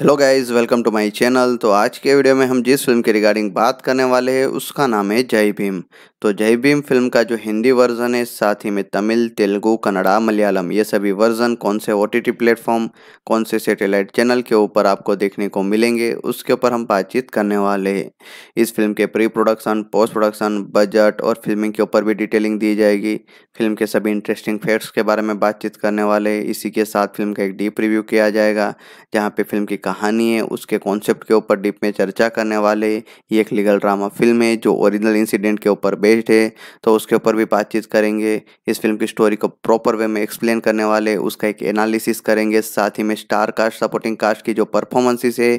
Hello guys welcome to my channel तो आज के वीडियो में हम जिस फिल्म के रिगार्डिंग बात करने वाले हैं उसका नाम है जय भीम तो जय भीम फिल्म का जो हिंदी वर्जन है साथ ही में तमिल तेलुगू कन्नड़ा मलयालम ये सभी वर्जन कौन से ओ टी प्लेटफॉर्म कौन से सैटेलाइट चैनल के ऊपर आपको देखने को मिलेंगे उसके ऊपर हम बातचीत करने वाले हैं इस फिल्म के pre production post production budget और फिल्मिंग के ऊपर भी डिटेलिंग दी जाएगी फिल्म के सभी इंटरेस्टिंग फैक्ट्स के बारे में बातचीत करने वाले इसी के साथ फिल्म का एक डीप रिव्यू किया जाएगा जहाँ पर फिल्म की कहानी है उसके कॉन्सेप्ट के ऊपर डीप में चर्चा करने वाले ये एक लीगल ड्रामा फिल्म है जो ओरिजिनल इंसिडेंट के ऊपर बेस्ड है तो उसके ऊपर भी बातचीत करेंगे इस फिल्म की स्टोरी को प्रॉपर वे में एक्सप्लेन करने वाले उसका एक एनालिसिस करेंगे साथ ही में स्टार कास्ट सपोर्टिंग कास्ट की जो परफॉर्मेंसेस है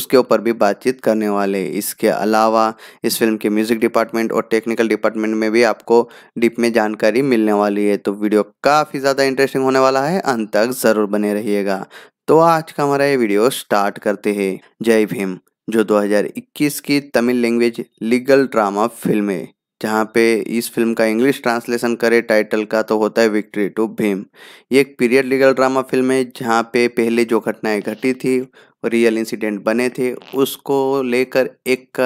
उसके ऊपर भी बातचीत करने वाले इसके अलावा इस फिल्म के म्यूज़िक डिपार्टमेंट और टेक्निकल डिपार्टमेंट में भी आपको डीप में जानकारी मिलने वाली है तो वीडियो काफ़ी ज़्यादा इंटरेस्टिंग होने वाला है अंत तक ज़रूर बने रहिएगा तो आज का हमारा ये वीडियो स्टार्ट करते हैं जय भीम जो 2021 की Tamil language legal drama film है जहाँ पे इस फिल्म का इंग्लिश ट्रांसलेशन करे टाइटल का तो होता है विक्ट्री टू भीम ये एक पीरियड लीगल ड्रामा फिल्म है जहाँ पे पहले जो घटनाएं घटी थी रियल इंसिडेंट बने थे उसको लेकर एक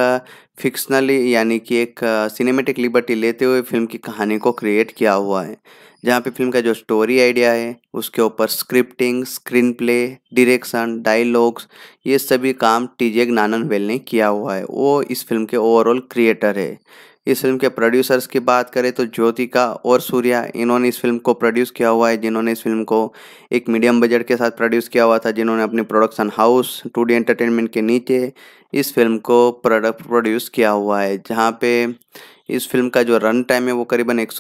फिक्शनली यानी कि एक सिनेमेटिक लिबर्टी लेते हुए फिल्म की कहानी को क्रिएट किया हुआ है जहाँ पे फिल्म का जो स्टोरी आइडिया है उसके ऊपर scripting screenplay direction dialogues ये सभी काम टीजे नानन वेल ने किया हुआ है वो इस फिल्म के ओवरऑल क्रिएटर है इस फिल्म के प्रोड्यूसर्स की बात करें तो ज्योतिका और सूर्या इन्होंने इस फिल्म को प्रोड्यूस किया हुआ है जिन्होंने इस फिल्म को एक मीडियम बजट के साथ प्रोड्यूस किया हुआ था जिन्होंने अपने production house two D entertainment के नीचे इस फिल्म को प्रोडक्ट प्रोड्यूस किया हुआ है जहाँ पे इस फिल्म का जो रन टाइम है वो करीबन एक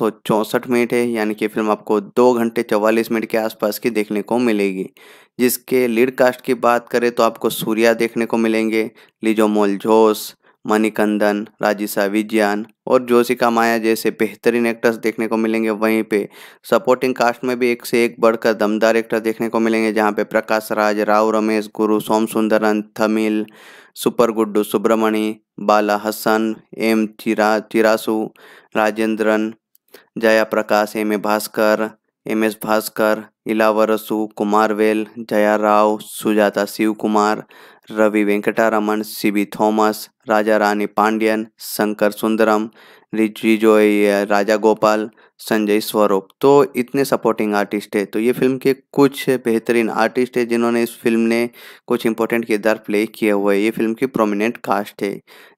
मिनट है यानी कि फिल्म आपको दो घंटे चवालीस मिनट के आसपास की देखने को मिलेगी जिसके लीड कास्ट की बात करें तो आपको सूर्या देखने को मिलेंगे लिजो मोल जोस मणिकंदन राजिशा विज्ञान और जोशिका माया जैसे बेहतरीन एक्टर्स देखने को मिलेंगे वहीं पे सपोर्टिंग कास्ट में भी एक से एक बढ़कर दमदार एक्टर देखने को मिलेंगे जहां पे प्रकाश राज Rao Ramesh Guru Som Sundaran थमिल super good Subramani Bala Hasan M Chira Tirasu Rajendran Jaya Prakash M A Bhaskar M S Bhaskar Ilavarasu Kumaravel Jaya Rao Sujatha Shiv Kumar Ravi Venkataraman Sibi Thomas Raja Rani Pandian Shankar Sundaram Rijijoy Raja Gopal Sanjay Swaroop तो इतने सपोर्टिंग आर्टिस्ट है तो ये फिल्म के कुछ बेहतरीन आर्टिस्ट है जिन्होंने इस फिल्म ने कुछ इंपॉर्टेंट किरदार प्ले किए हुए ये फिल्म की प्रोमिनेंट कास्ट है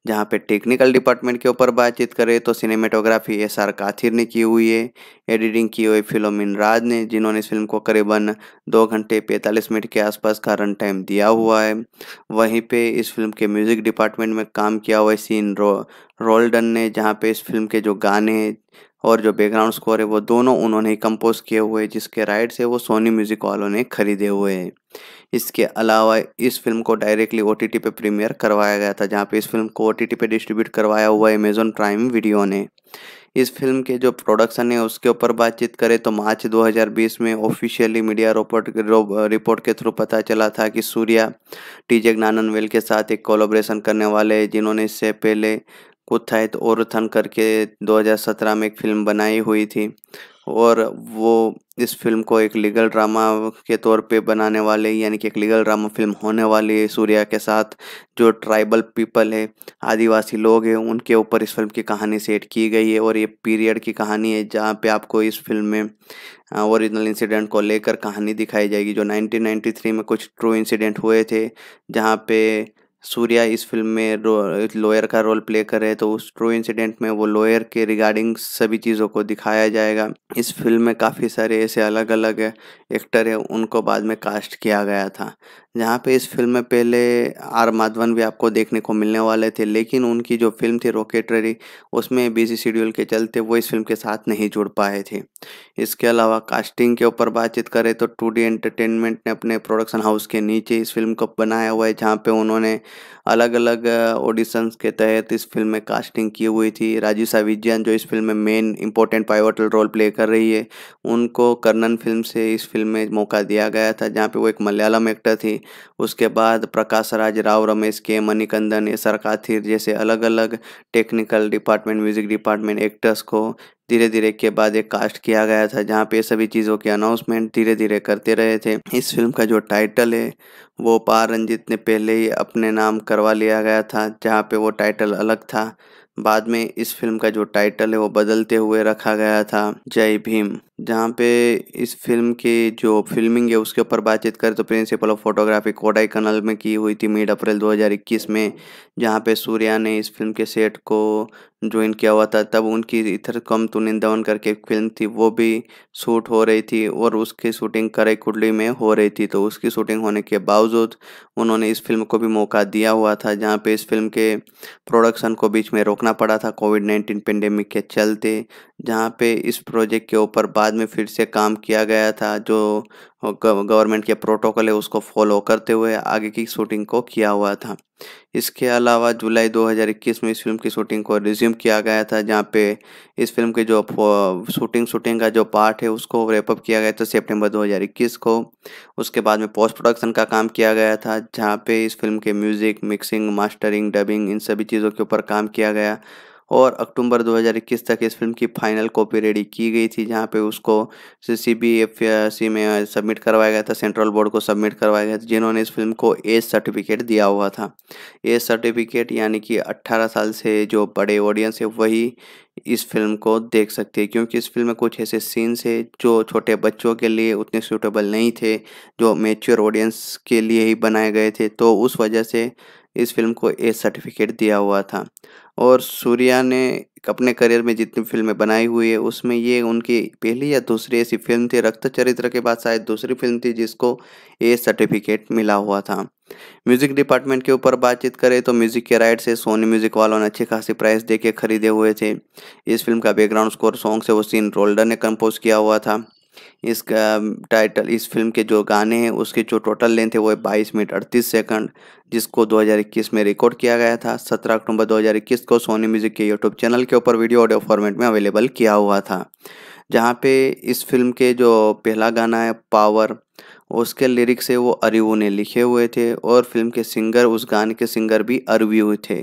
जहाँ पे टेक्निकल डिपार्टमेंट के ऊपर बातचीत करें तो सिनेमेटोग्राफी एस आर काथिर ने की हुई है एडिटिंग की हुई फिलोमिन राज ने जिन्होंने इस फिल्म को करीबन दो घंटे पैंतालीस मिनट के आसपास का रन टाइम दिया हुआ है वहीं पे इस फिल्म के म्यूज़िक डिपार्टमेंट में काम किया हुआ है सीन रो रोल्डन ने जहाँ पे इस फिल्म के जो गाने और जो बैकग्राउंड स्कोर है वो दोनों उन्होंने ही कंपोज किए हुए जिसके राइट्स है वो सोनी म्यूज़िक वालों ने खरीदे हुए हैं इसके अलावा इस फिल्म को डायरेक्टली ओ पे प्रीमियर करवाया गया था जहाँ पे इस फिल्म को ओ पे डिस्ट्रीब्यूट करवाया हुआ है अमेजोन प्राइम वीडियो ने इस फिल्म के जो प्रोडक्शन है उसके ऊपर बातचीत करें तो मार्च 2020 में ऑफिशियली मीडिया रिपोर्ट रिपोर्ट के थ्रू पता चला था कि सूर्या टीजे ज्ञाननवेल के साथ एक कोलोब्रेशन करने वाले हैं जिन्होंने इससे पहले कुथाइट और थन करके 2017 में एक फिल्म बनाई हुई थी और वो इस फिल्म को एक लीगल ड्रामा के तौर पे बनाने वाले यानी कि एक लीगल ड्रामा फिल्म होने वाली है सूर्या के साथ जो ट्राइबल पीपल है आदिवासी लोग हैं उनके ऊपर इस फिल्म की कहानी सेट की गई है और ये पीरियड की कहानी है जहाँ पे आपको इस फिल्म में ओरिजिनल इंसिडेंट को लेकर कहानी दिखाई जाएगी जो 1993 में कुछ ट्रू इंसिडेंट हुए थे जहाँ पे सूर्या इस फिल्म में लॉयर का रोल प्ले कर रहे तो उस ट्रू इंसिडेंट में वो लॉयर के रिगार्डिंग सभी चीज़ों को दिखाया जाएगा इस फिल्म में काफ़ी सारे ऐसे अलग अलग एक्टर हैं उनको बाद में कास्ट किया गया था जहाँ पे इस फिल्म में पहले आर माधवन भी आपको देखने को मिलने वाले थे लेकिन उनकी जो फिल्म थी रॉकेटरी उसमें बिजी शेड्यूल के चलते वो इस फिल्म के साथ नहीं जुड़ पाए थे इसके अलावा कास्टिंग के ऊपर बातचीत करें तो टू डी एंटरटेनमेंट ने अपने प्रोडक्शन हाउस के नीचे इस फिल्म को बनाया हुआ है जहाँ पे उन्होंने अलग अलग ऑडिशंस के तहत इस फिल्म में कास्टिंग की हुई थी राजीसा विज्ञान जो इस फिल्म में main important pivotal role play कर रही है उनको कर्नन फिल्म से इस फिल्म में मौका दिया गया था जहाँ पे वो एक मलयालम एक्टर थी उसके बाद प्रकाश राज राव रमेश के मणिकंदन एस आर काथिर जैसे अलग अलग technical department music department actors को धीरे धीरे के बाद एक कास्ट किया गया था जहाँ पे सभी चीज़ों के अनाउंसमेंट धीरे धीरे करते रहे थे इस फिल्म का जो टाइटल है वो पार रंजित ने पहले ही अपने नाम करवा लिया गया था जहाँ पे वो टाइटल अलग था बाद में इस फिल्म का जो टाइटल है वो बदलते हुए रखा गया था जय भीम जहाँ पे इस फिल्म की जो फिल्मिंग है उसके ऊपर बातचीत करें तो principal of photography Kodaikanal में की हुई थी मिड अप्रैल 2021 में जहाँ पे सूर्या ने इस फिल्म के सेट को ज्वाइन किया हुआ था तब उनकी इधर कम तो निंदावन करके फिल्म थी वो भी शूट हो रही थी और उसकी शूटिंग करे कुडली में हो रही थी तो उसकी शूटिंग होने के बावजूद उन्होंने इस फिल्म को भी मौका दिया हुआ था जहाँ पे इस फिल्म के प्रोडक्शन को बीच में रोकना पड़ा था कोविड नाइन्टीन पेंडेमिक के चलते जहाँ पे इस प्रोजेक्ट के ऊपर बाद में फिर से काम किया गया था जो गवर्नमेंट के प्रोटोकॉल है उसको फॉलो करते हुए आगे की शूटिंग को किया हुआ था इसके अलावा जुलाई 2021 में इस फिल्म की शूटिंग को रिज्यूम किया गया था जहाँ पे इस फिल्म की जो शूटिंग शूटिंग का जो पार्ट है उसको रेपअप किया गया था सितंबर 2021 को उसके बाद में पोस्ट प्रोडक्शन का काम किया गया था जहाँ पे इस फिल्म के म्यूज़िक मिक्सिंग मास्टरिंग डबिंग इन सभी चीज़ों के ऊपर काम किया गया और अक्टूबर 2021 तक इस फिल्म की फाइनल कॉपी रेडी की गई थी जहाँ पे उसको सी बी एफ सी में सबमिट करवाया गया था सेंट्रल बोर्ड को सबमिट करवाया गया था जिन्होंने इस फिल्म को एज सर्टिफिकेट दिया हुआ था एज सर्टिफिकेट यानी कि 18 साल से जो बड़े ऑडियंस है वही इस फिल्म को देख सकते हैं क्योंकि इस फिल्म में कुछ ऐसे सीन्स है जो छोटे बच्चों के लिए उतने सूटेबल नहीं थे जो मेच्योर ऑडियंस के लिए ही बनाए गए थे तो उस वजह से इस फिल्म को एज सर्टिफिकेट दिया हुआ था और सूर्या ने अपने करियर में जितनी फिल्में बनाई हुई है उसमें ये उनकी पहली या दूसरी ऐसी फिल्म थी रक्त चरित्र के बाद शायद दूसरी फिल्म थी जिसको ए सर्टिफिकेट मिला हुआ था म्यूजिक डिपार्टमेंट के ऊपर बातचीत करें तो म्यूजिक के राइट से सोनी म्यूजिक वालों ने अच्छी खासी प्राइस दे खरीदे हुए थे इस फिल्म का बैकग्राउंड स्कोर सॉन्ग से वो सीन रोल्डर ने कंपोज किया हुआ था इसका टाइटल इस फिल्म के जो गाने हैं उसके जो टोटल लेंथ है वो 22 मिनट 38 सेकंड जिसको 2021 में रिकॉर्ड किया गया था 17 अक्टूबर 2021 को सोनी म्यूज़िक के यूट्यूब चैनल के ऊपर वीडियो ऑडियो फॉर्मेट में अवेलेबल किया हुआ था जहाँ पे इस फिल्म के जो पहला गाना है पावर उसके लिरिक्स है वो अरिवू ने लिखे हुए थे और फिल्म के सिंगर उस गाने के सिंगर भी अरव्यू थे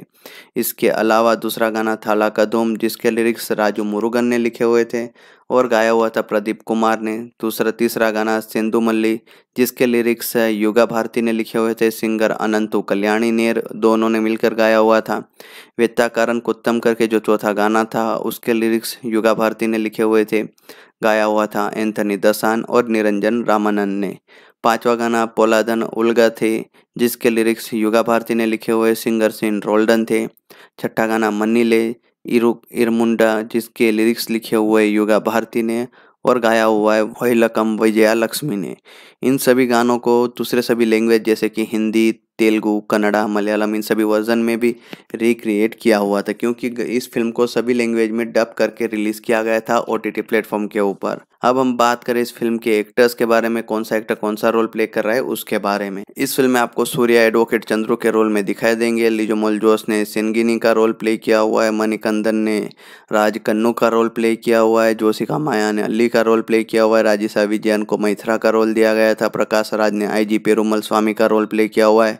इसके अलावा दूसरा गाना थाला कदम जिसके लिरिक्स राजू मुरुगन ने लिखे हुए थे और गाया हुआ था प्रदीप कुमार ने दूसरा तीसरा गाना सिंधु मल्ली जिसके लिरिक्स युगा भारती ने लिखे हुए थे सिंगर अनंतु कल्याणी नेर दोनों ने मिलकर गाया हुआ था कारण कुत्तम करके जो चौथा गाना था उसके लिरिक्स युगा भारती ने लिखे हुए थे गाया हुआ था एंथनी दसान और निरंजन रामानंद ने पांचवा गाना पोलादन उल्गा थे जिसके लिरिक्स युगा भारती ने लिखे हुए सिंगर सिन रोल्डन थे छठा गाना मन्नी ले इरुक इरमुंडा जिसके लिरिक्स लिखे हुए योगा भारती ने और गाया हुआ है वही लकम विजया लक्ष्मी ने इन सभी गानों को दूसरे सभी लैंग्वेज जैसे कि हिंदी तेलुगू कन्नड़ा मलयालम इन सभी वर्जन में भी रिक्रिएट किया हुआ था क्योंकि इस फिल्म को सभी लैंग्वेज में डब करके रिलीज किया गया था ओ टी प्लेटफॉर्म के ऊपर अब हम बात करें इस फिल्म के एक्टर्स के बारे में कौन सा एक्टर कौन सा रोल प्ले कर रहा है उसके बारे में इस फिल्म में आपको सूर्या एडवोकेट चंद्रू के रोल में दिखाई देंगे लिजो मोलजोस ने सिनगिनी का रोल प्ले किया हुआ है मणिकंदन ने राज कन्नू का रोल प्ले किया हुआ है जोशिका माया ने अली का रोल प्ले किया हुआ है राजिशा विजयन को मैथरा का रोल दिया गया था प्रकाश राज ने आई जी पेरुमल स्वामी का रोल प्ले किया हुआ है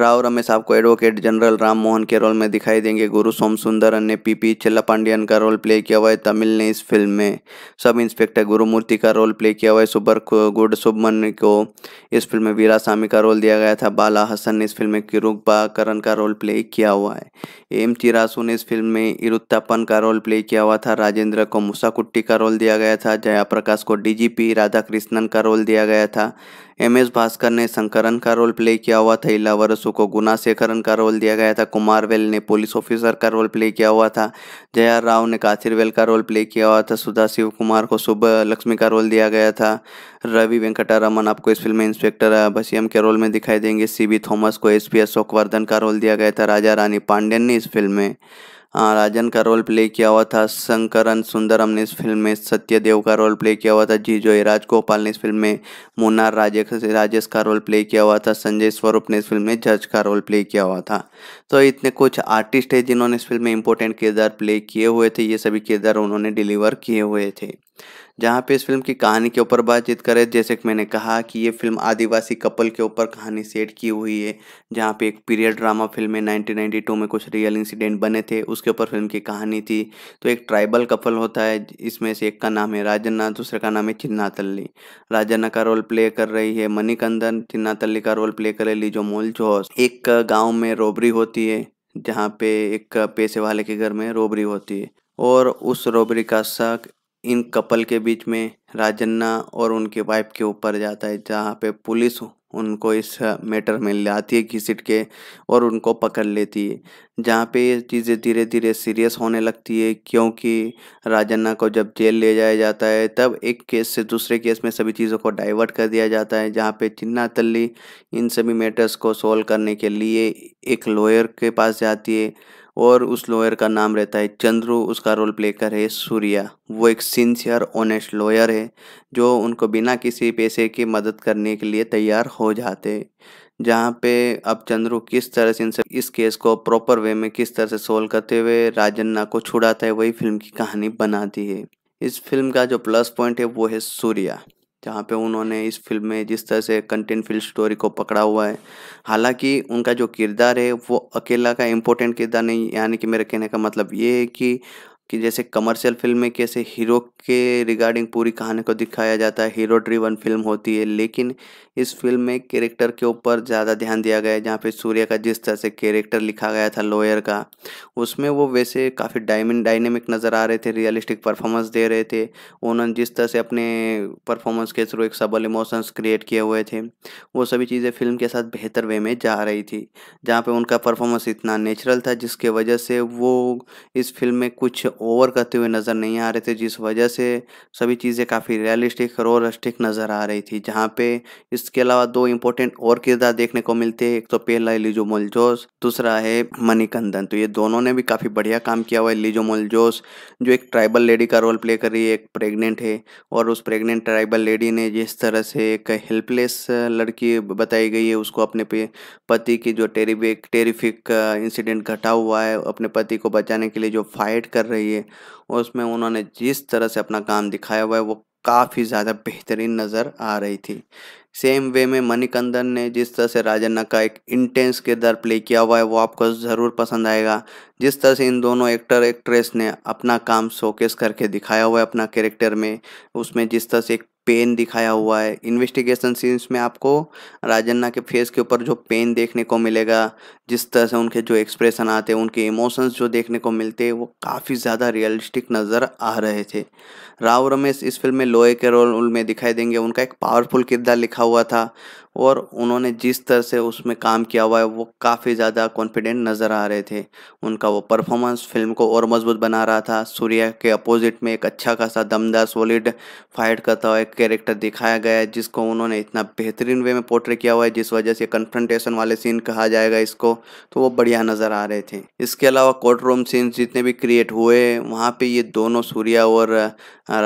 राव रमेश आपको एडवोकेट जनरल राम मोहन के रोल में दिखाई देंगे गुरु सोम सुंदरन ने पीपी चिल्ला पांडियन का रोल प्ले किया हुआ है तमिल ने इस फिल्म में सब इंस्पेक्टर गुरुमूर्ति का रोल प्ले किया हुआ है सुबर गुड सुबमन को इस फिल्म में वीरा सामी का रोल दिया गया था बाला हसन ने इस फिल्म में किरुबा करण का रोल प्ले किया हुआ है एम चिरासू ने इस फिल्म में इरुत्तापन का रोल प्ले किया हुआ था राजेंद्र को मुसाकुट्टी का रोल दिया गया था जया प्रकाश को डीजीपी राधा कृष्णन का रोल दिया गया था एम एस भास्कर ने शंकरन का रोल प्ले किया हुआ था इलावर बसु को गुना शेखरन का रोल दिया गया था कुमार वेल ने पुलिस ऑफिसर का रोल प्ले किया हुआ था जया राव ने काथिर वेल का रोल प्ले किया हुआ था सुधा शिव कुमार को शुभ लक्ष्मी का रोल दिया गया था रवि वेंकटारमन आपको इस फिल्म में इंस्पेक्टर भसीम के रोल में दिखाई देंगे सी थॉमस को एस पी अशोकवर्धन का रोल दिया गया था राजा रानी पांडेन ने इस फिल्म में हाँ, राजन का रोल प्ले किया हुआ था शंकरन सुंदरम ने इस फिल्म में सत्यदेव का रोल प्ले किया हुआ था जो राजगोपाल ने इस फिल्म में मुन्नार राजेश राजेश का रोल प्ले किया हुआ था संजय स्वरूप ने इस फिल्म में जज का रोल प्ले किया हुआ था तो इतने कुछ आर्टिस्ट है जिन्होंने इस फिल्म में इंपॉर्टेंट किरदार प्ले किए हुए थे ये सभी किरदार उन्होंने डिलीवर किए हुए थे जहाँ पे इस फिल्म की कहानी के ऊपर बातचीत करें जैसे कि मैंने कहा कि ये फिल्म आदिवासी कपल के ऊपर कहानी सेट की हुई है जहाँ पे एक पीरियड ड्रामा फिल्म में 1992 में कुछ रियल इंसिडेंट बने थे उसके ऊपर फिल्म की कहानी थी तो एक ट्राइबल कपल होता है इसमें से एक का नाम है राजन्ना दूसरे का नाम है चिन्ना तल्ली राजन्ना का रोल प्ले कर रही है मनिकंदन चिन्ना तल्ली का रोल प्ले कर रही लीजो मोलझोस एक गाँव में रोबरी होती है जहाँ पे एक पैसे वाले के घर में रोबरी होती है और उस रोबरी का शक इन कपल के बीच में राजन्ना और उनके वाइफ के ऊपर जाता है जहाँ पे पुलिस उनको इस मैटर में ले आती है घिसट के और उनको पकड़ लेती है जहाँ पे ये चीज़ें धीरे धीरे सीरियस होने लगती है क्योंकि राजन्ना को जब जेल ले जाया जाता है तब एक केस से दूसरे केस में सभी चीज़ों को डाइवर्ट कर दिया जाता है जहाँ पे चिन्ना तल्ली इन सभी मैटर्स को सोल्व करने के लिए एक लॉयर के पास जाती है और उस लॉयर का नाम रहता है चंद्रू उसका रोल प्ले कर है सूर्या वो एक सिंसियर ऑनेस्ट लॉयर है जो उनको बिना किसी पैसे की मदद करने के लिए तैयार हो जाते जहाँ पे अब चंद्रू किस तरह से इनसे इस केस को प्रॉपर वे में किस तरह से सोल्व करते हुए राजन्ना को छुड़ाता है वही फिल्म की कहानी बनाती है इस फिल्म का जो प्लस पॉइंट है वो है सूर्या जहाँ पे उन्होंने इस फिल्म में जिस तरह से कंटेंट फील्ड स्टोरी को पकड़ा हुआ है हालांकि उनका जो किरदार है वो अकेला का इम्पोर्टेंट किरदार नहीं यानी कि मेरे कहने का मतलब ये है कि कि जैसे कमर्शियल फिल्म में कैसे हीरो के रिगार्डिंग पूरी कहानी को दिखाया जाता है हीरो ड्रिवन फिल्म होती है लेकिन इस फिल्म में कैरेक्टर के ऊपर ज़्यादा ध्यान दिया गया है जहाँ पे सूर्य का जिस तरह से कैरेक्टर लिखा गया था लॉयर का उसमें वो वैसे काफ़ी डायमंड डायनेमिक नज़र आ रहे थे रियलिस्टिक परफॉर्मेंस दे रहे थे उन्होंने जिस तरह से अपने परफॉर्मेंस के थ्रू एक सबल इमोशंस क्रिएट किए हुए थे वो सभी चीज़ें फिल्म के साथ बेहतर वे में जा रही थी जहाँ पर उनका परफॉर्मेंस इतना नेचुरल था जिसके वजह से वो इस फिल्म में कुछ ओवर करते हुए नज़र नहीं आ रहे थे जिस वजह से सभी चीज़ें काफ़ी रियलिस्टिक रोरस्टिक नज़र आ रही थी जहाँ पे इसके अलावा दो इम्पोर्टेंट और किरदार देखने को मिलते हैं एक तो पहला है लिजो मोलजोस दूसरा है मणिकंदन तो ये दोनों ने भी काफ़ी बढ़िया काम किया हुआ है लिजो मोलजोस जो एक ट्राइबल लेडी का रोल प्ले कर रही है एक प्रेगनेंट है और उस प्रेगनेंट ट्राइबल लेडी ने जिस तरह से एक हेल्पलेस लड़की बताई गई है उसको अपने पति की जो टेरिफिक टेरिफिक इंसिडेंट घटा हुआ है अपने पति को बचाने के लिए जो फाइट कर रही है चाहिए और उसमें उन्होंने जिस तरह से अपना काम दिखाया हुआ है वो काफ़ी ज़्यादा बेहतरीन नज़र आ रही थी सेम वे में मणिकंदन ने जिस तरह से राजन्ना का एक इंटेंस किरदार प्ले किया हुआ है वो आपको ज़रूर पसंद आएगा जिस तरह से इन दोनों एक्टर एक्ट्रेस ने अपना काम शोकेस करके दिखाया हुआ है अपना कैरेक्टर में उसमें जिस तरह से एक पेन दिखाया हुआ है इन्वेस्टिगेशन सीन्स में आपको राजन्ना के फेस के ऊपर जो पेन देखने को मिलेगा जिस तरह से उनके जो एक्सप्रेशन आते हैं उनके इमोशंस जो देखने को मिलते हैं वो काफ़ी ज़्यादा रियलिस्टिक नज़र आ रहे थे राव रमेश इस फिल्म में लोहे के रोल में दिखाई देंगे उनका एक पावरफुल किरदार लिखा हुआ था और उन्होंने जिस तरह से उसमें काम किया हुआ है वो काफ़ी ज़्यादा कॉन्फिडेंट नज़र आ रहे थे उनका वो परफॉर्मेंस फिल्म को और मजबूत बना रहा था सूर्या के अपोजिट में एक अच्छा खासा दमदार सॉलिड फाइट करता हुआ एक कैरेक्टर दिखाया गया है जिसको उन्होंने इतना बेहतरीन वे में पोर्ट्रे किया हुआ है जिस वजह से कन्फ्रंटेशन वाले सीन कहा जाएगा इसको तो वो बढ़िया नज़र आ रहे थे इसके अलावा कोर्ट रूम सीन्स जितने भी क्रिएट हुए वहाँ पर ये दोनों सूर्या और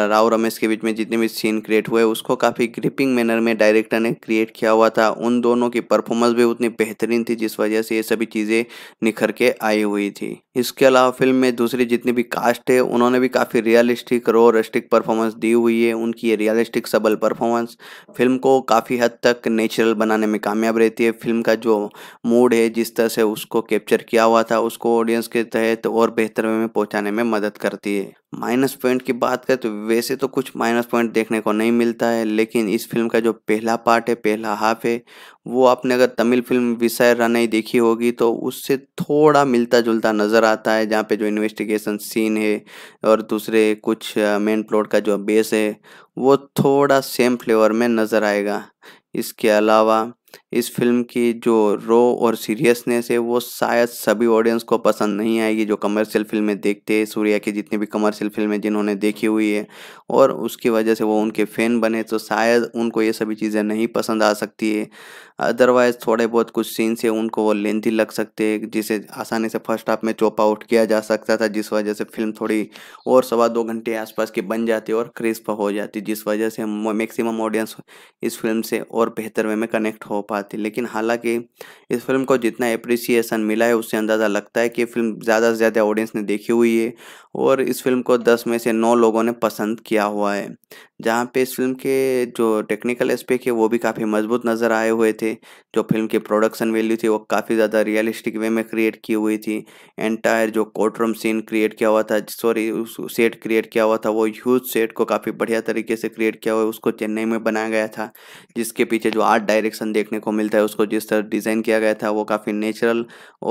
राव रमेश के बीच में जितने भी सीन क्रिएट हुए उसको काफ़ी ग्रिपिंग मैनर में डायरेक्टर ने क्रिएट किया हुआ हुआ था उन दोनों की परफॉर्मेंस भी उतनी बेहतरीन थी जिस वजह से ये सभी चीज़ें निखर के आई हुई थी इसके अलावा फिल्म में दूसरी जितनी भी कास्ट है उन्होंने भी काफ़ी रियलिस्टिक रो रस्टिक परफॉर्मेंस दी हुई है उनकी ये रियलिस्टिक सबल परफॉर्मेंस फिल्म को काफ़ी हद तक नेचुरल बनाने में कामयाब रहती है फिल्म का जो मूड है जिस तरह से उसको कैप्चर किया हुआ था उसको ऑडियंस के तहत और बेहतर में पहुँचाने में मदद करती है माइनस पॉइंट की बात करें तो वैसे तो कुछ माइनस पॉइंट देखने को नहीं मिलता है लेकिन इस फिल्म का जो पहला पार्ट है पहला हाफ है वो आपने अगर तमिल फिल्म विषय रनई देखी होगी तो उससे थोड़ा मिलता जुलता नज़र आता है जहाँ पे जो इन्वेस्टिगेशन सीन है और दूसरे कुछ मेन प्लॉट का जो बेस है वो थोड़ा सेम फ्लेवर में नज़र आएगा इसके अलावा इस फिल्म की जो रो और सीरियसनेस है वो शायद सभी ऑडियंस को पसंद नहीं आएगी जो कमर्शियल फिल्में देखते हैं सूर्या की जितनी भी कमर्शियल फिल्में जिन्होंने देखी हुई है और उसकी वजह से वो उनके फ़ैन बने तो शायद उनको ये सभी चीज़ें नहीं पसंद आ सकती है अदरवाइज़ थोड़े बहुत कुछ सीन्स है उनको वो लेंथी लग सकते हैं जिसे आसानी से फर्स्ट हाफ में चौप आउट किया जा सकता था जिस वजह से फिल्म थोड़ी और सवा दो घंटे आसपास की बन जाती और क्रिस्प हो जाती जिस वजह से मैक्सिमम ऑडियंस इस फिल्म से और बेहतर वे में कनेक्ट हो पाती बात लेकिन हालांकि इस फिल्म को जितना अप्रिसिएसन मिला है उससे अंदाज़ा लगता है कि फिल्म ज़्यादा से ज़्यादा ऑडियंस ने देखी हुई है और इस फिल्म को दस में से नौ लोगों ने पसंद किया हुआ है जहाँ पे इस फिल्म के जो टेक्निकल एस्पेक्ट है वो भी काफ़ी मजबूत नज़र आए हुए थे जो फिल्म की प्रोडक्शन वैल्यू थी वो काफ़ी ज़्यादा रियलिस्टिक वे में क्रिएट की हुई थी एंटायर जो कोर्ट रूम सीन क्रिएट किया हुआ था सॉरी सेट क्रिएट किया हुआ था वो ह्यूज सेट को काफ़ी बढ़िया तरीके से क्रिएट किया हुआ उसको चेन्नई में बनाया गया था जिसके पीछे जो आर्ट डायरेक्शन देखने को मिलता है उसको जिस तरह डिज़ाइन किया गया था वो काफ़ी नेचुरल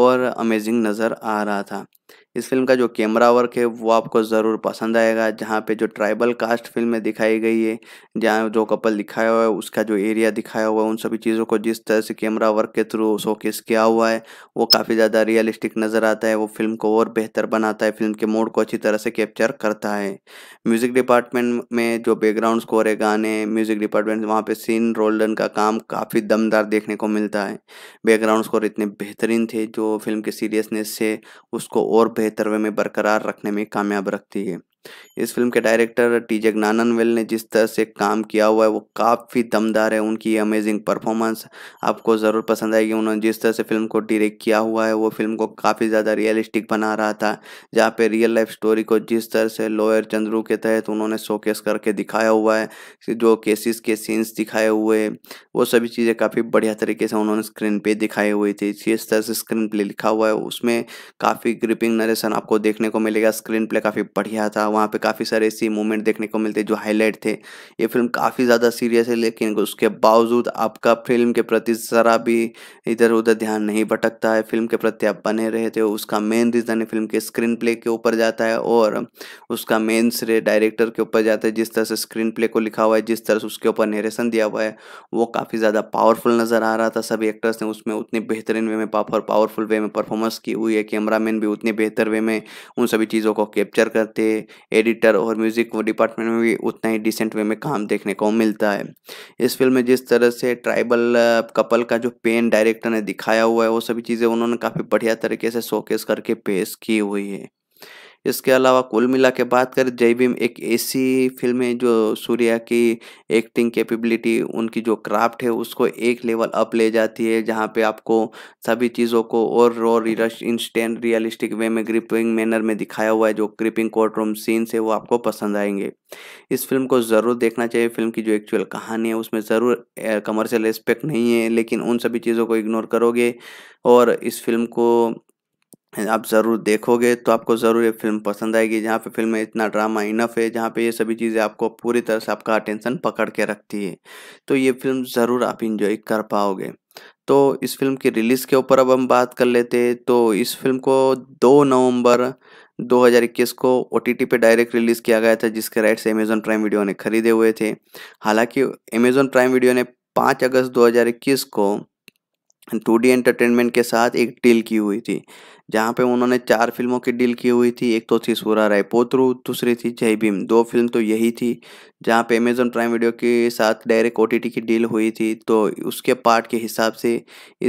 और अमेजिंग नज़र आ रहा था इस फिल्म का जो कैमरा वर्क है वो आपको ज़रूर पसंद आएगा जहाँ पे जो ट्राइबल कास्ट फिल्म में दिखाई गई है जहाँ जो कपल दिखाया हुआ है उसका जो एरिया दिखाया हुआ है उन सभी चीज़ों को जिस तरह से कैमरा वर्क के थ्रू शोकेस किया हुआ है वो काफ़ी ज़्यादा रियलिस्टिक नज़र आता है वो फिल्म को और बेहतर बनाता है फिल्म के मूड को अच्छी तरह से कैप्चर करता है म्यूज़िक डिपार्टमेंट में जो बैकग्राउंड स्कोर है गाने म्यूज़िक डिपार्टमेंट वहाँ पर सीन रोल्डन का काम काफ़ी दमदार देखने को मिलता है बैकग्राउंड स्कोर इतने बेहतरीन थे जो फिल्म के सीरियसनेस से उसको और बेहतर वे में बरकरार रखने में कामयाब रखती है इस फिल्म के डायरेक्टर टी वेल ने जिस तरह से काम किया हुआ है वो काफ़ी दमदार है उनकी अमेजिंग परफॉर्मेंस आपको ज़रूर पसंद आएगी उन्होंने जिस तरह से फिल्म को डायरेक्ट किया हुआ है वो फिल्म को काफ़ी ज़्यादा रियलिस्टिक बना रहा था जहाँ पे रियल लाइफ स्टोरी को जिस तरह से लोअर चंद्रू के तहत उन्होंने शोकेस करके दिखाया हुआ है जो केसेस के सीन्स दिखाए हुए वो सभी चीज़ें काफ़ी बढ़िया तरीके से उन्होंने स्क्रीन पे दिखाई हुई थी जिस तरह से स्क्रीन प्ले लिखा हुआ है उसमें काफ़ी ग्रिपिंग नरेशन आपको देखने को मिलेगा स्क्रीन प्ले काफ़ी बढ़िया था वहाँ पे काफ़ी सारे ऐसी मोमेंट देखने को मिलते जो हाईलाइट थे ये फिल्म काफ़ी ज़्यादा सीरियस है लेकिन उसके बावजूद आपका फिल्म के प्रति ज़रा भी इधर उधर ध्यान नहीं भटकता है फिल्म के प्रति आप बने रहते हो उसका मेन रीज़न फिल्म के स्क्रीन प्ले के ऊपर जाता है और उसका मेन श्रेय डायरेक्टर के ऊपर जाता है जिस तरह से स्क्रीन प्ले को लिखा हुआ है जिस तरह से उसके ऊपर निरेशन दिया हुआ है वो काफ़ी ज़्यादा पावरफुल नज़र आ रहा था सभी एक्टर्स ने उसमें उतनी बेहतरीन वे में पावर पावरफुल वे में परफॉर्मेंस की हुई है कैमरामैन भी उतने बेहतर वे में उन सभी चीज़ों को कैप्चर करते एडिटर और म्यूजिक डिपार्टमेंट में भी उतना ही डिसेंट वे में काम देखने को मिलता है इस फिल्म में जिस तरह से ट्राइबल कपल का जो पेन डायरेक्टर ने दिखाया हुआ है वो सभी चीज़ें उन्होंने काफ़ी बढ़िया तरीके से शोकेस करके पेश की हुई है इसके अलावा कुल मिला के बात करें जय भीम एक ऐसी फिल्म है जो सूर्या की एक्टिंग कैपेबिलिटी उनकी जो क्राफ्ट है उसको एक लेवल अप ले जाती है जहाँ पे आपको सभी चीज़ों को और रश इंस्टेंट रियलिस्टिक वे में ग्रिपिंग मैनर में दिखाया हुआ है जो ग्रिपिंग कोर्ट रूम सीन्स है वो आपको पसंद आएंगे इस फिल्म को ज़रूर देखना चाहिए फिल्म की जो एक्चुअल कहानी है उसमें ज़रूर कमर्शियल एस्पेक्ट नहीं है लेकिन उन सभी चीज़ों को इग्नोर करोगे और इस फिल्म को आप ज़रूर देखोगे तो आपको ज़रूर ये फिल्म पसंद आएगी जहाँ पे फिल्म में इतना ड्रामा इनफ है जहाँ पे ये सभी चीज़ें आपको पूरी तरह से आपका अटेंशन पकड़ के रखती है तो ये फिल्म ज़रूर आप इंजॉय कर पाओगे तो इस फिल्म की रिलीज़ के ऊपर अब हम बात कर लेते हैं तो इस फिल्म को दो नवंबर 2021 को ओ पे डायरेक्ट रिलीज़ किया गया था जिसके राइट्स अमेजोन प्राइम वीडियो ने खरीदे हुए थे हालांकि अमेजोन प्राइम वीडियो ने पाँच अगस्त 2021 को टू डी एंटरटेनमेंट के साथ एक डील की हुई थी जहाँ पे उन्होंने चार फिल्मों की डील की हुई थी एक तो थी सूरा राय पोत्रू दूसरी थी जय भीम दो फिल्म तो यही थी जहाँ पे अमेजोन प्राइम वीडियो के साथ डायरेक्ट ओ की डील हुई थी तो उसके पार्ट के हिसाब से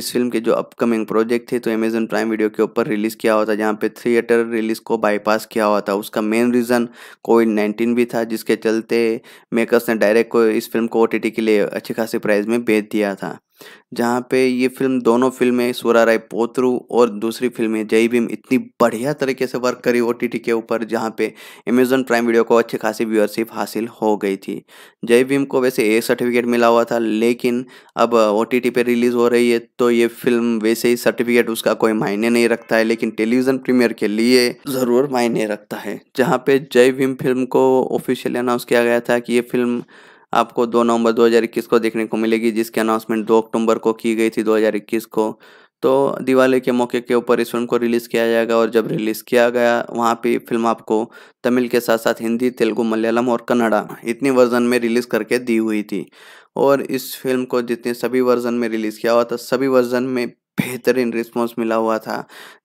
इस फिल्म के जो अपकमिंग प्रोजेक्ट थे तो अमेजोन प्राइम वीडियो के ऊपर रिलीज़ किया हुआ था जहाँ पे थिएटर रिलीज़ को बाईपास किया हुआ था उसका मेन रीज़न कोविड नाइन्टीन भी था जिसके चलते मेकर्स ने डायरेक्ट को इस फिल्म को ओ के लिए अच्छी खासी प्राइज़ में बेच दिया था जहाँ पे ये फ़िल्म दोनों फ़िल्में सूरा राय पोतरू और दूसरी फिल्में जय भीम इतनी बढ़िया तरीके से वर्क करी ओ के ऊपर जहाँ पे अमेजोन प्राइम वीडियो को अच्छी खासी व्यूअरशिप हासिल हो गई थी जय भीम को वैसे ए सर्टिफिकेट मिला हुआ था लेकिन अब ओ टी पे रिलीज़ हो रही है तो ये फिल्म वैसे ही सर्टिफिकेट उसका कोई मायने नहीं रखता है लेकिन टेलीविज़न प्रीमियर के लिए ज़रूर मायने रखता है जहाँ पे जय भीम फिल्म को ऑफिशियली अनाउंस किया गया था कि ये फिल्म आपको 2 नवंबर 2021 को देखने को मिलेगी जिसकी अनाउंसमेंट 2 अक्टूबर को की गई थी 2021 को तो दिवाली के मौके के ऊपर इस फिल्म को रिलीज़ किया जाएगा और जब रिलीज़ किया गया वहाँ पे फिल्म आपको तमिल के साथ साथ हिंदी तेलुगु मलयालम और कन्नड़ा इतनी वर्जन में रिलीज़ करके दी हुई थी और इस फिल्म को जितने सभी वर्जन में रिलीज़ किया हुआ था सभी वर्जन में बेहतरीन रिस्पॉन्स मिला हुआ था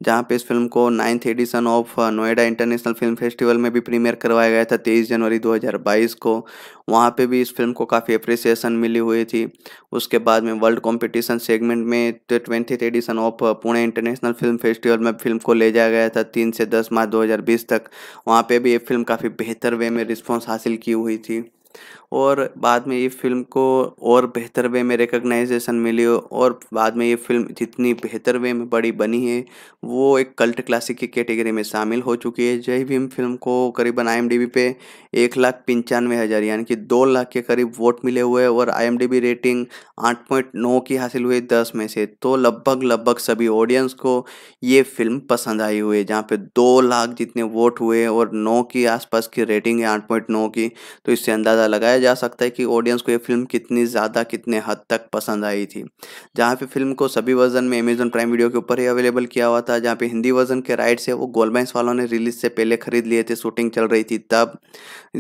जहाँ पे इस फिल्म को ninth edition of Noida international film festival में भी प्रीमियर करवाया गया था 23 जनवरी 2022 को वहाँ पे भी इस फिल्म को काफ़ी अप्रिसिएशन मिली हुई थी उसके बाद में वर्ल्ड कॉम्पिटिशन सेगमेंट में twenty edition of Pune international film festival में फिल्म को ले जाया गया था तीन से दस मार्च दो तक वहाँ पर भी ये फिल्म काफ़ी बेहतर वे में रिस्पॉन्स हासिल की हुई थी और बाद में ये फिल्म को और बेहतर वे में रिकग्नाइजेशन मिली और बाद में ये फिल्म जितनी बेहतर वे में बड़ी बनी है वो एक कल्ट क्लासिक की कैटेगरी में शामिल हो चुकी है जय भीम फिल्म को करीबन आई पे एक लाख पंचानवे हज़ार यानी कि दो लाख के करीब वोट मिले हुए और आई रेटिंग आठ पॉइंट नौ की हासिल हुई दस में से तो लगभग लगभग सभी ऑडियंस को ये फिल्म पसंद आई हुई है जहाँ पे दो लाख जितने वोट हुए और नौ के आसपास की रेटिंग है आठ पॉइंट नौ की तो इससे अंदाज़ा लगाया बताया जा सकता है कि ऑडियंस को ये फिल्म कितनी ज़्यादा कितने हद तक पसंद आई थी जहाँ पे फिल्म को सभी वर्जन में अमेजन प्राइम वीडियो के ऊपर ही अवेलेबल किया हुआ था जहाँ पे हिंदी वर्जन के राइट्स है वो गोलमाइंस वालों ने रिलीज से पहले खरीद लिए थे शूटिंग चल रही थी तब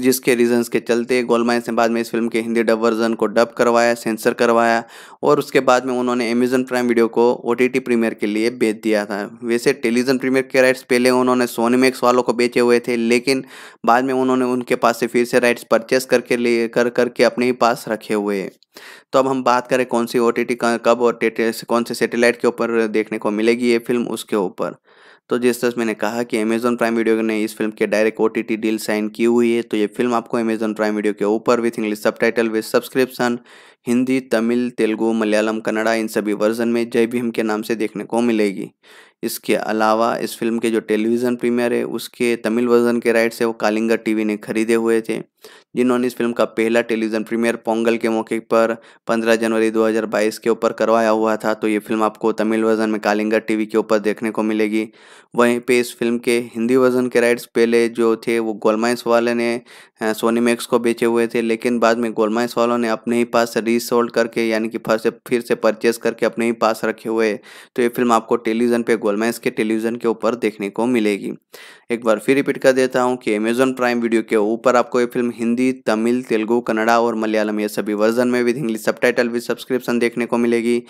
जिसके रीजन के चलते गोलमाइंस ने बाद में इस फिल्म के हिंदी डब वर्जन को डब करवाया सेंसर करवाया और उसके बाद में उन्होंने अमेजन प्राइम वीडियो को ओ टी प्रीमियर के लिए बेच दिया था वैसे टेलीविजन प्रीमियर के राइट्स पहले उन्होंने सोनीमैक्स वालों को बेचे हुए थे लेकिन बाद में उन्होंने उनके पास से फिर से राइट्स परचेस करके लिए कर करके अपने ही पास रखे हुए तो अब हम बात करें कौन सी ओ टी टी कब और कौन से सेटेलाइट के ऊपर देखने को मिलेगी ये फिल्म उसके ऊपर तो जिस तरह से मैंने कहा कि अमेजोन प्राइम वीडियो ने इस फिल्म के डायरेक्ट ओ डील साइन की हुई है तो ये फिल्म आपको अमेजोन प्राइम वीडियो के ऊपर with English subtitle with subscription Hindi Tamil Telugu Malayalam Kannada इन सभी वर्जन में जय भीम के नाम से देखने को मिलेगी इसके अलावा इस फिल्म के जो टेलीविज़न प्रीमियर है उसके तमिल वर्जन के राइट्स है वो कालिंगा टीवी ने खरीदे हुए थे जिन्होंने इस फिल्म का पहला टेलीविज़न प्रीमियर पोंगल के मौके पर 15 जनवरी 2022 के ऊपर करवाया हुआ था तो ये फिल्म आपको तमिल वर्जन में कालिंगा टीवी के ऊपर देखने को मिलेगी वहीं पे इस फिल्म के हिंदी वर्जन के राइट्स पहले जो थे वो गोलमाइंस वाले ने सोनी मैक्स को बेचे हुए थे लेकिन बाद में गोलमाइंस वालों ने अपने ही पास रीसोल्ड करके यानी कि फिर से फिर से परचेज करके अपने ही पास रखे हुए तो ये फिल्म आपको टेलीविज़न पर में के टेलीविज़न के ऊपर देखने को मिलेगी एक बार फिर रिपीट कर देता हूँ कि अमेजोन प्राइम वीडियो के ऊपर आपको ये फिल्म हिंदी तमिल तेलुगु कन्नड़ा और मलयालम ये सभी वर्जन में विद इंग्लिश सब टाइटल भी सब्सक्रिप्शन देखने को मिलेगी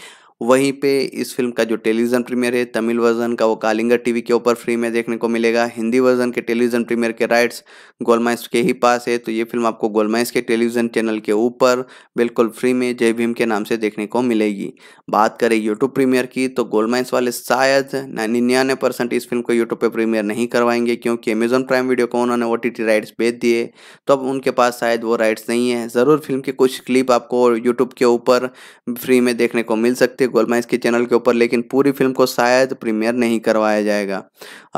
वहीं पे इस फिल्म का जो टेलीविजन प्रीमियर है तमिल वर्जन का वो कालिंगर टीवी के ऊपर फ्री में देखने को मिलेगा हिंदी वर्जन के टेलीविजन प्रीमियर के राइट्स गोलमाइस के ही पास है तो ये फिल्म आपको गोलमाइस के टेलीविजन चैनल के ऊपर बिल्कुल फ्री में जय भीम के नाम से देखने को मिलेगी बात करें यूट्यूब प्रीमियर की तो गोलमाइस वाले शायद निन्यानवे परसेंट इस फिल्म को यूट्यूब पर प्रीमियर नहीं करवाएंगे करेंगे क्योंकि अमेजोन प्राइम वीडियो को उन्होंने ओ राइट्स बेच दिए तो अब उनके पास शायद वो राइट्स नहीं है ज़रूर फिल्म के कुछ क्लिप आपको यूट्यूब के ऊपर फ्री में देखने को मिल सकती है गोलमाइज के चैनल के ऊपर लेकिन पूरी फिल्म को शायद प्रीमियर नहीं करवाया जाएगा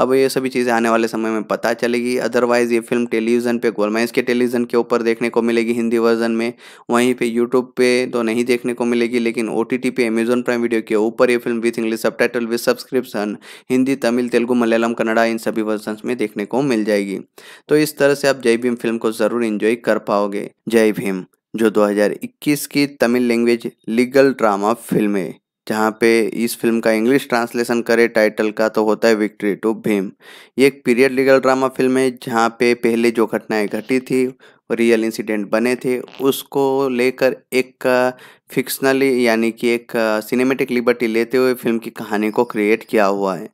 अब ये सभी चीज़ें आने वाले समय में पता चलेगी अदरवाइज़ ये फिल्म टेलीविज़न पर गोलमाइज के टेलीविज़न के ऊपर देखने को मिलेगी हिंदी वर्जन में वहीं पर यूट्यूब पर तो नहीं देखने को मिलेगी लेकिन ओ पे अमेजोन प्राइम वीडियो के ऊपर ये film with English subtitle with subscription Hindi Tamil Telugu Malayalam Kannada इन सभी वर्जन डांस में देखने को मिल जाएगी तो इस तरह से आप जय भीम फिल्म को ज़रूर इंजॉय कर पाओगे जय भीम जो 2021 की Tamil language legal drama film है जहाँ पे इस फिल्म का इंग्लिश ट्रांसलेशन करे टाइटल का तो होता है विक्ट्री टू भीम ये एक पीरियड लीगल ड्रामा फिल्म है जहाँ पे पहले जो घटनाएं घटी थी रियल इंसिडेंट बने थे उसको लेकर एक फिक्शनली यानी कि एक सिनेमेटिक लिबर्टी लेते हुए फिल्म की कहानी को क्रिएट किया हुआ है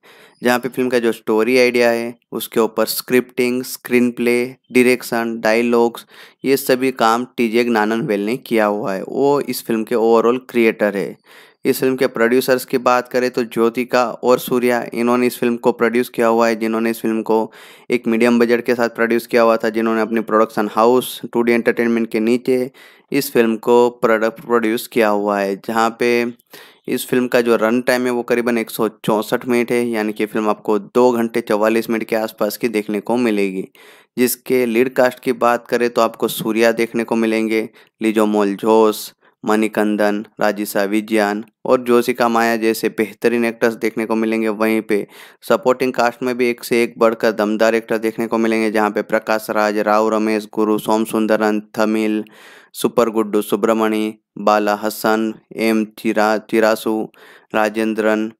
जहाँ पे फिल्म का जो स्टोरी आइडिया है उसके ऊपर scripting screenplay direction dialogues ये सभी काम टीजे नानन वेल ने किया हुआ है वो इस फिल्म के ओवरऑल क्रिएटर है इस फिल्म के प्रोड्यूसर्स की बात करें तो ज्योतिका और सूर्या इन्होंने इस फिल्म को प्रोड्यूस किया हुआ है जिन्होंने इस फिल्म को एक मीडियम बजट के साथ प्रोड्यूस किया हुआ था जिन्होंने अपने production house two D entertainment के नीचे इस फिल्म को प्रोडक्ट प्रोड्यूस किया हुआ है जहाँ पे इस फिल्म का जो रन टाइम है वो करीबन एक मिनट है यानी कि फिल्म आपको दो घंटे चौवालीस मिनट के आसपास की देखने को मिलेगी जिसके लीड कास्ट की बात करें तो आपको सूर्या देखने को मिलेंगे लिजो मोल जोस मणिकंदन राजिशा विज्ञान और जोशिका माया जैसे बेहतरीन एक्टर्स देखने को मिलेंगे वहीं पे सपोर्टिंग कास्ट में भी एक से एक बढ़कर दमदार एक्टर देखने को मिलेंगे जहां पे प्रकाश राज Rao Ramesh Guru Som Sundaran थमिल super good Subramani Bala Hasan M chira चिरासु Rajendran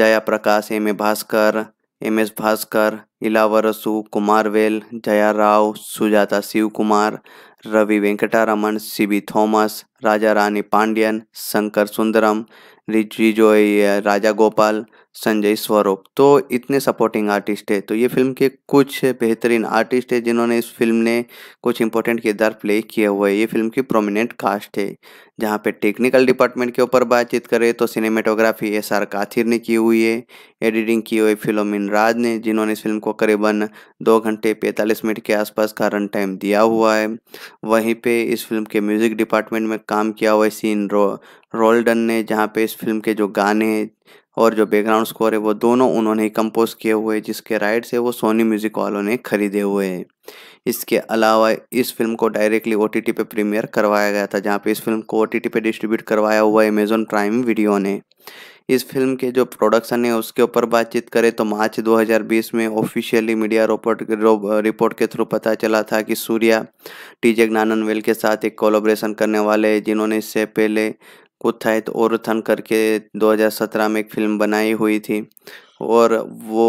Jaya Prakash M A Bhaskar M S Bhaskar Ilavarasu Kumar well Jaya Rao Sujatha Shiv Kumar Ravi Venkataraman Sibi Thomas Raja Rani Pandian Shankar Sundaram रिजिजो Raja Gopal Sanjay Swaroop तो इतने सपोर्टिंग आर्टिस्ट है तो ये फिल्म के कुछ बेहतरीन आर्टिस्ट है जिन्होंने इस फिल्म ने कुछ इंपॉर्टेंट किरदार प्ले किए हुए है ये फिल्म की प्रोमिनेंट कास्ट है जहाँ पे टेक्निकल डिपार्टमेंट के ऊपर बातचीत करें तो सिनेमेटोग्राफी एस आर काथिर ने की हुई है एडिटिंग की हुई फिलोमिन राज ने जिन्होंने इस फिल्म को करीबन दो घंटे पैंतालीस मिनट के आसपास का रन टाइम दिया हुआ है वहीं पे इस फिल्म के म्यूज़िक डिपार्टमेंट में काम किया हुआ है सीन रो रोल्डन ने जहाँ पे इस फिल्म के जो गाने और जो बैकग्राउंड स्कोर है वो दोनों उन्होंने ही कंपोज किए हुए हैं जिसके राइट्स है वो सोनी म्यूजिक वालों ने खरीदे हुए हैं इसके अलावा इस फिल्म को डायरेक्टली ओ टी पे प्रीमियर करवाया गया था जहाँ पे इस फिल्म को ओ टी पे डिस्ट्रीब्यूट करवाया हुआ है अमेजोन प्राइम वीडियो ने इस फिल्म के जो प्रोडक्शन है उसके ऊपर बातचीत करें तो मार्च 2020 में ऑफिशियली मीडिया रिपोर्ट रिपोर्ट के थ्रू पता चला था कि सूर्या टीजे ज्ञाननवेल के साथ एक कोलोब्रेशन करने वाले जिन्होंने इससे पहले उत्थायित और थन करके 2017 में एक फिल्म बनाई हुई थी और वो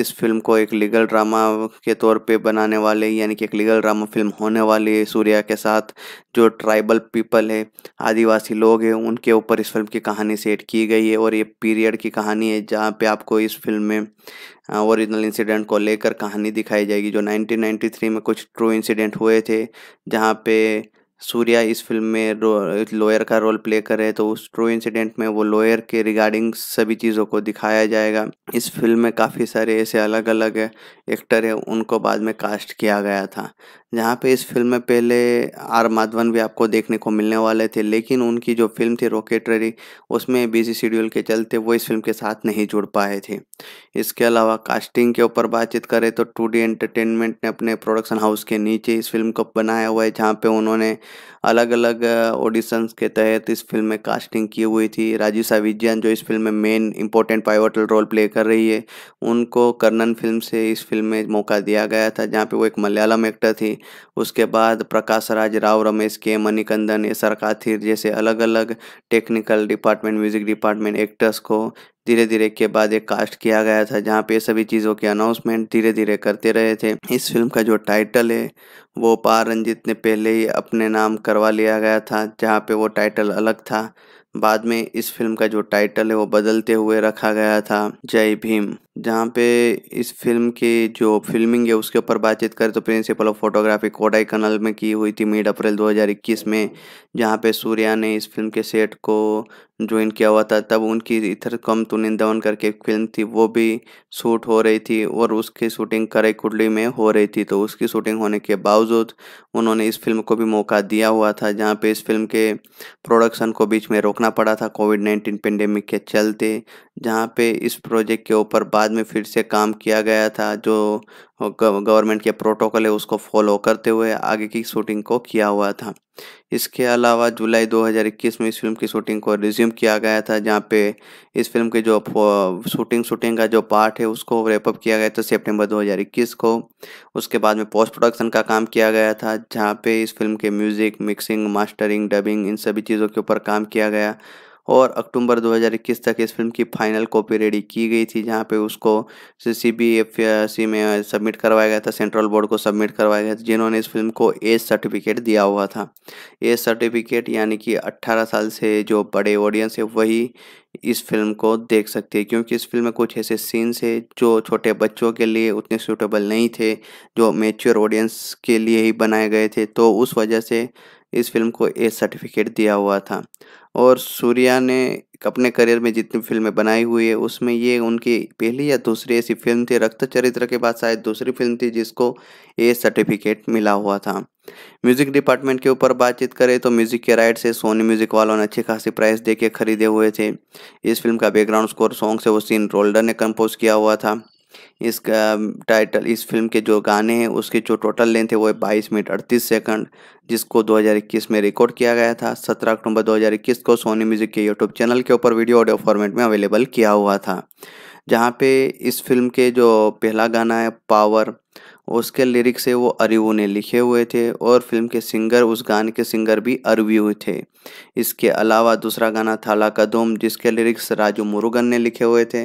इस फिल्म को एक लीगल ड्रामा के तौर पे बनाने वाले यानी कि एक लीगल ड्रामा फिल्म होने वाली है सूर्या के साथ जो ट्राइबल पीपल है आदिवासी लोग हैं उनके ऊपर इस फिल्म की कहानी सेट की गई है और ये पीरियड की कहानी है जहाँ पे आपको इस फिल्म में ओरिजिनल इंसिडेंट को लेकर कहानी दिखाई जाएगी जो 1993 में कुछ ट्रू इंसिडेंट हुए थे जहाँ पे सूर्या इस फिल्म में लॉयर का रोल प्ले करे तो उस ट्रू इंसिडेंट में वो लॉयर के रिगार्डिंग सभी चीज़ों को दिखाया जाएगा इस फिल्म में काफ़ी सारे ऐसे अलग अलग एक्टर हैं उनको बाद में कास्ट किया गया था जहाँ पे इस फिल्म में पहले आर माधवन भी आपको देखने को मिलने वाले थे लेकिन उनकी जो फिल्म थी रॉकेटरी उसमें बिजी शेड्यूल के चलते वो इस फिल्म के साथ नहीं जुड़ पाए थे इसके अलावा कास्टिंग के ऊपर बातचीत करें तो टू डी एंटरटेनमेंट ने अपने प्रोडक्शन हाउस के नीचे इस फिल्म को बनाया हुआ है जहाँ पे उन्होंने अलग अलग ऑडिशंस के तहत इस फिल्म में कास्टिंग की हुई थी राजीव साविजियन जो इस फिल्म में main important pivotal role play कर रही है उनको कर्नन फिल्म से इस फिल्म में मौका दिया गया था जहाँ पे वो एक मलयालम एक्टर थी उसके बाद प्रकाश राज राव रमेश के मणिकंदन एस आर काथिर जैसे अलग अलग technical department music department actors को धीरे धीरे के बाद एक कास्ट किया गया था जहाँ पे सभी चीज़ों के अनाउंसमेंट धीरे धीरे करते रहे थे इस फिल्म का जो टाइटल है वो पार रंजित ने पहले ही अपने नाम करवा लिया गया था जहाँ पे वो टाइटल अलग था बाद में इस फिल्म का जो टाइटल है वो बदलते हुए रखा गया था जय भीम जहाँ पे इस फिल्म की जो फिल्मिंग है उसके ऊपर बातचीत करें तो principal of photography Kodaikanal में की हुई थी मिड अप्रैल 2021 में जहाँ पे सूर्या ने इस फिल्म के सेट को ज्वाइन किया हुआ था तब उनकी इधर कम तो दवन करके फिल्म थी वो भी शूट हो रही थी और उसकी शूटिंग करई कुडली में हो रही थी तो उसकी शूटिंग होने के बावजूद उन्होंने इस फिल्म को भी मौका दिया हुआ था जहाँ पे इस फिल्म के प्रोडक्शन को बीच में रोकना पड़ा था कोविड नाइन्टीन पेंडेमिक के चलते जहाँ पे इस प्रोजेक्ट के ऊपर बाद में फिर से काम किया गया था जो गवर्नमेंट के प्रोटोकॉल है उसको फॉलो करते हुए आगे की शूटिंग को किया हुआ था इसके अलावा जुलाई 2021 में इस फिल्म की शूटिंग को रिज्यूम किया गया था जहाँ पे इस फिल्म के जो शूटिंग शूटिंग का जो पार्ट है उसको रेपअप किया गया था सितंबर 2021 को उसके बाद में पोस्ट प्रोडक्शन का काम किया गया था जहाँ पे इस फिल्म के म्यूज़िक मिक्सिंग मास्टरिंग डबिंग इन सभी चीज़ों के ऊपर काम किया गया और अक्टूबर 2021 तक इस फिल्म की फाइनल कॉपी रेडी की गई थी जहाँ पे उसको सी बी एफ सी में सबमिट करवाया गया था सेंट्रल बोर्ड को सबमिट करवाया गया था जिन्होंने इस फिल्म को एज सर्टिफिकेट दिया हुआ था एज सर्टिफिकेट यानी कि 18 साल से जो बड़े ऑडियंस है वही इस फिल्म को देख सकती है क्योंकि इस फिल्म में कुछ ऐसे सीन्स है जो छोटे बच्चों के लिए उतने सूटेबल नहीं थे जो मेच्योर ऑडियंस के लिए ही बनाए गए थे तो उस वजह से इस फिल्म को ए सर्टिफिकेट दिया हुआ था और सूर्या ने अपने करियर में जितनी फिल्में बनाई हुई है उसमें ये उनकी पहली या दूसरी ऐसी फिल्म थी रक्त चरित्र के बाद शायद दूसरी फिल्म थी जिसको ए सर्टिफिकेट मिला हुआ था म्यूजिक डिपार्टमेंट के ऊपर बातचीत करें तो म्यूजिक के राइट से सोनी म्यूजिक वालों ने अच्छी खासी प्राइस दे के खरीदे हुए थे इस फिल्म का बैकग्राउंड स्कोर सॉन्ग से वो सीन रोल्डर ने कंपोज किया हुआ था इसका टाइटल इस फिल्म के जो गाने हैं उसके जो टोटल लेंथ है वो है बाईस मिनट अड़तीस सेकंड जिसको 2021 में रिकॉर्ड किया गया था 17 अक्टूबर 2021 को सोनी म्यूज़िक के यूट्यूब चैनल के ऊपर वीडियो ऑडियो फॉर्मेट में अवेलेबल किया हुआ था जहाँ पे इस फिल्म के जो पहला गाना है पावर उसके लिरिक्स है वो अरिवू ने लिखे हुए थे और फिल्म के सिंगर उस गाने के सिंगर भी अरबू थे इसके अलावा दूसरा गाना था ला कदम जिसके लिरिक्स राजू मुरुगन ने लिखे हुए थे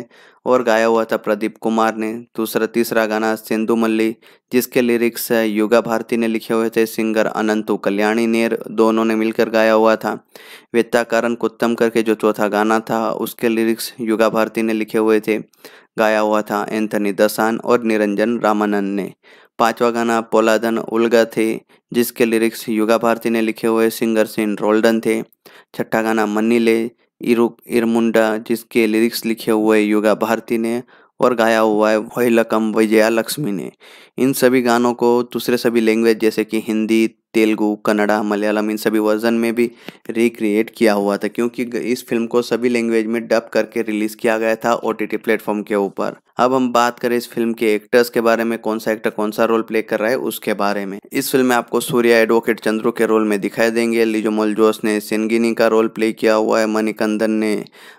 और गाया हुआ था प्रदीप कुमार ने दूसरा तीसरा गाना सिंधु मल्ली जिसके लिरिक्स युगा भारती ने लिखे हुए थे सिंगर अनंतु कल्याणी नेर दोनों ने मिलकर गाया हुआ था वित्ताकरण कुत्तम करके जो चौथा गाना था उसके लिरिक्स युगा भारती ने लिखे हुए थे गाया हुआ था एंथनी दसान और निरंजन रामानंद ने पांचवा गाना पोलादन उल्गा थे जिसके लिरिक्स युगा भारती ने लिखे हुए सिंगर सिन रोल्डन थे छठा गाना ले इरु इरमुंडा जिसके लिरिक्स लिखे हुए युगा भारती ने और गाया हुआ है वही लकम विजया लक्ष्मी ने इन सभी गानों को दूसरे सभी लैंग्वेज जैसे कि हिंदी तेलुगु कन्नड़ा मलयालम इन सभी वर्जन में भी रिक्रिएट किया हुआ था क्योंकि इस फिल्म को सभी लैंग्वेज में डब करके रिलीज़ किया गया था ओ टी टी प्लेटफॉर्म के ऊपर अब हम बात करें इस फिल्म के एक्टर्स के बारे में कौन सा एक्टर कौन सा रोल प्ले कर रहा है उसके बारे में इस फिल्म में आपको सूर्या एडवोकेट चंद्रू के रोल में दिखाई देंगे लिजोमोल जोस ने सिनगिनी का रोल प्ले किया हुआ है मणिकंदन ने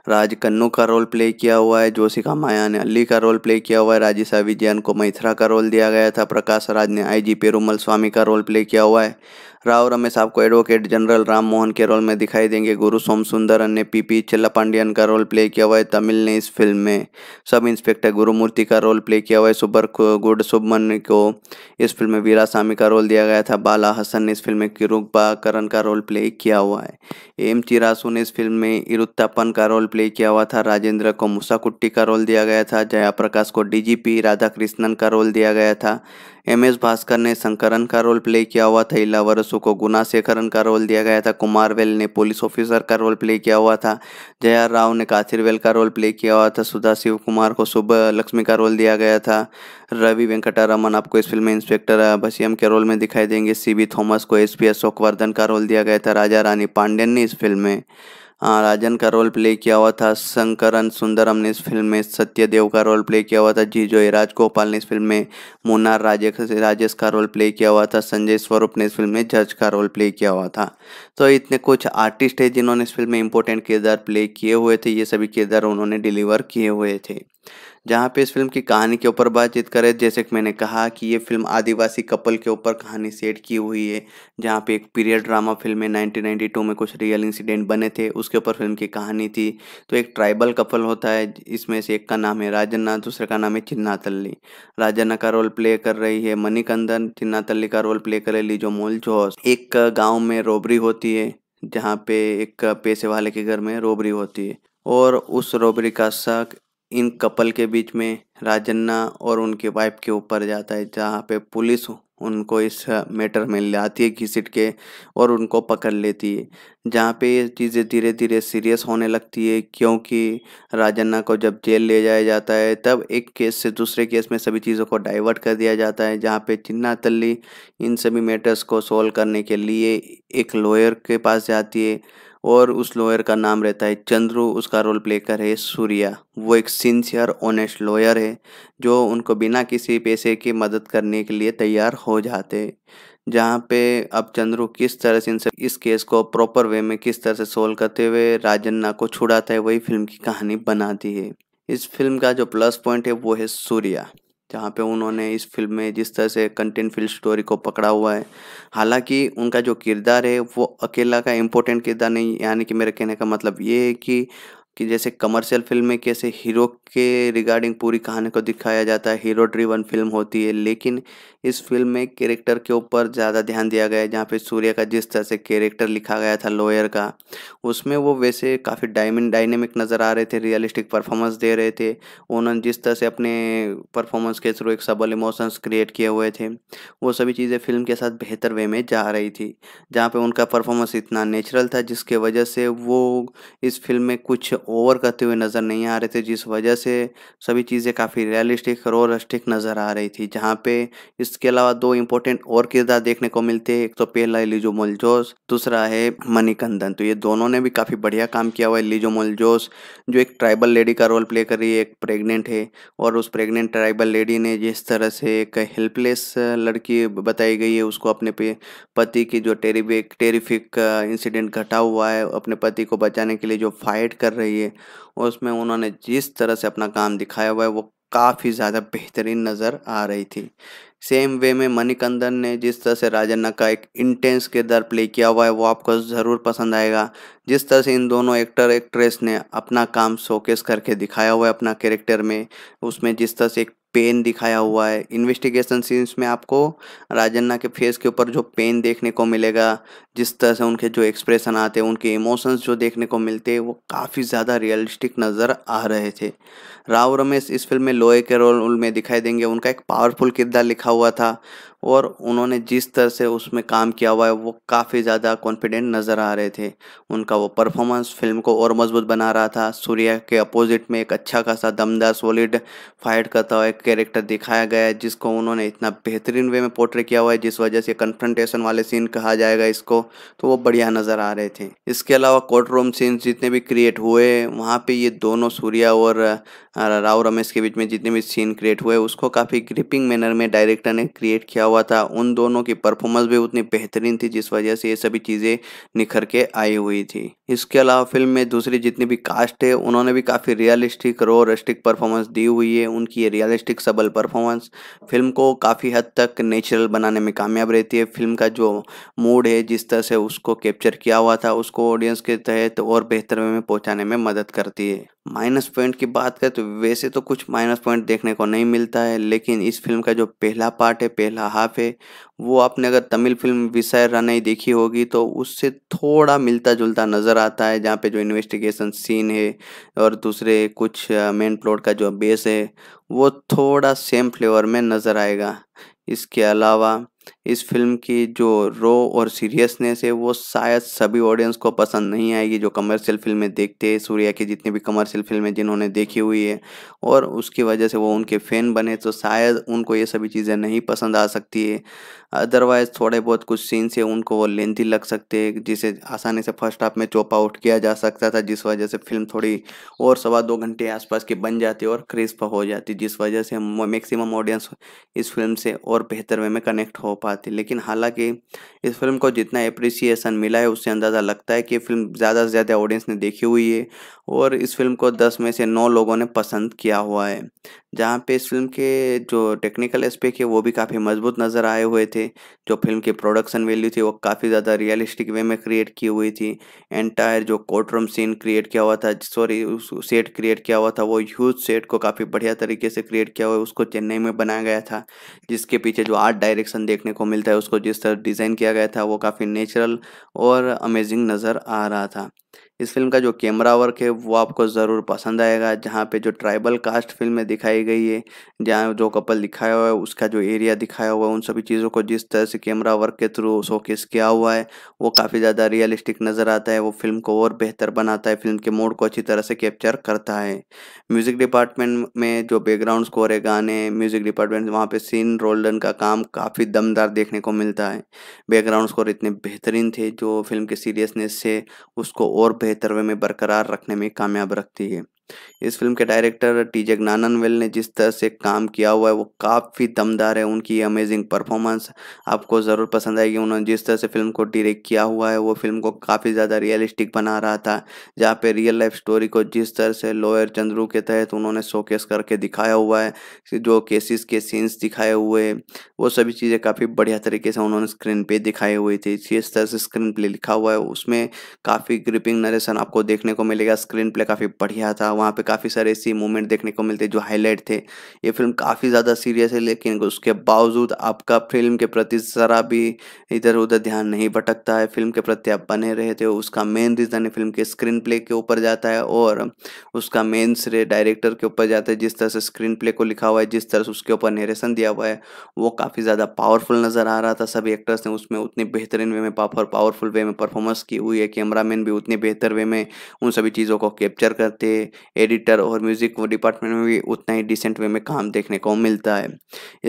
राज कन्नू का रोल प्ले किया हुआ है जोशिका माया ने अली का रोल प्ले किया हुआ है राजिशा विजयन को मैथरा का रोल दिया गया था प्रकाश राज ने आई जी पेरूमल स्वामी का रोल प्ले किया हुआ है राव रमेश आपको एडवोकेट जनरल राम मोहन के रोल में दिखाई देंगे गुरु सोम सुंदरन ने पीपी चिल्ला पांडियन का रोल प्ले किया हुआ है तमिल ने इस फिल्म में सब इंस्पेक्टर गुरुमूर्ति का रोल प्ले किया हुआ है सुबर गुड सुबमन को इस फिल्म में वीरा सामी का रोल दिया गया था बाला हसन ने इस फिल्म में किरुबा करण का रोल प्ले किया हुआ है एम रासू ने इस फिल्म में इरुत्तापन का रोल प्ले किया हुआ था राजेंद्र को मुसाकुट्टी का रोल दिया गया था जया प्रकाश को डीजीपी कृष्णन का रोल दिया गया था एम एस भास्कर ने शंकरन का रोल प्ले किया हुआ था इलावरसु को गुना शेखरन का रोल दिया गया था कुमार वेल ने पुलिस ऑफिसर का रोल प्ले किया हुआ था जया राव ने काथिर वेल का रोल प्ले किया हुआ था सुधा शिव कुमार को शुभ लक्ष्मी का रोल दिया गया था रवि वेंकटारमन आपको इस फिल्म में इंस्पेक्टर भसीम के रोल में दिखाई देंगे सी थॉमस को एस पी अशोकवर्धन का रोल दिया गया था राजा रानी पांडेन ने इस फिल्म में हाँ, राजन का रोल प्ले किया हुआ था शंकरन सुंदरम ने इस फिल्म में सत्यदेव का रोल प्ले किया हुआ था जीजो राजगोपाल ने इस फिल्म में मुन्नार राजेश राजेश का रोल प्ले किया हुआ था संजय स्वरूप ने इस फिल्म में जज का रोल प्ले किया हुआ था तो इतने कुछ आर्टिस्ट है जिन्होंने इस फिल्म में इंपॉर्टेंट किरदार प्ले किए हुए थे ये सभी किरदार उन्होंने डिलीवर किए हुए थे जहाँ पे इस फिल्म की कहानी के ऊपर बातचीत करें जैसे कि मैंने कहा कि ये फिल्म आदिवासी कपल के ऊपर कहानी सेट की हुई है जहाँ पे एक पीरियड ड्रामा फिल्म है नाइनटीन में कुछ रियल इंसिडेंट बने थे उसके ऊपर फिल्म की कहानी थी तो एक ट्राइबल कपल होता है इसमें से एक का नाम है राजन्ना दूसरे का नाम है चिन्ना तल्ली राजन्ना का रोल प्ले कर रही है मणिकंदन चिन्ना तल्ली का रोल प्ले कर रही लीजो मोल जोस एक गाँव में रोबरी होती है जहाँ पे एक पैसे वाले के घर में रोबरी होती है और उस रोबरी का शक इन कपल के बीच में राजन्ना और उनके वाइफ के ऊपर जाता है जहाँ पे पुलिस उनको इस मैटर में ले आती है घिसट के और उनको पकड़ लेती है जहाँ पे ये चीज़ें धीरे धीरे सीरियस होने लगती है क्योंकि राजन्ना को जब जेल ले जाया जाता है तब एक केस से दूसरे केस में सभी चीज़ों को डाइवर्ट कर दिया जाता है जहाँ पे चिन्ना तल्ली इन सभी मैटर्स को सोल्व करने के लिए एक लॉयर के पास जाती है और उस लॉयर का नाम रहता है चंद्रू उसका रोल प्ले करे सूर्या वो एक सिंसियर ऑनेस्ट लॉयर है जो उनको बिना किसी पैसे की मदद करने के लिए तैयार हो जाते जहाँ पे अब चंद्रू किस तरह से इनसे इस केस को प्रॉपर वे में किस तरह से सोल्व करते हुए राजन्ना को छुड़ाता है वही फिल्म की कहानी बनाती है इस फिल्म का जो प्लस पॉइंट है वो है सूर्या जहाँ पे उन्होंने इस फिल्म में जिस तरह से कंटेंट फील्ड स्टोरी को पकड़ा हुआ है हालांकि उनका जो किरदार है वो अकेला का इम्पोर्टेंट किरदार नहीं यानी कि मेरे कहने का मतलब ये है कि कि जैसे कमर्शियल फिल्म में कैसे हीरो के रिगार्डिंग पूरी कहानी को दिखाया जाता है हीरो ड्रिवन फिल्म होती है लेकिन इस फिल्म में कैरेक्टर के ऊपर ज़्यादा ध्यान दिया गया है जहाँ पे सूर्य का जिस तरह से कैरेक्टर लिखा गया था लॉयर का उसमें वो वैसे काफ़ी डायमंड डायनेमिक नज़र आ रहे थे रियलिस्टिक परफॉर्मेंस दे रहे थे उन्होंने जिस तरह से अपने परफॉर्मेंस के थ्रू एक सबल इमोशंस क्रिएट किए हुए थे वो सभी चीज़ें फिल्म के साथ बेहतर वे में जा रही थी जहाँ पर उनका परफॉर्मेंस इतना नेचुरल था जिसके वजह से वो इस फिल्म में कुछ ओवर करते हुए नज़र नहीं आ रहे थे जिस वजह से सभी चीज़ें काफ़ी रियलिस्टिक रोरस्टिक नज़र आ रही थी जहाँ पे इस इसके अलावा दो इम्पोर्टेंट और किरदार देखने को मिलते हैं एक तो पहला है लिजो मोलजोस दूसरा है मणिकंदन तो ये दोनों ने भी काफ़ी बढ़िया काम किया हुआ है लिजो मोलजोस जो एक ट्राइबल लेडी का रोल प्ले कर रही है एक प्रेग्नेंट है और उस प्रेग्नेंट ट्राइबल लेडी ने जिस तरह से एक हेल्पलेस लड़की बताई गई है उसको अपने पति की जो टेरिफिक टेरिफिक इंसिडेंट घटा हुआ है अपने पति को बचाने के लिए जो फाइट कर रही है उसमें उन्होंने जिस तरह से अपना काम दिखाया हुआ है वो काफ़ी ज़्यादा बेहतरीन नज़र आ रही थी सेम वे में मणिकंदन ने जिस तरह से राजन्ना का एक इंटेंस किरदार प्ले किया हुआ है वो आपको ज़रूर पसंद आएगा जिस तरह से इन दोनों एक्टर एक्ट्रेस ने अपना काम शोकेस करके दिखाया हुआ है अपना कैरेक्टर में उसमें जिस तरह से एक पेन दिखाया हुआ है इन्वेस्टिगेशन सीन्स में आपको राजन्ना के फेस के ऊपर जो पेन देखने को मिलेगा जिस तरह से उनके जो एक्सप्रेशन आते हैं उनके इमोशंस जो देखने को मिलते हैं वो काफ़ी ज़्यादा रियलिस्टिक नज़र आ रहे थे राव रमेश इस फिल्म में लोहे के रोल में दिखाई देंगे उनका एक पावरफुल किरदार लिखा हुआ था और उन्होंने जिस तरह से उसमें काम किया हुआ है वो काफ़ी ज़्यादा कॉन्फिडेंट नज़र आ रहे थे उनका वो परफॉर्मेंस फिल्म को और मजबूत बना रहा था सूर्या के अपोजिट में एक अच्छा खासा दमदार सॉलिड फाइट करता हुआ एक कैरेक्टर दिखाया गया है जिसको उन्होंने इतना बेहतरीन वे में पोर्ट्रे किया हुआ है जिस वजह से कन्फ्रंटेशन वाले सीन कहा जाएगा इसको तो वो बढ़िया नज़र आ रहे थे इसके अलावा कोर्ट रूम सीन्स जितने भी क्रिएट हुए वहाँ पर ये दोनों सूर्या और राव रमेश के बीच में जितने भी सीन क्रिएट हुए उसको काफ़ी ग्रिपिंग मैनर में डायरेक्टर ने क्रिएट किया हुआ था उन दोनों की परफॉर्मेंस भी उतनी बेहतरीन थी जिस वजह से ये सभी चीज़ें निखर के आई हुई थी इसके अलावा फिल्म में दूसरी जितनी भी कास्ट है उन्होंने भी काफ़ी रियलिस्टिक रो रस्टिक परफॉर्मेंस दी हुई है उनकी ये रियलिस्टिक सबल परफॉर्मेंस फिल्म को काफ़ी हद तक नेचुरल बनाने में कामयाब रहती है फिल्म का जो मूड है जिस तरह से उसको कैप्चर किया हुआ था उसको ऑडियंस के तहत और बेहतर में पहुँचाने में मदद करती है माइनस पॉइंट की बात करें तो वैसे तो कुछ माइनस पॉइंट देखने को नहीं मिलता है लेकिन इस फिल्म का जो पहला पार्ट है पहला हाफ है वो आपने अगर तमिल फिल्म विषय रनई देखी होगी तो उससे थोड़ा मिलता जुलता नज़र आता है जहाँ पे जो इन्वेस्टिगेशन सीन है और दूसरे कुछ मेन प्लॉट का जो बेस है वो थोड़ा सेम फ्लेवर में नज़र आएगा इसके अलावा इस फिल्म की जो रो और सीरियसनेस है वो शायद सभी ऑडियंस को पसंद नहीं आएगी जो कमर्शियल फिल्में देखते हैं सूर्या की जितनी भी कमर्शियल फिल्में जिन्होंने देखी हुई है और उसकी वजह से वो उनके फ़ैन बने तो शायद उनको ये सभी चीज़ें नहीं पसंद आ सकती है अदरवाइज़ थोड़े बहुत कुछ सीन्स है उनको वो लेंथी लग सकते हैं जिसे आसानी से फर्स्ट हाफ में चॉप आउट किया जा सकता था जिस वजह से फिल्म थोड़ी और सवा दो घंटे आसपास की बन जाती और क्रिस्प हो जाती जिस वजह से मैक्सिमम ऑडियंस इस फिल्म से और बेहतर वे में कनेक्ट हो पा पाती लेकिन हालांकि इस फिल्म को जितना अप्रिसिएशन मिला है उससे अंदाज़ा लगता है कि फिल्म ज़्यादा से ज़्यादा ऑडियंस ने देखी हुई है और इस फिल्म को दस में से नौ लोगों ने पसंद किया हुआ है जहाँ पे इस फ़िल्म के जो टेक्निकल एस्पेक्ट है वो भी काफ़ी मज़बूत नज़र आए हुए थे जो फ़िल्म की प्रोडक्शन वैल्यू थी वो काफ़ी ज़्यादा रियलिस्टिक वे में क्रिएट की हुई थी एंटायर जो कोर्ट रूम सीन क्रिएट किया हुआ था सॉरी उस सेट क्रिएट किया हुआ था वो ह्यूज सेट को काफ़ी बढ़िया तरीके से क्रिएट किया हुआ है उसको चेन्नई में बनाया गया था जिसके पीछे जो आर्ट डायरेक्शन देखने को मिलता है उसको जिस तरह डिज़ाइन किया गया था वो काफ़ी नेचुरल और अमेजिंग नज़र आ रहा था इस फिल्म का जो कैमरा वर्क है वो आपको ज़रूर पसंद आएगा जहाँ पे जो ट्राइबल कास्ट फिल्म में दिखाई गई है जहाँ जो कपल दिखाया हुआ है उसका जो एरिया दिखाया हुआ है उन सभी चीज़ों को जिस तरह से कैमरा वर्क के थ्रू शोकेस किया हुआ है वो काफ़ी ज़्यादा रियलिस्टिक नज़र आता है वो फिल्म को और बेहतर बनाता है फिल्म के मूड को अच्छी तरह से कैप्चर करता है म्यूज़िक डिपार्टमेंट में जो बैकग्राउंड स्कोर है गाने म्यूज़िक डिपार्टमेंट वहाँ पर सीन रोल्डन का काम काफ़ी दमदार देखने को मिलता है बैकग्राउंड स्कोर इतने बेहतरीन थे जो फिल्म के सीरियसनेस से उसको और बेहतर बेहतर वे में बरकरार रखने में कामयाब रखती है इस फिल्म के डायरेक्टर टी जगनाननवेल ने जिस तरह से काम किया हुआ है वो काफ़ी दमदार है उनकी अमेजिंग परफॉर्मेंस आपको ज़रूर पसंद आएगी उन्होंने जिस तरह से फिल्म को डायरेक्ट किया हुआ है वो फिल्म को काफ़ी ज़्यादा रियलिस्टिक बना रहा था जहाँ पे रियल लाइफ स्टोरी को जिस तरह से लोयर चंद्रू के तहत उन्होंने शोकेस करके दिखाया हुआ है जो केसेस के सीन्स दिखाए हुए वो सभी चीज़ें काफ़ी बढ़िया तरीके से उन्होंने स्क्रीन पे दिखाई हुई थी जिस तरह से स्क्रीन प्ले लिखा हुआ है उसमें काफ़ी ग्रिपिंग नरेशन आपको देखने को मिलेगा स्क्रीन प्ले काफ़ी बढ़िया था वहाँ पे काफ़ी सारे ऐसी मोमेंट देखने को मिलते जो हाईलाइट थे ये फिल्म काफ़ी ज़्यादा सीरियस है लेकिन उसके बावजूद आपका फिल्म के प्रति ज़रा भी इधर उधर ध्यान नहीं भटकता है फिल्म के प्रति आप बने रहते हो उसका मेन रीज़न है फिल्म के स्क्रीन प्ले के ऊपर जाता है और उसका मेन श्रेय डायरेक्टर के ऊपर जाता है जिस तरह से स्क्रीन प्ले को लिखा हुआ है जिस तरह से उसके ऊपर नरेशन दिया हुआ है वो काफ़ी ज़्यादा पावरफुल नज़र आ रहा था सभी एक्टर्स ने उसमें उतनी बेहतरीन वे में पावर पावरफुल वे में परफॉर्मेंस की हुई है कैमरामैन भी उतने बेहतर वे में उन सभी चीज़ों को कैप्चर करते एडिटर और म्यूजिक डिपार्टमेंट में भी उतना ही डिसेंट वे में काम देखने को मिलता है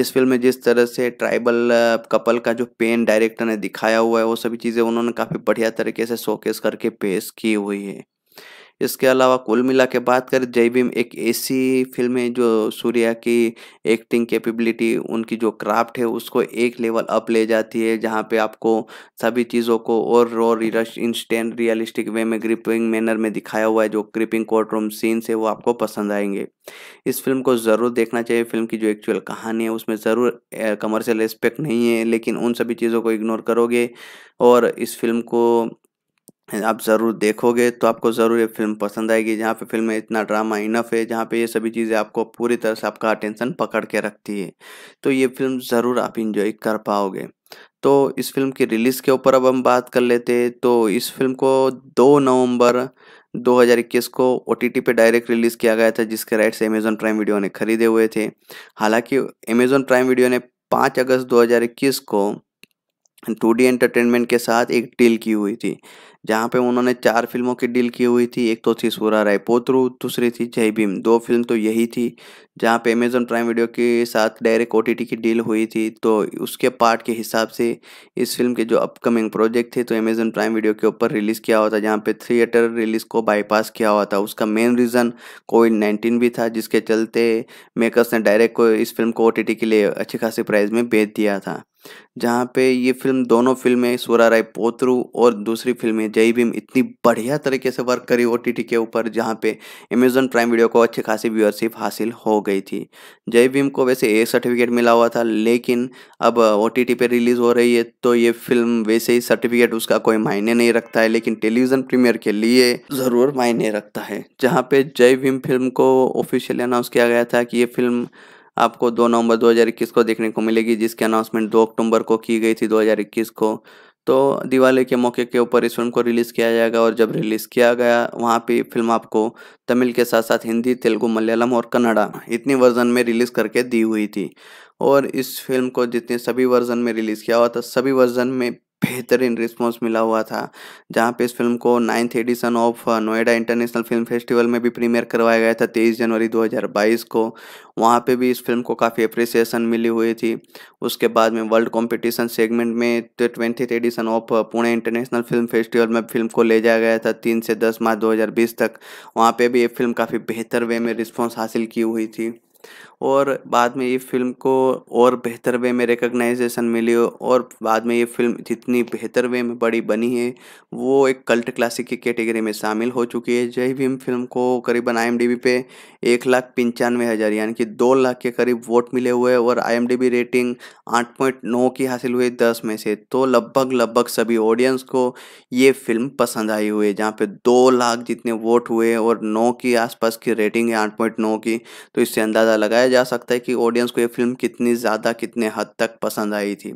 इस फिल्म में जिस तरह से ट्राइबल कपल का जो पेन डायरेक्टर ने दिखाया हुआ है वो सभी चीज़ें उन्होंने काफ़ी बढ़िया तरीके से शोकेस करके पेश की हुई है इसके अलावा कुल मिला के बात करें जय भीम एक ऐसी फिल्म है जो सूर्या की एक्टिंग कैपेबिलिटी उनकी जो क्राफ्ट है उसको एक लेवल अप ले जाती है जहाँ पे आपको सभी चीज़ों को और रश इंस्टेंट रियलिस्टिक वे में ग्रिपिंग मैनर में दिखाया हुआ है जो ग्रिपिंग कोर्ट रूम सीन्स है वो आपको पसंद आएंगे इस फिल्म को ज़रूर देखना चाहिए फिल्म की जो एक्चुअल कहानी है उसमें ज़रूर कमर्शियल एस्पेक्ट नहीं है लेकिन उन सभी चीज़ों को इग्नोर करोगे और इस फिल्म को आप ज़रूर देखोगे तो आपको ज़रूर ये फिल्म पसंद आएगी जहाँ पे फिल्म में इतना ड्रामा इनफ है जहाँ पे ये सभी चीज़ें आपको पूरी तरह से आपका अटेंशन पकड़ के रखती है तो ये फिल्म ज़रूर आप इंजॉय कर पाओगे तो इस फिल्म की रिलीज़ के ऊपर अब हम बात कर लेते हैं तो इस फिल्म को दो नवंबर 2021 को ओ पे डायरेक्ट रिलीज़ किया गया था जिसके राइट्स अमेजोन प्राइम वीडियो ने खरीदे हुए थे हालांकि अमेजोन प्राइम वीडियो ने पाँच अगस्त 2021 को टू डी एंटरटेनमेंट के साथ एक डील की हुई थी जहाँ पे उन्होंने चार फिल्मों की डील की हुई थी एक तो थी सूरा राय पोत्रू दूसरी थी जय भीम दो फिल्म तो यही थी जहाँ पे अमेजोन प्राइम वीडियो के साथ डायरेक्ट ओ की डील हुई थी तो उसके पार्ट के हिसाब से इस फिल्म के जो अपकमिंग प्रोजेक्ट थे तो अमेजोन प्राइम वीडियो के ऊपर रिलीज़ किया हुआ था जहाँ पे थिएटर रिलीज़ को बाईपास किया हुआ था उसका मेन रीज़न कोविड नाइन्टीन भी था जिसके चलते मेकर्स ने डायरेक्ट को इस फिल्म को ओ के लिए अच्छी खासी प्राइज़ में बेच दिया था जहाँ पे ये फ़िल्म दोनों फ़िल्में सोरा राय पोतरू और दूसरी फिल्में जय भीम इतनी बढ़िया तरीके से वर्क करी ओ टी के ऊपर जहाँ पे अमेजन प्राइम वीडियो को अच्छी खासी व्यूअरशिप हासिल हो गई थी जय भीम को वैसे ए सर्टिफिकेट मिला हुआ था लेकिन अब ओ टी पे रिलीज़ हो रही है तो ये फिल्म वैसे ही सर्टिफिकेट उसका कोई मायने नहीं रखता है लेकिन टेलीविज़न प्रीमियर के लिए ज़रूर मायने रखता है जहाँ पे जय भीम फिल्म को ऑफिशियली अनाउंस किया गया था कि ये फिल्म आपको 2 नवंबर 2021 को देखने को मिलेगी जिसकी अनाउंसमेंट 2 अक्टूबर को की गई थी 2021 को तो दिवाली के मौके के ऊपर इस फिल्म को रिलीज़ किया जाएगा और जब रिलीज़ किया गया वहाँ पे फिल्म आपको तमिल के साथ साथ हिंदी तेलुगू मलयालम और कन्नड़ा इतनी वर्जन में रिलीज़ करके दी हुई थी और इस फिल्म को जितने सभी वर्जन में रिलीज़ किया हुआ था सभी वर्जन में बेहतरीन रिस्पॉन्स मिला हुआ था जहाँ पे इस फिल्म को ninth edition of Noida international film festival में भी प्रीमियर करवाया गया था तेईस जनवरी 2022 को वहाँ पे भी इस फिल्म को काफ़ी अप्रिसिएशन मिली हुई थी उसके बाद में वर्ल्ड कॉम्पिटिशन सेगमेंट में twenty edition of Pune international film festival में फिल्म को ले जाया गया था तीन से दस मार्च दो तक वहाँ पर भी ये फिल्म काफ़ी बेहतर वे में रिस्पॉन्स हासिल की हुई थी और बाद में ये फिल्म को और बेहतर वे में रिकग्नाइजेशन मिली और बाद में ये फिल्म जितनी बेहतर वे में बड़ी बनी है वो एक कल्ट क्लासिक की कैटेगरी में शामिल हो चुकी है जय भीम फिल्म को करीबन आई पे एक लाख पंचानवे हज़ार यानी कि दो लाख के करीब वोट मिले हुए और आई रेटिंग आठ पॉइंट नौ की हासिल हुई दस में से तो लगभग लगभग सभी ऑडियंस को ये फिल्म पसंद आई हुई है जहाँ पे दो लाख जितने वोट हुए और नौ के आसपास की रेटिंग है आठ पॉइंट नौ की तो इससे अंदाज़ा लगाया जा सकता है कि ऑडियंस को ये फिल्म कितनी ज़्यादा कितने हद तक पसंद आई थी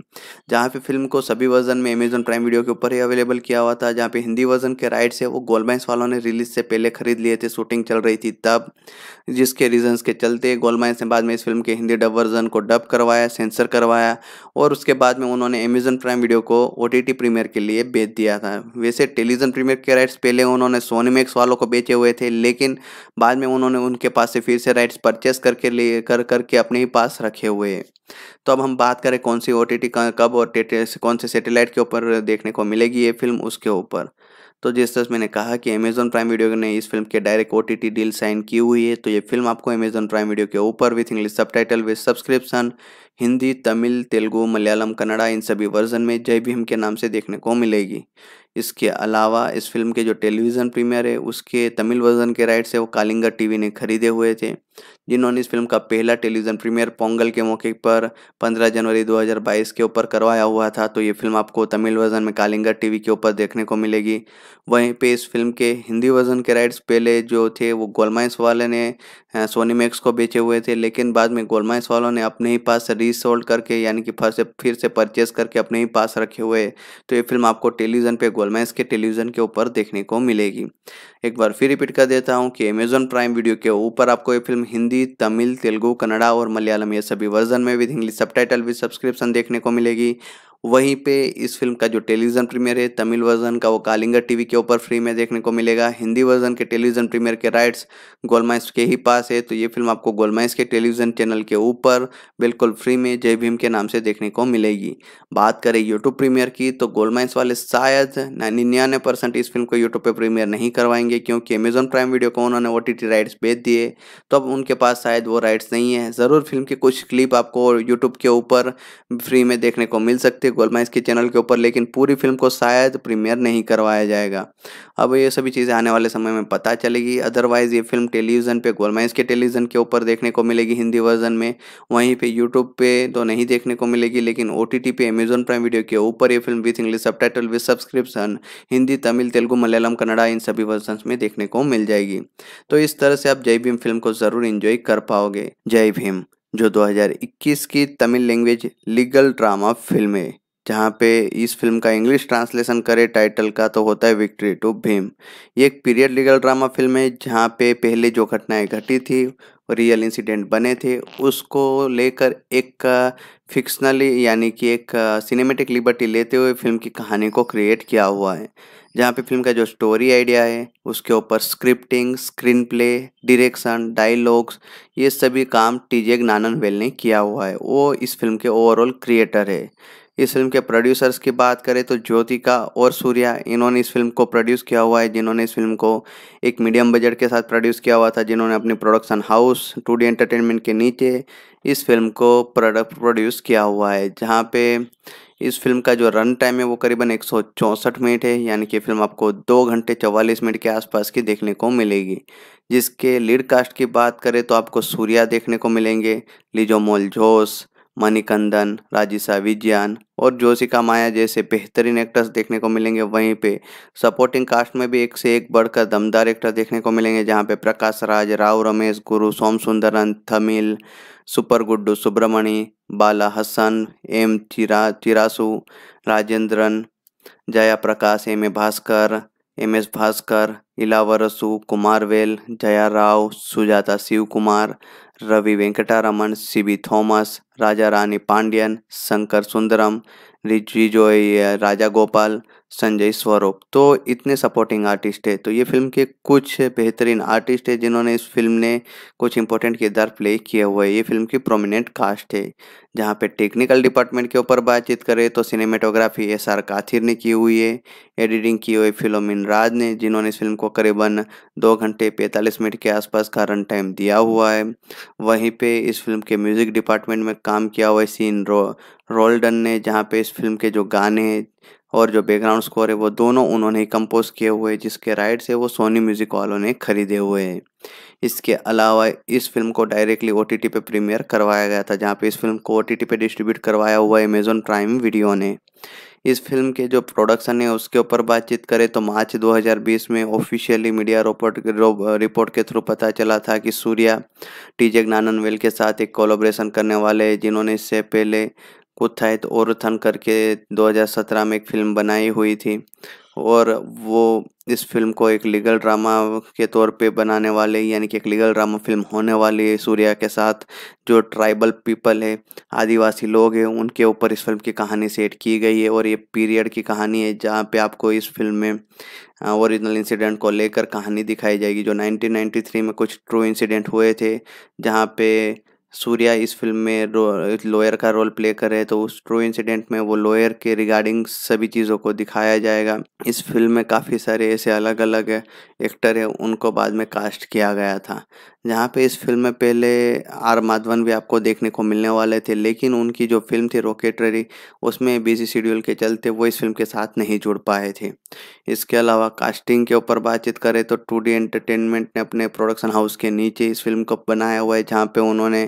जहाँ पे फिल्म को सभी वर्जन में अमेज़न प्राइम वीडियो के ऊपर ही अवेलेबल किया हुआ था जहाँ पे हिंदी वर्जन के राइट्स है वो गोलमाइंस वालों ने रिलीज से पहले खरीद लिए थे शूटिंग चल रही थी तब जिसके रीजन्स के चलते गोलमाइंस ने बाद में इस फिल्म के हिंदी डब वर्जन को डब करवाया सेंसर करवाया और उसके बाद में उन्होंने अमेजन प्राइम वीडियो को ओ टी प्रीमियर के लिए बेच दिया था वैसे टेलीविजन प्रीमियर के राइट्स पहले उन्होंने सोनीमैक्स वालों को बेचे हुए थे लेकिन बाद में उन्होंने उनके पास से फिर से राइट्स परचेस करके लिए कर करके अपने ही पास रखे हुए हैं तो अब हम बात करें कौन सी ओ कब और कौन से सेटेलाइट के ऊपर देखने को मिलेगी ये फिल्म उसके ऊपर तो जिस तरह मैंने कहा कि अमेजोन प्राइम वीडियो ने इस फिल्म के direct O T deal sign की हुई है तो ये फिल्म आपको अमेजोन प्राइम वीडियो के ऊपर with English subtitle with subscription Hindi Tamil Telugu Malayalam Kannada इन सभी वर्जन में जय भीम के नाम से देखने को मिलेगी इसके अलावा इस फिल्म के जो टेलीविज़न प्रीमियर है उसके तमिल वर्जन के राइट्स है वो कालिंगा टीवी ने खरीदे हुए थे जिन्होंने इस फिल्म का पहला टेलीविजन प्रीमियर पोंगल के मौके पर 15 जनवरी 2022 के ऊपर करवाया हुआ था तो ये फिल्म आपको तमिल वर्जन में कालिंगर टीवी के ऊपर देखने को मिलेगी वहीं पे इस फिल्म के हिंदी वर्जन के राइट्स पहले जो थे वो गोलमाइंस वाले ने सोनी मैक्स को बेचे हुए थे लेकिन बाद में गोलमाइंस वालों ने अपने ही पास रीसोल्ड करके यानी कि फिर से फिर से परचेज करके अपने ही पास रखे हुए तो ये फिल्म आपको टेलीविजन पर गोलमाइंस के टेलीविजन के ऊपर देखने को मिलेगी एक बार फिर रिपीट कर देता हूँ कि अमेजोन प्राइम वीडियो के ऊपर आपको ये फिल्म हिंदी हिंदी तमिल तेलुगू कन्नड़ा और मलयालम ये सभी वर्जन में विद इंग्लिश सब टाइटल भी सब्सक्रिप्शन देखने को मिलेगी वहीं पे इस फिल्म का जो टेलीविज़न प्रीमियर है तमिल वर्जन का वो कालिंगर टीवी के ऊपर फ्री में देखने को मिलेगा हिंदी वर्जन के टेलीविज़न प्रीमियर के राइट्स गोलमाइस के ही पास है तो ये फिल्म आपको गोलमाइस के टेलीविज़न चैनल के ऊपर बिल्कुल फ्री में जय भीम के नाम से देखने को मिलेगी बात करें यूट्यूब प्रीमियर की तो गोलमाइंस वाले शायद निन्यानवे परसेंट इस फिल्म को यूट्यूब पर प्रीमियर नहीं करवाएंगे क्योंकि अमेजोन प्राइम वीडियो को उन्होंने ओ राइट्स बेच दिए तो अब उनके पास शायद वो राइट्स नहीं है ज़रूर फिल्म के कुछ क्लिप आपको यूट्यूब के ऊपर फ्री में देखने को मिल सकते थे गोलमा इसके चैनल के ऊपर लेकिन पूरी फिल्म को शायद प्रीमियर नहीं करवाया जाएगा अब ये सभी चीज़ें आने वाले समय में पता चलेगी अदरवाइज़ ये फिल्म टेलीविज़न पे गोलमा इसके टेलीविज़न के ऊपर देखने को मिलेगी हिंदी वर्जन में वहीं पे यूट्यूब पे तो नहीं देखने को मिलेगी लेकिन ओ टी पे अमेजोन प्राइम वीडियो के ऊपर ये film with English subtitle with subscription Hindi Tamil Telugu Malayalam Kannada इन सभी वर्जन में देखने को मिल जाएगी तो इस तरह से आप जय भीम फिल्म को ज़रूर इन्जॉय कर पाओगे जय भीम जो 2021 की Tamil language legal drama film है जहाँ पे इस फिल्म का इंग्लिश ट्रांसलेशन करे टाइटल का तो होता है विक्ट्री टू भीम ये एक पीरियड लीगल ड्रामा फिल्म है जहाँ पे पहले जो घटनाएं घटी थी रियल इंसिडेंट बने थे उसको लेकर एक फिक्शनली यानी कि एक सिनेमेटिक लिबर्टी लेते हुए फिल्म की कहानी को क्रिएट किया हुआ है जहाँ पे फिल्म का जो स्टोरी आइडिया है उसके ऊपर scripting screenplay direction dialogues ये सभी काम टीजे नानन वेल ने किया हुआ है वो इस फिल्म के ओवरऑल क्रिएटर है इस फिल्म के प्रोड्यूसर्स की बात करें तो ज्योतिका और सूर्या इन्होंने इस फिल्म को प्रोड्यूस किया हुआ है जिन्होंने इस फिल्म को एक मीडियम बजट के साथ प्रोड्यूस किया हुआ था जिन्होंने अपनी production house two D entertainment के नीचे इस फिल्म को प्रोडक्ट प्रोड्यूस किया हुआ है जहाँ पे इस फिल्म का जो रन टाइम है वो करीबन एक मिनट है यानी कि फिल्म आपको दो घंटे चवालीस मिनट के आसपास की देखने को मिलेगी जिसके लीड कास्ट की बात करें तो आपको सूर्या देखने को मिलेंगे लिजोमोल जोस मणिकंदन राजिशा विज्ञान और जोशिका माया जैसे बेहतरीन एक्टर्स देखने को मिलेंगे वहीं पे सपोर्टिंग कास्ट में भी एक से एक बढ़कर दमदार एक्टर देखने को मिलेंगे जहां पे प्रकाश राज Rao Ramesh Guru Som Sundaran थमिल super good Subramani Bala Hasan M chira चिरासु Rajendran Jaya Prakash M A Bhaskar M S Bhaskar Ilavarasu Kumar well Jaya Rao Sujatha Shiv Kumar Ravi Venkataraman C B Thomas Raja Rani Pandian Shankar Sundaram रिजिजो Raja Gopal Sanjay Swaroop तो इतने सपोर्टिंग आर्टिस्ट है तो ये फिल्म के कुछ बेहतरीन आर्टिस्ट है जिन्होंने इस फिल्म ने कुछ इंपॉर्टेंट किरदार प्ले किए हुए ये फिल्म की प्रोमिनेंट कास्ट है जहाँ पे टेक्निकल डिपार्टमेंट के ऊपर बातचीत करें तो सिनेमेटोग्राफी एस आर काथिर ने की हुई है एडिटिंग की हुई फिलोमिन राज ने जिन्होंने इस फिल्म को करीबन दो घंटे पैंतालीस मिनट के आसपास का रन टाइम दिया हुआ है वहीं पे इस फिल्म के म्यूज़िक डिपार्टमेंट में काम किया हुआ है सीन रो रोल्डन ने जहाँ पे इस फिल्म के जो गाने और जो बैकग्राउंड स्कोर है वो दोनों उन्होंने कंपोज किए हुए जिसके राइट से वो सोनी म्यूज़िक वालों ने खरीदे हुए हैं इसके अलावा इस फिल्म को डायरेक्टली ओ टी पे प्रीमियर करवाया गया था जहाँ पे इस फिल्म को ओ टी पर डिस्ट्रीब्यूट करवाया हुआ अमेजोन प्राइम वीडियो ने इस फिल्म के जो प्रोडक्शन है उसके ऊपर बातचीत करें तो मार्च 2020 में ऑफिशियली मीडिया रिपोर्ट रिपोर्ट के थ्रू पता चला था कि सूर्या टीजे ज्ञाननवेल के साथ एक कोलोब्रेशन करने वाले जिन्होंने इससे पहले कुथायत और थन करके 2017 में एक फिल्म बनाई हुई थी और वो इस फिल्म को एक लीगल ड्रामा के तौर पे बनाने वाले यानी कि एक लीगल ड्रामा फिल्म होने वाली है सूर्या के साथ जो ट्राइबल पीपल है आदिवासी लोग हैं उनके ऊपर इस फिल्म की कहानी सेट की गई है और ये पीरियड की कहानी है जहाँ पे आपको इस फिल्म में ओरिजिनल इंसिडेंट को लेकर कहानी दिखाई जाएगी जो 1993 में कुछ ट्रू इंसिडेंट हुए थे जहाँ पे सूर्या इस फिल्म में लॉयर का रोल प्ले करे तो उस ट्रू इंसिडेंट में वो लॉयर के रिगार्डिंग सभी चीज़ों को दिखाया जाएगा इस फिल्म में काफ़ी सारे ऐसे अलग अलग एक्टर हैं उनको बाद में कास्ट किया गया था जहाँ पे इस फिल्म में पहले आर माधवन भी आपको देखने को मिलने वाले थे लेकिन उनकी जो फिल्म थी रॉकेटरी उसमें बिजी शेड्यूल के चलते वो इस फिल्म के साथ नहीं जुड़ पाए थे इसके अलावा कास्टिंग के ऊपर बातचीत करें तो टू एंटरटेनमेंट ने अपने प्रोडक्शन हाउस के नीचे इस फिल्म को बनाया हुआ है जहाँ पर उन्होंने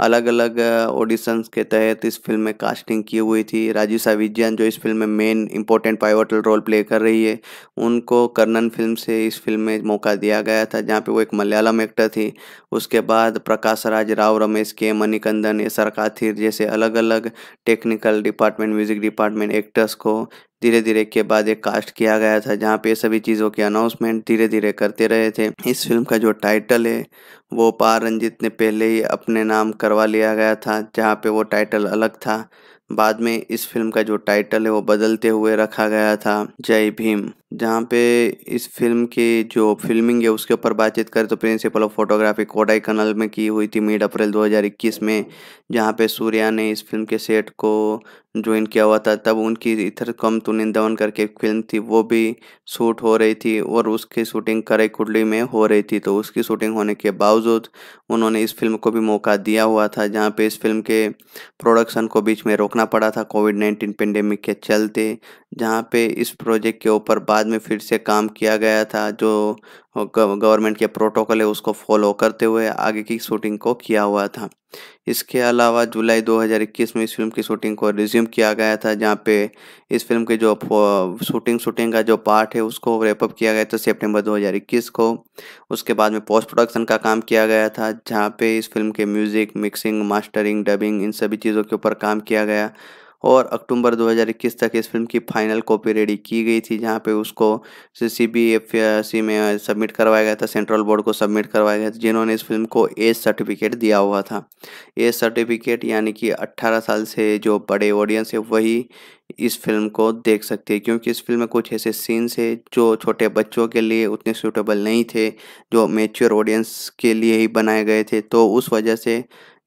अलग अलग ऑडिशंस के तहत इस फिल्म में कास्टिंग की हुई थी राजू साविजियन जो इस फिल्म में main important pivotal role play कर रही है उनको कर्नन फिल्म से इस फिल्म में मौका दिया गया था जहाँ पे वो एक मलयालम एक्टर थी उसके बाद प्रकाश राज राव रमेश के मणिकंदन एस आर काथिर जैसे अलग अलग technical department music department actors को धीरे धीरे के बाद एक कास्ट किया गया था जहाँ पे सभी चीज़ों के अनाउंसमेंट धीरे धीरे करते रहे थे इस फिल्म का जो टाइटल है वो पार रंजित ने पहले ही अपने नाम कर करवा लिया गया था जहाँ पे वो टाइटल अलग था बाद में इस फिल्म का जो टाइटल है वो बदलते हुए रखा गया था जय भीम जहाँ पे इस फिल्म के जो फिल्मिंग है उसके ऊपर बातचीत करें तो principal of photography Kodaikanal में की हुई थी मिड अप्रैल 2021 में जहाँ पे सूर्या ने इस फिल्म के सेट को ज्वाइन किया हुआ था तब उनकी इथर कम तो दवन करके फिल्म थी वो भी शूट हो रही थी और उसकी शूटिंग करई कुडली में हो रही थी तो उसकी शूटिंग होने के बावजूद उन्होंने इस फिल्म को भी मौका दिया हुआ था जहाँ पे इस फिल्म के प्रोडक्शन को बीच में रोकना पड़ा था कोविड नाइन्टीन पेंडेमिक के चलते जहाँ पे इस प्रोजेक्ट के ऊपर बात बाद में फिर से काम किया गया था जो गवर्नमेंट के प्रोटोकॉल है उसको फॉलो करते हुए आगे की शूटिंग को किया हुआ था इसके अलावा जुलाई 2021 में इस फिल्म की शूटिंग को रिज्यूम किया गया था जहाँ पे इस फिल्म के जो शूटिंग शूटिंग का जो पार्ट है उसको रेपअप किया गया था सेप्टेम्बर दो को उसके बाद में पोस्ट प्रोडक्शन का काम किया गया था जहाँ पे इस फिल्म के म्यूज़िक मिक्सिंग मास्टरिंग डबिंग इन सभी चीज़ों के ऊपर काम किया गया और अक्टूबर 2021 तक इस फिल्म की फाइनल कॉपी रेडी की गई थी जहाँ पे उसको सी बी एफ सी में सबमिट करवाया गया था सेंट्रल बोर्ड को सबमिट करवाया गया था जिन्होंने इस फिल्म को एज सर्टिफिकेट दिया हुआ था एज सर्टिफिकेट यानी कि 18 साल से जो बड़े ऑडियंस है वही इस फिल्म को देख सकती है क्योंकि इस फिल्म में कुछ ऐसे सीन्स है जो छोटे बच्चों के लिए उतने सूटेबल नहीं थे जो मेच्योर ऑडियंस के लिए ही बनाए गए थे तो उस वजह से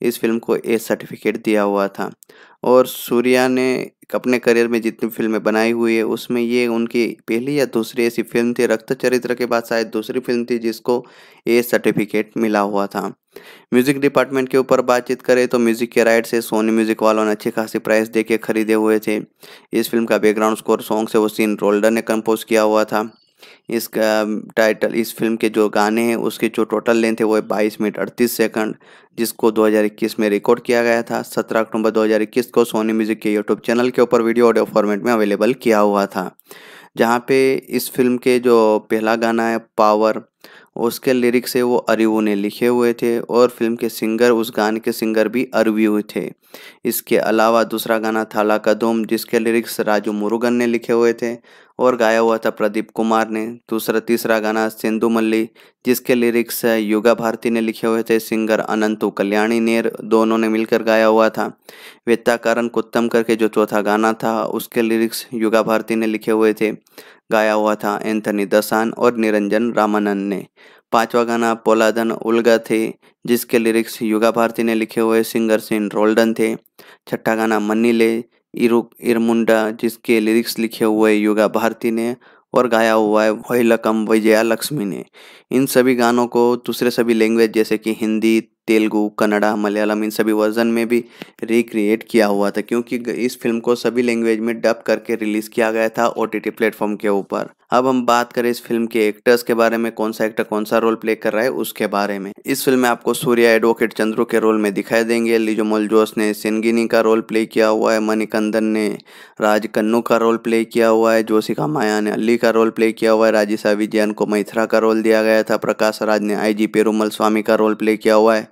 इस फिल्म को एज सर्टिफिकेट दिया हुआ था और सूर्या ने अपने करियर में जितनी फिल्में बनाई हुई है उसमें ये उनकी पहली या दूसरी ऐसी फिल्म थी रक्त चरित्र के बाद शायद दूसरी फिल्म थी जिसको ए सर्टिफिकेट मिला हुआ था म्यूज़िक डिपार्टमेंट के ऊपर बातचीत करें तो म्यूज़िक के राइट से सोनी म्यूज़िक वालों ने अच्छी खासी प्राइस दे के खरीदे हुए थे इस फिल्म का बैकग्राउंड स्कोर सॉन्ग से सीन रोल्डर ने कंपोज किया हुआ था इसका टाइटल इस फिल्म के जो गाने हैं उसके जो टोटल लेंथ है वो है बाईस मिनट अड़तीस सेकंड जिसको 2021 में रिकॉर्ड किया गया था 17 अक्टूबर 2021 को सोनी म्यूज़िक के यूट्यूब चैनल के ऊपर वीडियो ऑडियो फॉर्मेट में अवेलेबल किया हुआ था जहाँ पे इस फिल्म के जो पहला गाना है पावर उसके लिरिक्स है वो अरिवू ने लिखे हुए थे और फिल्म के सिंगर उस गाने के सिंगर भी अरव्यू थे इसके अलावा दूसरा गाना थाला कदम जिसके लिरिक्स राजू मुरुगन ने लिखे हुए थे और गाया हुआ था प्रदीप कुमार ने दूसरा तीसरा गाना सिंधु मल्ली जिसके लिरिक्स युगा भारती ने लिखे हुए थे सिंगर अनंतु कल्याणी नेर दोनों ने मिलकर गाया हुआ था कारण कुत्तम करके जो चौथा गाना था उसके लिरिक्स युगा भारती ने लिखे हुए थे गाया हुआ था एंथनी दसान और निरंजन रामानंद ने पांचवा गाना पोलादन उल्गा थे जिसके लिरिक्स युगा भारती ने लिखे हुए सिंगर सिन रोल्डन थे छठा गाना मन्नी ले इरमुंडा जिसके लिरिक्स लिखे हुए योगा भारती ने और गाया हुआ है वही लकम विजया लक्ष्मी ने इन सभी गानों को दूसरे सभी लैंग्वेज जैसे कि हिंदी तेलुगु कन्नड़ा मलयालम इन सभी वर्जन में भी रिक्रिएट किया हुआ था क्योंकि इस फिल्म को सभी लैंग्वेज में डब करके रिलीज़ किया गया था ओ टी प्लेटफॉर्म के ऊपर अब हम बात करें इस फिल्म के एक्टर्स के बारे में कौन सा एक्टर कौन सा रोल प्ले कर रहा है उसके बारे में इस फिल्म में आपको सूर्या एडवोकेट चंद्रू के रोल में दिखाई देंगे लिजोमोल जोस ने सिनगिनी का रोल प्ले किया हुआ है मणिकंदन ने राज कन्नू का रोल प्ले किया हुआ है जोशिका माया ने अली का रोल प्ले किया हुआ है राजीसा विजयन को मैथरा का रोल दिया गया था प्रकाश राज ने आई जी पेरूमल स्वामी का रोल प्ले किया हुआ है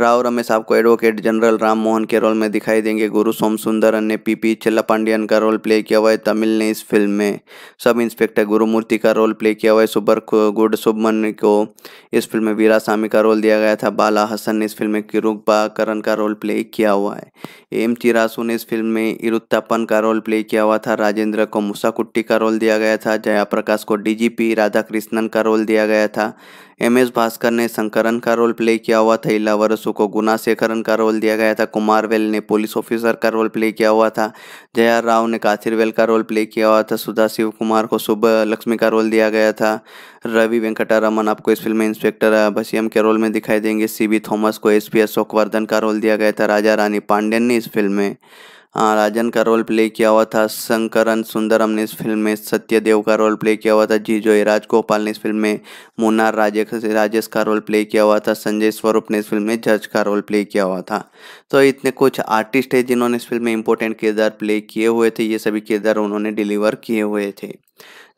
राव रमेश आपको एडवोकेट जनरल राम मोहन के रोल में दिखाई देंगे गुरु सोम सुंदरन ने पी चिल्ला पांडियन का रोल प्ले किया हुआ है तमिल ने इस फिल्म में सब इंस्पेक्टर गुरुमूर्ति का रोल प्ले किया हुआ है सुबर गुड सुबमन को इस फिल्म में वीरा सामी का रोल दिया गया था बाला हसन ने इस फिल्म में किरुबा करण का रोल प्ले किया हुआ है एम चिरासु ने इस फिल्म में इरुत्तापन का रोल प्ले किया हुआ था राजेंद्र को मुसाकुट्टी का रोल दिया गया था जया प्रकाश को डीजीपी राधा कृष्णन का रोल दिया गया था एम एस भास्कर ने शंकरन का रोल प्ले किया हुआ था इलावर बसु को गुना शेखरन का रोल दिया गया था कुमार वेल ने पुलिस ऑफिसर का रोल प्ले किया हुआ था जया राव ने काथिर वेल का रोल प्ले किया हुआ था सुधा शिव कुमार को शुभ लक्ष्मी का रोल दिया गया था रवि वेंकटारमन आपको इस फिल्म में इंस्पेक्टर भसीम के रोल में दिखाई देंगे सी थॉमस को एस पी अशोकवर्धन का रोल दिया गया था राजा रानी पांडेन ने इस फिल्म में हाँ, राजन का रोल प्ले किया हुआ था शंकरन सुंदरम ने इस फिल्म में सत्यदेव का रोल प्ले किया हुआ था जी जो राजगोपाल ने इस फिल्म में मुन्नार राजे राजेश का रोल प्ले किया हुआ था संजय स्वरूप ने इस फिल्म में जज का रोल प्ले किया हुआ था तो इतने कुछ आर्टिस्ट है जिन्होंने इस फिल्म में इंपॉर्टेंट किरदार प्ले किए हुए थे ये सभी किरदार उन्होंने डिलीवर किए हुए थे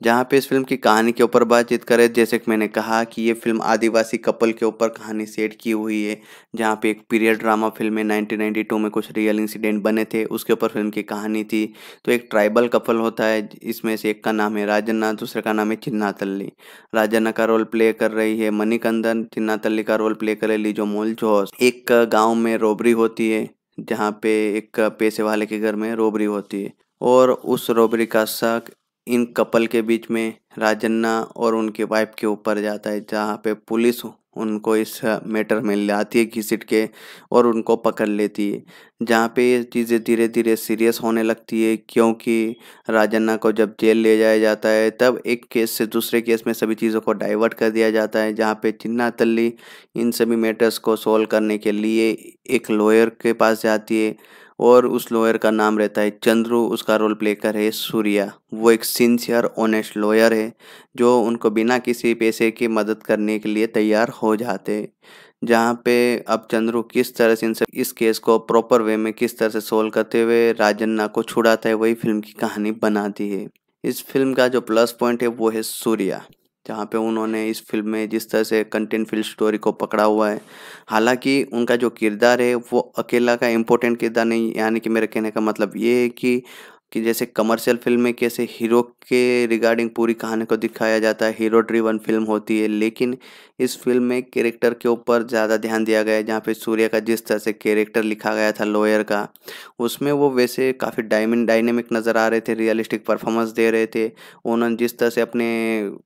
जहाँ पे इस फिल्म की कहानी के ऊपर बातचीत करें जैसे कि मैंने कहा कि ये फिल्म आदिवासी कपल के ऊपर कहानी सेट की हुई है जहाँ पे एक पीरियड ड्रामा फिल्म है 1992 में कुछ रियल इंसिडेंट बने थे उसके ऊपर फिल्म की कहानी थी तो एक ट्राइबल कपल होता है इसमें से एक का नाम है राजन्ना दूसरे का नाम है चिन्ना तल्ली राजन्ना का रोल प्ले कर रही है मणिकंदन चिन्ना तल्ली का रोल प्ले कर रही लीजो मोल जोस एक गाँव में रोबरी होती है जहाँ पे एक पैसे वाले के घर में रोबरी होती है और उस रोबरी का शक इन कपल के बीच में राजन्ना और उनके वाइफ के ऊपर जाता है जहाँ पे पुलिस उनको इस मैटर में ले आती है घिसट के और उनको पकड़ लेती है जहाँ पे ये चीज़ें धीरे धीरे सीरियस होने लगती है क्योंकि राजन्ना को जब जेल ले जाया जाता है तब एक केस से दूसरे केस में सभी चीज़ों को डाइवर्ट कर दिया जाता है जहाँ पे चिन्ना तल्ली इन सभी मैटर्स को सोल्व करने के लिए एक लॉयर के पास जाती है और उस लॉयर का नाम रहता है चंद्रू उसका रोल प्ले करे सूर्या वो एक सिंसियर ऑनेस्ट लॉयर है जो उनको बिना किसी पैसे की मदद करने के लिए तैयार हो जाते जहाँ पे अब चंद्रू किस तरह से इनसे इस केस को प्रॉपर वे में किस तरह से सोल्व करते हुए राजन्ना को छुड़ाता है वही फिल्म की कहानी बनाती है इस फिल्म का जो प्लस पॉइंट है वो है सूर्या जहाँ पे उन्होंने इस फिल्म में जिस तरह से कंटेंट फील्ड स्टोरी को पकड़ा हुआ है हालांकि उनका जो किरदार है वो अकेला का इम्पोर्टेंट किरदार नहीं यानी कि मेरे कहने का मतलब ये है कि कि जैसे कमर्शियल फिल्म में कैसे हीरो के रिगार्डिंग पूरी कहानी को दिखाया जाता है हीरो ड्रिवन फिल्म होती है लेकिन इस फिल्म में कैरेक्टर के ऊपर ज़्यादा ध्यान दिया गया है जहाँ पे सूर्य का जिस तरह से कैरेक्टर लिखा गया था लॉयर का उसमें वो वैसे काफ़ी डायमंड डायनेमिक नज़र आ रहे थे रियलिस्टिक परफॉर्मेंस दे रहे थे उन्होंने जिस तरह से अपने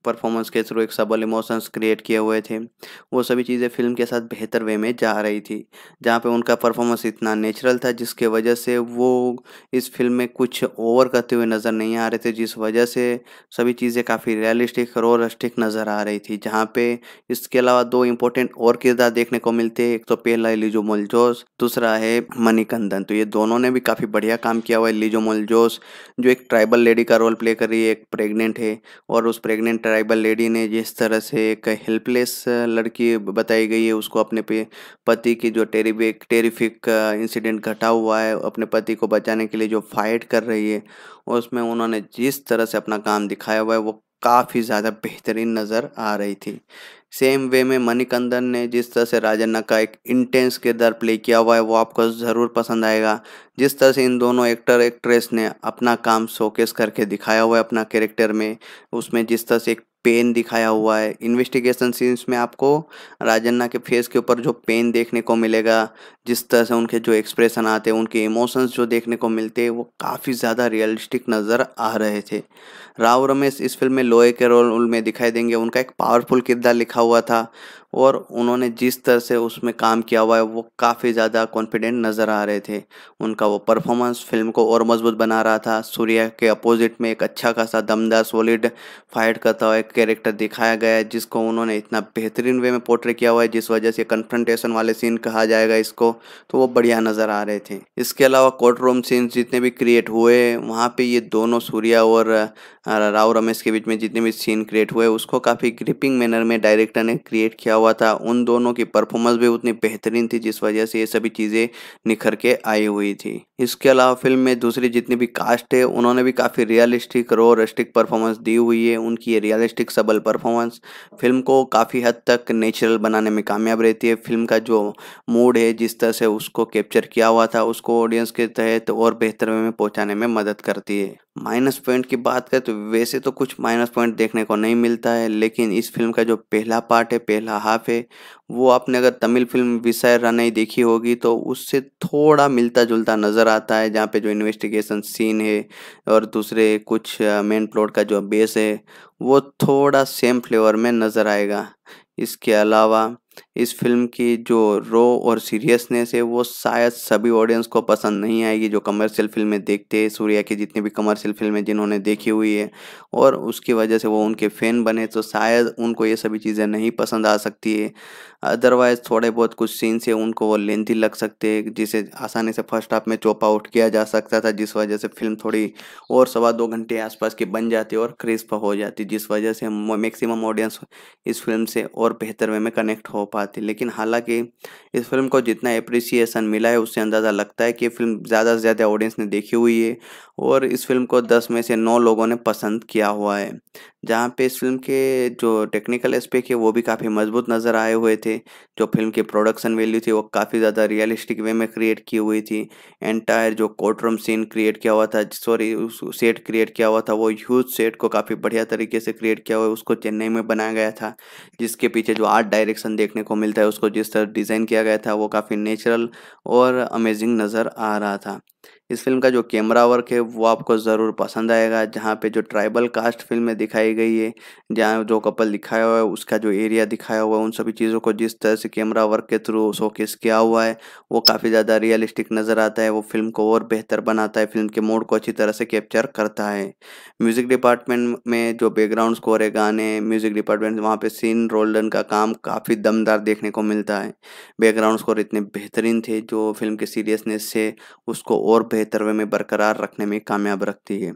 परफॉर्मेंस के थ्रू एक सबल इमोशंस क्रिएट किए हुए थे वो सभी चीज़ें फिल्म के साथ बेहतर वे में जा रही थी जहाँ पर उनका परफॉर्मेंस इतना नेचुरल था जिसके वजह से वो इस फिल्म में कुछ ओवर मतलब करते हुए नज़र नहीं आ रहे थे जिस वजह से सभी चीज़ें काफ़ी रियलिस्टिक और नज़र आ रही थी जहाँ पे इसके अलावा दो इम्पोर्टेंट और किरदार देखने को मिलते हैं एक तो पहला है लिजो मोलजोस दूसरा है मणिकंदन तो ये दोनों ने भी काफ़ी बढ़िया काम किया हुआ है लिजो मोलजोस जो एक ट्राइबल लेडी का रोल प्ले कर रही है एक प्रेगनेंट है और उस प्रेगनेंट ट्राइबल लेडी ने जिस तरह से एक हेल्पलेस लड़की बताई गई है उसको अपने पति की जो टेरिफिक टेरिफिक इंसिडेंट घटा हुआ है अपने पति को बचाने के लिए जो फाइट कर रही चाहिए और उसमें उन्होंने जिस तरह से अपना काम दिखाया हुआ है वो काफ़ी ज़्यादा बेहतरीन नज़र आ रही थी सेम वे में मणिकंदन ने जिस तरह से राजन्ना का एक इंटेंस किरदार प्ले किया हुआ है वो आपको ज़रूर पसंद आएगा जिस तरह से इन दोनों एक्टर एक्ट्रेस ने अपना काम शोकेस करके दिखाया हुआ है अपना कैरेक्टर में उसमें जिस तरह से एक पेन दिखाया हुआ है इन्वेस्टिगेशन सीन्स में आपको राजन्ना के फेस के ऊपर जो पेन देखने को मिलेगा जिस तरह से उनके जो एक्सप्रेशन आते हैं उनके इमोशंस जो देखने को मिलते हैं वो काफ़ी ज़्यादा रियलिस्टिक नज़र आ रहे थे राव रमेश इस फिल्म में लोहे के रोल में दिखाई देंगे उनका एक पावरफुल किरदार लिखा हुआ था और उन्होंने जिस तरह से उसमें काम किया हुआ है वो काफ़ी ज़्यादा कॉन्फिडेंट नज़र आ रहे थे उनका वो परफॉर्मेंस फिल्म को और मजबूत बना रहा था सूर्या के अपोजिट में एक अच्छा खासा दमदार सॉलिड फाइट करता हुआ एक कैरेक्टर दिखाया गया है जिसको उन्होंने इतना बेहतरीन वे में पोर्ट्रे किया हुआ है जिस वजह से कन्फ्रंटेशन वाले सीन कहा जाएगा इसको तो वो बढ़िया नज़र आ रहे थे इसके अलावा कोर्ट रूम सीन जितने भी क्रिएट हुए वहाँ पर ये दोनों सूर्या और हाँ, राव रमेश के बीच में जितने भी सीन क्रिएट हुए उसको काफ़ी ग्रिपिंग मैनर में डायरेक्टर ने क्रिएट किया हुआ था उन दोनों की परफॉर्मेंस भी उतनी बेहतरीन थी जिस वजह से ये सभी चीज़ें निखर के आई हुई थी इसके अलावा फिल्म में दूसरी जितनी भी कास्ट है उन्होंने भी काफ़ी रियलिस्टिक रो रिस्टिक परफॉर्मेंस दी हुई है उनकी ये रियलिस्टिक सबल परफॉर्मेंस फिल्म को काफ़ी हद तक नेचुरल बनाने में कामयाब रहती है फिल्म का जो मूड है जिस तरह से उसको कैप्चर किया हुआ था उसको ऑडियंस के तहत और बेहतर में पहुँचाने में मदद करती है माइनस पॉइंट की बात करें तो वैसे तो कुछ माइनस पॉइंट देखने को नहीं मिलता है लेकिन इस फिल्म का जो पहला पार्ट है पहला हाफ है वो आपने अगर तमिल फिल्म विषय रनई देखी होगी तो उससे थोड़ा मिलता जुलता नज़र आता है जहाँ पे जो इन्वेस्टिगेशन सीन है और दूसरे कुछ मेन प्लॉट का जो बेस है वो थोड़ा सेम फ्लेवर में नज़र आएगा इसके अलावा इस फिल्म की जो रो और सीरियसनेस है वो शायद सभी ऑडियंस को पसंद नहीं आएगी जो कमर्शियल फिल्में देखते हैं सूर्या की जितनी भी कमर्शियल फिल्में जिन्होंने देखी हुई है और उसकी वजह से वो उनके फ़ैन बने तो शायद उनको ये सभी चीज़ें नहीं पसंद आ सकती है अदरवाइज़ थोड़े बहुत कुछ सीन्स है उनको वो लेंथी लग सकते हैं जिसे आसानी से फर्स्ट हाफ में चॉप आउट किया जा सकता था जिस वजह से फिल्म थोड़ी और सवा दो घंटे आसपास की बन जाती और क्रिस्प हो जाती जिस वजह से मैक्सिमम ऑडियंस इस फिल्म से और बेहतर वे में कनेक्ट हो पाती लेकिन हालांकि इस फिल्म को जितना अप्रिसिएशन मिला है उससे अंदाज़ा लगता है कि फिल्म ज़्यादा से ज़्यादा ऑडियंस ने देखी हुई है और इस फिल्म को दस में से नौ लोगों ने पसंद किया हुआ है जहाँ पे इस फ़िल्म के जो टेक्निकल एस्पेक्ट है वो भी काफ़ी मज़बूत नज़र आए हुए थे जो फ़िल्म की प्रोडक्शन वैल्यू थी वो काफ़ी ज़्यादा रियलिस्टिक वे में क्रिएट की हुई थी एंटायर जो कोर्ट रूम सीन क्रिएट किया हुआ था सॉरी सेट क्रिएट किया हुआ था वो ह्यूज सेट को काफ़ी बढ़िया तरीके से क्रिएट किया हुआ है उसको चेन्नई में बनाया गया था जिसके पीछे जो आर्ट डायरेक्शन देखने को मिलता है उसको जिस तरह डिज़ाइन किया गया था वो काफ़ी नेचुरल और अमेजिंग नज़र आ रहा था इस फिल्म का जो कैमरा वर्क है वो आपको ज़रूर पसंद आएगा जहाँ पे जो ट्राइबल कास्ट फिल्म में दिखाई गई है जहाँ जो कपल दिखाया हुआ है उसका जो एरिया दिखाया हुआ है उन सभी चीज़ों को जिस तरह से कैमरा वर्क के थ्रू शोकेस किया हुआ है वो काफ़ी ज़्यादा रियलिस्टिक नज़र आता है वो फिल्म को और बेहतर बनाता है फिल्म के मूड को अच्छी तरह से कैप्चर करता है म्यूज़िक डिपार्टमेंट में जो बैकग्राउंड स्कोर है गाने म्यूज़िक डिपार्टमेंट वहाँ पर सीन रोल्डन का काम काफ़ी दमदार देखने को मिलता है बैकग्राउंड स्कोर इतने बेहतरीन थे जो फिल्म के सीरियसनेस से उसको और बेहतर बेहतर वे में बरकरार रखने में कामयाब रखती है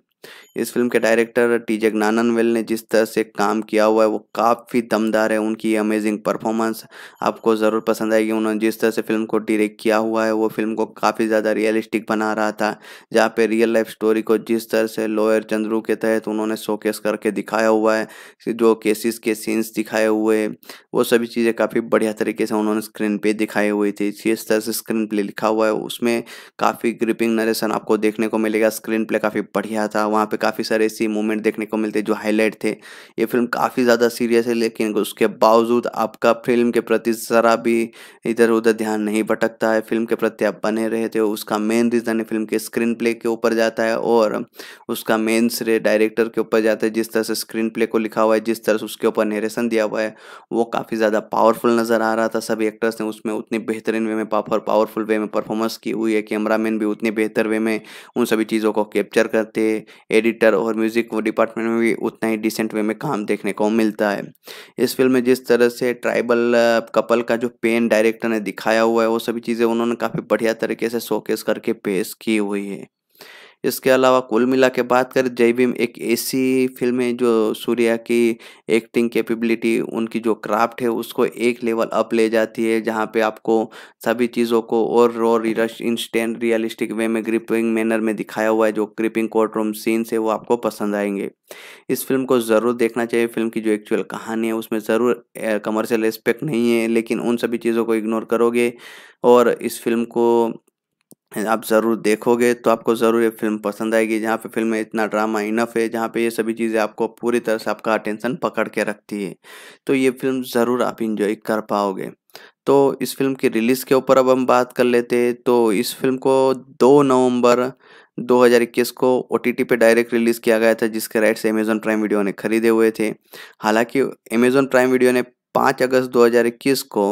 इस फिल्म के डायरेक्टर टी जगनाननवेल ने जिस तरह से काम किया हुआ है वो काफ़ी दमदार है उनकी अमेजिंग परफॉर्मेंस आपको ज़रूर पसंद आएगी उन्होंने जिस तरह से फिल्म को डायरेक्ट किया हुआ है वो फिल्म को काफ़ी ज़्यादा रियलिस्टिक बना रहा था जहाँ पे रियल लाइफ स्टोरी को जिस तरह से लोयर चंद्रू के तहत उन्होंने शोकेस करके दिखाया हुआ है जो केसेस के सीन्स दिखाए हुए वो सभी चीज़ें काफ़ी बढ़िया तरीके से उन्होंने स्क्रीन पे दिखाई हुई थी जिस तरह से स्क्रीन प्ले लिखा हुआ है उसमें काफ़ी ग्रिपिंग नरेशन आपको देखने को मिलेगा स्क्रीन प्ले काफ़ी बढ़िया था वहाँ पे काफ़ी सारे ऐसी मोमेंट देखने को मिलते जो हाईलाइट थे ये फिल्म काफ़ी ज़्यादा सीरियस है लेकिन उसके बावजूद आपका फिल्म के प्रति ज़रा भी इधर उधर ध्यान नहीं भटकता है फिल्म के प्रति आप बने रहते हो उसका मेन रीज़न है फिल्म के स्क्रीन प्ले के ऊपर जाता है और उसका मेन श्रेय डायरेक्टर के ऊपर जाता है जिस तरह से स्क्रीन प्ले को लिखा हुआ है जिस तरह से उसके ऊपर नरेशन दिया हुआ है वो काफ़ी ज़्यादा पावरफुल नज़र आ रहा था सभी एक्टर्स ने उसमें उतनी बेहतरीन वे में पावरफुल वे में परफॉर्मेंस की हुई है कैमरामैन भी उतने बेहतर वे में उन सभी चीज़ों को कैप्चर करते एडिटर और म्यूजिक डिपार्टमेंट में भी उतना ही डिसेंट वे में काम देखने को मिलता है इस फिल्म में जिस तरह से ट्राइबल कपल का जो पेन डायरेक्टर ने दिखाया हुआ है वो सभी चीज़ें उन्होंने काफ़ी बढ़िया तरीके से शोकेस करके पेश की हुई है इसके अलावा कुल मिला के बात करें जय भीम एक ऐसी फिल्म है जो सूर्या की एक्टिंग कैपेबिलिटी उनकी जो क्राफ्ट है उसको एक लेवल अप ले जाती है जहाँ पे आपको सभी चीज़ों को और रॉ इंस्टेंट रियलिस्टिक वे में ग्रिपिंग मैनर में दिखाया हुआ है जो ग्रिपिंग कोर्ट रूम सीन्स है वो आपको पसंद आएंगे इस फिल्म को ज़रूर देखना चाहिए फिल्म की जो एक्चुअल कहानी है उसमें ज़रूर कमर्शियल एस्पेक्ट नहीं है लेकिन उन सभी चीज़ों को इग्नोर करोगे और इस फिल्म को आप ज़रूर देखोगे तो आपको ज़रूर ये फिल्म पसंद आएगी जहाँ पे फिल्म में इतना ड्रामा इनफ है जहाँ पे ये सभी चीज़ें आपको पूरी तरह से आपका अटेंशन पकड़ के रखती है तो ये फिल्म ज़रूर आप इंजॉय कर पाओगे तो इस फिल्म की रिलीज़ के ऊपर अब हम बात कर लेते हैं तो इस फिल्म को दो नवंबर 2021 को ओ पे डायरेक्ट रिलीज़ किया गया था जिसके राइट्स अमेज़न प्राइम वीडियो ने खरीदे हुए थे हालांकि अमेज़न प्राइम वीडियो ने 5 अगस्त 2021 को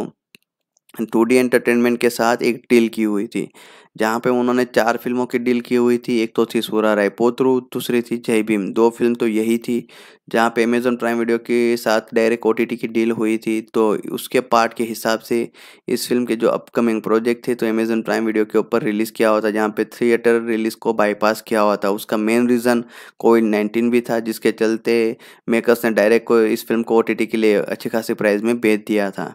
टू डी एंटरटेनमेंट के साथ एक डील की हुई थी जहाँ पे उन्होंने चार फिल्मों की डील की हुई थी एक तो थी सूरा राय पोत्रू दूसरी थी जय भीम दो फिल्म तो यही थी जहाँ पे अमेजन प्राइम वीडियो के साथ डायरेक्ट ओ की डील हुई थी तो उसके पार्ट के हिसाब से इस फिल्म के जो अपकमिंग प्रोजेक्ट थे तो अमेज़न प्राइम वीडियो के ऊपर रिलीज़ किया हुआ था जहाँ पे थिएटर रिलीज़ को बाईपास किया हुआ था उसका मेन रीज़न कोविड नाइन्टीन भी था जिसके चलते मेकर्स ने डायरेक्ट को इस फिल्म को ओ के लिए अच्छी खासी प्राइज़ में बेच दिया था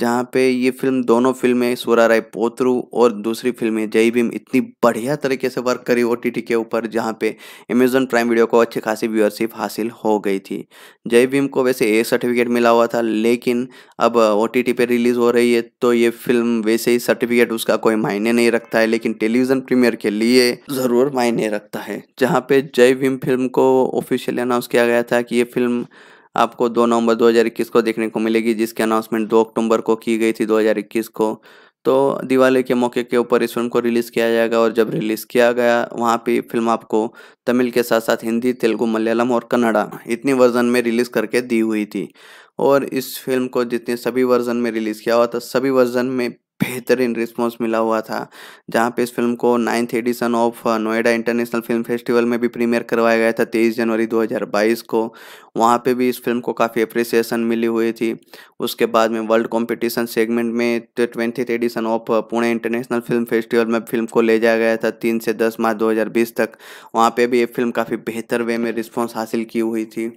जहाँ पे ये फ़िल्म दोनों फ़िल्में सूरा राय पोतरू और दूसरी फिल्में जय भीम इतनी बढ़िया तरीके से वर्क करी ओ के ऊपर जहाँ पे अमेजोन प्राइम वीडियो को अच्छी खासी व्यूअरशिप हासिल हो गई थी जय भीम को वैसे ए सर्टिफिकेट मिला हुआ था लेकिन अब ओ टी पे रिलीज़ हो रही है तो ये फिल्म वैसे ही सर्टिफिकेट उसका कोई मायने नहीं रखता है लेकिन टेलीविज़न प्रीमियर के लिए ज़रूर मायने रखता है जहाँ पे जय भीम फिल्म को ऑफिशियली अनाउंस किया गया था कि ये फिल्म आपको दो नवंबर 2021 को देखने को मिलेगी जिसकी अनाउंसमेंट दो अक्टूबर को की गई थी 2021 को तो दिवाली के मौके के ऊपर इस फिल्म को रिलीज़ किया जाएगा और जब रिलीज़ किया गया वहाँ पे फिल्म आपको तमिल के साथ साथ हिंदी तेलुगु मलयालम और कन्नड़ा इतनी वर्जन में रिलीज़ करके दी हुई थी और इस फिल्म को जितने सभी वर्जन में रिलीज़ किया हुआ था सभी वर्जन में बेहतरीन रिस्पॉन्स मिला हुआ था जहाँ पे इस फिल्म को ninth edition of Noida international film festival में भी प्रीमियर करवाया गया था तेईस जनवरी 2022 को वहाँ पे भी इस फिल्म को काफ़ी अप्रिसिएशन मिली हुई थी उसके बाद में वर्ल्ड कॉम्पिटिशन सेगमेंट में तो twenty edition of Pune international film festival में फिल्म को ले जाया गया था तीन से दस मार्च दो तक वहाँ पर भी ये फिल्म काफ़ी बेहतर वे में रिस्पॉन्स हासिल की हुई थी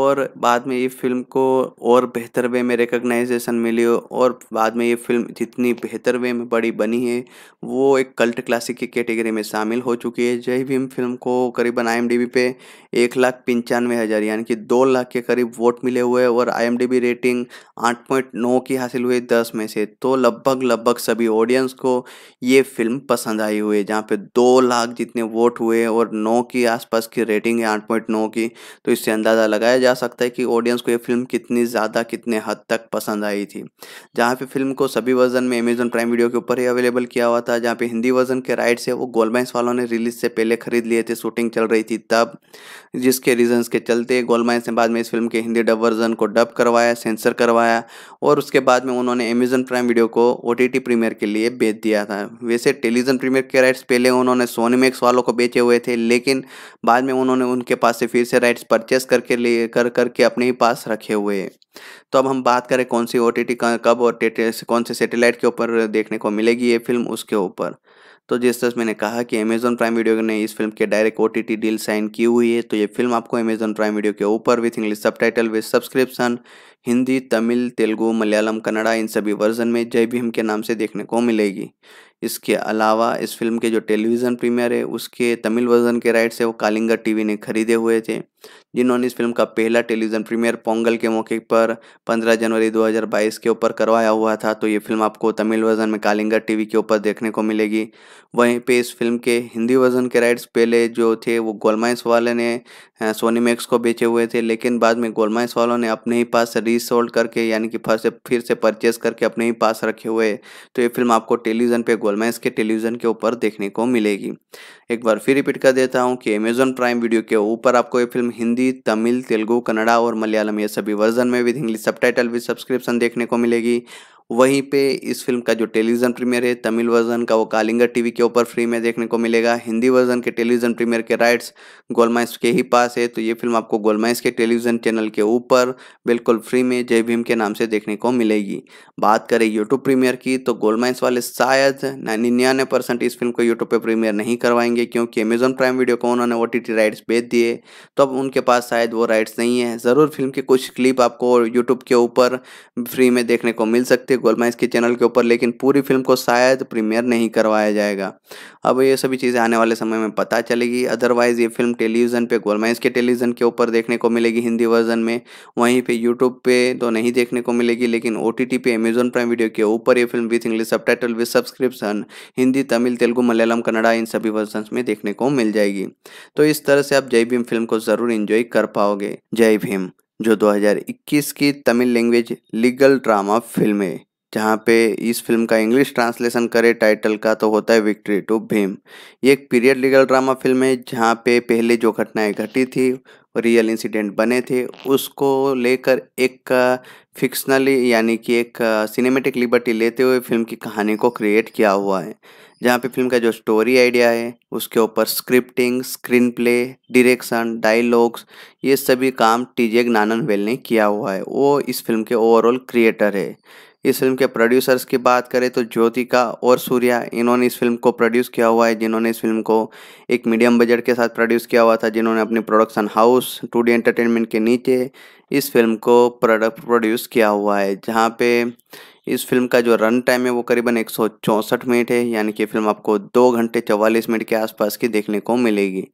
और बाद में ये फिल्म को और बेहतर वे में रिकग्नाइजेशन मिली और बाद में ये फिल्म जितनी बेहतर वे में बड़ी बनी है वो एक कल्ट क्लासिक की कैटेगरी में शामिल हो चुकी है जय भीम फिल्म को करीबन आई पे एक लाख पंचानवे हज़ार यानी कि दो लाख के करीब वोट मिले हुए और आई रेटिंग आठ पॉइंट नौ की हासिल हुई दस में से तो लगभग लगभग सभी ऑडियंस को ये फिल्म पसंद आई हुई है जहाँ पे दो लाख जितने वोट हुए और नौ के आसपास की रेटिंग है आठ पॉइंट नौ की तो इससे अंदाज़ा लगाया जा सकता है कि ऑडियंस को ये फिल्म कितनी ज़्यादा कितने हद तक पसंद आई थी जहाँ पे फिल्म को सभी वर्जन में अमेज़न प्राइम वीडियो के ऊपर ही अवेलेबल किया हुआ था जहाँ पे हिंदी वर्जन के राइट्स है वो गोलमाइंस वालों ने रिलीज से पहले खरीद लिए थे शूटिंग चल रही थी तब जिसके रीजन्स के चलते गोलमाइंस ने बाद में इस फिल्म के हिंदी डब वर्जन को डब करवाया सेंसर करवाया और उसके बाद में उन्होंने अमेजन प्राइम वीडियो को ओ टी प्रीमियर के लिए बेच दिया था वैसे टेलीविजन प्रीमियर के राइट्स पहले उन्होंने सोनीमैक्स वालों को बेचे हुए थे लेकिन बाद में उन्होंने उनके पास से फिर से राइट्स परचेस करके लिए कर करके अपने ही पास रखे हुए हैं तो अब हम बात करें कौन सी ओ कब और कौन से सेटेलाइट के ऊपर देखने को मिलेगी ये फिल्म उसके ऊपर तो जिस तरह मैंने कहा कि अमेजन प्राइम वीडियो ने इस फिल्म के direct O T deal sign की हुई है तो ये फिल्म आपको अमेजन प्राइम वीडियो के ऊपर with English subtitle with subscription Hindi Tamil Telugu Malayalam Kannada इन सभी वर्जन में जय भीम के नाम से देखने को मिलेगी इसके अलावा इस फिल्म के जो टेलीविज़न प्रीमियर है उसके तमिल वर्जन के राइट्स है वो कालिंगा टीवी ने खरीदे हुए थे जिन्होंने इस फिल्म का पहला टेलीविजन प्रीमियर पोंगल के मौके पर 15 जनवरी 2022 के ऊपर करवाया हुआ था तो ये फिल्म आपको तमिल वर्जन में कालिंगा टीवी के ऊपर देखने को मिलेगी वहीं पे इस फिल्म के हिंदी वर्जन के राइट्स पहले जो थे वो गोलमाइंस वाले ने सोनी मैक्स को बेचे हुए थे लेकिन बाद में गोलमाइंस वालों ने अपने ही पास रीसोल्ड करके यानी कि फिर से फिर से परचेज करके अपने ही पास रखे हुए तो ये फिल्म आपको टेलीविजन पर गोलमाइंस के टेलीविजन के ऊपर देखने को मिलेगी एक बार फिर रिपीट कर देता हूँ कि अमेजोन प्राइम वीडियो के ऊपर आपको ये फिल्म हिंदी तमिल तेलुगू कन्नड़ा और मलयालम ये सभी वर्जन में with English sub with subscription देखने को मिलेगी वहीं पे इस फिल्म का जो टेलीविज़न प्रीमियर है तमिल वर्जन का वो कालिंगर टीवी के ऊपर फ्री में देखने को मिलेगा हिंदी वर्जन के टेलीविज़न प्रीमियर के राइट्स गोलमाइंस के ही पास है तो ये फिल्म आपको गोलमाइंस के टेलीविज़न चैनल के ऊपर बिल्कुल फ्री में जय भीम के नाम से देखने को मिलेगी बात करें यूट्यूब प्रीमियर की तो गोलमाइंस वाले शायद निन्यानवे परसेंट इस फिल्म को यूट्यूब पर प्रीमियर नहीं करवाएंगे क्योंकि अमेजोन प्राइम वीडियो को उन्होंने ओ राइट्स बेच दिए तो अब उनके पास शायद वो राइट्स नहीं है ज़रूर फिल्म के कुछ क्लिप आपको यूट्यूब के ऊपर फ्री में देखने को मिल सकते थे है के चैनल के ऊपर लेकिन पूरी फिल्म को शायद प्रीमियर नहीं करवाया जाएगा अब ये सभी चीज़ें आने वाले समय में पता चलेगी अदरवाइज़ ये फिल्म टेलीविज़न पे गोलमाइज के टेलीविज़न के ऊपर देखने को मिलेगी हिंदी वर्जन में वहीं पर यूट्यूब पर तो नहीं देखने को मिलेगी लेकिन ओ टी पे अमेजोन प्राइम वीडियो के ऊपर ये film with English subtitle with subscription Hindi Tamil Telugu Malayalam Kannada इन सभी वर्जन में देखने को मिल जाएगी तो इस तरह से आप जय भीम फिल्म को ज़रूर इन्जॉय कर पाओगे जय भीम जो 2021 की Tamil language legal drama film है जहाँ पे इस फिल्म का इंग्लिश ट्रांसलेशन करे टाइटल का तो होता है विक्ट्री टू भीम ये एक पीरियड लीगल ड्रामा फिल्म है जहाँ पे पहले जो घटनाएं घटी थी रियल इंसिडेंट बने थे उसको लेकर एक फिक्शनली यानी कि एक सिनेमेटिक लिबर्टी लेते हुए फिल्म की कहानी को क्रिएट किया हुआ है जहाँ पे फिल्म का जो स्टोरी आइडिया है उसके ऊपर scripting screenplay direction dialogues ये सभी काम टीजे नानन वेल ने किया हुआ है वो इस फिल्म के ओवरऑल क्रिएटर है इस फिल्म के प्रोड्यूसर्स की बात करें तो ज्योतिका और सूर्या इन्होंने इस फिल्म को प्रोड्यूस किया हुआ है जिन्होंने इस फिल्म को एक मीडियम बजट के साथ प्रोड्यूस किया हुआ था जिन्होंने अपने प्रोडक्शन हाउस टू एंटरटेनमेंट के नीचे इस फिल्म को प्रोडक्ट प्रोड्यूस किया हुआ है जहाँ पे इस फिल्म का जो रन टाइम है वो करीबन एक मिनट है यानी कि फिल्म आपको दो घंटे चवालीस मिनट के आसपास की देखने को मिलेगी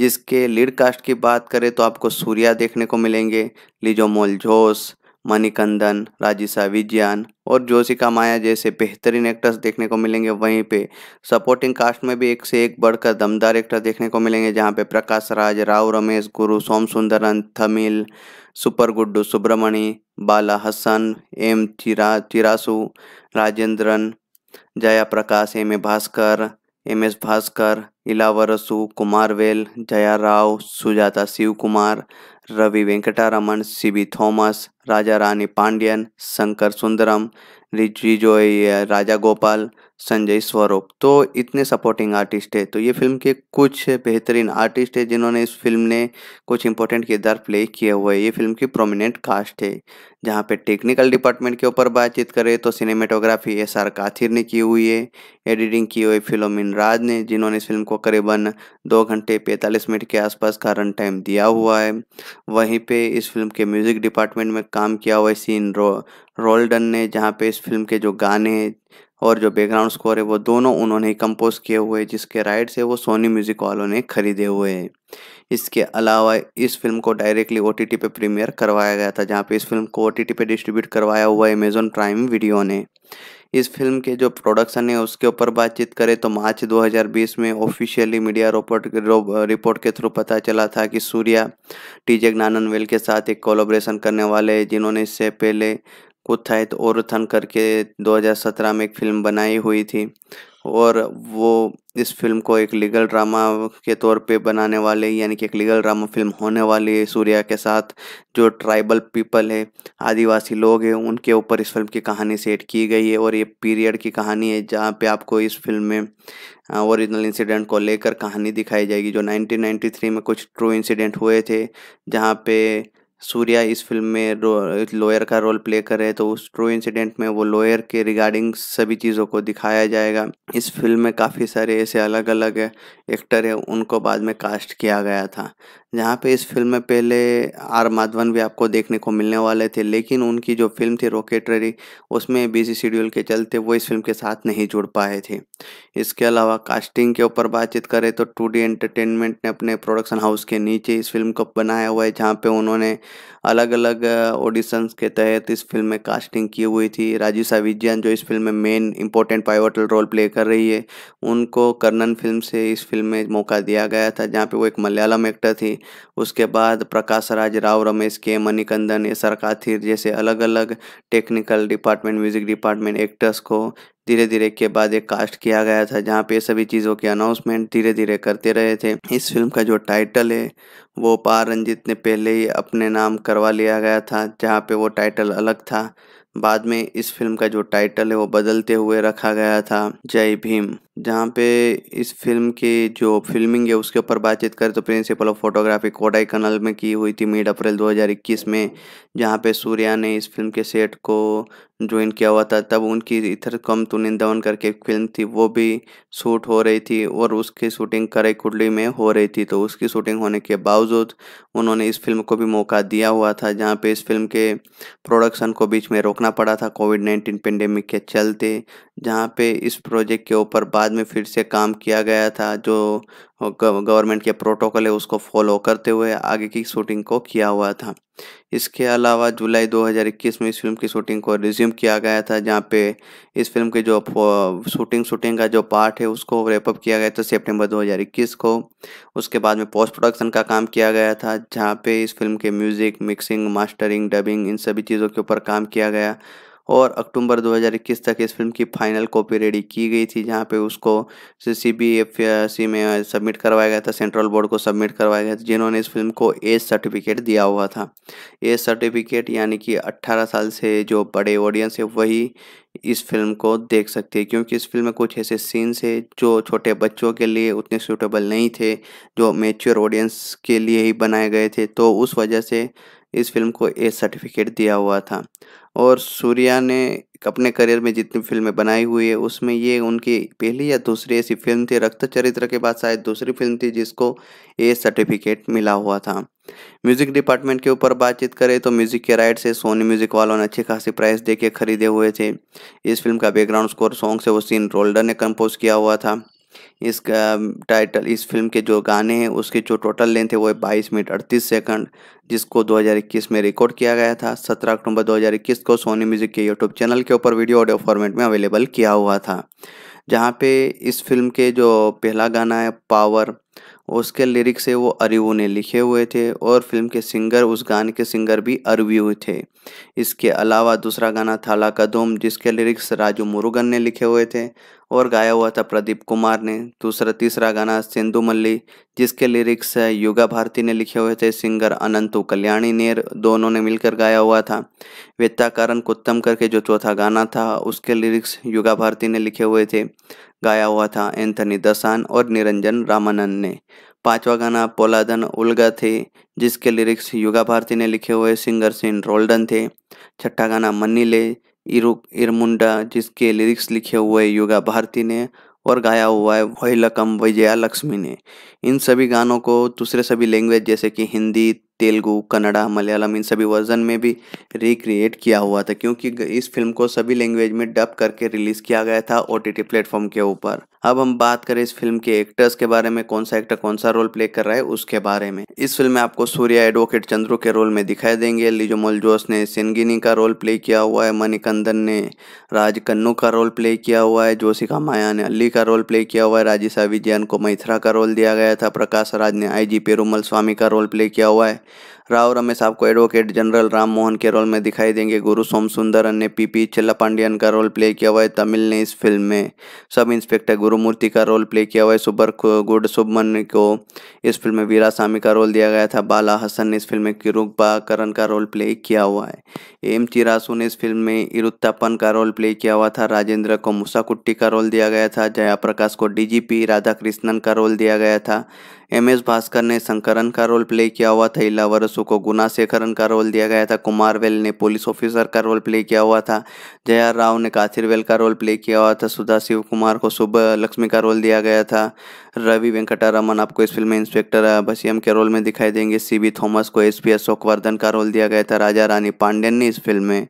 जिसके लीड कास्ट की बात करें तो आपको सूर्या देखने को मिलेंगे लिजो मोल जोस मणिकंदन राजिशा विज्ञान और जोशिका माया जैसे बेहतरीन एक्टर्स देखने को मिलेंगे वहीं पे सपोर्टिंग कास्ट में भी एक से एक बढ़कर दमदार एक्टर देखने को मिलेंगे जहां पे प्रकाश राज Rao Ramesh Guru Som Sundaran थमिल super good Subramani Bala Hasan M chira चिरासु Rajendran Jaya Prakash M A Bhaskar M S Bhaskar Ilavarasu Vel Jaya Rao Sujatha Shiv Kumar Ravi Venkataraman C B Thomas Raja Rani Pandian Shankar Sundaram रिजिजोई राजा गोपाल संजय स्वरूप तो इतने सपोर्टिंग आर्टिस्ट है तो ये फिल्म हम्म। के कुछ बेहतरीन आर्टिस्ट है जिन्होंने इस फिल्म ने कुछ इंपॉर्टेंट किरदार प्ले किए हुए ये फिल्म की प्रोमिनेंट कास्ट है जहाँ पे टेक्निकल डिपार्टमेंट के ऊपर बातचीत करें तो सिनेमेटोग्राफी एस आर काथिर ने की हुई है एडिटिंग की हुई फिलोमिन राज ने जिन्होंने इस फिल्म को करीबन दो घंटे पैंतालीस मिनट के आसपास का रन टाइम दिया हुआ है वहीं पे इस फिल्म के म्यूजिक डिपार्टमेंट में काम किया हुआ है सीन रो रोल्डन ने जहाँ पे इस फिल्म के जो गाने और जो बैकग्राउंड स्कोर है वो दोनों उन्होंने कंपोज किए हुए हैं जिसके राइट्स है वो सोनी म्यूजिक वालों ने खरीदे हुए हैं इसके अलावा इस फिल्म को डायरेक्टली ओ टी पे प्रीमियर करवाया गया था जहाँ पे इस फिल्म को ओ टी पे डिस्ट्रीब्यूट करवाया हुआ है अमेजोन प्राइम वीडियो ने इस फिल्म के जो प्रोडक्शन है उसके ऊपर बातचीत करें तो मार्च 2020 में ऑफिशियली मीडिया रिपोर्ट रिपोर्ट के थ्रू पता चला था कि सूर्या टीजे ज्ञाननवेल के साथ एक कोलोब्रेशन करने वाले जिन्होंने इससे पहले कुत्थायत तो औरथन करके 2017 में एक फिल्म बनाई हुई थी और वो इस फिल्म को एक लीगल ड्रामा के तौर पे बनाने वाले यानी कि एक लीगल ड्रामा फिल्म होने वाली है सूर्या के साथ जो ट्राइबल पीपल है आदिवासी लोग हैं उनके ऊपर इस फिल्म की कहानी सेट की गई है और ये पीरियड की कहानी है जहाँ पे आपको इस फिल्म में ओरिजिनल इंसिडेंट को लेकर कहानी दिखाई जाएगी जो 1993 में कुछ ट्रू इंसिडेंट हुए थे जहाँ पे सूर्या इस फिल्म में लॉयर का रोल प्ले करे तो उस ट्रू इंसिडेंट में वो लॉयर के रिगार्डिंग सभी चीज़ों को दिखाया जाएगा इस फिल्म में काफ़ी सारे ऐसे अलग अलग एक्टर हैं उनको बाद में कास्ट किया गया था जहाँ पे इस फिल्म में पहले आर माधवन भी आपको देखने को मिलने वाले थे लेकिन उनकी जो फिल्म थी रॉकेटरी उसमें बिजी शेड्यूल के चलते वो इस फिल्म के साथ नहीं जुड़ पाए थे इसके अलावा कास्टिंग के ऊपर बातचीत करें तो टू डी एंटरटेनमेंट ने अपने प्रोडक्शन हाउस के नीचे इस फिल्म को बनाया हुआ है जहाँ पर उन्होंने अलग अलग ऑडिशंस के तहत इस फिल्म में कास्टिंग की हुई थी राजीव विज्ञान जो इस फिल्म में main important pivotal role play कर रही है उनको कर्नन फिल्म से इस फिल्म में मौका दिया गया था जहाँ पे वो एक मलयालम एक्टर थी उसके बाद प्रकाश राज राव रमेश के मणिकंदन एस सरकाथिर काथिर जैसे अलग अलग technical department music department actors को धीरे धीरे के बाद एक कास्ट किया गया था जहाँ पे सभी चीज़ों के अनाउंसमेंट धीरे धीरे करते रहे थे इस फिल्म का जो टाइटल है वो पार रंजित ने पहले ही अपने नाम करवा लिया गया था जहाँ पे वो टाइटल अलग था बाद में इस फिल्म का जो टाइटल है वो बदलते हुए रखा गया था जय भीम जहाँ पे इस फिल्म के जो फिल्मिंग है उसके ऊपर बातचीत करें तो principal of photography Kodaikanal में की हुई थी मिड अप्रैल 2021 में जहाँ पे सूर्या ने इस फिल्म के सेट को ज्वाइन किया हुआ था तब उनकी इथर कम तुनिंदवन करके फिल्म थी वो भी शूट हो रही थी और उसकी शूटिंग करई कुडली में हो रही थी तो उसकी शूटिंग होने के बावजूद उन्होंने इस फिल्म को भी मौका दिया हुआ था जहाँ पे इस फिल्म के प्रोडक्शन को बीच में रोकना पड़ा था कोविड नाइन्टीन पेंडेमिक के चलते जहाँ पे इस प्रोजेक्ट के ऊपर बात बाद में फिर से काम किया गया था जो गवर्नमेंट के प्रोटोकॉल है उसको फॉलो करते हुए आगे की शूटिंग को किया हुआ था इसके अलावा जुलाई 2021 में इस फिल्म की शूटिंग को रिज्यूम किया गया था जहाँ पे इस फिल्म के जो शूटिंग शूटिंग का जो पार्ट है उसको रेपअप किया गया था सेप्टेम्बर दो को उसके बाद में पोस्ट प्रोडक्शन का काम किया गया था जहाँ पे इस फिल्म के म्यूज़िक मिक्सिंग मास्टरिंग डबिंग इन सभी चीज़ों के ऊपर काम किया गया और अक्टूबर 2021 तक इस फिल्म की फाइनल कॉपी रेडी की गई थी जहाँ पे उसको सी बी एफ सी में सबमिट करवाया गया था सेंट्रल बोर्ड को सबमिट करवाया गया था जिन्होंने इस फिल्म को एज सर्टिफिकेट दिया हुआ था एज सर्टिफिकेट यानी कि 18 साल से जो बड़े ऑडियंस है वही इस फिल्म को देख सकते हैं क्योंकि इस फिल्म में कुछ ऐसे सीन्स है जो छोटे बच्चों के लिए उतने सूटेबल नहीं थे जो मेच्योर ऑडियंस के लिए ही बनाए गए थे तो उस वजह से इस फिल्म को ए सर्टिफिकेट दिया हुआ था और सूर्या ने अपने करियर में जितनी फिल्में बनाई हुई है उसमें ये उनकी पहली या दूसरी ऐसी फिल्म थी रक्त चरित्र के बाद शायद दूसरी फिल्म थी जिसको ए सर्टिफिकेट मिला हुआ था म्यूज़िक डिपार्टमेंट के ऊपर बातचीत करें तो म्यूज़िक के राइट से सोनी म्यूज़िक वालों ने अच्छी खासी प्राइस दे के खरीदे हुए थे इस फिल्म का बैकग्राउंड स्कोर सॉन्ग से वो सीन रोल्डर ने कंपोज किया हुआ था इस टाइटल इस फिल्म के जो गाने हैं उसकी जो टोटल लेंथ है वो है बाईस मिनट अड़तीस सेकंड जिसको 2021 में रिकॉर्ड किया गया था 17 अक्टूबर 2021 को सोनी म्यूजिक के यूट्यूब चैनल के ऊपर वीडियो ऑडियो फॉर्मेट में अवेलेबल किया हुआ था जहाँ पे इस फिल्म के जो पहला गाना है पावर उसके लिरिक्स है वो अरबू ने लिखे हुए थे और फिल्म के सिंगर उस गाने के सिंगर भी अरव्यू थे इसके अलावा दूसरा गाना थाला कदम जिसके लिरिक्स राजू मुरुगन ने लिखे हुए थे और गाया हुआ था प्रदीप कुमार ने दूसरा तीसरा गाना सिंधु मल्ली जिसके लिरिक्स युगा भारती ने लिखे हुए थे सिंगर अनंतु कल्याणी नेर दोनों ने मिलकर गाया हुआ था वेत्ता कारण कुत्तम करके जो चौथा गाना था उसके लिरिक्स युगा भारती ने लिखे हुए थे गाया हुआ था एंथनी दसान और निरंजन रामानंद ने पांचवा गाना पोलादन उल्गा थे जिसके लिरिक्स युगा भारती ने लिखे हुए सिंगर सीन रोल्डन थे छठा गाना मन्नी ले इरु इरमुंडा जिसके लिरिक्स लिखे हुए युगा भारती ने और गाया हुआ है वही लकम विजया लक्ष्मी ने इन सभी गानों को दूसरे सभी लैंग्वेज जैसे कि हिंदी तेलुगु कन्नड़ा मलयालम इन सभी वर्जन में भी रिक्रिएट किया हुआ था क्योंकि इस फिल्म को सभी लैंग्वेज में डब करके रिलीज़ किया गया था ओ टी प्लेटफॉर्म के ऊपर अब हम बात करें इस फिल्म के एक्टर्स के बारे में कौन सा एक्टर कौन सा रोल प्ले कर रहा है उसके बारे में इस फिल्म में आपको सूर्या एडवोकेट चंद्रू के रोल में दिखाई देंगे लिजो मोलजोस ने सिनगिनी का रोल प्ले किया हुआ है मणिकंदन ने राज कन्नू का रोल प्ले किया हुआ है जोशिका माया ने अली का रोल प्ले किया हुआ है राजीसा विजयन को मैथरा का रोल दिया गया था प्रकाश राज ने आई जी पेरूमल स्वामी का रोल प्ले किया हुआ है राव रमेश आपको एडवोकेट जनरल राम मोहन के रोल में दिखाई देंगे गुरु सोम सुंदरन ने पी चिल्ला पांडियन का रोल प्ले किया हुआ है तमिल ने इस फिल्म में सब इंस्पेक्टर गुरुमूर्ति का रोल प्ले किया हुआ है सुबर गुड सुबमन को इस फिल्म में वीरा सामी का रोल दिया गया था बाला हसन ने इस फिल्म में किरुगबा करण का रोल प्ले किया हुआ है एम चिरासू ने इस फिल्म में इरुत्तापन का रोल प्ले किया हुआ था राजेंद्र को मुसाकुट्टी का रोल दिया गया था जया प्रकाश को डीजीपी राधा कृष्णन का रोल दिया गया था एम एस भास्कर ने शंकरन का रोल प्ले किया हुआ था इला वरसु को गुना शेखरन का रोल दिया गया था कुमार वेल ने पुलिस ऑफिसर का रोल प्ले किया हुआ था जया राव ने काथिर वेल का रोल प्ले किया हुआ था सुधा शिव कुमार को शुभ लक्ष्मी का रोल दिया गया था रवि वेंकटारमन आपको इस फिल्म में इंस्पेक्टर भसीम के रोल में दिखाई देंगे सी थॉमस को एस पी अशोकवर्धन का रोल दिया गया था राजा रानी पांडेन ने इस फिल्म में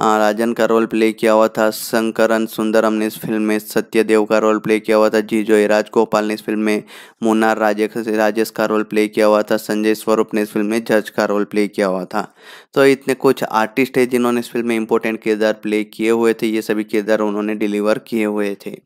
हाँ, राजन का रोल प्ले किया हुआ था शंकरन सुंदरम ने इस फिल्म में सत्यदेव का रोल प्ले किया हुआ था जी जो राजगोपाल ने इस फिल्म में मुन्ना राजेश राजेश का रोल प्ले किया हुआ था संजय स्वरूप ने इस फिल्म में जज का रोल प्ले किया हुआ था तो इतने कुछ आर्टिस्ट है जिन्होंने इस फिल्म में इंपॉर्टेंट किरदार प्ले किए हुए थे ये सभी किरदार उन्होंने डिलीवर किए हुए थे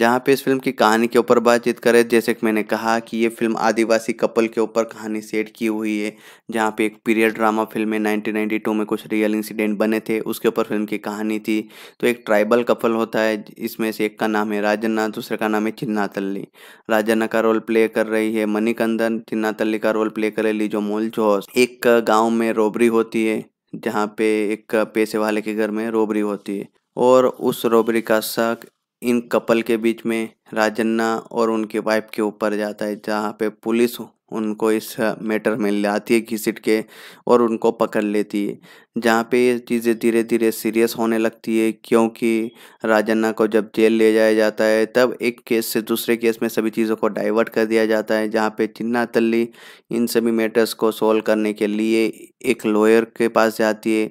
जहाँ पे इस फिल्म की कहानी के ऊपर बातचीत करें जैसे कि मैंने कहा कि ये फिल्म आदिवासी कपल के ऊपर कहानी सेट की हुई है जहाँ पे एक पीरियड ड्रामा फिल्म में 1992 में कुछ रियल इंसिडेंट बने थे उसके ऊपर फिल्म की कहानी थी तो एक ट्राइबल कपल होता है इसमें से एक का नाम है राजन्ना दूसरे का नाम है चिन्ना तल्ली राजन्ना का रोल प्ले कर रही है मणिकंदन चिन्ना तल्ली का रोल प्ले कर रही लीजो जोस एक गाँव में रोबरी होती है जहाँ पे एक पैसे वाले के घर में रोबरी होती है और उस रोबरी का शक इन कपल के बीच में राजन्ना और उनके वाइफ के ऊपर जाता है जहाँ पे पुलिस उनको इस मैटर में आती है घिसट के और उनको पकड़ लेती है जहाँ पे ये चीज़ें धीरे धीरे सीरियस होने लगती है क्योंकि राजन्ना को जब जेल ले जाया जाता है तब एक केस से दूसरे केस में सभी चीज़ों को डाइवर्ट कर दिया जाता है जहाँ पे चिन्ना तल्ली इन सभी मैटर्स को सोल्व करने के लिए एक लॉयर के पास जाती है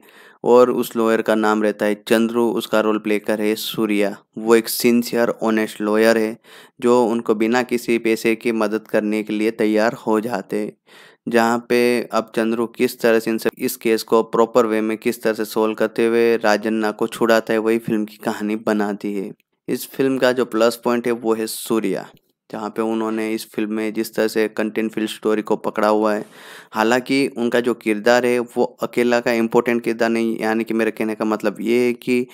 और उस लॉयर का नाम रहता है चंद्रू उसका रोल प्ले कर है सूर्या वो एक सिंसियर ऑनेस्ट लॉयर है जो उनको बिना किसी पैसे की मदद करने के लिए तैयार हो जाते जहाँ पे अब चंद्रू किस तरह से इस केस को प्रॉपर वे में किस तरह से सोल्व करते हुए राजन्ना को छुड़ाता है वही फिल्म की कहानी बनाती है इस फिल्म का जो प्लस पॉइंट है वो है सूर्या जहाँ पे उन्होंने इस फिल्म में जिस तरह से कंटेंट फील्ड स्टोरी को पकड़ा हुआ है हालांकि उनका जो किरदार है वो अकेला का इम्पोर्टेंट किरदार नहीं यानी कि मेरे कहने का मतलब ये है कि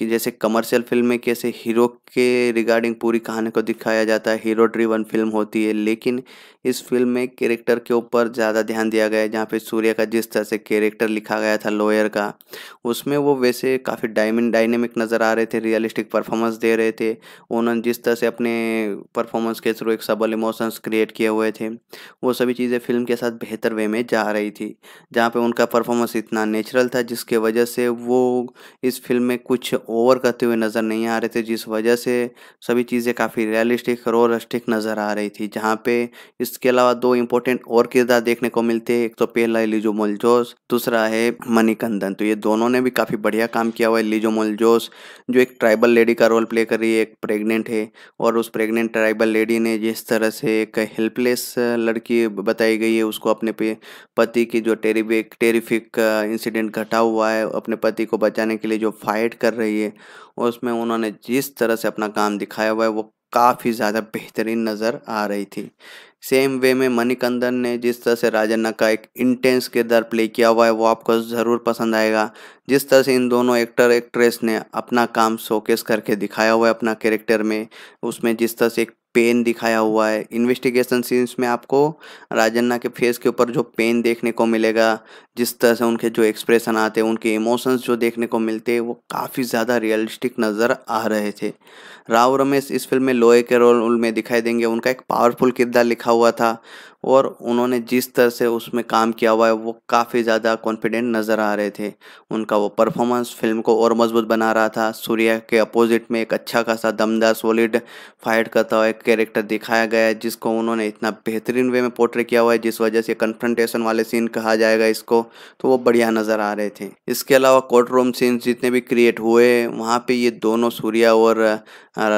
कि जैसे कमर्शियल फिल्म में कैसे हीरो के रिगार्डिंग पूरी कहानी को दिखाया जाता है हीरो ड्रीवन फिल्म होती है लेकिन इस फिल्म में कैरेक्टर के ऊपर ज़्यादा ध्यान दिया गया है जहाँ पे सूर्य का जिस तरह से कैरेक्टर लिखा गया था लॉयर का उसमें वो वैसे काफ़ी डायमंड डायनेमिक नज़र आ रहे थे रियलिस्टिक परफॉर्मेंस दे रहे थे उन्होंने जिस तरह से अपने परफॉर्मेंस के थ्रू एक सबल इमोशंस क्रिएट किए हुए थे वो सभी चीज़ें फिल्म के साथ बेहतर वे में जा रही थी जहाँ पर उनका परफॉर्मेंस इतना नेचुरल था जिसके वजह से वो इस फिल्म में कुछ ओवर करते हुए नज़र नहीं आ रहे थे जिस वजह से सभी चीज़ें काफ़ी रियलिस्टिक रोरस्टिक नज़र आ रही थी जहाँ पे इसके अलावा दो इम्पोर्टेंट और किरदार देखने को मिलते हैं एक तो पहला है लिजो मोलजोस दूसरा है मणिकंदन तो ये दोनों ने भी काफ़ी बढ़िया काम किया हुआ है लिजो मोलजोस जो एक ट्राइबल लेडी का रोल प्ले कर रही है एक प्रेगनेंट है और उस प्रेगनेंट ट्राइबल लेडी ने जिस तरह से एक हेल्पलेस लड़की बताई गई है उसको अपने पति की जो टेरिफिक टेरिफिक इंसिडेंट घटा हुआ है अपने पति को बचाने के लिए जो फाइट कर रही है लिए और उसमें उन्होंने जिस तरह से अपना काम दिखाया हुआ है वो काफ़ी ज़्यादा बेहतरीन नज़र आ रही थी सेम वे में मणिकंदन ने जिस तरह से राजन्ना का एक इंटेंस किरदार प्ले किया हुआ है वो आपको ज़रूर पसंद आएगा जिस तरह से इन दोनों एक्टर एक्ट्रेस ने अपना काम शोकेस करके दिखाया हुआ है अपना कैरेक्टर में उसमें जिस तरह से एक पेन दिखाया हुआ है इन्वेस्टिगेशन सीन्स में आपको राजन्ना के फेस के ऊपर जो पेन देखने को मिलेगा जिस तरह से उनके जो एक्सप्रेशन आते हैं उनके इमोशंस जो देखने को मिलते हैं वो काफ़ी ज़्यादा रियलिस्टिक नज़र आ रहे थे राव रमेश इस फिल्म में लोहे के रोल में दिखाई देंगे उनका एक पावरफुल किरदार लिखा हुआ था और उन्होंने जिस तरह से उसमें काम किया हुआ है वो काफ़ी ज़्यादा कॉन्फिडेंट नज़र आ रहे थे उनका वो परफॉर्मेंस फिल्म को और मजबूत बना रहा था सूर्या के अपोजिट में एक अच्छा खासा दमदार सॉलिड फाइट करता हुआ एक कैरेक्टर दिखाया गया है जिसको उन्होंने इतना बेहतरीन वे में पोर्ट्रे किया हुआ है जिस वजह से कन्फ्रंटेशन वाले सीन कहा जाएगा इसको तो वो बढ़िया नज़र आ रहे थे इसके अलावा कोर्ट रूम सीन जितने भी क्रिएट हुए वहाँ पर ये दोनों सूर्या और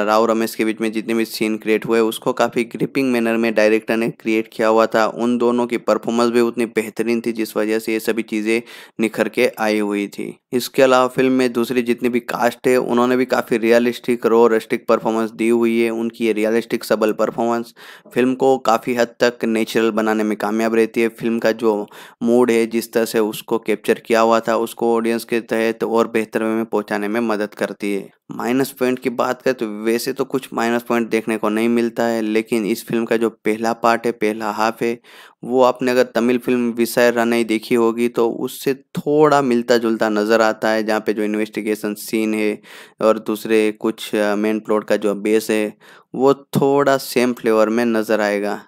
राव रमेश के बीच में जितने भी सीन क्रिएट हुए उसको काफ़ी ग्रिपिंग मैनर में डायरेक्टर ने क्रिएट किया हुआ था उन दोनों की परफॉर्मेंस भी उतनी बेहतरीन थी जिस वजह से ये सभी चीज़ें निखर के आई हुई थी इसके अलावा फिल्म में दूसरी जितनी भी कास्ट है उन्होंने भी काफ़ी रियलिस्टिक रो परफॉर्मेंस दी हुई है उनकी ये रियलिस्टिक सबल परफॉर्मेंस फिल्म को काफ़ी हद तक नेचुरल बनाने में कामयाब रहती है फिल्म का जो मूड है जिस तरह से उसको कैप्चर किया हुआ था उसको ऑडियंस के तहत और बेहतर में पहुँचाने में मदद करती है माइनस पॉइंट की बात करें तो वैसे तो कुछ माइनस पॉइंट देखने को नहीं मिलता है लेकिन इस फिल्म का जो पहला पार्ट है पहला हाफ है वो आपने अगर तमिल फिल्म विषय रनई देखी होगी तो उससे थोड़ा मिलता जुलता नज़र आता है जहाँ पे जो इन्वेस्टिगेशन सीन है और दूसरे कुछ मेन प्लॉट का जो बेस है वो थोड़ा सेम फ्लेवर में नज़र आएगा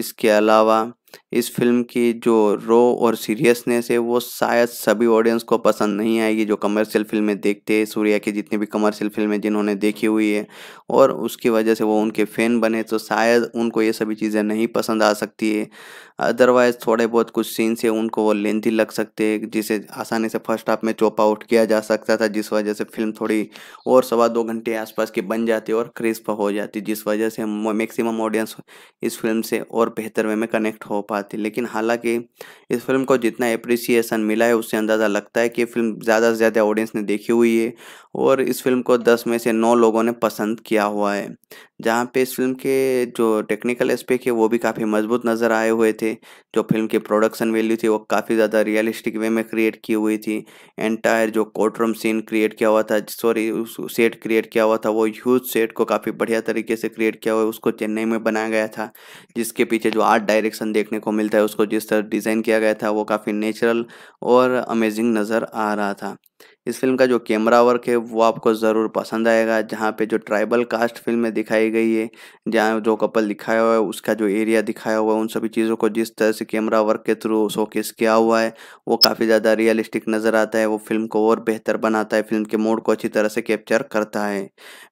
इसके अलावा इस फिल्म की जो रो और सीरियसनेस है वो शायद सभी ऑडियंस को पसंद नहीं आएगी जो कमर्शियल फिल्में देखते हैं सूर्या की जितनी भी कमर्शियल फिल्में जिन्होंने देखी हुई है और उसकी वजह से वो उनके फ़ैन बने तो शायद उनको ये सभी चीज़ें नहीं पसंद आ सकती है अदरवाइज़ थोड़े बहुत कुछ सीन्स है उनको वो लेंथी लग सकते हैं जिसे आसानी से फर्स्ट हाफ में चौप आउट किया जा सकता था जिस वजह से फिल्म थोड़ी और सवा दो घंटे आसपास की बन जाती और क्रिस्प हो जाती जिस वजह से मैक्सिमम ऑडियंस इस फिल्म से और बेहतर वे में कनेक्ट हो हो पाती लेकिन हालांकि इस फिल्म को जितना अप्रिसिएशन मिला है उससे अंदाज़ा लगता है कि फिल्म ज़्यादा से ज़्यादा ऑडियंस ने देखी हुई है और इस फिल्म को दस में से नौ लोगों ने पसंद किया हुआ है जहाँ पे इस फिल्म के जो टेक्निकल एस्पेक्ट है वो भी काफ़ी मजबूत नज़र आए हुए थे जो फिल्म की प्रोडक्शन वैल्यू थी वो काफ़ी ज़्यादा रियलिस्टिक वे में क्रिएट की हुई थी एंटायर जो कोर्टरूम सीन क्रिएट किया हुआ था सॉरी सेट क्रिएट किया हुआ था वो ह्यूज सेट को काफ़ी बढ़िया तरीके से क्रिएट किया हुआ उसको चेन्नई में बनाया गया था जिसके पीछे जो आर्ट डायरेक्शन देख देखने को मिलता है उसको जिस तरह डिज़ाइन किया गया था वो काफ़ी नेचुरल और अमेजिंग नज़र आ रहा था इस फिल्म का जो कैमरा वर्क है वो आपको ज़रूर पसंद आएगा जहाँ पे जो ट्राइबल कास्ट फिल्म में दिखाई गई है जहाँ जो कपल दिखाया हुआ है उसका जो एरिया दिखाया हुआ है उन सभी चीज़ों को जिस तरह से कैमरा वर्क के थ्रू शोकेस किया हुआ है वो काफ़ी ज़्यादा रियलिस्टिक नज़र आता है वो फिल्म को और बेहतर बनाता है फिल्म के मूड को अच्छी तरह से कैप्चर करता है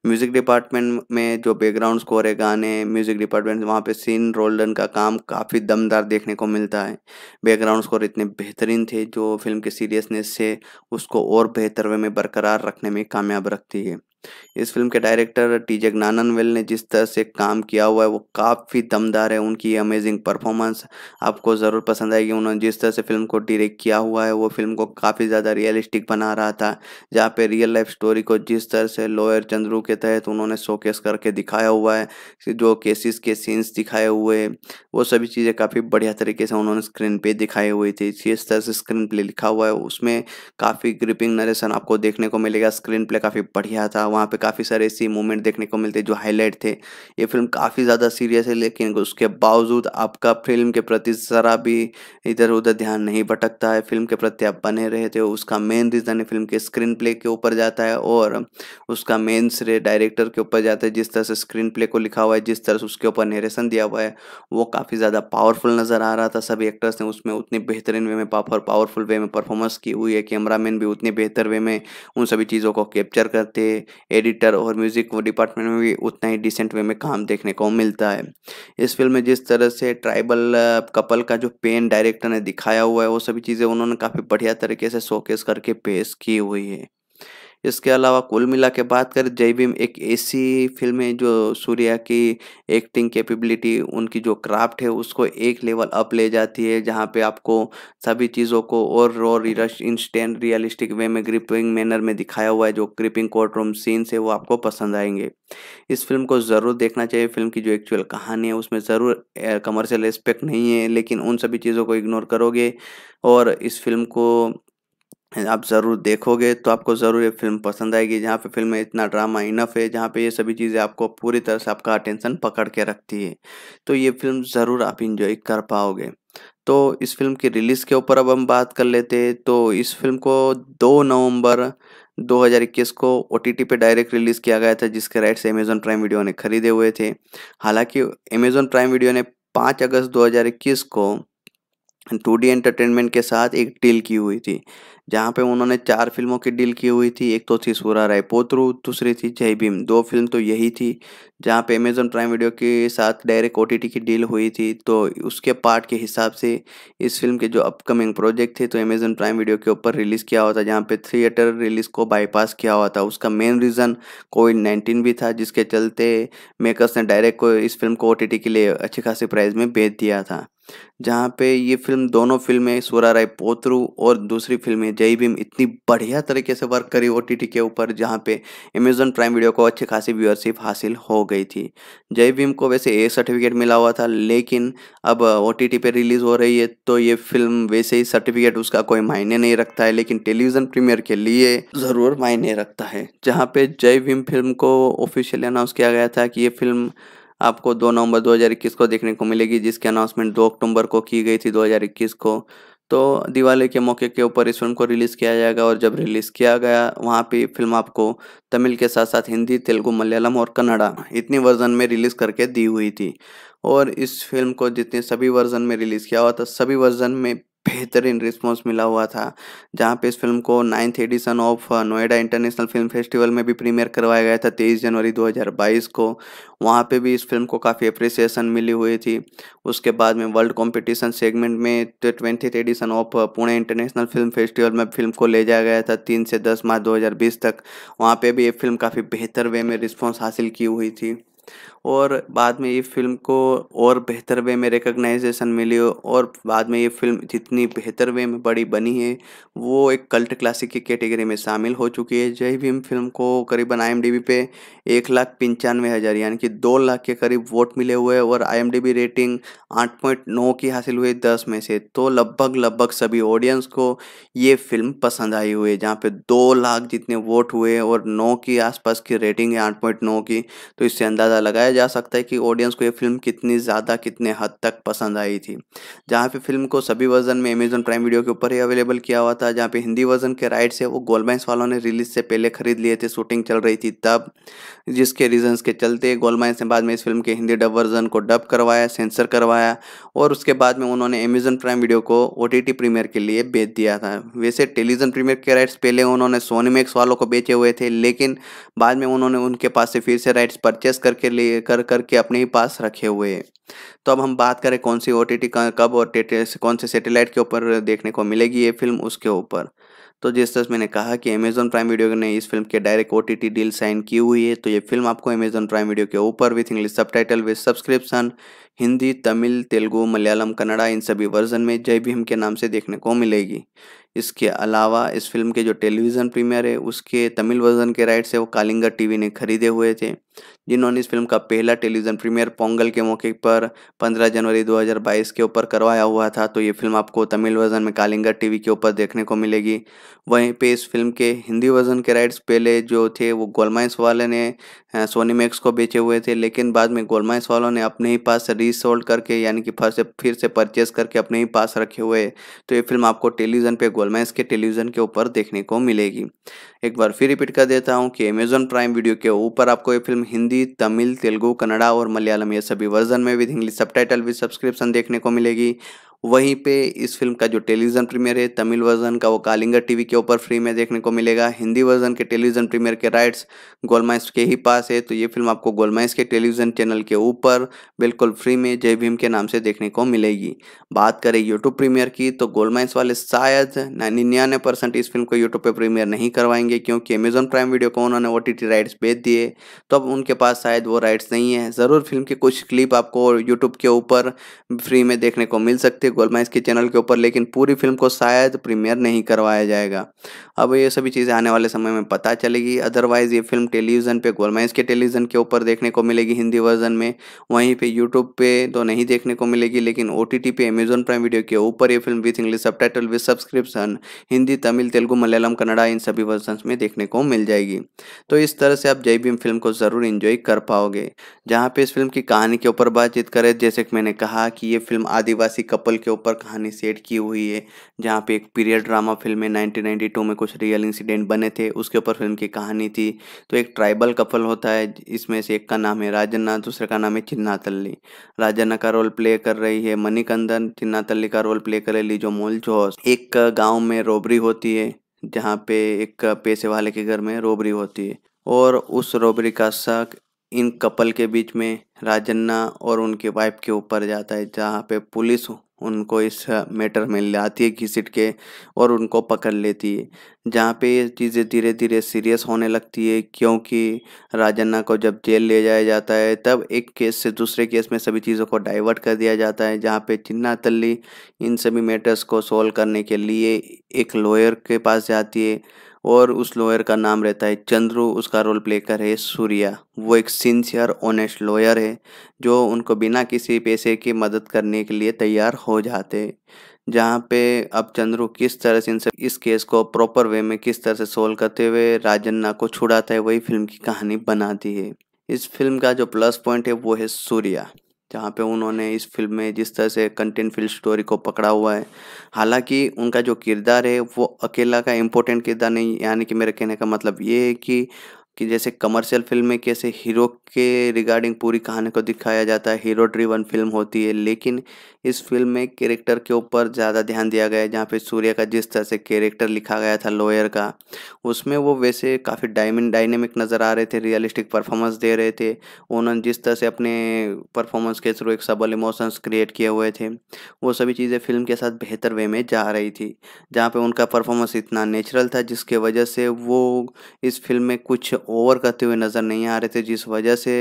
म्यूज़िक डिपार्टमेंट में जो बैकग्राउंड स्कोर है गाने म्यूज़िक डिपार्टमेंट वहाँ पर सीन रोल्डन का काम काफ़ी दमदार देखने को मिलता है बैकग्राउंड स्कोर इतने बेहतरीन थे जो फिल्म के सीरियसनेस से उसको और बेहतर वे में बरकरार रखने में कामयाब रखती है इस फिल्म के डायरेक्टर टी वेल ने जिस तरह से काम किया हुआ है वो काफ़ी दमदार है उनकी अमेजिंग परफॉर्मेंस आपको ज़रूर पसंद आएगी उन्होंने जिस तरह से फिल्म को डायरेक्ट किया हुआ है वो फिल्म को काफ़ी ज़्यादा रियलिस्टिक बना रहा था जहाँ पे रियल लाइफ स्टोरी को जिस तरह से लोयर चंद्रू के तहत उन्होंने शोकेस करके दिखाया हुआ है जो केसेस के सीन्स दिखाए हुए वो सभी चीज़ें काफ़ी बढ़िया तरीके से उन्होंने स्क्रीन पे दिखाई हुई थी जिस तरह से स्क्रीन प्ले लिखा हुआ है उसमें काफ़ी ग्रिपिंग नरेशन आपको देखने को मिलेगा स्क्रीन प्ले काफ़ी बढ़िया था वहाँ पे काफ़ी सारे ऐसी मोमेंट देखने को मिलते जो हाईलाइट थे ये फिल्म काफ़ी ज़्यादा सीरियस है लेकिन उसके बावजूद आपका फिल्म के प्रति ज़रा भी इधर उधर ध्यान नहीं भटकता है फिल्म के प्रति आप बने रहते हो उसका मेन रीज़न है फिल्म के स्क्रीन प्ले के ऊपर जाता है और उसका मेन श्रेय डायरेक्टर के ऊपर जाता है जिस तरह से स्क्रीन प्ले को लिखा हुआ है जिस तरह से उसके ऊपर नरेशन दिया हुआ है वो काफ़ी ज़्यादा पावरफुल नज़र आ रहा था सभी एक्टर्स ने उसमें उतनी बेहतरीन वे में पावर पावरफुल वे में परफॉर्मेंस की हुई है कैमरामैन भी उतने बेहतर वे में उन सभी चीज़ों को कैप्चर करते एडिटर और म्यूजिक डिपार्टमेंट में भी उतना ही डिसेंट वे में काम देखने को मिलता है इस फिल्म में जिस तरह से ट्राइबल कपल uh, का जो पेन डायरेक्टर ने दिखाया हुआ है वो सभी चीज़ें उन्होंने काफ़ी बढ़िया तरीके से शोकेस करके पेश की हुई है इसके अलावा कुल मिला के बात करें जय भीम एक ऐसी फिल्म है जो सूर्या की एक्टिंग कैपेबिलिटी उनकी जो क्राफ्ट है उसको एक लेवल अप ले जाती है जहाँ पे आपको सभी चीज़ों को और और इंस्टेंट रियलिस्टिक वे में ग्रिपिंग मैनर में दिखाया हुआ है जो ग्रिपिंग कोर्ट रूम सीन्स है वो आपको पसंद आएंगे इस फिल्म को ज़रूर देखना चाहिए फिल्म की जो एक्चुअल कहानी है उसमें ज़रूर कमर्शियल एस्पेक्ट नहीं है लेकिन उन सभी चीज़ों को इग्नोर करोगे और इस फिल्म को आप ज़रूर देखोगे तो आपको ज़रूर ये फिल्म पसंद आएगी जहाँ पे फिल्म में इतना ड्रामा इनफ है जहाँ पे ये सभी चीज़ें आपको पूरी तरह से आपका अटेंशन पकड़ के रखती है तो ये फिल्म ज़रूर आप इंजॉय कर पाओगे तो इस फिल्म की रिलीज़ के ऊपर अब हम बात कर लेते हैं तो इस फिल्म को दो नवंबर 2021 को ओ पे डायरेक्ट रिलीज़ किया गया था जिसके राइट्स अमेजोन प्राइम वीडियो ने खरीदे हुए थे हालांकि अमेजोन प्राइम वीडियो ने पाँच अगस्त 2021 को टू डी एंटरटेनमेंट के साथ एक डील की हुई थी जहाँ पे उन्होंने चार फिल्मों की डील की हुई थी एक तो थी सूरा राय पोत्रू दूसरी थी जय भीम दो फिल्म तो यही थी जहाँ पे अमेजन प्राइम वीडियो के साथ डायरेक्ट ओ की डील हुई थी तो उसके पार्ट के हिसाब से इस फिल्म के जो अपकमिंग प्रोजेक्ट थे तो अमेजन प्राइम वीडियो के ऊपर रिलीज़ किया हुआ था जहाँ पे थिएटर रिलीज़ को बाईपास किया हुआ था उसका मेन रीज़न कोविड नाइन्टीन भी था जिसके चलते मेकर्स ने डायरेक्ट को इस फिल्म को ओ के लिए अच्छे खासी प्राइस में बेच दिया था जहाँ पे ये फिल्म दोनों फिल्में सूरा राय पोत्रू और दूसरी फिल्में जय भीम इतनी बढ़िया तरीके से वर्क करी ओ के ऊपर जहाँ पे अमेजन प्राइम वीडियो को अच्छी खासी व्यूअरशिप हासिल हो गई थी जय भीम को वैसे ए सर्टिफिकेट मिला हुआ था लेकिन अब ओ पे रिलीज़ हो रही है तो ये फिल्म वैसे ही सर्टिफिकेट उसका कोई मायने नहीं रखता है लेकिन टेलीविज़न प्रीमियर के लिए ज़रूर मायने रखता है जहाँ पे जय भीम फिल्म को ऑफिशियली अनाउंस किया गया था कि ये फिल्म आपको 2 नवंबर 2021 को देखने को मिलेगी जिसकी अनाउंसमेंट 2 अक्टूबर को की गई थी 2021 को तो दिवाली के मौके के ऊपर इस फिल्म को रिलीज़ किया जाएगा और जब रिलीज़ किया गया वहाँ पे फिल्म आपको तमिल के साथ साथ हिंदी तेलुगु मलयालम और कन्नड़ा इतनी वर्जन में रिलीज़ करके दी हुई थी और इस फिल्म को जितने सभी वर्जन में रिलीज़ किया हुआ था सभी वर्जन में बेहतरीन रिस्पॉन्स मिला हुआ था जहाँ पे इस फिल्म को ninth edition of Noida international film festival में भी प्रीमियर करवाया गया था 23 जनवरी 2022 को वहाँ पे भी इस फिल्म को काफ़ी अप्रिसिएशन मिली हुई थी उसके बाद में वर्ल्ड कॉम्पिटिशन सेगमेंट में तो twenty edition of Pune international film festival में फिल्म को ले जाया गया था तीन से दस मार्च दो तक वहाँ पर भी ये फिल्म काफ़ी बेहतर वे में रिस्पॉन्स हासिल की हुई थी और बाद में ये फिल्म को और बेहतर वे में रिकग्नाइजेशन मिली और बाद में ये फिल्म जितनी बेहतर वे में बड़ी बनी है वो एक कल्ट क्लासिक की कैटेगरी में शामिल हो चुकी है जय भीम फिल्म को करीबन आई पे एक लाख पंचानवे हज़ार यानी कि दो लाख के करीब वोट मिले हुए और आई रेटिंग आठ पॉइंट नौ की हासिल हुई दस में से तो लगभग लगभग सभी ऑडियंस को ये फिल्म पसंद आई हुई है जहाँ पे दो लाख जितने वोट हुए और नौ के आसपास की रेटिंग है आठ पॉइंट नौ की तो इससे अंदाज़ा लगाया जा सकता है कि ऑडियंस को ये फिल्म कितनी ज़्यादा कितने हद तक पसंद आई थी जहाँ पे फिल्म को सभी वर्जन में अमेजन प्राइम वीडियो के ऊपर ही अवेलेबल किया हुआ था जहाँ पे हिंदी वर्जन के राइट्स है वो गोलमाइंस वालों ने रिलीज से पहले खरीद लिए थे शूटिंग चल रही थी तब जिसके रीजन्स के चलते गोलमाइंस ने बाद में इस फिल्म के हिंदी डब वर्जन को डब करवाया सेंसर करवाया और उसके बाद में उन्होंने अमेजन प्राइम वीडियो को ओ टी प्रीमियर के लिए बेच दिया था वैसे टेलीविजन प्रीमियर के राइट्स पहले उन्होंने मैक्स वालों को बेचे हुए थे लेकिन बाद में उन्होंने उनके पास से फिर से राइट्स परचेस करके लिए कर करके अपने ही पास रखे हुए तो अब हम बात करें कौन सी ओ कब और कौन से सेटेलाइट के ऊपर देखने को मिलेगी ये फिल्म उसके ऊपर तो जिस तरह मैंने कहा कि अमेजन प्राइम वीडियो ने इस फिल्म के डायरेक्ट ओ डील साइन की हुई है तो ये फिल्म आपको अमेजन प्राइम वीडियो के ऊपर with English subtitle with subscription Hindi Tamil Telugu Malayalam Kannada इन सभी वर्जन में जय भीम के नाम से देखने को मिलेगी इसके अलावा इस फिल्म के जो टेलीविज़न प्रीमियर है उसके तमिल वर्जन के राइट्स है वो कालिंगा टीवी ने खरीदे हुए थे जिन्होंने इस फिल्म का पहला टेलीविज़न प्रीमियर पोंगल के मौके पर 15 जनवरी 2022 के ऊपर करवाया हुआ था तो ये फिल्म आपको तमिल वर्जन में कालिंगा टीवी के ऊपर देखने को मिलेगी वहीं पे इस फिल्म के हिंदी वर्जन के राइट्स पहले जो थे वो गोलमाइंस वाले ने सोनी मैक्स को बेचे हुए थे लेकिन बाद में गोलमाइस वालों ने अपने ही पास रीसोल्ड करके यानी कि फिर से फिर से परचेज करके अपने ही पास रखे हुए तो ये फिल्म आपको टेलीविज़न पे गोलमाइस के टेलीविज़न के ऊपर देखने को मिलेगी एक बार फिर रिपीट कर देता हूँ कि अमेजोन प्राइम वीडियो के ऊपर आपको ये फिल्म हिंदी तमिल तेलुगू कन्नड़ा और मलयालम ये सभी वर्जन में with English subtitle with subscription देखने को मिलेगी वहीं पे इस फिल्म का जो टेलीविज़न प्रीमियर है तमिल वर्जन का वो कालिंगर टीवी के ऊपर फ्री में देखने को मिलेगा हिंदी वर्जन के टेलीविज़न प्रीमियर के राइट्स गोलमाइस के ही पास है तो ये फिल्म आपको गोलमाइस के टेलीविज़न चैनल के ऊपर बिल्कुल फ्री में जय भीम के नाम से देखने को मिलेगी बात करें यूट्यूब प्रीमियर की तो गोलमाइस वाले शायद निन्यानवे परसेंट इस फिल्म को यूट्यूब पर प्रीमियर नहीं करवाएंगे क्योंकि अमेजोन प्राइम वीडियो को उन्होंने ओ राइट्स बेच दिए तो अब उनके पास शायद वो राइट्स नहीं है ज़रूर फिल्म के कुछ क्लिप आपको यूट्यूब के ऊपर फ्री में देखने को मिल सकते गोलमा इसके चैनल के ऊपर लेकिन पूरी फिल्म को शायद प्रीमियर नहीं करवाया जाएगा अब ये सभी चीज़ें आने वाले समय में पता चलेगी अदरवाइज़ ये फिल्म टेलीविज़न पे गोलमाइज के टेलीविज़न के ऊपर देखने को मिलेगी हिंदी वर्जन में वहीं पे यूट्यूब पे तो नहीं देखने को मिलेगी लेकिन ओ टी टी पे अमेजोन प्राइम वीडियो के ऊपर ये film with English subtitle with subscription Hindi Tamil Telugu Malayalam Kannada इन सभी वर्जन में देखने को मिल जाएगी तो इस तरह से आप जय भीम फिल्म को ज़रूर इन्जॉय कर पाओगे जहाँ पे इस फिल्म की कहानी के ऊपर बातचीत करें जैसे कि मैंने कहा कि ये फिल्म आदिवासी कपल के ऊपर कहानी सेट की हुई है जहाँ पे एक पीरियड ड्रामा फिल्म में 1992 में कुछ रियल इंसिडेंट बने थे उसके ऊपर फिल्म की कहानी थी तो एक ट्राइबल कपल होता है इसमें से एक का नाम है राजन्ना दूसरे का नाम है चिन्ना तल्ली राजन्ना का रोल प्ले कर रही है मणिकंदन चिन्ना तल्ली का रोल प्ले कर रही लीजो मोल जोहस एक गाँव में रोबरी होती है जहाँ पे एक पैसे वाले के घर में रोबरी होती है और उस रोबरी का शक इन कपल के बीच में राजन्ना और उनके वाइफ के ऊपर जाता है जहाँ पे पुलिस उनको इस मैटर में ले आती है घिसट के और उनको पकड़ लेती है जहाँ पे ये चीज़ें धीरे धीरे सीरियस होने लगती है क्योंकि राजन्ना को जब जेल ले जाया जाता है तब एक केस से दूसरे केस में सभी चीज़ों को डाइवर्ट कर दिया जाता है जहाँ पे चिन्ना तल्ली इन सभी मैटर्स को सोल्व करने के लिए एक लॉयर के पास जाती है और उस लॉयर का नाम रहता है चंद्रू उसका रोल प्ले कर है सूर्या वो एक सिंसियर ऑनेस्ट लॉयर है जो उनको बिना किसी पैसे की मदद करने के लिए तैयार हो जाते हैं जहाँ पे अब चंद्रू किस तरह से इनसे इस केस को प्रॉपर वे में किस तरह से सोल्व करते हुए राजन्ना को छुड़ाता है वही फिल्म की कहानी बनाती है इस फिल्म का जो प्लस पॉइंट है वो है सूर्या जहाँ पे उन्होंने इस फिल्म में जिस तरह से कंटेंट फिल स्टोरी को पकड़ा हुआ है हालांकि उनका जो किरदार है वो अकेला का इम्पोर्टेंट किरदार नहीं यानी कि मेरे कहने का मतलब ये है कि कि जैसे कमर्शियल फिल्म में कैसे हीरो के रिगार्डिंग पूरी कहानी को दिखाया जाता है हीरो ड्रिवन फिल्म होती है लेकिन इस फिल्म में कैरेक्टर के ऊपर ज़्यादा ध्यान दिया गया है जहाँ पे सूर्य का जिस तरह से कैरेक्टर लिखा गया था लॉयर का उसमें वो वैसे काफ़ी डायमंड डायनेमिक नज़र आ रहे थे रियलिस्टिक परफॉर्मेंस दे रहे थे उन्होंने जिस तरह से अपने परफॉर्मेंस के थ्रू एक सबल इमोशंस क्रिएट किए हुए थे वो सभी चीज़ें फिल्म के साथ बेहतर वे में जा रही थी जहाँ पर उनका परफॉर्मेंस इतना नेचुरल था जिसके वजह से वो इस फिल्म में कुछ ओवर करते हुए नज़र नहीं आ रहे थे जिस वजह से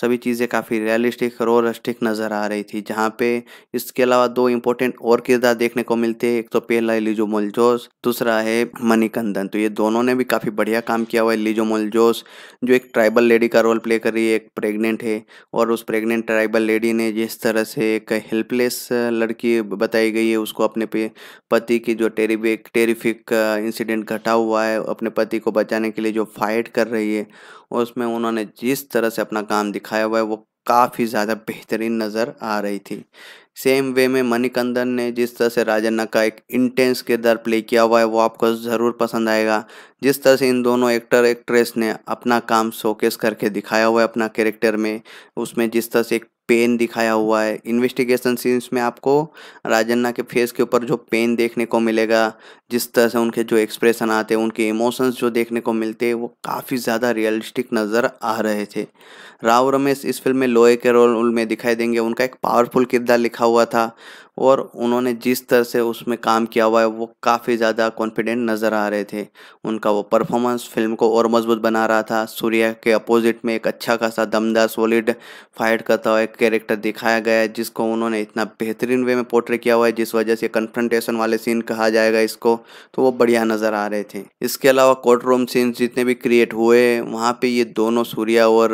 सभी चीज़ें काफ़ी रियलिस्टिक और रस्टिक नज़र आ रही थी जहाँ पे इसके अलावा दो इम्पोर्टेंट और किरदार देखने को मिलते हैं एक तो पहला है लिजो मोलजोस दूसरा है मणिकंदन तो ये दोनों ने भी काफ़ी बढ़िया काम किया हुआ है लिजो मोलजोस जो एक ट्राइबल लेडी का रोल प्ले कर रही है एक प्रेगनेंट है और उस प्रेगनेंट ट्राइबल लेडी ने जिस तरह से एक हेल्पलेस लड़की बताई गई है उसको अपने पति की जो टेरिफिक टेरिफिक इंसिडेंट घटा हुआ है अपने पति को बचाने के लिए जो फाइट कर रही चाहिए और उसमें उन्होंने जिस तरह से अपना काम दिखाया हुआ है वो काफ़ी ज़्यादा बेहतरीन नज़र आ रही थी सेम वे में मणिकंदन ने जिस तरह से राजन्ना का एक इंटेंस किरदार प्ले किया हुआ है वो आपको ज़रूर पसंद आएगा जिस तरह से इन दोनों एक्टर एक्ट्रेस ने अपना काम शोकेस करके दिखाया हुआ है अपना कैरेक्टर में उसमें जिस तरह से एक पेन दिखाया हुआ है इन्वेस्टिगेशन सीन्स में आपको राजन्ना के फेस के ऊपर जो पेन देखने को मिलेगा जिस तरह से उनके जो एक्सप्रेशन आते हैं उनके इमोशंस जो देखने को मिलते हैं वो काफ़ी ज़्यादा रियलिस्टिक नज़र आ रहे थे राव रमेश इस फिल्म में लोहे के रोल में दिखाई देंगे उनका एक पावरफुल किरदार लिखा हुआ था और उन्होंने जिस तरह से उसमें काम किया हुआ है वो काफ़ी ज़्यादा कॉन्फिडेंट नज़र आ रहे थे उनका वो परफॉर्मेंस फिल्म को और मजबूत बना रहा था सूर्या के अपोजिट में एक अच्छा खासा दमदार सॉलिड फाइट करता हुआ एक कैरेक्टर दिखाया गया है जिसको उन्होंने इतना बेहतरीन वे में पोर्ट्रे किया हुआ है जिस वजह से कन्फ्रंटेशन वाले सीन कहा जाएगा इसको तो वो बढ़िया नज़र आ रहे थे इसके अलावा कोर्ट रूम सीन्स जितने भी क्रिएट हुए वहाँ पे ये दोनों सूर्या और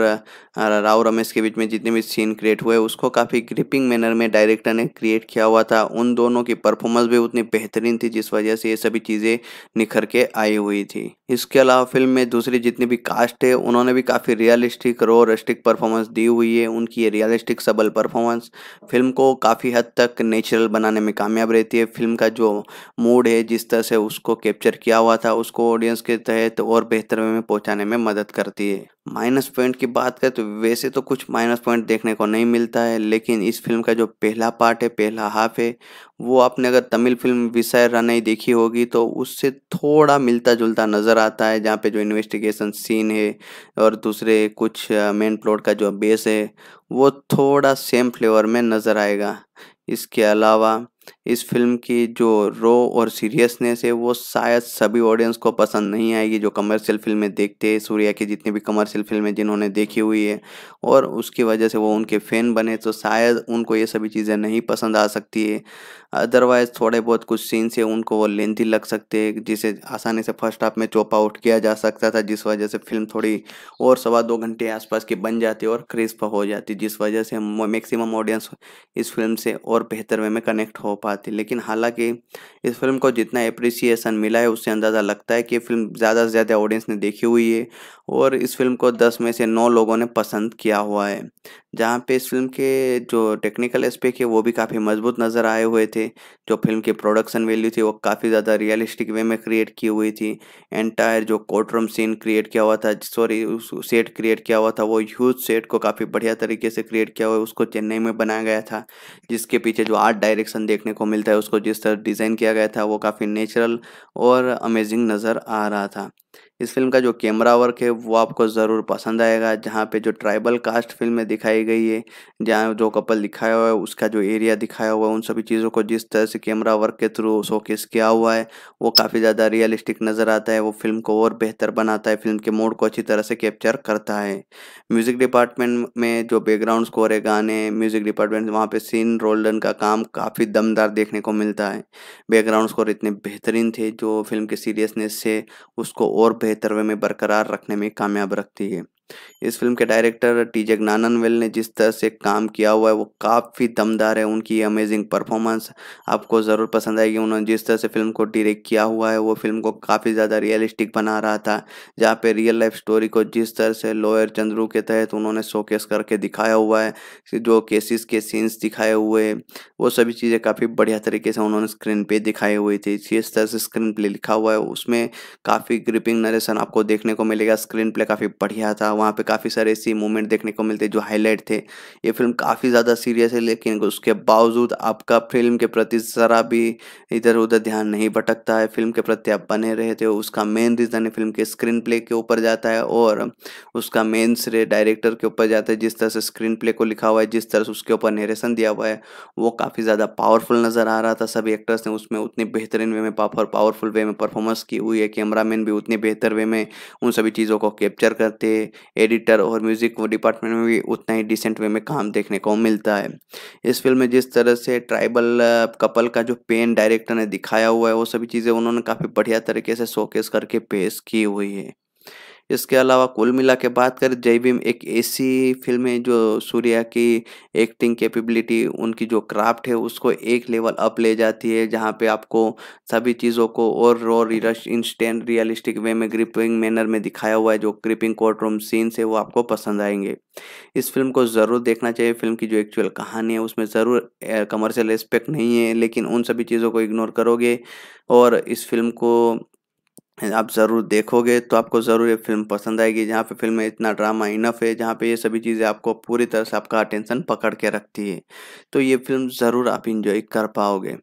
राव रमेश के बीच में जितने भी सीन क्रिएट हुए उसको काफ़ी ग्रिपिंग मैनर में डायरेक्टर ने क्रिएट किया हुआ था उन दोनों की परफॉर्मेंस भी उतनी बेहतरीन थी जिस वजह से ये सभी चीज़ें निखर के आई हुई थी इसके अलावा फिल्म में दूसरी जितनी भी कास्ट है उन्होंने भी काफ़ी रियलिस्टिक रो रस्टिक परफॉर्मेंस दी हुई है उनकी ये रियलिस्टिक सबल परफॉर्मेंस फिल्म को काफ़ी हद तक नेचुरल बनाने में कामयाब रहती है फिल्म का जो मूड है जिस तरह से उसको कैप्चर किया हुआ था उसको ऑडियंस के तहत तो और बेहतर वे में पहुंचाने में मदद करती है माइनस पॉइंट की बात करें तो वैसे तो कुछ माइनस पॉइंट देखने को नहीं मिलता है लेकिन इस फिल्म का जो पहला पार्ट है पहला हाफ है वो आपने अगर तमिल फिल्म विषय रनई देखी होगी तो उससे थोड़ा मिलता जुलता नज़र आता है जहाँ पे जो इन्वेस्टिगेशन सीन है और दूसरे कुछ मेन प्लॉट का जो बेस है वो थोड़ा सेम फ्लेवर में नज़र आएगा इसके अलावा इस फिल्म की जो रो और सीरियसनेस है वो शायद सभी ऑडियंस को पसंद नहीं आएगी जो कमर्शियल फिल्में देखते हैं सूर्या की जितनी भी कमर्शियल फिल्में जिन्होंने देखी हुई है और उसकी वजह से वो उनके फ़ैन बने तो शायद उनको ये सभी चीज़ें नहीं पसंद आ सकती है अदरवाइज़ थोड़े बहुत कुछ सीन्स है उनको वो लेंथी लग सकते हैं जिसे आसानी से फर्स्ट हाफ में चॉप आउट किया जा सकता था जिस वजह से फिल्म थोड़ी और सवा दो घंटे आसपास की बन जाती और क्रिस्प हो जाती जिस वजह से मैक्सिमम ऑडियंस इस फिल्म से और बेहतर वे में कनेक्ट हो पाती बात थी लेकिन हालांकि इस फिल्म को जितना अप्रिसिएसन मिला है उससे अंदाज़ा लगता है कि फिल्म ज़्यादा से ज़्यादा ऑडियंस ने देखी हुई है और इस फिल्म को दस में से नौ लोगों ने पसंद किया हुआ है जहाँ पे इस फ़िल्म के जो टेक्निकल एस्पेक्ट है वो भी काफ़ी मजबूत नज़र आए हुए थे जो फिल्म की प्रोडक्शन वैल्यू थी वो काफ़ी ज़्यादा रियलिस्टिक वे में क्रिएट की हुई थी एंटायर जो कोर्ट रूम सीन क्रिएट किया हुआ था सॉरी सेट क्रिएट किया हुआ था वो ह्यूज सेट को काफ़ी बढ़िया तरीके से क्रिएट किया हुआ उसको चेन्नई में बनाया गया था जिसके पीछे जो आर्ट डायरेक्शन देखने को मिलता है उसको जिस तरह डिज़ाइन किया गया था वो काफ़ी नेचुरल और अमेजिंग नज़र आ रहा था इस फिल्म का जो कैमरा वर्क है वो आपको ज़रूर पसंद आएगा जहाँ पे जो ट्राइबल कास्ट फिल्म में दिखाई गई है जहाँ जो कपल दिखाया हुआ है उसका जो एरिया दिखाया हुआ है उन सभी चीज़ों को जिस तरह से कैमरा वर्क के थ्रू शोकेस किया हुआ है वो काफ़ी ज़्यादा रियलिस्टिक नज़र आता है वो फिल्म को और बेहतर बनाता है फिल्म के मूड को अच्छी तरह से कैप्चर करता है म्यूज़िक डिपार्टमेंट में जो बैकग्राउंड स्कोर है गाने म्यूज़िक डिपार्टमेंट वहाँ पर सीन रोल्डन का काम काफ़ी दमदार देखने को मिलता है बैकग्राउंड स्कोर इतने बेहतरीन थे जो फिल्म के सीरियसनेस से उसको और बेहतर बेहतर वे में बरकरार रखने में कामयाब रखती है इस फिल्म के डायरेक्टर टी जगनाननवेल ने जिस तरह से काम किया हुआ है वो काफ़ी दमदार है उनकी अमेजिंग परफॉर्मेंस आपको ज़रूर पसंद आएगी उन्होंने जिस तरह से फिल्म को डायरेक्ट किया हुआ है वो फिल्म को काफ़ी ज़्यादा रियलिस्टिक बना रहा था जहाँ पे रियल लाइफ स्टोरी को जिस तरह से लोयर चंद्रू के तहत तो उन्होंने शोकेस करके दिखाया हुआ है जो केसेस के सीन्स दिखाए हुए वो सभी चीज़ें काफ़ी बढ़िया तरीके से उन्होंने स्क्रीन पे दिखाई हुई थी जिस तरह से स्क्रीन प्ले लिखा हुआ है उसमें काफ़ी ग्रिपिंग नरेशन आपको देखने को मिलेगा स्क्रीन प्ले काफ़ी बढ़िया था वहाँ पे काफ़ी सारे ऐसी मोमेंट देखने को मिलते जो हाईलाइट थे ये फिल्म काफ़ी ज़्यादा सीरियस है लेकिन उसके बावजूद आपका फिल्म के प्रति ज़रा भी इधर उधर ध्यान नहीं भटकता है फिल्म के प्रति आप बने रहते हो उसका मेन रीज़न फिल्म के स्क्रीन प्ले के ऊपर जाता है और उसका मेन श्रेय डायरेक्टर के ऊपर जाता है जिस तरह से स्क्रीन प्ले को लिखा हुआ है जिस तरह से उसके ऊपर नरेशन दिया हुआ है वो काफ़ी ज़्यादा पावरफुल नज़र आ रहा था सभी एक्टर्स ने उसमें उतनी बेहतरीन वे में पावर पावरफुल वे में परफॉर्मेंस की हुई है कैमरामैन भी उतने बेहतर वे में उन सभी चीज़ों को कैप्चर करते एडिटर और म्यूज़िक डिपार्टमेंट में भी उतना ही डिसेंट वे में काम देखने को मिलता है इस फिल्म में जिस तरह से ट्राइबल कपल का जो पेन डायरेक्टर ने दिखाया हुआ है वो सभी चीज़ें उन्होंने काफ़ी बढ़िया तरीके से शोकेस करके पेश की हुई है इसके अलावा कुल मिला के बात करें जय भीम एक ऐसी फिल्म है जो सूर्या की एक्टिंग कैपेबिलिटी उनकी जो क्राफ्ट है उसको एक लेवल अप ले जाती है जहाँ पे आपको सभी चीज़ों को और रश इंस्टेंट रियलिस्टिक वे में ग्रिपिंग मैनर में दिखाया हुआ है जो ग्रिपिंग कोर्ट रूम सीन्स है वो आपको पसंद आएंगे इस फिल्म को ज़रूर देखना चाहिए फिल्म की जो एक्चुअल कहानी है उसमें ज़रूर कमर्शियल एस्पेक्ट नहीं है लेकिन उन सभी चीज़ों को इग्नोर करोगे और इस फिल्म को आप ज़रूर देखोगे तो आपको ज़रूर ये फिल्म पसंद आएगी जहाँ पे फिल्म में इतना ड्रामा इनफ है जहाँ पे ये सभी चीज़ें आपको पूरी तरह से आपका अटेंशन पकड़ के रखती है तो ये फिल्म ज़रूर आप इन्जॉय कर पाओगे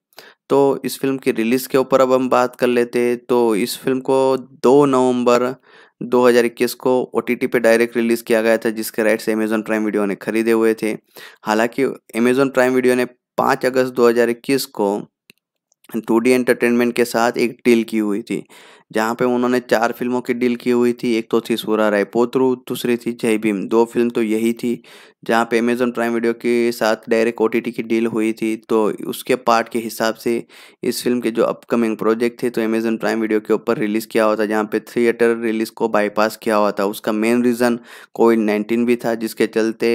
तो इस फिल्म की रिलीज़ के ऊपर अब हम बात कर लेते हैं तो इस फिल्म को दो नवंबर 2021 को ओ पे डायरेक्ट रिलीज़ किया गया था जिसके राइट्स अमेजोन प्राइम वीडियो ने खरीदे हुए थे हालांकि अमेजोन प्राइम वीडियो ने 5 अगस्त 2021 को टू डी एंटरटेनमेंट के साथ एक डील की हुई थी जहाँ पे उन्होंने चार फिल्मों की डील की हुई थी एक तो थी सूरा राय पोत्रू दूसरी थी जय भीम दो फिल्म तो यही थी जहाँ पे अमेज़न प्राइम वीडियो के साथ डायरेक्ट ओ की डील हुई थी तो उसके पार्ट के हिसाब से इस फिल्म के जो अपकमिंग प्रोजेक्ट थे तो अमेज़न प्राइम वीडियो के ऊपर रिलीज़ किया हुआ था जहाँ पे थिएटर रिलीज़ को बाईपास किया हुआ था उसका मेन रीज़न कोविड नाइन्टीन भी था जिसके चलते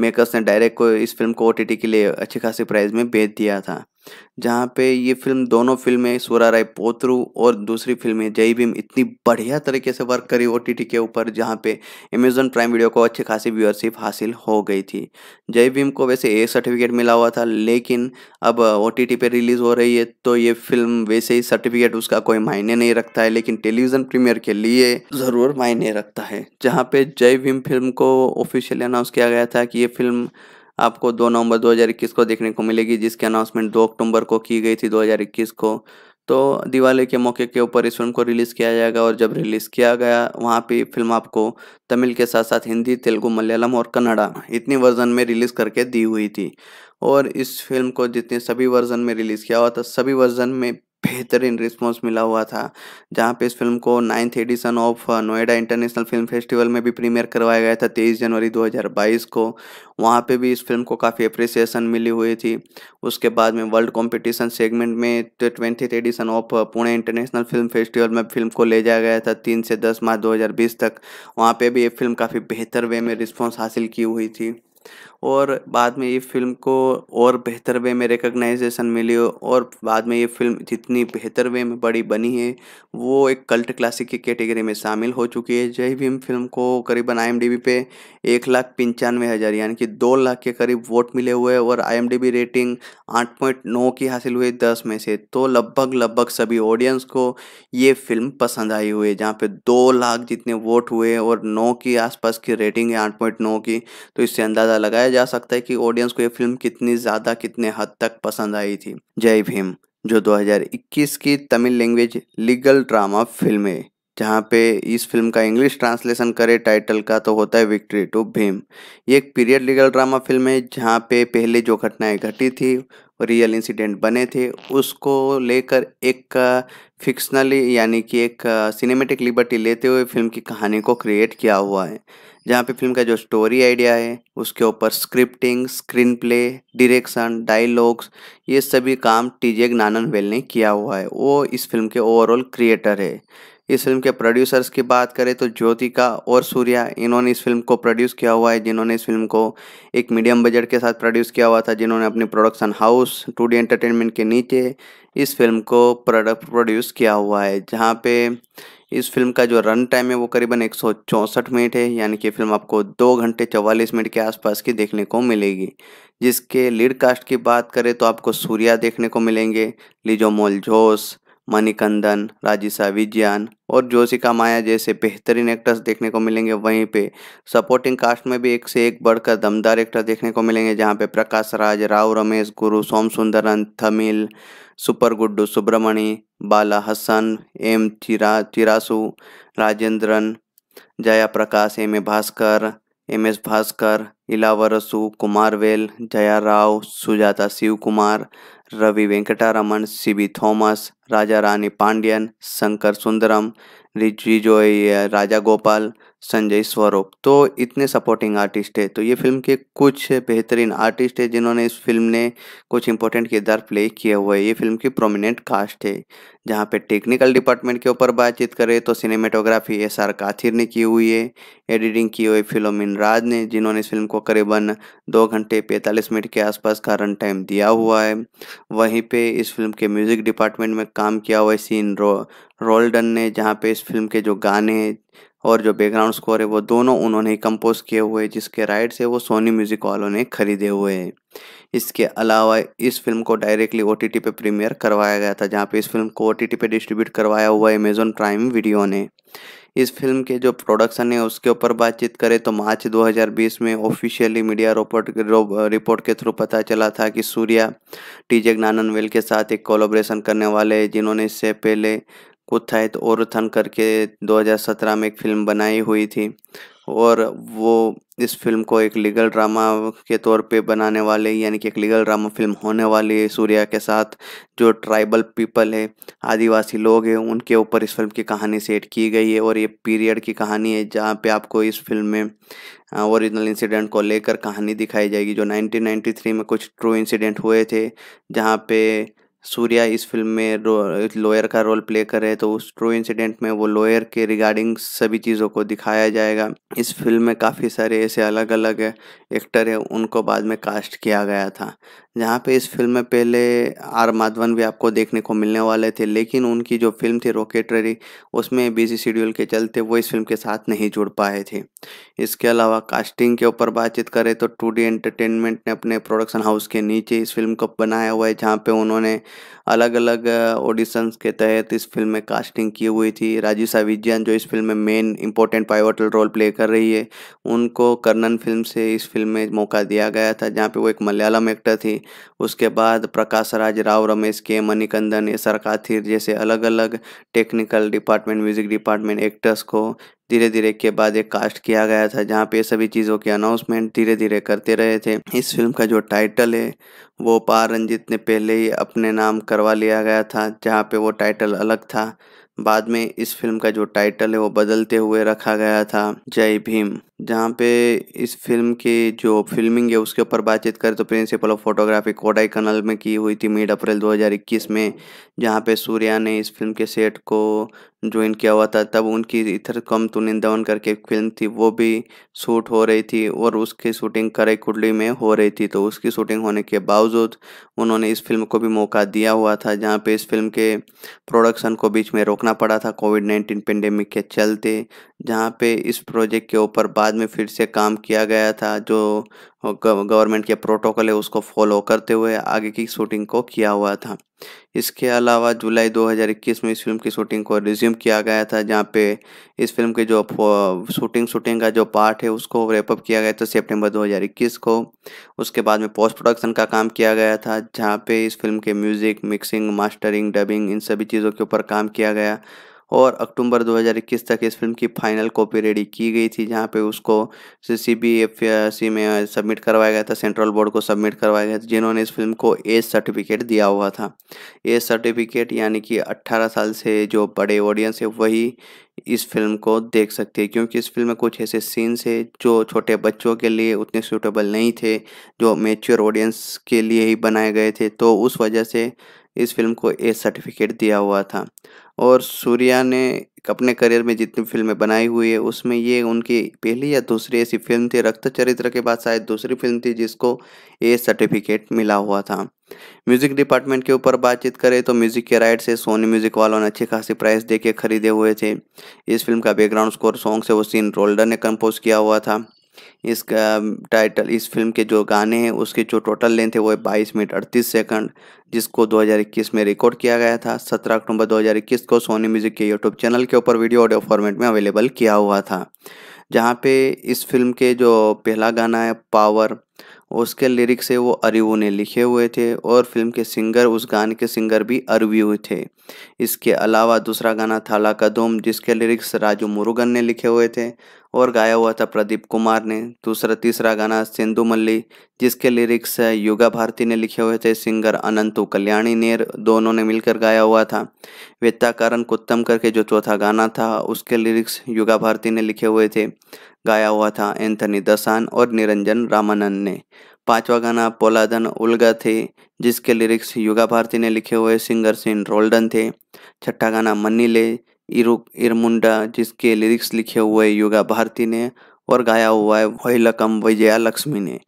मेकर्स ने डायरेक्ट को इस फिल्म को ओ के लिए अच्छी खासी प्राइज़ में भेज दिया था जहाँ पे ये फ़िल्म दोनों फ़िल्में सूरा राय पोतरू और दूसरी फिल्में जय भीम इतनी बढ़िया तरीके से वर्क करी ओ टी के ऊपर जहाँ पे अमेजोन प्राइम वीडियो को अच्छी खासी व्यूअरशिप हासिल हो गई थी जय भीम को वैसे ए सर्टिफिकेट मिला हुआ था लेकिन अब ओ टी पे रिलीज़ हो रही है तो ये फिल्म वैसे ही सर्टिफिकेट उसका कोई मायने नहीं रखता है लेकिन टेलीविज़न प्रीमियर के लिए ज़रूर मायने रखता है जहाँ पे जय भीम फिल्म को ऑफिशियली अनाउंस किया गया था कि ये फिल्म आपको 2 नवंबर 2021 को देखने को मिलेगी जिसकी अनाउंसमेंट 2 अक्टूबर को की गई थी 2021 को तो दिवाली के मौके के ऊपर इस फिल्म को रिलीज़ किया जाएगा और जब रिलीज़ किया गया वहाँ पे फिल्म आपको तमिल के साथ साथ हिंदी तेलुगू मलयालम और कन्नड़ा इतनी वर्जन में रिलीज़ करके दी हुई थी और इस फिल्म को जितने सभी वर्जन में रिलीज़ किया हुआ था सभी वर्जन में बेहतरीन रिस्पॉन्स मिला हुआ था जहाँ पे इस फिल्म को ninth edition of Noida international film festival में भी प्रीमियर करवाया गया था तेईस जनवरी 2022 को वहाँ पे भी इस फिल्म को काफ़ी अप्रिसिएशन मिली हुई थी उसके बाद में वर्ल्ड कॉम्पिटिशन सेगमेंट में twenty edition of Pune international film festival में फिल्म को ले जाया गया था तीन से दस मार्च दो तक वहाँ पर भी ये फिल्म काफ़ी बेहतर वे में रिस्पॉन्स हासिल की हुई थी और बाद में ये फिल्म को और बेहतर वे में रिकग्नाइजेशन मिली और बाद में ये फिल्म जितनी बेहतर वे में बड़ी बनी है वो एक कल्ट क्लासिक की कैटेगरी में शामिल हो चुकी है जय भीम फिल्म को करीबन आई पे एक लाख पंचानवे हज़ार यानी कि दो लाख के करीब वोट मिले हुए और आई रेटिंग आठ पॉइंट नौ की हासिल हुई दस में से तो लगभग लगभग सभी ऑडियंस को ये फिल्म पसंद आई हुई है जहाँ पे दो लाख जितने वोट हुए और नौ के आसपास की रेटिंग है आठ पॉइंट नौ की तो इससे अंदाज़ा लगाया जा सकता है कि ऑडियंस को ये फिल्म कितनी ज़्यादा कितने हद तक पसंद आई थी जय भीम जो 2021 की Tamil language legal drama film है जहाँ पे इस फिल्म का इंग्लिश ट्रांसलेशन करे टाइटल का तो होता है विक्ट्री टू भीम ये एक पीरियड लीगल ड्रामा फिल्म है जहाँ पे पहले जो घटनाएं घटी थी रियल इंसिडेंट बने थे उसको लेकर एक फिक्शनली यानी कि एक सिनेमेटिक लिबर्टी लेते हुए फिल्म की कहानी को क्रिएट किया हुआ है जहाँ पे फिल्म का जो स्टोरी आइडिया है उसके ऊपर scripting screenplay direction dialogues ये सभी काम टीजे नानन वेल ने किया हुआ है वो इस फिल्म के ओवरऑल क्रिएटर है इस फिल्म के प्रोड्यूसर्स की बात करें तो ज्योतिका और सूर्या इन्होंने इस फिल्म को प्रोड्यूस किया हुआ है जिन्होंने इस फिल्म को एक मीडियम बजट के साथ प्रोड्यूस किया हुआ था जिन्होंने अपने प्रोडक्शन हाउस टू एंटरटेनमेंट के नीचे इस फिल्म को प्रोडक्ट प्रोड्यूस किया हुआ है जहाँ पे इस फिल्म का जो रन टाइम है वो करीबन एक मिनट है यानी कि फिल्म आपको दो घंटे चवालीस मिनट के आसपास की देखने को मिलेगी जिसके लीड कास्ट की बात करें तो आपको सूर्या देखने को मिलेंगे लिजो मोल जोस मणिकंदन राजिशा विज्ञान और जोशिका माया जैसे बेहतरीन एक्टर्स देखने को मिलेंगे वहीं पे सपोर्टिंग कास्ट में भी एक से एक बढ़कर दमदार एक्टर देखने को मिलेंगे जहां पे प्रकाश राज Rao Ramesh Guru Som Sundaran थमिल super good Subramani Bala Hasan M chira चिरासु Rajendran Jaya Prakash M A Bhaskar M S Bhaskar Ilavarasu Kumar well Jaya Rao Sujatha Shiv Kumar Ravi Venkataraman Sibi Thomas Raja Rani Pandian Shankar Sundaram रिजिजो Raja Gopal Sanjay Swaroop तो इतने सपोर्टिंग आर्टिस्ट है तो ये फिल्म के कुछ बेहतरीन आर्टिस्ट है जिन्होंने इस फिल्म ने कुछ इंपॉर्टेंट किरदार प्ले किए हुए ये फिल्म की प्रोमिनेंट कास्ट है जहाँ पे टेक्निकल डिपार्टमेंट के ऊपर बातचीत करें तो सिनेमेटोग्राफी एस आर काथिर ने की हुई है एडिटिंग की हुई फिलोमिन राज ने जिन्होंने इस फिल्म को करीबन दो घंटे पैंतालीस मिनट के आसपास का रन टाइम दिया हुआ है वहीं पे इस फिल्म के म्यूजिक डिपार्टमेंट में काम किया हुआ है सीन रो रोल्डन ने जहाँ पे इस फिल्म के जो गाने और जो बैकग्राउंड स्कोर है वो दोनों उन्होंने ही कंपोज किए हुए हैं जिसके राइट्स है वो सोनी म्यूजिक वालों ने खरीदे हुए हैं इसके अलावा इस फिल्म को डायरेक्टली ओ टी पे प्रीमियर करवाया गया था जहाँ पे इस फिल्म को ओ टी पे डिस्ट्रीब्यूट करवाया हुआ है अमेजोन प्राइम वीडियो ने इस फिल्म के जो प्रोडक्शन है उसके ऊपर बातचीत करें तो मार्च 2020 में ऑफिशियली मीडिया रिपोर्ट रिपोर्ट के थ्रू पता चला था कि सूर्या टीजे ज्ञाननवेल के साथ एक कोलोब्रेशन करने वाले जिन्होंने इससे पहले कुत्थायत तो औरथन करके 2017 में एक फिल्म बनाई हुई थी और वो इस फिल्म को एक लीगल ड्रामा के तौर पे बनाने वाले यानी कि एक लीगल ड्रामा फिल्म होने वाली है सूर्या के साथ जो ट्राइबल पीपल है आदिवासी लोग हैं उनके ऊपर इस फिल्म की कहानी सेट की गई है और ये पीरियड की कहानी है जहाँ पे आपको इस फिल्म में ओरिजिनल इंसिडेंट को लेकर कहानी दिखाई जाएगी जो 1993 में कुछ ट्रू इंसिडेंट हुए थे जहाँ पे सूर्या इस फिल्म में लॉयर का रोल प्ले करे तो उस ट्रू इंसिडेंट में वो लॉयर के रिगार्डिंग सभी चीज़ों को दिखाया जाएगा इस फिल्म में काफ़ी सारे ऐसे अलग अलग एक्टर हैं उनको बाद में कास्ट किया गया था जहाँ पे इस फिल्म में पहले आर माधवन भी आपको देखने को मिलने वाले थे लेकिन उनकी जो फिल्म थी रॉकेटरी उसमें बिजी शेड्यूल के चलते वो इस फिल्म के साथ नहीं जुड़ पाए थे इसके अलावा कास्टिंग के ऊपर बातचीत करें तो टू डी एंटरटेनमेंट ने अपने प्रोडक्शन हाउस के नीचे इस फिल्म को बनाया हुआ है जहाँ पे उन्होंने अलग अलग ऑडिशंस के तहत इस फिल्म में कास्टिंग की हुई थी राजीसा विज्ञान जो इस फिल्म में main important pivotal role play कर रही है उनको कर्नन फिल्म से इस फिल्म में मौका दिया गया था जहाँ पे वो एक मलयालम एक्टर थी उसके बाद प्रकाश राज राव रमेश के मणिकंदन एसर काथिर जैसे अलग अलग technical department music department actors को धीरे धीरे के बाद एक कास्ट किया गया था जहाँ पे सभी चीज़ों के अनाउंसमेंट धीरे धीरे करते रहे थे इस फिल्म का जो टाइटल है वो पार रंजित ने पहले ही अपने नाम करवा लिया गया था जहाँ पे वो टाइटल अलग था बाद में इस फिल्म का जो टाइटल है वो बदलते हुए रखा गया था जय भीम जहाँ पे इस फिल्म की जो फिल्मिंग है उसके ऊपर बातचीत करें तो principal of photography Kodaikanal में की हुई थी मिड अप्रैल 2021 में जहाँ पे सूर्या ने इस फिल्म के सेट को ज्वाइन किया हुआ था तब उनकी इधर कम तो निंदावन करके फिल्म थी वो भी शूट हो रही थी और उसकी शूटिंग करई कुडली में हो रही थी तो उसकी शूटिंग होने के बावजूद उन्होंने इस फिल्म को भी मौका दिया हुआ था जहाँ पे इस फिल्म के प्रोडक्शन को बीच में रोकना पड़ा था कोविड नाइन्टीन पेंडेमिक के चलते जहाँ पे इस प्रोजेक्ट के ऊपर बाद में फिर से काम किया गया था जो गवर्नमेंट के प्रोटोकॉल है उसको फॉलो करते हुए आगे की शूटिंग को किया हुआ था इसके अलावा जुलाई 2021 में इस फिल्म की शूटिंग को रिज्यूम किया गया था जहाँ पे इस फिल्म की जो शूटिंग शूटिंग का जो पार्ट है उसको रेपअप किया गया था सेप्टेम्बर दो को उसके बाद में पोस्ट प्रोडक्शन का काम किया गया था जहाँ पे इस फिल्म के म्यूज़िक मिक्सिंग मास्टरिंग डबिंग इन सभी चीज़ों के ऊपर काम किया गया और अक्टूबर 2021 तक इस फिल्म की फाइनल कॉपी रेडी की गई थी जहाँ पे उसको सी बी एफ सी में सबमिट करवाया गया था सेंट्रल बोर्ड को सबमिट करवाया गया था जिन्होंने इस फिल्म को एज सर्टिफिकेट दिया हुआ था एज सर्टिफिकेट यानी कि 18 साल से जो बड़े ऑडियंस है वही इस फिल्म को देख सकते हैं क्योंकि इस फिल्म में कुछ ऐसे सीन्स है जो छोटे बच्चों के लिए उतने सूटेबल नहीं थे जो मेच्योर ऑडियंस के लिए ही बनाए गए थे तो उस वजह से इस फिल्म को एज सर्टिफिकेट दिया हुआ था और सूर्या ने अपने करियर में जितनी फिल्में बनाई हुई है उसमें ये उनकी पहली या दूसरी ऐसी फिल्म थी रक्त चरित्र के बाद शायद दूसरी फिल्म थी जिसको ए सर्टिफिकेट मिला हुआ था म्यूज़िक डिपार्टमेंट के ऊपर बातचीत करें तो म्यूज़िक के राइट से सोनी म्यूज़िक वालों ने अच्छी खासी प्राइस दे के खरीदे हुए थे इस फिल्म का बैकग्राउंड स्कोर सॉन्ग से वो सीन रोल्डर ने कंपोज किया हुआ था इसका टाइटल इस फिल्म के जो गाने हैं उसकी जो टोटल लेंथ है वो है बाईस मिनट अड़तीस सेकंड जिसको 2021 में रिकॉर्ड किया गया था 17 अक्टूबर 2021 को सोनी म्यूज़िक के यूट्यूब चैनल के ऊपर वीडियो ऑडियो फॉर्मेट में अवेलेबल किया हुआ था जहाँ पे इस फिल्म के जो पहला गाना है पावर उसके लिरिक्स है वो अरिव ने लिखे हुए थे और फिल्म के सिंगर उस गाने के सिंगर भी अरव्यू थे इसके अलावा दूसरा गाना थाला कदम जिसके लिरिक्स राजू मुरुगन ने लिखे हुए थे और गाया हुआ था प्रदीप कुमार ने दूसरा तीसरा गाना सिंधु मल्ली जिसके लिरिक्स युगा भारती ने लिखे हुए थे सिंगर अनंतु कल्याणी नेर दोनों ने मिलकर गाया हुआ था वेत्ता कारण कुत्तम करके जो चौथा गाना था उसके लिरिक्स युगा भारती ने लिखे हुए थे गाया हुआ था एंथनी दसान और निरंजन रामानंद ने पांचवा गाना पोलादन उल्गा थे जिसके लिरिक्स युगा भारती ने लिखे हुए सिंगर सीन रोल्डन थे छठा गाना मन्नी ले इरमुंडा जिसके लिरिक्स लिखे हुए युगा भारती ने और गाया हुआ है वही लकम विजया लक्ष्मी ने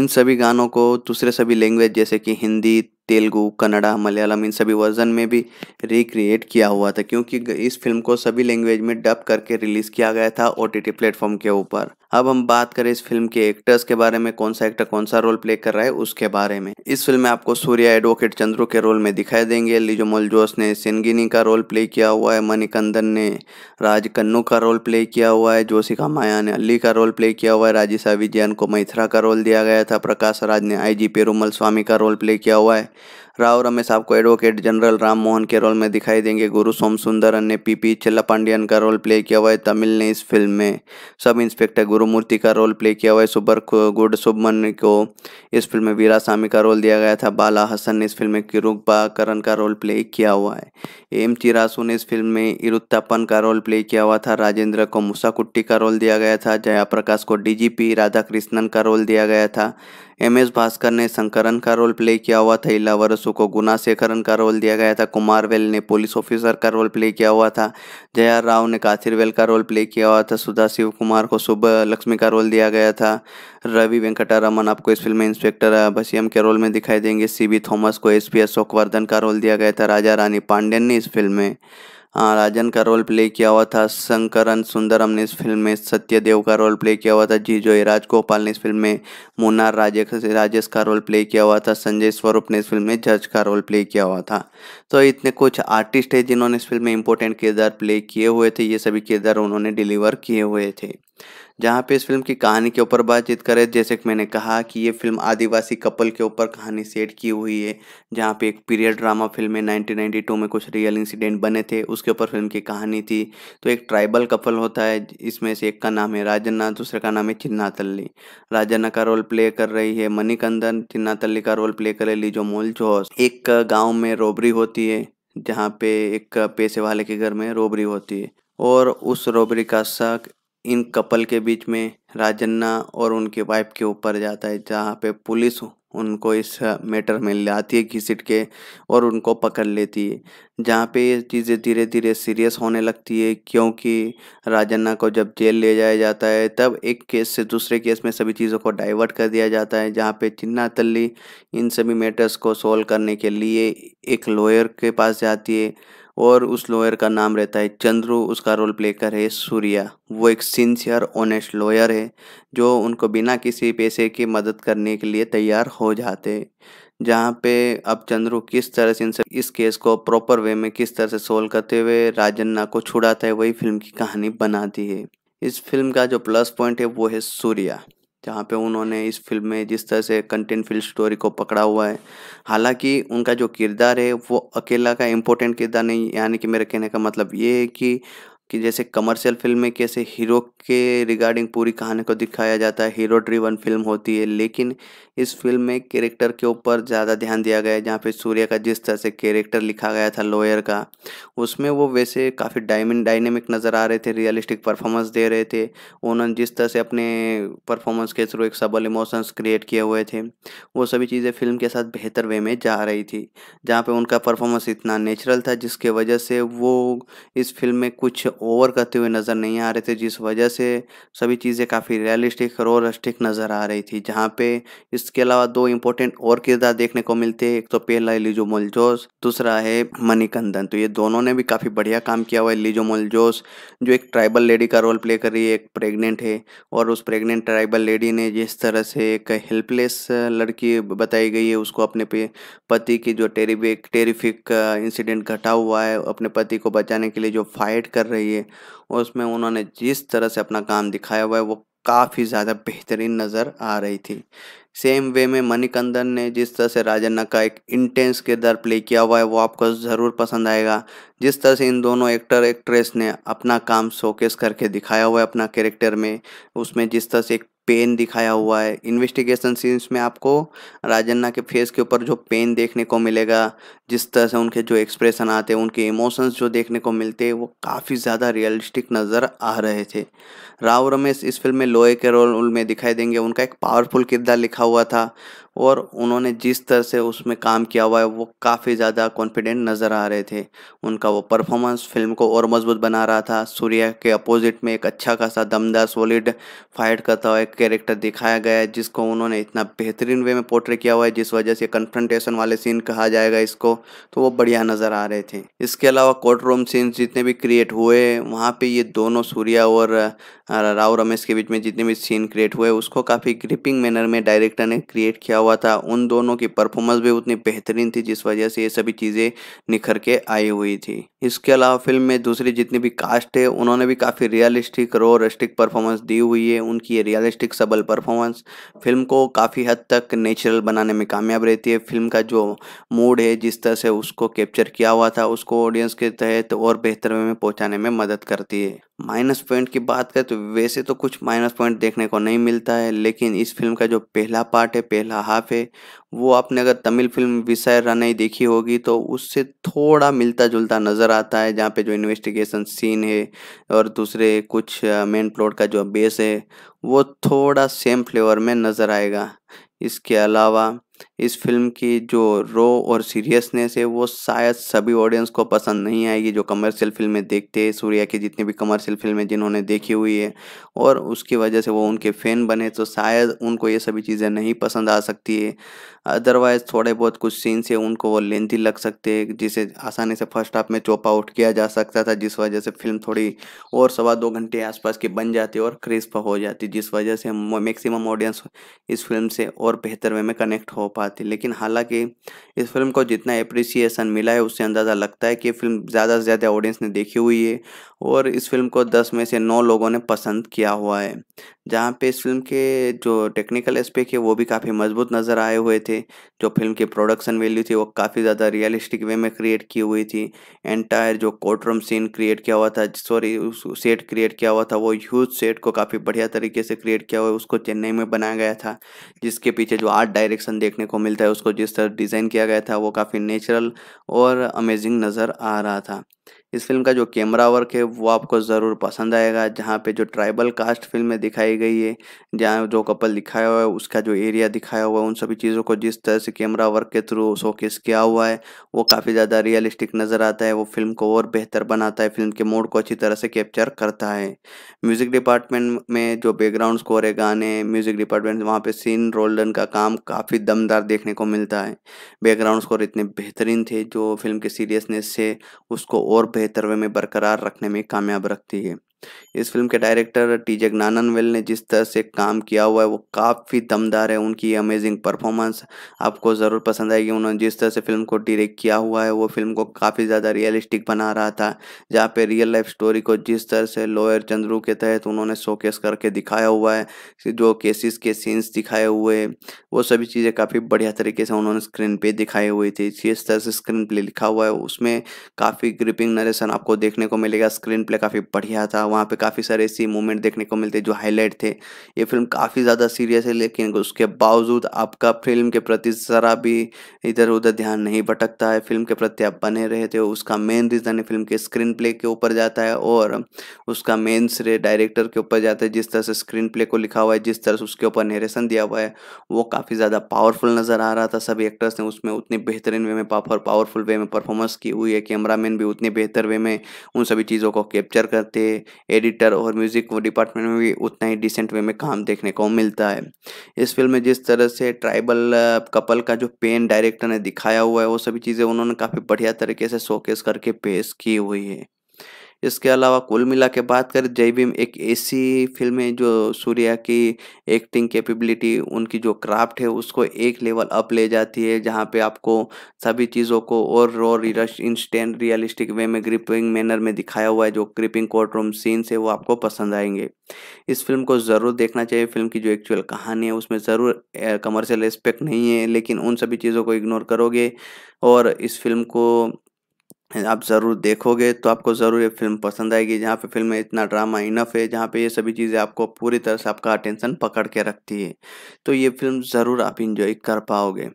इन सभी गानों को दूसरे सभी लैंग्वेज जैसे कि हिंदी तेलुगु कन्नड़ा मलयालम इन सभी वर्जन में भी रिक्रिएट किया हुआ था क्योंकि इस फिल्म को सभी लैंग्वेज में डब करके रिलीज़ किया गया था ओ टी प्लेटफॉर्म के ऊपर अब हम बात करें इस फिल्म के एक्टर्स के बारे में कौन सा एक्टर कौन सा रोल प्ले कर रहा है उसके बारे में इस फिल्म में आपको सूर्या एडवोकेट चंद्रू के रोल में दिखाई देंगे लिजो मोलजोस ने सिनगिनी का रोल प्ले किया हुआ है मणिकंदन ने राज कन्नू का रोल प्ले किया हुआ है जोशिका माया ने अली का रोल प्ले किया हुआ है राजेशा विजयन को मैथरा का रोल दिया गया था प्रकाश राज ने आई जी पेरूमल स्वामी का रोल प्ले किया हुआ है राव रमेश आपको एडवोकेट जनरल राम मोहन के रोल में दिखाई देंगे गुरु सोम सुंदरन ने पी चिल्ला पांडियन का रोल प्ले किया हुआ है तमिल ने इस फिल्म में सब इंस्पेक्टर गुरुमूर्ति का रोल प्ले किया हुआ है सुबर गुड सुबमन को इस फिल्म में वीरा सामी का रोल दिया गया था बाला हसन ने इस फिल्म में किरुबा करण का रोल प्ले किया हुआ है एम चिरासू ने इस फिल्म में इरुत्तापन का रोल प्ले किया हुआ था राजेंद्र को मुसाकुट्टी का रोल दिया गया था जया प्रकाश को डीजीपी राधा कृष्णन का रोल दिया गया था एम एस भास्कर ने शंकरन का रोल प्ले किया हुआ था इला वरसु को गुना शेखरन का रोल दिया गया था कुमार वेल ने पुलिस ऑफिसर का रोल प्ले किया हुआ था जया राव ने काथिरवेल का रोल प्ले किया हुआ था सुधा शिव कुमार को शुभ लक्ष्मी का रोल दिया गया था रवि वेंकटारमन आपको इस फिल्म में इंस्पेक्टर भसीम के रोल में दिखाई देंगे सी थॉमस को एस पी अशोकवर्धन का रोल दिया गया था राजा रानी पांडेन ने इस फिल्म में हाँ, राजन का रोल प्ले किया हुआ था शंकरन सुंदरम ने इस फिल्म में सत्यदेव का रोल प्ले किया हुआ था जीजो राजगोपाल ने इस फिल्म में मुन्नार राजेश राजेश का रोल प्ले किया हुआ था संजय स्वरूप ने इस फिल्म में जज का रोल प्ले किया हुआ था तो इतने कुछ आर्टिस्ट है जिन्होंने इस फिल्म में इंपॉर्टेंट किरदार प्ले किए हुए थे ये सभी किरदार उन्होंने डिलीवर किए हुए थे जहाँ पे इस फिल्म की कहानी के ऊपर बातचीत करें जैसे कि मैंने कहा कि ये फिल्म आदिवासी कपल के ऊपर कहानी सेट की हुई है जहाँ पे एक पीरियड ड्रामा फिल्म में 1992 में कुछ रियल इंसिडेंट बने थे उसके ऊपर फिल्म की कहानी थी तो एक ट्राइबल कपल होता है इसमें से एक का नाम है राजन्ना दूसरे का नाम है चिन्ना तल्ली राजन्ना का रोल प्ले कर रही है मणिकंदन चिन्ना तल्ली का रोल प्ले कर रही लीजो मोल जोस एक गाँव में रोबरी होती है जहाँ पे एक पैसे वाले के घर में रोबरी होती है और उस रोबरी का शक इन कपल के बीच में राजन्ना और उनके वाइफ के ऊपर जाता है जहाँ पे पुलिस उनको इस मैटर में लाती है घिसट के और उनको पकड़ लेती है जहाँ पे ये चीज़ें धीरे धीरे सीरियस होने लगती है क्योंकि राजन्ना को जब जेल ले जाया जाता है तब एक केस से दूसरे केस में सभी चीज़ों को डाइवर्ट कर दिया जाता है जहाँ पे चिन्ना तल्ली इन सभी मैटर्स को सोल्व करने के लिए एक लॉयर के पास जाती है और उस लॉयर का नाम रहता है चंद्रू उसका रोल प्ले कर है सूर्या वो एक सिंसियर ऑनेस्ट लॉयर है जो उनको बिना किसी पैसे की मदद करने के लिए तैयार हो जाते जहाँ पे अब चंद्रू किस तरह से इनसे इस केस को प्रॉपर वे में किस तरह से सोल्व करते हुए राजन्ना को छुड़ाता है वही फिल्म की कहानी बनाती है इस फिल्म का जो प्लस पॉइंट है वो है सूर्या जहाँ पे उन्होंने इस फिल्म में जिस तरह से कंटेंट फील्ड स्टोरी को पकड़ा हुआ है हालांकि उनका जो किरदार है वो अकेला का इम्पोर्टेंट किरदार नहीं यानी कि मेरे कहने का मतलब ये है कि कि जैसे कमर्शियल फिल्म में कैसे हीरो के रिगार्डिंग पूरी कहानी को दिखाया जाता है हीरो ड्रिवन फिल्म होती है लेकिन इस फिल्म में कैरेक्टर के ऊपर ज़्यादा ध्यान दिया गया है जहाँ पे सूर्य का जिस तरह से कैरेक्टर लिखा गया था लॉयर का उसमें वो वैसे काफ़ी डायमंड डायनेमिक नज़र आ रहे थे रियलिस्टिक परफॉर्मेंस दे रहे थे उन्होंने जिस तरह से अपने परफॉर्मेंस के थ्रू एक सबल इमोशंस क्रिएट किए हुए थे वो सभी चीज़ें फिल्म के साथ बेहतर वे में जा रही थी जहाँ पर उनका परफॉर्मेंस इतना नेचुरल था जिसके वजह से वो इस फिल्म में कुछ ओवर करते हुए नज़र नहीं आ रहे थे जिस वजह से सभी चीज़ें काफ़ी रियलिस्टिक रोलिस्टिक नज़र आ रही थी जहाँ पे इसके अलावा दो इम्पोर्टेंट और किरदार देखने को मिलते हैं एक तो पहला है लिजो मोलजोस दूसरा है मणिकंदन तो ये दोनों ने भी काफ़ी बढ़िया काम किया हुआ है लिजो मोलजोस जो एक ट्राइबल लेडी का रोल प्ले कर रही है एक प्रेगनेंट है और उस प्रेगनेंट ट्राइबल लेडी ने जिस तरह से एक हेल्पलेस लड़की बताई गई है उसको अपने पति की जो टेरिबिक टेरिफिक इंसिडेंट घटा हुआ है अपने पति को बचाने के लिए जो फाइट कर रही रही है और उसमें उन्होंने जिस तरह से अपना काम दिखाया हुआ है वो काफ़ी ज़्यादा बेहतरीन नज़र आ रही थी सेम वे में मणिकंदन ने जिस तरह से राजन्ना का एक इंटेंस किरदार प्ले किया हुआ है वो आपको ज़रूर पसंद आएगा जिस तरह से इन दोनों एक्टर एक्ट्रेस ने अपना काम शोकेस करके दिखाया हुआ है अपना कैरेक्टर में उसमें जिस तरह से एक पेन दिखाया हुआ है इन्वेस्टिगेशन सीन्स में आपको राजन्ना के फेस के ऊपर जो पेन देखने को मिलेगा जिस तरह से उनके जो एक्सप्रेशन आते हैं उनके इमोशंस जो देखने को मिलते हैं वो काफ़ी ज़्यादा रियलिस्टिक नज़र आ रहे थे राव रमेश इस फिल्म में लोहे के रोल में दिखाई देंगे उनका एक पावरफुल किरदार लिखा हुआ था और उन्होंने जिस तरह से उसमें काम किया हुआ है वो काफ़ी ज़्यादा कॉन्फिडेंट नज़र आ रहे थे उनका वो परफॉर्मेंस फिल्म को और मजबूत बना रहा था सूर्या के अपोजिट में एक अच्छा खासा दमदार सॉलिड फाइट करता हुआ एक कैरेक्टर दिखाया गया है जिसको उन्होंने इतना बेहतरीन वे में पोर्ट्रे किया हुआ है जिस वजह से कन्फ्रंटेशन वाले सीन कहा जाएगा इसको तो वो बढ़िया नज़र आ रहे थे इसके अलावा कोर्ट रूम सीन जितने भी क्रिएट हुए वहाँ पर ये दोनों सूर्या और राव रमेश के बीच में जितने भी सीन क्रिएट हुए उसको काफ़ी ग्रिपिंग मैनर में डायरेक्टर ने क्रिएट किया हुआ था उन दोनों की परफॉर्मेंस भी उतनी बेहतरीन थी जिस वजह से ये सभी चीज़ें निखर के आई हुई थी इसके अलावा फिल्म में दूसरी जितनी भी कास्ट है उन्होंने भी काफ़ी रियलिस्टिक रो परफॉर्मेंस दी हुई है उनकी ये रियलिस्टिक सबल परफॉर्मेंस फिल्म को काफ़ी हद तक नेचुरल बनाने में कामयाब रहती है फिल्म का जो मूड है जिस तरह से उसको कैप्चर किया हुआ था उसको ऑडियंस के तहत और बेहतर में पहुँचाने में मदद करती है माइनस पॉइंट की बात करें तो वैसे तो कुछ माइनस पॉइंट देखने को नहीं मिलता है लेकिन इस फिल्म का जो पहला पार्ट है पहला हाफ है वो आपने अगर तमिल फिल्म विषय रनई देखी होगी तो उससे थोड़ा मिलता जुलता नज़र आता है जहाँ पे जो इन्वेस्टिगेशन सीन है और दूसरे कुछ मेन प्लॉट का जो बेस है वो थोड़ा सेम फ्लेवर में नज़र आएगा इसके अलावा इस फिल्म की जो रो और सीरियसनेस है वो शायद सभी ऑडियंस को पसंद नहीं आएगी जो कमर्शियल फिल्में देखते हैं सूर्या की जितनी भी कमर्शियल फिल्में जिन्होंने देखी हुई है और उसकी वजह से वो उनके फ़ैन बने तो शायद उनको ये सभी चीज़ें नहीं पसंद आ सकती है अदरवाइज़ थोड़े बहुत कुछ सीन्स है उनको वो लेंथी लग सकते हैं जिसे आसानी से फर्स्ट हाफ में चॉप आउट किया जा सकता था जिस वजह से फिल्म थोड़ी और सवा दो घंटे आसपास की बन जाती और क्रिस्प हो जाती जिस वजह से मैक्सिमम ऑडियंस इस फिल्म से और बेहतर वे में कनेक्ट हो पाती बात थी लेकिन हालांकि इस फिल्म को जितना अप्रिसिएशन मिला है उससे अंदाज़ा लगता है कि फिल्म ज़्यादा से ज़्यादा ऑडियंस ने देखी हुई है और इस फिल्म को दस में से नौ लोगों ने पसंद किया हुआ है जहाँ पे इस फिल्म के जो टेक्निकल एस्पेक्ट है वो भी काफ़ी मजबूत नज़र आए हुए थे जो फिल्म की प्रोडक्शन वैल्यू थी वो काफ़ी ज़्यादा रियलिस्टिक वे में क्रिएट की हुई थी एंटायर जो कोर्टरूम सीन क्रिएट किया हुआ था सॉरी सेट क्रिएट किया हुआ था वो ह्यूज सेट को काफ़ी बढ़िया तरीके से क्रिएट किया हुआ उसको चेन्नई में बनाया गया था जिसके पीछे जो आर्ट डायरेक्शन देखने को मिलता है उसको जिस तरह डिज़ाइन किया गया था वो काफ़ी नेचुरल और अमेजिंग नज़र आ रहा था इस फिल्म का जो कैमरा वर्क है वो आपको ज़रूर पसंद आएगा जहाँ पे जो ट्राइबल कास्ट फिल्म में दिखाई गई है जहाँ जो कपल दिखाया हुआ है उसका जो एरिया दिखाया हुआ है उन सभी चीज़ों को जिस तरह से कैमरा वर्क के थ्रू शोकेस किया हुआ है वो काफ़ी ज़्यादा रियलिस्टिक नज़र आता है वो फिल्म को और बेहतर बनाता है फिल्म के मूड को अच्छी तरह से कैप्चर करता है म्यूज़िक डिपार्टमेंट में जो बैकग्राउंड स्कोर है गाने म्यूज़िक डिपार्टमेंट वहाँ पर सीन रोल्डन का काम काफ़ी दमदार देखने को मिलता है बैकग्राउंड स्कोर इतने बेहतरीन थे जो फिल्म के सीरियसनेस से उसको और बेहतर वे में बरकरार रखने में कामयाब रखती है इस फिल्म के डायरेक्टर टी जगनाननवेल ने जिस तरह से काम किया हुआ है वो काफ़ी दमदार है उनकी अमेजिंग परफॉर्मेंस आपको ज़रूर पसंद आएगी उन्होंने जिस तरह से फिल्म को डायरेक्ट किया हुआ है वो फिल्म को काफ़ी ज़्यादा रियलिस्टिक बना रहा था जहाँ पे रियल लाइफ स्टोरी को जिस तरह से लोयर चंद्रू के तहत उन्होंने शोकेस करके दिखाया हुआ है जो केसेस के सीन्स दिखाए हुए वो सभी चीज़ें काफ़ी बढ़िया तरीके से उन्होंने स्क्रीन पे दिखाई हुई थी जिस तरह से स्क्रीन प्ले लिखा हुआ है उसमें काफ़ी ग्रिपिंग नरेशन आपको देखने को मिलेगा स्क्रीन प्ले काफ़ी बढ़िया था वहाँ पे काफ़ी सारे ऐसी मोमेंट देखने को मिलते जो हाईलाइट थे ये फिल्म काफ़ी ज़्यादा सीरियस है लेकिन उसके बावजूद आपका फिल्म के प्रति ज़रा भी इधर उधर ध्यान नहीं भटकता है फिल्म के प्रति आप बने रहते हो उसका मेन रीज़न है फिल्म के स्क्रीन प्ले के ऊपर जाता है और उसका मेन श्रेय डायरेक्टर के ऊपर जाता है जिस तरह से स्क्रीन प्ले को लिखा हुआ है जिस तरह से उसके ऊपर नरेशन दिया हुआ है वो काफ़ी ज़्यादा पावरफुल नज़र आ रहा था सभी एक्टर्स ने उसमें उतनी बेहतरीन वे में पावर पावरफुल वे में परफॉर्मेंस की हुई है कैमरामैन भी उतने बेहतर वे में उन सभी चीज़ों को कैप्चर करते एडिटर और म्यूजिक डिपार्टमेंट में भी उतना ही डिसेंट वे में काम देखने को मिलता है इस फिल्म में जिस तरह से ट्राइबल कपल uh, का जो पेन डायरेक्टर ने दिखाया हुआ है वो सभी चीज़ें उन्होंने काफ़ी बढ़िया तरीके से शोकेस करके पेश की हुई है इसके अलावा कुल मिला के बात करें जय भीम एक ऐसी फिल्म है जो सूर्या की एक्टिंग कैपेबिलिटी उनकी जो क्राफ्ट है उसको एक लेवल अप ले जाती है जहाँ पे आपको सभी चीज़ों को और और इंस्टेंट रियलिस्टिक वे में ग्रिपिंग मैनर में दिखाया हुआ है जो ग्रिपिंग कोर्ट रूम सीन्स है वो आपको पसंद आएंगे इस फिल्म को ज़रूर देखना चाहिए फिल्म की जो एक्चुअल कहानी है उसमें ज़रूर कमर्शियल एस्पेक्ट नहीं है लेकिन उन सभी चीज़ों को इग्नोर करोगे और इस फिल्म को आप ज़रूर देखोगे तो आपको ज़रूर ये फिल्म पसंद आएगी जहाँ पे फिल्म में इतना ड्रामा इनफ है जहाँ पे ये सभी चीज़ें आपको पूरी तरह से आपका अटेंशन पकड़ के रखती है तो ये फिल्म ज़रूर आप इंजॉय कर पाओगे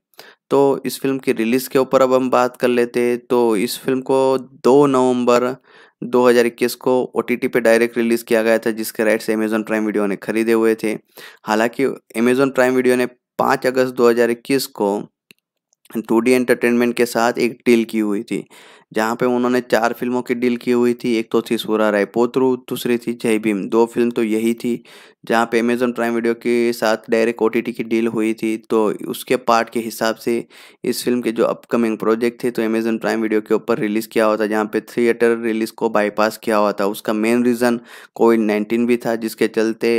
तो इस फिल्म की रिलीज़ के ऊपर अब हम बात कर लेते हैं तो इस फिल्म को दो नवंबर 2021 को ओ पे डायरेक्ट रिलीज़ किया गया था जिसके राइट्स अमेजोन प्राइम वीडियो ने खरीदे हुए थे हालांकि अमेजोन प्राइम वीडियो ने पाँच अगस्त दो को टू डी एंटरटेनमेंट के साथ एक डील की हुई थी जहाँ पे उन्होंने चार फिल्मों की डील की हुई थी एक तो थी सूरा राय पोत्रू दूसरी थी जय भीम दो फिल्म तो यही थी जहाँ पे अमेज़न प्राइम वीडियो के साथ डायरेक्ट ओ की डील हुई थी तो उसके पार्ट के हिसाब से इस फिल्म के जो अपकमिंग प्रोजेक्ट थे तो अमेज़न प्राइम वीडियो के ऊपर रिलीज़ किया हुआ था जहाँ पे थिएटर रिलीज़ को बाईपास किया हुआ था उसका मेन रीज़न कोविड नाइन्टीन भी था जिसके चलते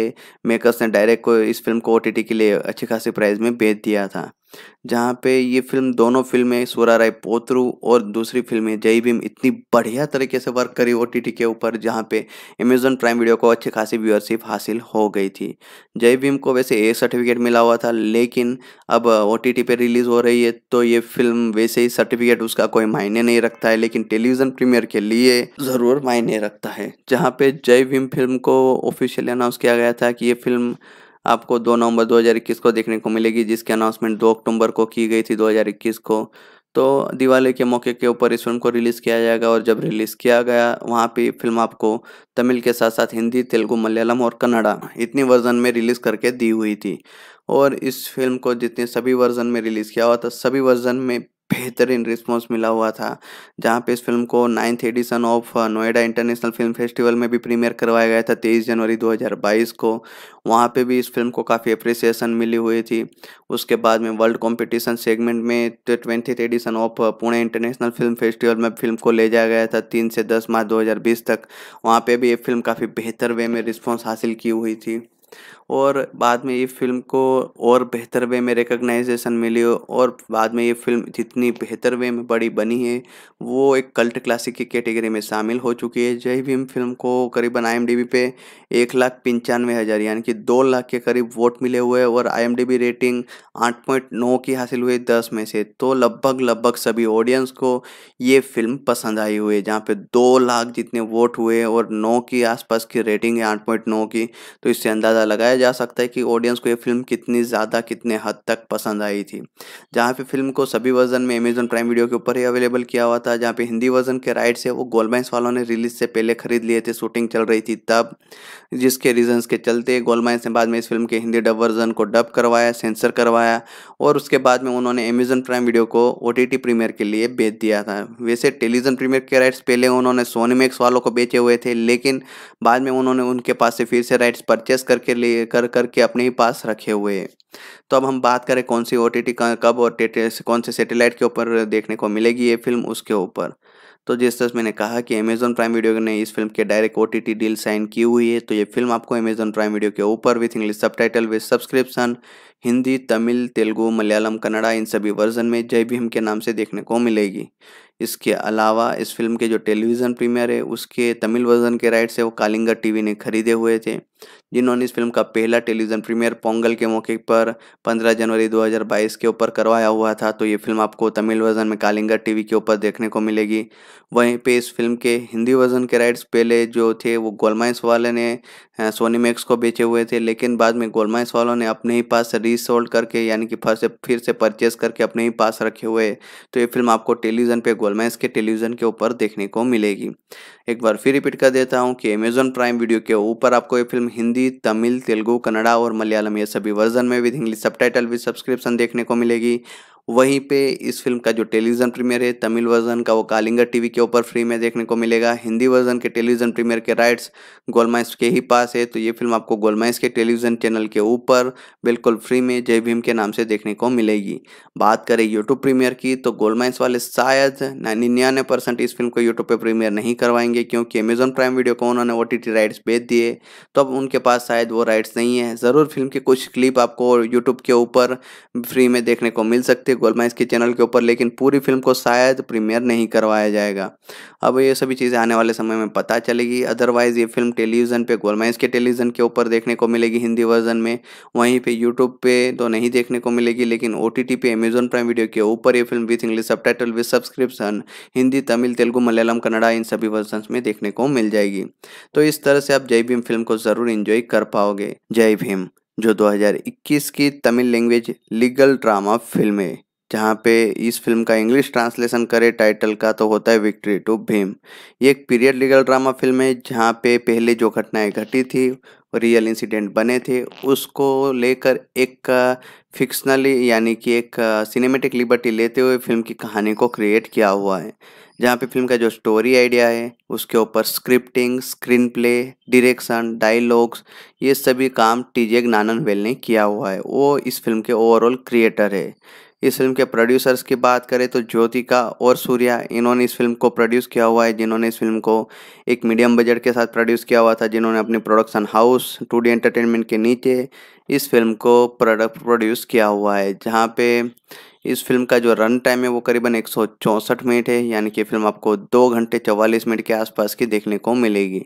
मेकर्स ने डायरेक्ट को इस फिल्म को ओ के लिए अच्छी खासी प्राइज़ में बेच दिया था जहाँ पे ये फ़िल्म दोनों फ़िल्में सूरा राय पोतरू और दूसरी फिल्में जय भीम इतनी बढ़िया तरीके से वर्क करी ओ के ऊपर जहाँ पे अमेजोन प्राइम वीडियो को अच्छी खासी व्यूअरशिप हासिल हो गई थी जय भीम को वैसे ए सर्टिफिकेट मिला हुआ था लेकिन अब ओ टी पे रिलीज़ हो रही है तो ये फिल्म वैसे ही सर्टिफिकेट उसका कोई मायने नहीं रखता है लेकिन टेलीविज़न प्रीमियर के लिए ज़रूर मायने रखता है जहाँ पे जय भीम फिल्म को ऑफिशियली अनाउंस किया गया था कि ये फिल्म आपको 2 नवंबर 2021 को देखने को मिलेगी जिसकी अनाउंसमेंट 2 अक्टूबर को की गई थी 2021 को तो दिवाली के मौके के ऊपर इस फिल्म को रिलीज़ किया जाएगा और जब रिलीज़ किया गया वहाँ पे फिल्म आपको तमिल के साथ साथ हिंदी तेलुगु मलयालम और कन्नड़ा इतनी वर्जन में रिलीज़ करके दी हुई थी और इस फिल्म को जितने सभी वर्जन में रिलीज़ किया हुआ था सभी वर्जन में बेहतरीन रिस्पॉन्स मिला हुआ था जहाँ पे इस फिल्म को ninth edition of Noida international film festival में भी प्रीमियर करवाया गया था 23 जनवरी 2022 को वहाँ पे भी इस फिल्म को काफ़ी अप्रिसिएशन मिली हुई थी उसके बाद में वर्ल्ड कॉम्पिटिशन सेगमेंट में twenty edition of Pune international film festival में फिल्म को ले जाया गया था तीन से दस मार्च दो तक वहाँ पर भी ये फिल्म काफ़ी बेहतर वे में रिस्पॉन्स हासिल की हुई थी और बाद में ये फिल्म को और बेहतर वे में रिकग्नाइजेशन मिली और बाद में ये फिल्म जितनी बेहतर वे में बड़ी बनी है वो एक कल्ट क्लासिक की कैटेगरी में शामिल हो चुकी है जय भीम फिल्म को करीबन आई पे एक लाख पंचानवे हज़ार यानी कि दो लाख के करीब वोट मिले हुए और आई रेटिंग आठ पॉइंट नौ की हासिल हुई दस में से तो लगभग लगभग सभी ऑडियंस को ये फिल्म पसंद आई हुई है जहाँ पे दो लाख जितने वोट हुए और नौ के आसपास की रेटिंग है आठ पॉइंट नौ की तो इससे अंदाज़ा लगाया जा सकता है कि ऑडियंस को ये फिल्म कितनी ज़्यादा कितने हद तक पसंद आई थी जहाँ पे फिल्म को सभी वर्जन में अमेजन प्राइम वीडियो के ऊपर ही अवेलेबल किया हुआ था जहाँ पे हिंदी वर्जन के राइट्स है वो गोलमाइंस वालों ने रिलीज से पहले खरीद लिए थे शूटिंग चल रही थी तब जिसके रीजन्स के चलते गोलमाइंस ने बाद में इस फिल्म के हिंदी डब वर्जन को डब करवाया सेंसर करवाया और उसके बाद में उन्होंने अमेजन प्राइम वीडियो को ओ टी प्रीमियर के लिए बेच दिया था वैसे टेलीविजन प्रीमियर के राइट्स पहले उन्होंने मैक्स वालों को बेचे हुए थे लेकिन बाद में उन्होंने उनके पास से फिर से राइट्स परचेस करके लिए कर करके अपने ही पास रखे हुए तो अब हम बात करें कौन सी ओ कब और कौन से सेटेलाइट के ऊपर देखने को मिलेगी ये फिल्म उसके ऊपर तो जिस तरह मैंने कहा कि अमेजन प्राइम वीडियो ने इस फिल्म के डायरेक्ट ओ डील साइन की हुई है तो ये फिल्म आपको अमेजन प्राइम वीडियो के ऊपर with English subtitle with subscription Hindi Tamil Telugu Malayalam Kannada इन सभी वर्जन में जय भीम के नाम से देखने को मिलेगी इसके अलावा इस फिल्म के जो टेलीविज़न प्रीमियर है उसके तमिल वर्जन के राइट्स है वो कालिंगर टीवी ने खरीदे हुए थे जिन्होंने इस फिल्म का पहला टेलीविज़न प्रीमियर पोंगल के मौके पर 15 जनवरी 2022 के ऊपर करवाया हुआ था तो ये फिल्म आपको तमिल वर्जन में कालिंगा टीवी के ऊपर देखने को मिलेगी वहीं पर इस फिल्म के हिंदी वर्जन के राइट्स पहले जो थे वो गोलमाइंस वाले ने सोनी मैक्स को बेचे हुए थे लेकिन बाद में गोलमाइंस वालों ने अपने ही पास रीसोल्ड करके यानी कि फिर से फिर से परचेस करके अपने ही पास रखे हुए तो ये फिल्म आपको टेलीविज़न पर में इसके टेलीविज़न के ऊपर देखने को मिलेगी एक बार फिर रिपीट कर देता हूँ कि अमेजोन प्राइम वीडियो के ऊपर आपको ये फिल्म हिंदी तमिल तेलुगु कन्नड़ा और मलयालम ये सभी वर्जन में with English subtitle with subscription देखने को मिलेगी वहीं पे इस फिल्म का जो टेलीविज़न प्रीमियर है तमिल वर्जन का वो कालिंगर टीवी के ऊपर फ्री में देखने को मिलेगा हिंदी वर्जन के टेलीविज़न प्रीमियर के राइट्स गोलमाइंस के ही पास है तो ये फिल्म आपको गोलमाइंस के टेलीविज़न चैनल के ऊपर बिल्कुल फ्री में जय भीम के नाम से देखने को मिलेगी बात करें यूट्यूब प्रीमियर की तो गोलमाइंस वाले शायद निन्यानवे परसेंट इस फिल्म को यूट्यूब पर प्रीमियर नहीं करवाएंगे जाएंगे क्योंकि अमेजोन प्राइम वीडियो को उन्होंने ओ टी राइट्स बेच दिए तो अब उनके पास शायद वो राइट्स नहीं है ज़रूर फिल्म के कुछ क्लिप आपको यूट्यूब के ऊपर फ्री में देखने को मिल सकती है गोलमाइज के चैनल के ऊपर लेकिन पूरी फिल्म को शायद प्रीमियर नहीं करवाया जाएगा अब ये सभी चीज़ें आने वाले समय में पता चलेगी अदरवाइज़ ये फिल्म टेलीविज़न पर गोलमाइज के टेलीविज़न के ऊपर देखने को मिलेगी हिंदी वर्जन में वहीं पर यूट्यूब पर तो नहीं देखने को मिलेगी लेकिन ओ टी पे अमेजोन प्राइम वीडियो के ऊपर ये film with English subtitle with subscription Hindi Tamil Telugu Malayalam Kannada इन सभी वर्जन में देखने को मिल जाएगी तो इस तरह से आप जय भीम फिल्म को जरूर इंजॉय कर पाओगे जय भीम जो 2021 की Tamil language legal drama film है जहाँ पे इस फिल्म का इंग्लिश ट्रांसलेशन करे टाइटल का तो होता है विक्ट्री टू भीम ये एक पीरियड लीगल ड्रामा फिल्म है जहाँ पे पहले जो घटनाएं घटी थी रियल इंसिडेंट बने थे उसको लेकर एक फिक्शनली यानी कि एक सिनेमेटिक लिबर्टी लेते हुए फिल्म की कहानी को क्रिएट किया हुआ है जहाँ पे फिल्म का जो स्टोरी आइडिया है उसके ऊपर scripting screenplay direction dialogues ये सभी काम टीजे नानन वेल ने किया हुआ है वो इस फिल्म के ओवरऑल क्रिएटर है इस फिल्म के प्रोड्यूसर्स की बात करें तो ज्योतिका और सूर्या इन्होंने इस फिल्म को प्रोड्यूस किया हुआ है जिन्होंने इस फिल्म को एक मीडियम बजट के साथ प्रोड्यूस किया हुआ था जिन्होंने अपने production house two D entertainment के नीचे इस फिल्म को प्रोडक्ट प्रोड्यूस किया हुआ है जहाँ पे इस फिल्म का जो रन टाइम है वो करीबन एक मिनट है यानी कि फिल्म आपको दो घंटे चवालीस मिनट के आसपास की देखने को मिलेगी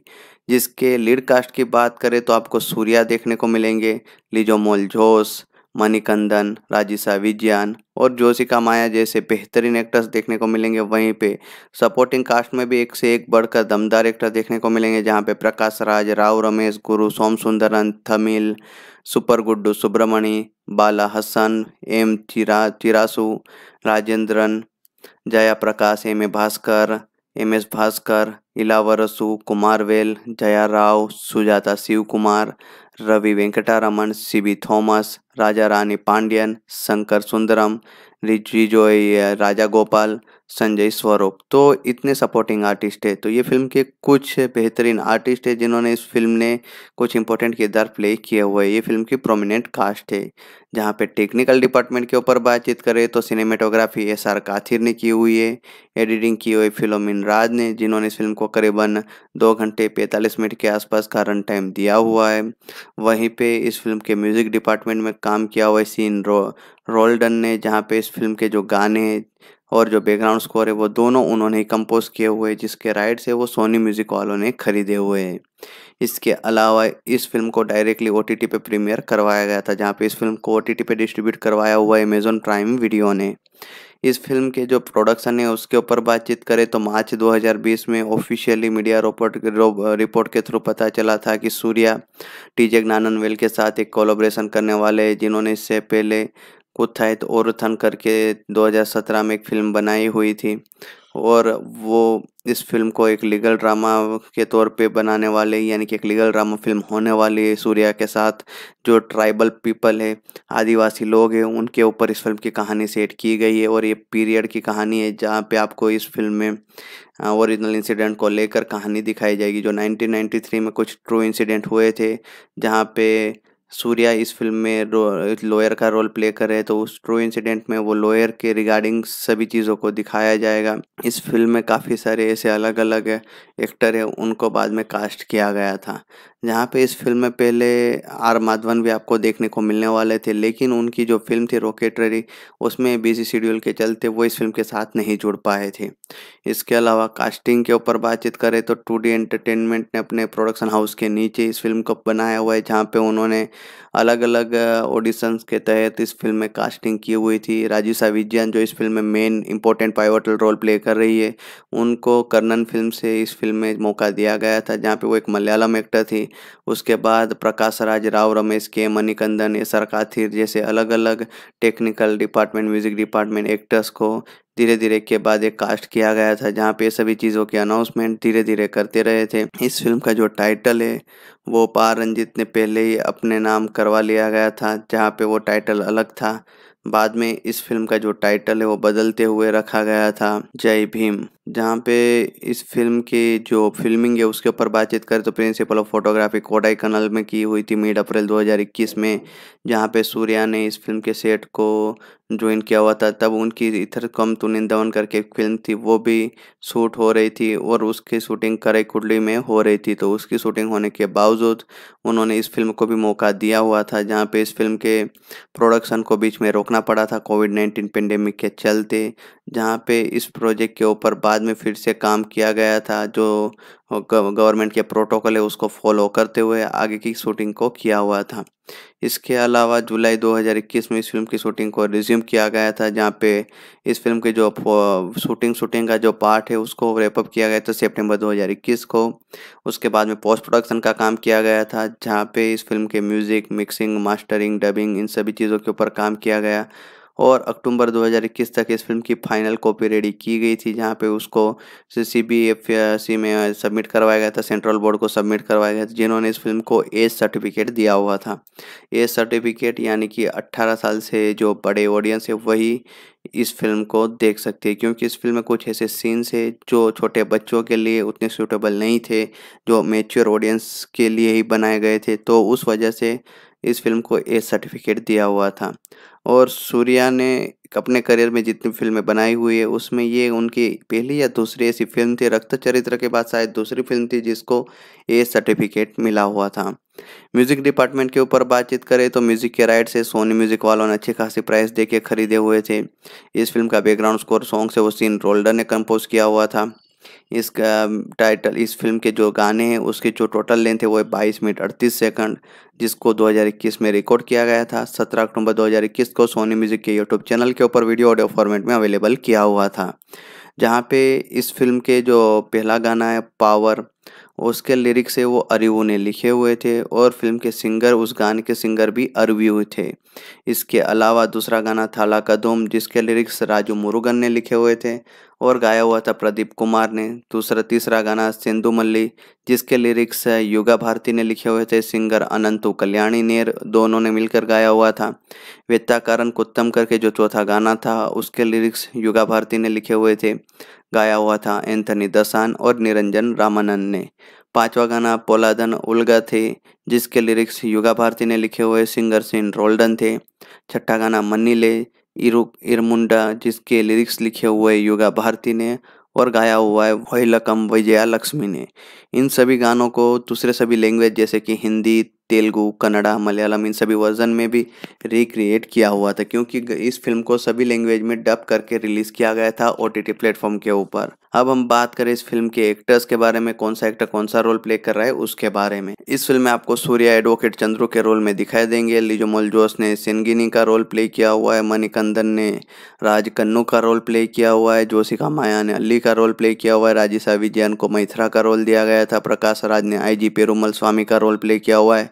जिसके लीड कास्ट की बात करें तो आपको सूर्या देखने को मिलेंगे लिजो मोल जोस मणिकंदन राजिशा विज्ञान और जोशिका माया जैसे बेहतरीन एक्टर्स देखने को मिलेंगे वहीं पे सपोर्टिंग कास्ट में भी एक से एक बढ़कर दमदार एक्टर देखने को मिलेंगे जहां पे प्रकाश राज Rao Ramesh Guru Som Sundaran थमिल super good Subramani Bala Hasan M chira चिरासु Rajendran Jaya Prakash M A Bhaskar M S Bhaskar Ilavarasu Kumar well Jaya Rao Sujatha Shiv Kumar Ravi Venkataraman Sibi Thomas Raja Rani Pandian Shankar Sundaram रिजिजो Raja Gopal Sanjay Swaroop तो इतने सपोर्टिंग आर्टिस्ट है तो ये फिल्म के कुछ बेहतरीन आर्टिस्ट है जिन्होंने इस फिल्म ने कुछ इंपॉर्टेंट किरदार प्ले किए हुए ये फिल्म की प्रोमिनेंट कास्ट है जहाँ पे टेक्निकल डिपार्टमेंट के ऊपर बातचीत करें तो सिनेमेटोग्राफी एस आर काथिर ने की हुई है एडिटिंग की हुई फिलोमिन राज ने जिन्होंने इस फिल्म को करीबन दो घंटे पैंतालीस मिनट के आसपास का रन टाइम दिया हुआ है वहीं पे इस फिल्म के म्यूजिक डिपार्टमेंट में काम किया हुआ है सीन रो रोल्डन ने जहाँ पे इस फिल्म के जो गाने और जो बैकग्राउंड स्कोर है वो दोनों उन्होंने ही कंपोज किए हुए हैं जिसके राइट्स है वो सोनी म्यूजिक वालों ने खरीदे हुए हैं इसके अलावा इस फिल्म को डायरेक्टली ओ टी पे प्रीमियर करवाया गया था जहाँ पे इस फिल्म को ओ टी पे डिस्ट्रीब्यूट करवाया हुआ अमेजोन प्राइम वीडियो ने इस फिल्म के जो प्रोडक्शन है उसके ऊपर बातचीत करें तो मार्च 2020 में ऑफिशियली मीडिया रिपोर्ट रिपोर्ट के थ्रू पता चला था कि सूर्या टीजे वेल के साथ एक कोलोब्रेशन करने वाले जिन्होंने इससे पहले कुत्थायत थन करके 2017 में एक फिल्म बनाई हुई थी और वो इस फिल्म को एक लीगल ड्रामा के तौर पे बनाने वाले यानी कि एक लीगल ड्रामा फिल्म होने वाली है सूर्या के साथ जो ट्राइबल पीपल है आदिवासी लोग हैं उनके ऊपर इस फिल्म की कहानी सेट की गई है और ये पीरियड की कहानी है जहाँ पे आपको इस फिल्म में ओरिजिनल इंसिडेंट को लेकर कहानी दिखाई जाएगी जो 1993 में कुछ ट्रू इंसिडेंट हुए थे जहाँ पे सूर्या इस फिल्म में लॉयर का रोल प्ले कर रहे हैं तो उस ट्रू इंसिडेंट में वो लॉयर के रिगार्डिंग सभी चीज़ों को दिखाया जाएगा इस फिल्म में काफ़ी सारे ऐसे अलग अलग एक्टर हैं उनको बाद में कास्ट किया गया था जहाँ पे इस फिल्म में पहले आर माधवन भी आपको देखने को मिलने वाले थे लेकिन उनकी जो फिल्म थी रॉकेटरी उसमें बिजी शेड्यूल के चलते वो इस फिल्म के साथ नहीं जुड़ पाए थे इसके अलावा कास्टिंग के ऊपर बातचीत करें तो टू डी एंटरटेनमेंट ने अपने प्रोडक्शन हाउस के नीचे इस फिल्म को बनाया हुआ है जहाँ पे उन्होंने अलग अलग ऑडिशंस के तहत इस फिल्म में कास्टिंग की हुई थी राजीव विज्ञान जो इस फिल्म में main important pivotal role play कर रही है उनको कर्नन फिल्म से इस फिल्म में मौका दिया गया था जहाँ पे वो एक मलयालम एक्टर थी उसके बाद प्रकाश राज राव रमेश के मणिकंदन एसर काथिर जैसे अलग अलग technical department music department actors को धीरे धीरे के बाद एक कास्ट किया गया था जहाँ पे सभी चीज़ों के अनाउंसमेंट धीरे धीरे करते रहे थे इस फिल्म का जो टाइटल है वो पार रंजीत ने पहले ही अपने नाम करवा लिया गया था जहाँ पे वो टाइटल अलग था बाद में इस फिल्म का जो टाइटल है वो बदलते हुए रखा गया था जय भीम जहाँ पे इस फिल्म के जो फिल्मिंग है उसके ऊपर बातचीत करें तो principal of photography Kodaikanal में की हुई थी मिड अप्रैल 2021 में जहाँ पे सूर्या ने इस फिल्म के सेट को ज्वाइन किया हुआ था तब उनकी इधर कम तो निंदावन करके एक फिल्म थी वो भी शूट हो रही थी और उसकी शूटिंग कराई कुडली में हो रही थी तो उसकी शूटिंग होने के बावजूद उन्होंने इस फिल्म को भी मौका दिया हुआ था जहाँ पे इस फिल्म के प्रोडक्शन को बीच में रोकना पड़ा था कोविड नाइन्टीन पेंडेमिक के चलते जहाँ पे इस प्रोजेक्ट के ऊपर बात बाद में फिर से काम किया गया था जो गवर्नमेंट के प्रोटोकॉल है उसको फॉलो करते हुए आगे की शूटिंग को किया हुआ था इसके अलावा जुलाई 2021 में इस फिल्म की शूटिंग को रिज्यूम किया गया था जहाँ पे इस फिल्म के जो शूटिंग शूटिंग का जो पार्ट है उसको रेपअप किया गया था सितंबर 2021 को उसके बाद में पोस्ट प्रोडक्शन का काम किया गया था जहाँ पे इस फिल्म के म्यूज़िक मिक्सिंग मास्टरिंग डबिंग इन सभी चीज़ों के ऊपर काम किया गया और अक्टूबर 2021 तक इस फिल्म की फाइनल कॉपी रेडी की गई थी जहाँ पे उसको सी बी एफ सी में सबमिट करवाया गया था सेंट्रल बोर्ड को सबमिट करवाया गया था जिन्होंने इस फिल्म को एज सर्टिफिकेट दिया हुआ था एज सर्टिफिकेट यानी कि 18 साल से जो बड़े ऑडियंस है वही इस फिल्म को देख सकते हैं क्योंकि इस फिल्म में कुछ ऐसे सीन्स है जो छोटे बच्चों के लिए उतने सूटेबल नहीं थे जो मेच्योर ऑडियंस के लिए ही बनाए गए थे तो उस वजह से इस फिल्म को एज सर्टिफिकेट दिया हुआ था और सूर्या ने अपने करियर में जितनी फिल्में बनाई हुई है उसमें ये उनकी पहली या दूसरी ऐसी फिल्म थी रक्त चरित्र के बाद शायद दूसरी फिल्म थी जिसको ए सर्टिफिकेट मिला हुआ था म्यूज़िक डिपार्टमेंट के ऊपर बातचीत करें तो म्यूज़िक के राइट से सोनी म्यूज़िक वालों ने अच्छी खासी प्राइस दे खरीदे हुए थे इस फिल्म का बैकग्राउंड स्कोर सॉन्ग से वो सीन रोल्डर ने कंपोज किया हुआ था इसका टाइटल इस फिल्म के जो गाने हैं उसके जो टोटल लेंथ है वो 22 मिनट 38 सेकंड जिसको 2021 में रिकॉर्ड किया गया था 17 अक्टूबर 2021 को सोनी म्यूज़िक के यूट्यूब चैनल के ऊपर वीडियो ऑडियो फॉर्मेट में अवेलेबल किया हुआ था जहाँ पे इस फिल्म के जो पहला गाना है पावर उसके लिरिक्स है वो अरिवू ने लिखे हुए थे और फिल्म के सिंगर उस गाने के सिंगर भी अरव्यू थे इसके अलावा दूसरा गाना थाला कदम जिसके लिरिक्स राजू मुरुगन ने लिखे हुए थे और गाया हुआ था प्रदीप कुमार ने दूसरा तीसरा गाना सिंधु मल्ली जिसके लिरिक्स युगा भारती ने लिखे हुए थे सिंगर अनंतु कल्याणी नेर दोनों ने मिलकर गाया हुआ था कारण कुत्तम करके जो चौथा गाना था उसके लिरिक्स युगा भारती ने लिखे हुए थे गाया हुआ था एंथनी दसान और निरंजन रामानंद ने पांचवा गाना पोलादन उल्गा थे जिसके लिरिक्स युगा भारती ने लिखे हुए सिंगर सिन रोल्डन थे छठा गाना मन्नी ले इरो इरमुंडा जिसके लिरिक्स लिखे हुए योगा भारती ने और गाया हुआ है वही लकम विजया लक्ष्मी ने इन सभी गानों को दूसरे सभी लैंग्वेज जैसे कि हिंदी तेलुगु कन्नड़ा मलयालम इन सभी वर्जन में भी रिक्रिएट किया हुआ था क्योंकि इस फिल्म को सभी लैंग्वेज में डब करके रिलीज किया गया था ओ टी प्लेटफॉर्म के ऊपर अब हम बात करें इस फिल्म के एक्टर्स के बारे में कौन सा एक्टर कौन सा रोल प्ले कर रहा है उसके बारे में इस फिल्म में आपको सूर्या एडवोकेट चंद्रू के रोल में दिखाई देंगे लिजो मोलजोस ने सेनगिनी का रोल प्ले किया हुआ है मणिकंदन ने राज कन्नू का रोल प्ले किया हुआ है जोशिका माया ने अली का रोल प्ले किया हुआ है राजीसा विजयन को मैथरा का रोल दिया गया था प्रकाश राज ने आई जी पेरूमल स्वामी का रोल प्ले किया हुआ है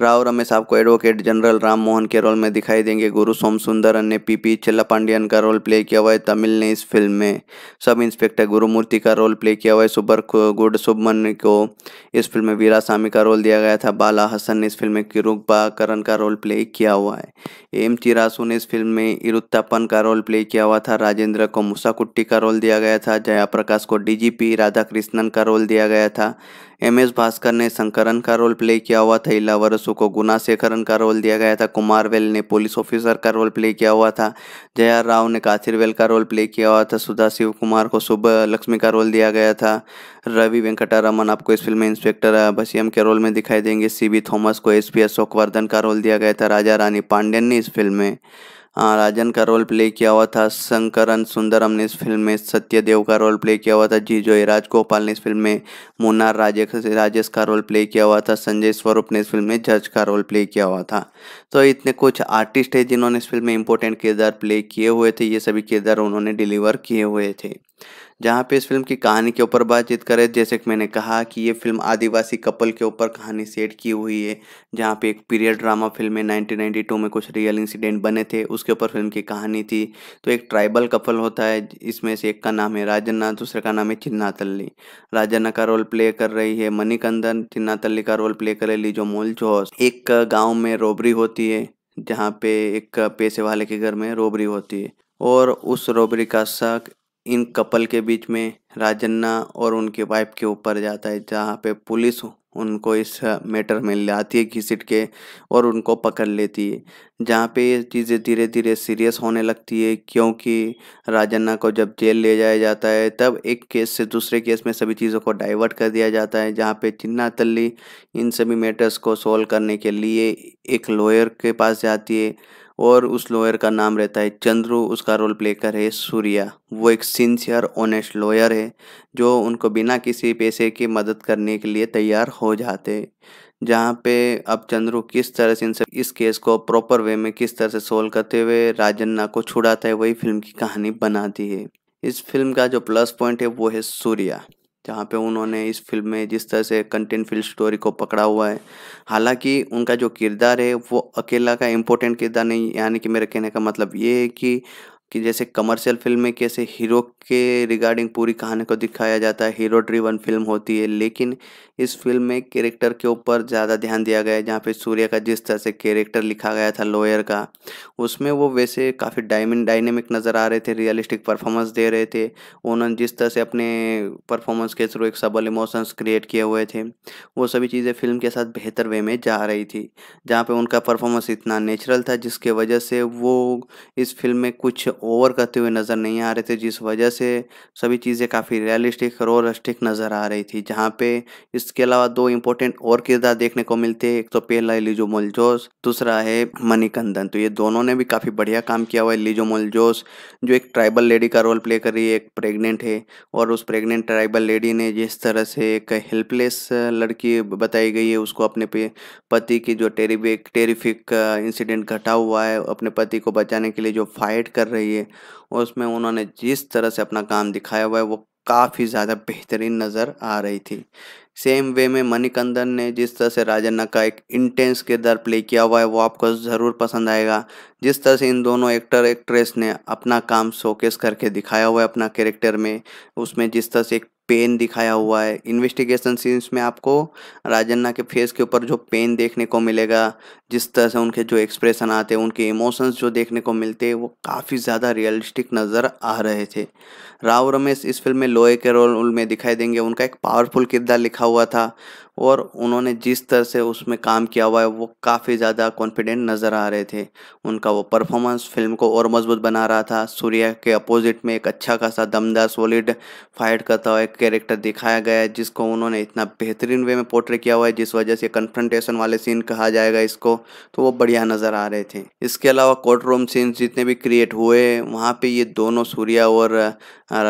राव रमेश आपको एडवोकेट जनरल राम मोहन के रोल में दिखाई देंगे गुरु सोम सुंदरन ने पी चिल्ला पांडियन का रोल प्ले किया हुआ है तमिल ने इस फिल्म में सब इंस्पेक्टर गुरुमूर्ति का रोल प्ले किया हुआ है सुबर गुड सुबमन को इस फिल्म में वीरा सामी का रोल दिया गया था बाला हसन ने इस फिल्म में किरुबा करण का रोल प्ले किया हुआ है एम चिरासू ने इस फिल्म में इरुत्तापन का रोल प्ले किया हुआ था राजेंद्र को मुसाकुट्टी का रोल दिया गया था जया प्रकाश को डीजीपी राधाकृष्णन का रोल दिया गया था एम एस भास्कर ने शंकरन का रोल प्ले किया हुआ था इलावर बसु को गुना शेखरन का रोल दिया गया था कुमार वेल ने पुलिस ऑफिसर का रोल प्ले किया हुआ था जया राव ने काथिर वेल का रोल प्ले किया हुआ था सुधा शिव कुमार को शुभ लक्ष्मी का रोल दिया गया था रवि वेंकटारमन आपको इस फिल्म में इंस्पेक्टर भसीम के रोल में दिखाई देंगे सी थॉमस को एस अशोकवर्धन का रोल दिया गया था राजा रानी पांडेन ने इस फिल्म में हाँ, राजन का रोल प्ले किया हुआ था शंकरन सुंदरम ने इस फिल्म में सत्यदेव का रोल प्ले किया हुआ था जीजोय राजगोपाल ने इस फिल्म में मुन्नार राजेश राजेश का रोल प्ले किया हुआ था संजय स्वरूप ने इस फिल्म में जज का रोल प्ले किया हुआ था तो इतने कुछ आर्टिस्ट है जिन्होंने इस फिल्म में इंपॉर्टेंट किरदार प्ले किए हुए थे ये सभी किरदार उन्होंने डिलीवर किए हुए थे जहाँ पे इस फिल्म की कहानी के ऊपर बातचीत करें जैसे कि मैंने कहा कि ये फिल्म आदिवासी कपल के ऊपर कहानी सेट की हुई है जहाँ पे एक पीरियड ड्रामा फिल्म में 1992 में कुछ रियल इंसिडेंट बने थे उसके ऊपर फिल्म की कहानी थी तो एक ट्राइबल कपल होता है इसमें से एक का नाम है राजन्ना दूसरे का नाम है चिन्ना तल्ली राजन्ना का रोल प्ले कर रही है मनिकंदन चिन्ना तल्ली का रोल प्ले कर रही लीजो जोस एक गाँव में रोबरी होती है जहाँ पे एक पैसे वाले के घर में रोबरी होती है और उस रोबरी का शक इन कपल के बीच में राजन्ना और उनके वाइफ के ऊपर जाता है जहाँ पे पुलिस उनको इस मैटर में आती है घिसट के और उनको पकड़ लेती है जहाँ पे ये चीज़ें धीरे धीरे सीरियस होने लगती है क्योंकि राजन्ना को जब जेल ले जाया जाता है तब एक केस से दूसरे केस में सभी चीज़ों को डाइवर्ट कर दिया जाता है जहाँ पे चिन्ना तल्ली इन सभी मैटर्स को सोल्व करने के लिए एक लॉयर के पास जाती है और उस लॉयर का नाम रहता है चंद्रू उसका रोल प्ले कर है सूर्या वो एक सिंसियर ऑनेस्ट लॉयर है जो उनको बिना किसी पैसे की मदद करने के लिए तैयार हो जाते जहाँ पे अब चंद्रू किस तरह से इनसे इस केस को प्रॉपर वे में किस तरह से सोल्व करते हुए राजन्ना को छुड़ाता है वही फिल्म की कहानी बनाती है इस फिल्म का जो प्लस पॉइंट है वो है सूर्या जहाँ पे उन्होंने इस फिल्म में जिस तरह से कंटेंट फील्ड स्टोरी को पकड़ा हुआ है हालांकि उनका जो किरदार है वो अकेला का इम्पोर्टेंट किरदार नहीं यानी कि मेरे कहने का मतलब ये है कि कि जैसे कमर्शियल फिल्म में कैसे हीरो के रिगार्डिंग पूरी कहानी को दिखाया जाता है हीरो ड्रिवन फिल्म होती है लेकिन इस फिल्म में कैरेक्टर के ऊपर ज़्यादा ध्यान दिया गया है जहाँ पे सूर्य का जिस तरह से कैरेक्टर लिखा गया था लॉयर का उसमें वो वैसे काफ़ी डायमंड डायनेमिक नज़र आ रहे थे रियलिस्टिक परफॉर्मेंस दे रहे थे उन्होंने जिस तरह से अपने परफॉर्मेंस के थ्रू एक सबल इमोशंस क्रिएट किए हुए थे वो सभी चीज़ें फिल्म के साथ बेहतर वे में जा रही थी जहाँ पर उनका परफॉर्मेंस इतना नेचुरल था जिसके वजह से वो इस फिल्म में कुछ ओवर करते हुए नज़र नहीं आ रहे थे जिस वजह से सभी चीज़ें काफ़ी रियलिस्टिक रोरस्टिक नज़र आ रही थी जहाँ पे इसके अलावा दो इम्पोर्टेंट और किरदार देखने को मिलते हैं एक तो पहला है लिजो मोलजोस दूसरा है मणिकंदन तो ये दोनों ने भी काफ़ी बढ़िया काम किया हुआ है लिजो मोलजोस जो एक ट्राइबल लेडी का रोल प्ले कर रही है एक प्रेगनेंट है और उस प्रेगनेंट ट्राइबल लेडी ने जिस तरह से एक हेल्पलेस लड़की बताई गई है उसको अपने पति की जो टेरिबिक टेरिफिक इंसिडेंट घटा हुआ है अपने पति को बचाने के लिए जो फाइट कर रही है लिए और उसमें उन्होंने जिस तरह से अपना काम दिखाया हुआ है वो काफ़ी ज़्यादा बेहतरीन नज़र आ रही थी सेम वे में मणिकंदन ने जिस तरह से राजन्ना का एक इंटेंस किरदार प्ले किया हुआ है वो आपको ज़रूर पसंद आएगा जिस तरह से इन दोनों एक्टर एक्ट्रेस ने अपना काम शोकेस करके दिखाया हुआ है अपना कैरेक्टर में उसमें जिस तरह से एक पेन दिखाया हुआ है इन्वेस्टिगेशन सीन्स में आपको राजन्ना के फेस के ऊपर जो पेन देखने को मिलेगा जिस तरह से उनके जो एक्सप्रेशन आते हैं उनके इमोशंस जो देखने को मिलते हैं वो काफ़ी ज़्यादा रियलिस्टिक नज़र आ रहे थे राव रमेश इस फिल्म में लोहे के रोल में दिखाई देंगे उनका एक पावरफुल किरदार लिखा हुआ था और उन्होंने जिस तरह से उसमें काम किया हुआ है वो काफ़ी ज़्यादा कॉन्फिडेंट नज़र आ रहे थे उनका वो परफॉर्मेंस फिल्म को और मजबूत बना रहा था सूर्या के अपोजिट में एक अच्छा खासा दमदार सॉलिड फाइट करता हुआ एक कैरेक्टर दिखाया गया है जिसको उन्होंने इतना बेहतरीन वे में पोर्ट्रे किया हुआ है जिस वजह से कन्फ्रंटेशन वाले सीन कहा जाएगा इसको तो वो बढ़िया नज़र आ रहे थे इसके अलावा कोर्ट रूम सीन्स जितने भी क्रिएट हुए वहाँ पर ये दोनों सूर्या और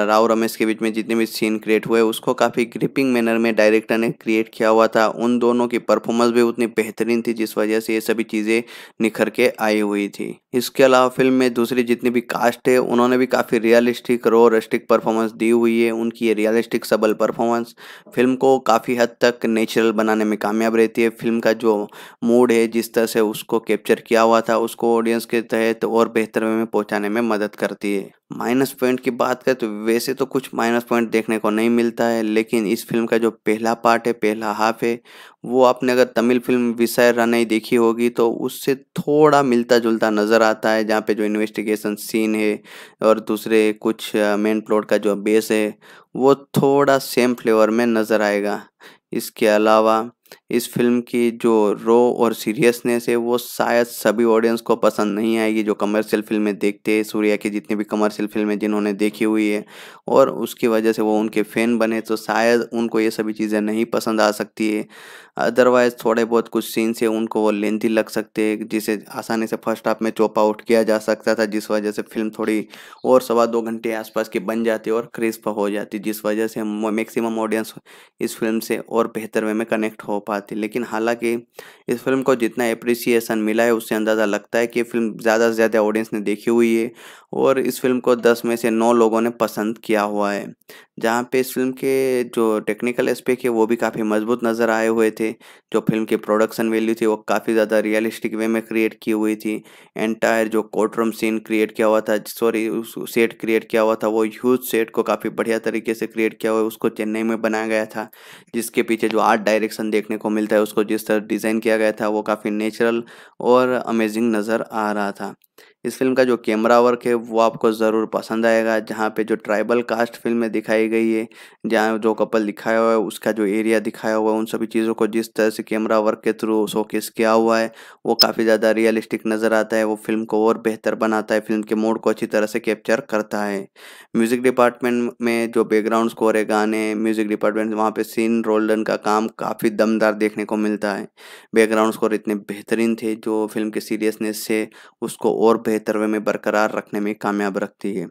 राव रमेश के बीच में जितने भी सीन क्रिएट हुए उसको काफ़ी ग्रिपिंग मैनर में डायरेक्टर ने क्रिएट किया हुआ था उन दोनों की परफॉर्मेंस भी उतनी बेहतरीन थी जिस वजह से ये सभी चीज़ें निखर के आई हुई थी इसके अलावा फिल्म में दूसरी जितनी भी कास्ट है उन्होंने भी काफ़ी रियलिस्टिक रो रस्टिक परफॉर्मेंस दी हुई है उनकी ये रियलिस्टिक सबल परफॉर्मेंस फिल्म को काफ़ी हद तक नेचुरल बनाने में कामयाब रहती है फिल्म का जो मूड है जिस तरह से उसको कैप्चर किया हुआ था उसको ऑडियंस के तहत और बेहतर में पहुंचाने में मदद करती है माइनस पॉइंट की बात करें तो वैसे तो कुछ माइनस पॉइंट देखने को नहीं मिलता है लेकिन इस फिल्म का जो पहला पार्ट है पहला हाफ है वो आपने अगर तमिल फिल्म विषय रानई देखी होगी तो उससे थोड़ा मिलता जुलता नज़र आता है जहाँ पे जो इन्वेस्टिगेशन सीन है और दूसरे कुछ मेन प्लॉट का जो बेस है वो थोड़ा सेम फ्लेवर में नज़र आएगा इसके अलावा इस फिल्म की जो रो और सीरियसनेस है वो शायद सभी ऑडियंस को पसंद नहीं आएगी जो कमर्शियल फिल्में देखते हैं सूर्या की जितनी भी कमर्शियल फिल्में जिन्होंने देखी हुई है और उसकी वजह से वो उनके फ़ैन बने तो शायद उनको ये सभी चीज़ें नहीं पसंद आ सकती है अदरवाइज़ थोड़े बहुत कुछ सीन्स है उनको वो लेंथी लग सकते हैं जिसे आसानी से फर्स्ट हाफ में चॉप आउट किया जा सकता था जिस वजह से फिल्म थोड़ी और सवा दो घंटे आसपास की बन जाती और क्रिस्प हो जाती जिस वजह से मैक्सिमम ऑडियंस इस फिल्म से और बेहतर वे में कनेक्ट हो पाती लेकिन हालांकि इस फिल्म को जितना अप्रिसिएसन मिला है उससे अंदाज़ा लगता है कि फिल्म ज़्यादा से ज़्यादा ऑडियंस ने देखी हुई है और इस फिल्म को दस में से नौ लोगों ने पसंद किया हुआ है जहाँ पे इस फिल्म के जो टेक्निकल एस्पेक्ट है वो भी काफ़ी मजबूत नज़र आए हुए थे जो फिल्म की प्रोडक्शन वैल्यू थी वो काफ़ी ज़्यादा रियलिस्टिक वे में क्रिएट की हुई थी एंटायर जो कोर्ट सीन क्रिएट किया हुआ था सॉरी सेट क्रिएट किया हुआ था वो ह्यूज सेट को काफ़ी बढ़िया तरीके से क्रिएट किया हुआ उसको चेन्नई में बनाया गया था जिसके पीछे जो आर्ट डायरेक्शन देखने देखने को मिलता है उसको जिस तरह डिज़ाइन किया गया था वो काफ़ी नेचुरल और अमेजिंग नज़र आ रहा था इस फिल्म का जो कैमरा वर्क है वो आपको ज़रूर पसंद आएगा जहाँ पे जो ट्राइबल कास्ट फिल्म में दिखाई गई है जहाँ जो कपल दिखाया हुआ है उसका जो एरिया दिखाया हुआ है उन सभी चीज़ों को जिस तरह से कैमरा वर्क के थ्रू शोकेस किया हुआ है वो काफ़ी ज़्यादा रियलिस्टिक नज़र आता है वो फिल्म को और बेहतर बनाता है फिल्म के मूड को अच्छी तरह से कैप्चर करता है म्यूज़िक डिपार्टमेंट में जो बैकग्राउंड स्कोर है गाने म्यूज़िक डिपार्टमेंट वहाँ पर सीन रोल्डन का काम काफ़ी दमदार देखने को मिलता है बैकग्राउंड स्कोर इतने बेहतरीन थे जो फिल्म के सीरियसनेस से उसको और बेहतर वे में बरकरार रखने में कामयाब रखती है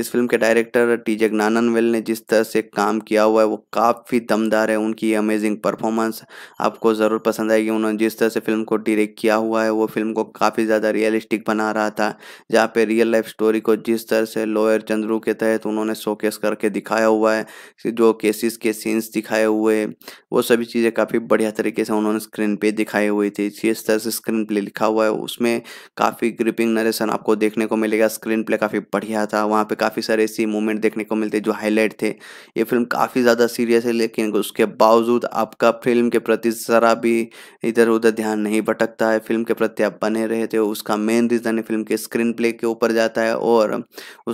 इस फिल्म के डायरेक्टर टी जगनाननवेल ने जिस तरह से काम किया हुआ है वो काफ़ी दमदार है उनकी अमेजिंग परफॉर्मेंस आपको ज़रूर पसंद आएगी उन्होंने जिस तरह से फिल्म को डायरेक्ट किया हुआ है वो फिल्म को काफ़ी ज़्यादा रियलिस्टिक बना रहा था जहाँ पे रियल लाइफ स्टोरी को जिस तरह से लोअर चंद्रू के तहत उन्होंने शोकेस करके दिखाया हुआ है जो केसेस के सीन्स दिखाए हुए वो सभी चीज़ें काफ़ी बढ़िया तरीके से उन्होंने स्क्रीन पे दिखाई हुई थी जिस तरह से स्क्रीन प्ले लिखा हुआ है उसमें काफ़ी ग्रिपिंग नरेशन आपको देखने को मिलेगा स्क्रीन प्ले काफ़ी बढ़िया था वहाँ पे काफ़ी सारे ऐसी मोमेंट देखने को मिलते जो हाईलाइट थे ये फिल्म काफ़ी ज़्यादा सीरियस है लेकिन उसके बावजूद आपका फिल्म के प्रति ज़रा भी इधर उधर ध्यान नहीं भटकता है फिल्म के प्रति आप बने रहते हो उसका मेन रीज़न है फिल्म के स्क्रीन प्ले के ऊपर जाता है और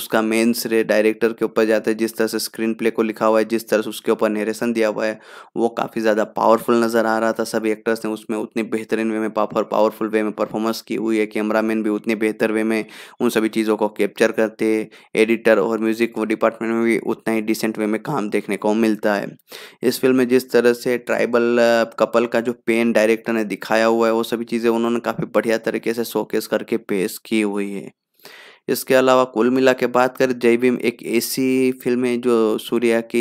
उसका मेन श्रेय डायरेक्टर के ऊपर जाता है जिस तरह से स्क्रीन प्ले को लिखा हुआ है जिस तरह से उसके ऊपर नरेशन दिया हुआ है वो काफ़ी ज़्यादा पावरफुल नज़र आ रहा था सभी एक्टर्स ने उसमें उतनी बेहतरीन वे में पावर पावरफुल वे में परफॉर्मेंस की हुई है कैमरामैन भी उतने बेहतर वे में उन सभी चीज़ों को कैप्चर करते एडिटर और म्यूजिक डिपार्टमेंट में भी उतना ही डिसेंट वे में काम देखने को मिलता है इस फिल्म में जिस तरह से ट्राइबल कपल का जो पेन डायरेक्टर ने दिखाया हुआ है वो सभी चीज़ें उन्होंने काफ़ी बढ़िया तरीके से शोकेस करके पेश की हुई है इसके अलावा कुल मिला के बात करें जय भीम एक ऐसी फिल्म है जो सूर्या की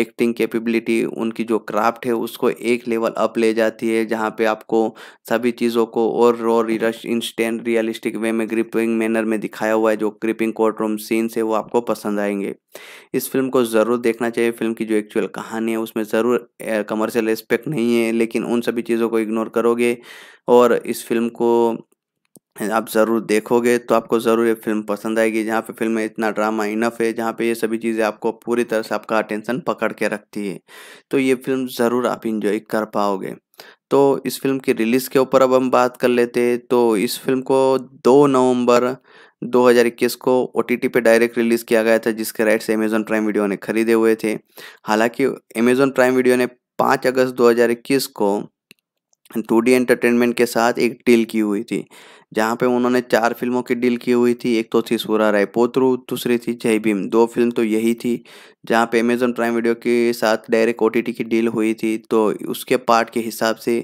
एक्टिंग कैपेबिलिटी उनकी जो क्राफ्ट है उसको एक लेवल अप ले जाती है जहाँ पे आपको सभी चीज़ों को और रॉ रिरश इंस्टेंट रियलिस्टिक वे में ग्रिपिंग मैनर में दिखाया हुआ है जो ग्रिपिंग कोर्ट रूम सीन्स है वो आपको पसंद आएंगे इस फिल्म को ज़रूर देखना चाहिए फिल्म की जो एक्चुअल कहानी है उसमें ज़रूर कमर्शियल एस्पेक्ट नहीं है लेकिन उन सभी चीज़ों को इग्नोर करोगे और इस फिल्म को आप ज़रूर देखोगे तो आपको ज़रूर ये फिल्म पसंद आएगी जहाँ पे फिल्म में इतना ड्रामा इनफ है जहाँ पे ये सभी चीज़ें आपको पूरी तरह से आपका अटेंशन पकड़ के रखती है तो ये फिल्म ज़रूर आप इंजॉय कर पाओगे तो इस फिल्म की रिलीज़ के ऊपर अब हम बात कर लेते हैं तो इस फिल्म को दो नवम्बर 2021 को ओ पे डायरेक्ट रिलीज़ किया गया था जिसके राइट्स अमेजोन प्राइम वीडियो ने खरीदे हुए थे हालांकि अमेजोन प्राइम वीडियो ने पाँच अगस्त दो को टू एंटरटेनमेंट के साथ एक डील की हुई थी जहाँ पे उन्होंने चार फिल्मों की डील की हुई थी एक तो थी सूरा राय पोत्रू दूसरी थी जय भीम दो फिल्म तो यही थी जहाँ पे अमेजोन प्राइम वीडियो के साथ डायरेक्ट ओ की डील हुई थी तो उसके पार्ट के हिसाब से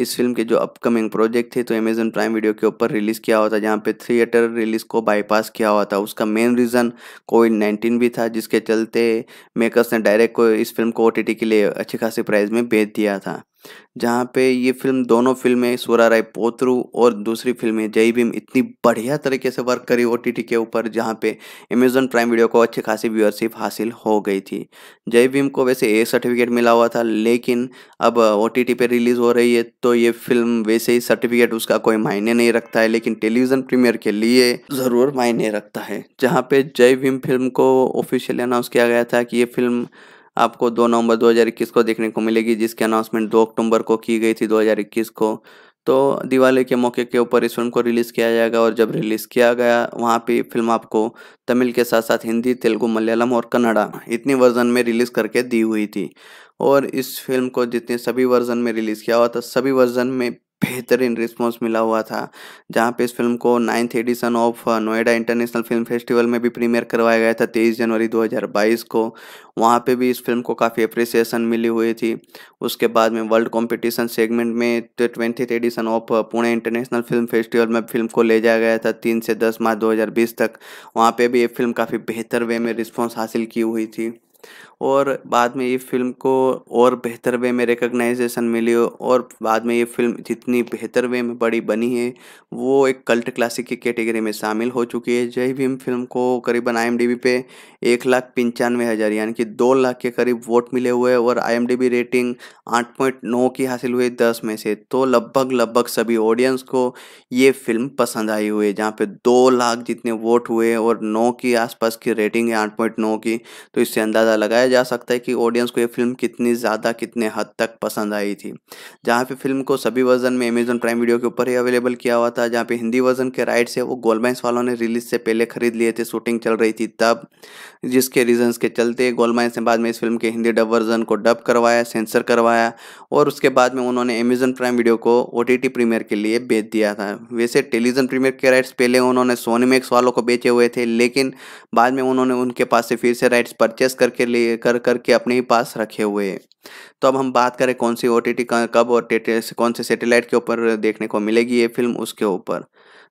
इस फिल्म के जो अपकमिंग प्रोजेक्ट थे तो अमेजन प्राइम वीडियो के ऊपर रिलीज़ किया हुआ था जहाँ पे थिएटर रिलीज़ को बाईपास किया हुआ था उसका मेन रीज़न कोविड नाइन्टीन भी था जिसके चलते मेकर्स ने डायरेक्ट को इस फिल्म को ओ के लिए अच्छे खासे प्राइज़ में भेज दिया था जहाँ पे ये फिल्म दोनों फिल्में सूरा राय पोतरू और दूसरी फिल्में जय भीम इतनी बढ़िया तरीके से वर्क करी ओ टी टी के ऊपर जहाँ पे अमेजोन प्राइम वीडियो को अच्छी खासी व्यूअरशिप हासिल हो गई थी जय भीम को वैसे ए सर्टिफिकेट मिला हुआ था लेकिन अब ओ टी टी पे रिलीज़ हो रही है तो ये फिल्म वैसे ही सर्टिफिकेट उसका कोई मायने नहीं रखता है लेकिन टेलीविज़न प्रीमियर के लिए ज़रूर मायने रखता है जहाँ पे जय भीम फिल्म को ऑफिशियली अनाउंस किया गया था कि ये फिल्म आपको 2 नवंबर 2021 को देखने को मिलेगी जिसकी अनाउंसमेंट 2 अक्टूबर को की गई थी 2021 को तो दिवाली के मौके के ऊपर इस फिल्म को रिलीज़ किया जाएगा और जब रिलीज़ किया गया वहाँ पे फिल्म आपको तमिल के साथ साथ हिंदी तेलुगु मलयालम और कन्नड़ा इतनी वर्जन में रिलीज़ करके दी हुई थी और इस फिल्म को जितने सभी वर्जन में रिलीज़ किया हुआ था सभी वर्जन में बेहतरीन रिस्पॉन्स मिला हुआ था जहाँ पे इस फिल्म को ninth edition of Noida international film festival में भी प्रीमियर करवाया गया था तेईस जनवरी 2022 को वहाँ पे भी इस फिल्म को काफ़ी अप्रिसिएशन मिली हुई थी उसके बाद में वर्ल्ड कंपटीशन सेगमेंट में twenty edition of Pune international film festival में फिल्म को ले जाया गया था तीन से दस मार्च दो तक वहाँ पर भी ये फिल्म काफ़ी बेहतर वे में रिस्पॉन्स हासिल की हुई थी और बाद में ये फिल्म को और बेहतर वे में रिकग्नाइजेशन मिली और बाद में ये फिल्म जितनी बेहतर वे में बड़ी बनी है वो एक कल्ट क्लासिक की कैटेगरी में शामिल हो चुकी है जय भीम फिल्म को करीबन आई पे एक लाख पंचानवे हज़ार यानी कि दो लाख के करीब वोट मिले हुए और आई रेटिंग आठ पॉइंट नौ की हासिल हुई दस में से तो लगभग लगभग सभी ऑडियंस को ये फिल्म पसंद आई हुई है जहाँ पे दो लाख जितने वोट हुए और नौ के आसपास की रेटिंग है आठ पॉइंट नौ की तो इससे अंदाज़ा लगाया जा सकता है कि ऑडियंस को ये फिल्म कितनी ज़्यादा कितने हद तक पसंद आई थी जहाँ पे फिल्म को सभी वर्जन में अमेजन प्राइम वीडियो के ऊपर ही अवेलेबल किया हुआ था जहाँ पे हिंदी वर्जन के राइट्स है वो गोलमाइंस वालों ने रिलीज से पहले खरीद लिए थे शूटिंग चल रही थी तब जिसके रीजन के चलते गोलमाइंस ने बाद में इस फिल्म के हिंदी डब वर्जन को डब करवाया सेंसर करवाया और उसके बाद में उन्होंने अमेजन प्राइम वीडियो को ओ टी प्रीमियर के लिए बेच दिया था वैसे टेलीविजन प्रीमियर के राइट्स पहले उन्होंने सोनीमैक्स वालों को बेचे हुए थे लेकिन बाद में उन्होंने उनके पास से फिर से राइट्स परचेस करके लिए कर करके अपने ही पास रखे हुए तो अब हम बात करें कौन सी ओ टी टी कब और कौन से सेटेलाइट के ऊपर देखने को मिलेगी ये फिल्म उसके ऊपर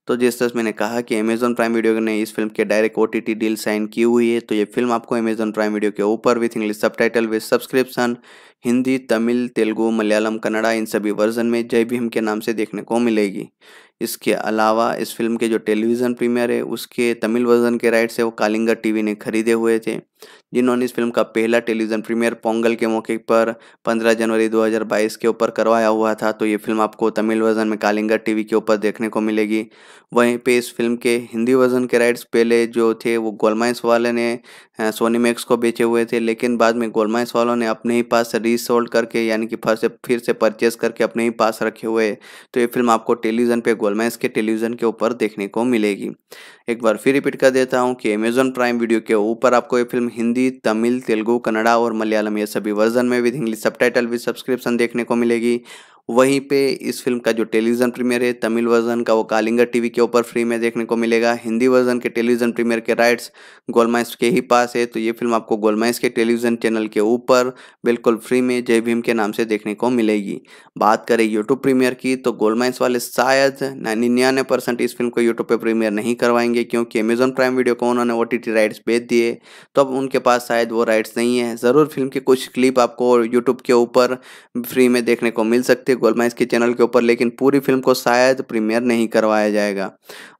तो जिस तरह मैंने कहा कि अमेजन प्राइम वीडियो ने इस फिल्म के डायरेक्ट ओ डील साइन की हुई है तो ये फिल्म आपको अमेजन प्राइम वीडियो के ऊपर with English subtitle with subscription Hindi Tamil Telugu Malayalam Kannada इन सभी वर्जन में जय भीम के नाम से देखने को मिलेगी इसके अलावा इस फिल्म के जो टेलीविज़न प्रीमियर है उसके तमिल वर्जन के राइट से वो कालिंगा टीवी ने खरीदे हुए थे जिन्होंने इस फिल्म का पहला टेलीविज़न प्रीमियर पोंगल के मौके पर 15 जनवरी 2022 के ऊपर करवाया हुआ था तो ये फिल्म आपको तमिल वर्जन में कालिंगा टीवी के ऊपर देखने को मिलेगी वहीं पे इस फिल्म के हिंदी वर्जन के राइट्स पहले जो थे वो गोलमाइंस वाले ने सोनी मैक्स को बेचे हुए थे लेकिन बाद में गोलमाइस वालों ने अपने ही पास रीसोल्ड करके यानी कि फिर से फिर से परचेज करके अपने ही पास रखे हुए तो ये फिल्म आपको टेलीविज़न पे गोलमाइस के टेलीविज़न के ऊपर देखने को मिलेगी एक बार फिर रिपीट कर देता हूँ कि अमेजोन प्राइम वीडियो के ऊपर आपको ये फिल्म हिंदी तमिल तेलुगू कन्नड़ा और मलयालम ये सभी वर्जन में with English sub with subscription देखने को मिलेगी वहीं पे इस फिल्म का जो टेलीविज़न प्रीमियर है तमिल वर्जन का वो कालिंगा टीवी के ऊपर फ्री में देखने को मिलेगा हिंदी वर्जन के टेलीविज़न प्रीमियर के राइट्स गोलमाइस के ही पास है तो ये फिल्म आपको गोलमाइस के टेलीविज़न चैनल के ऊपर बिल्कुल फ्री में जय भीम के नाम से देखने को मिलेगी बात करें यूट्यूब प्रीमियर की तो गोलमाइस वाले शायद निन्यानवे परसेंट इस फिल्म को यूट्यूब पर प्रीमियर नहीं करवाएंगे क्योंकि अमेजोन प्राइम वीडियो को उन्होंने ओ राइट्स बेच दिए तो अब उनके पास शायद वो राइट्स नहीं है ज़रूर फिल्म के कुछ क्लिप आपको यूट्यूब के ऊपर फ्री में देखने को मिल सकते गोलमा इसके चैनल के ऊपर लेकिन पूरी फिल्म को शायद प्रीमियर नहीं करवाया जाएगा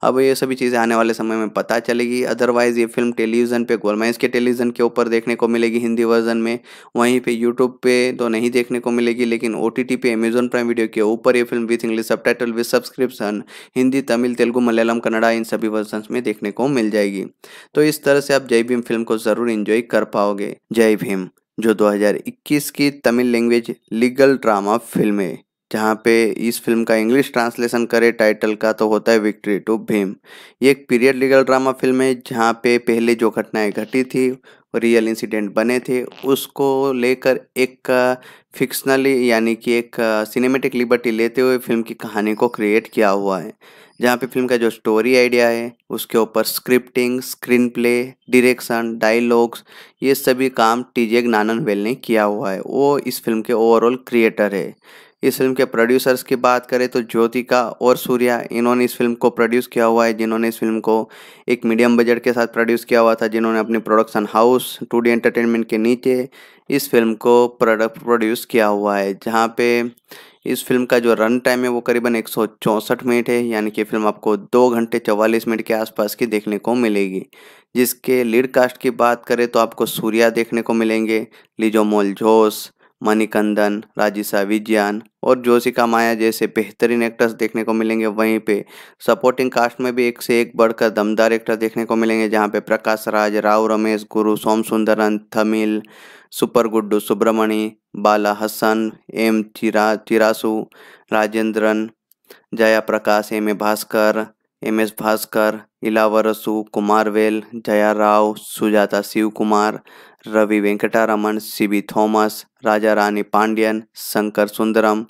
अब ये सभी चीज़ें आने वाले समय में पता चलेगी अदरवाइज़ ये फिल्म टेलीविज़न पे गोलमाइज के टेलीविज़न के ऊपर देखने को मिलेगी हिंदी वर्जन में वहीं पे यूट्यूब पे तो नहीं देखने को मिलेगी लेकिन ओ टी टी पे अमेजोन प्राइम वीडियो के ऊपर ये film with English subtitle with subscription Hindi Tamil Telugu Malayalam Kannada इन सभी वर्जन में देखने को मिल जाएगी तो इस तरह से आप जय भीम फिल्म को ज़रूर इन्जॉय कर पाओगे जय भीम जो 2021 की Tamil language legal drama film है जहाँ पे इस फिल्म का इंग्लिश ट्रांसलेशन करे टाइटल का तो होता है विक्ट्री टू भीम ये एक पीरियड लीगल ड्रामा फिल्म है जहाँ पे पहले जो घटनाएं घटी थी रियल इंसिडेंट बने थे उसको लेकर एक फिक्शनली यानी कि एक सिनेमेटिक लिबर्टी लेते हुए फिल्म की कहानी को क्रिएट किया हुआ है जहाँ पे फिल्म का जो स्टोरी आइडिया है उसके ऊपर scripting screenplay direction dialogues ये सभी काम टीजे नानन वेल ने किया हुआ है वो इस फिल्म के ओवरऑल क्रिएटर है इस फिल्म के प्रोड्यूसर्स की बात करें तो ज्योतिका और सूर्या इन्होंने इस फिल्म को प्रोड्यूस किया हुआ है जिन्होंने इस फिल्म को एक मीडियम बजट के साथ प्रोड्यूस किया हुआ था जिन्होंने अपनी production house two D entertainment के नीचे इस फिल्म को प्रोडक्ट प्रोड्यूस किया हुआ है जहाँ पे इस फिल्म का जो रन टाइम है वो करीबन एक मिनट है यानी कि फिल्म आपको दो घंटे चवालीस मिनट के आसपास की देखने को मिलेगी जिसके लीड कास्ट की बात करें तो आपको सूर्या देखने को मिलेंगे लिजो मोल जोस मणिकंदन राजिशा विज्ञान और जोशिका माया जैसे बेहतरीन एक्टर्स देखने को मिलेंगे वहीं पे सपोर्टिंग कास्ट में भी एक से एक बढ़कर दमदार एक्टर देखने को मिलेंगे जहां पे प्रकाश राज Rao Ramesh Guru Som Sundaran थमिल super good Subramani Bala Hasan M chira चिरासु Rajendran Jaya Prakash M A Bhaskar M S Bhaskar Ilavarasu Kumar well Jaya Rao Sujatha Shiv Kumar Ravi Venkataraman Sibi Thomas Raja Rani Pandian Shankar Sundaram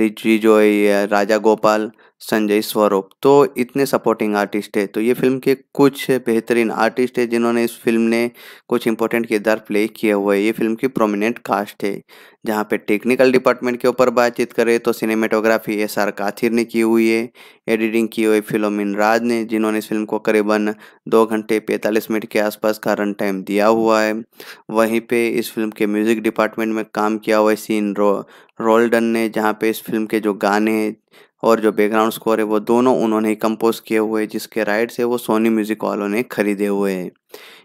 Rijijoy Raja Gopal Sanjay Swaroop तो इतने सपोर्टिंग आर्टिस्ट है तो ये फिल्म के कुछ बेहतरीन आर्टिस्ट है जिन्होंने इस फिल्म ने कुछ इंपॉर्टेंट किरदार प्ले किए हुए हैं ये फिल्म की प्रोमिनेंट कास्ट है जहाँ पे टेक्निकल डिपार्टमेंट के ऊपर बातचीत करें तो सिनेमेटोग्राफी एस आर काथिर ने की हुई है एडिटिंग की हुई फिलोमिन राज ने जिन्होंने इस फिल्म को करीबन दो घंटे पैंतालीस मिनट के आसपास का रन टाइम दिया हुआ है वहीं पे इस फिल्म के म्यूजिक डिपार्टमेंट में काम किया हुआ है सीन रो रोल्डन ने जहाँ पे इस फिल्म के जो गाने और जो बैकग्राउंड स्कोर है वो दोनों उन्होंने ही कंपोज किए हुए जिसके राइट्स है वो सोनी म्यूजिक वालों ने खरीदे हुए हैं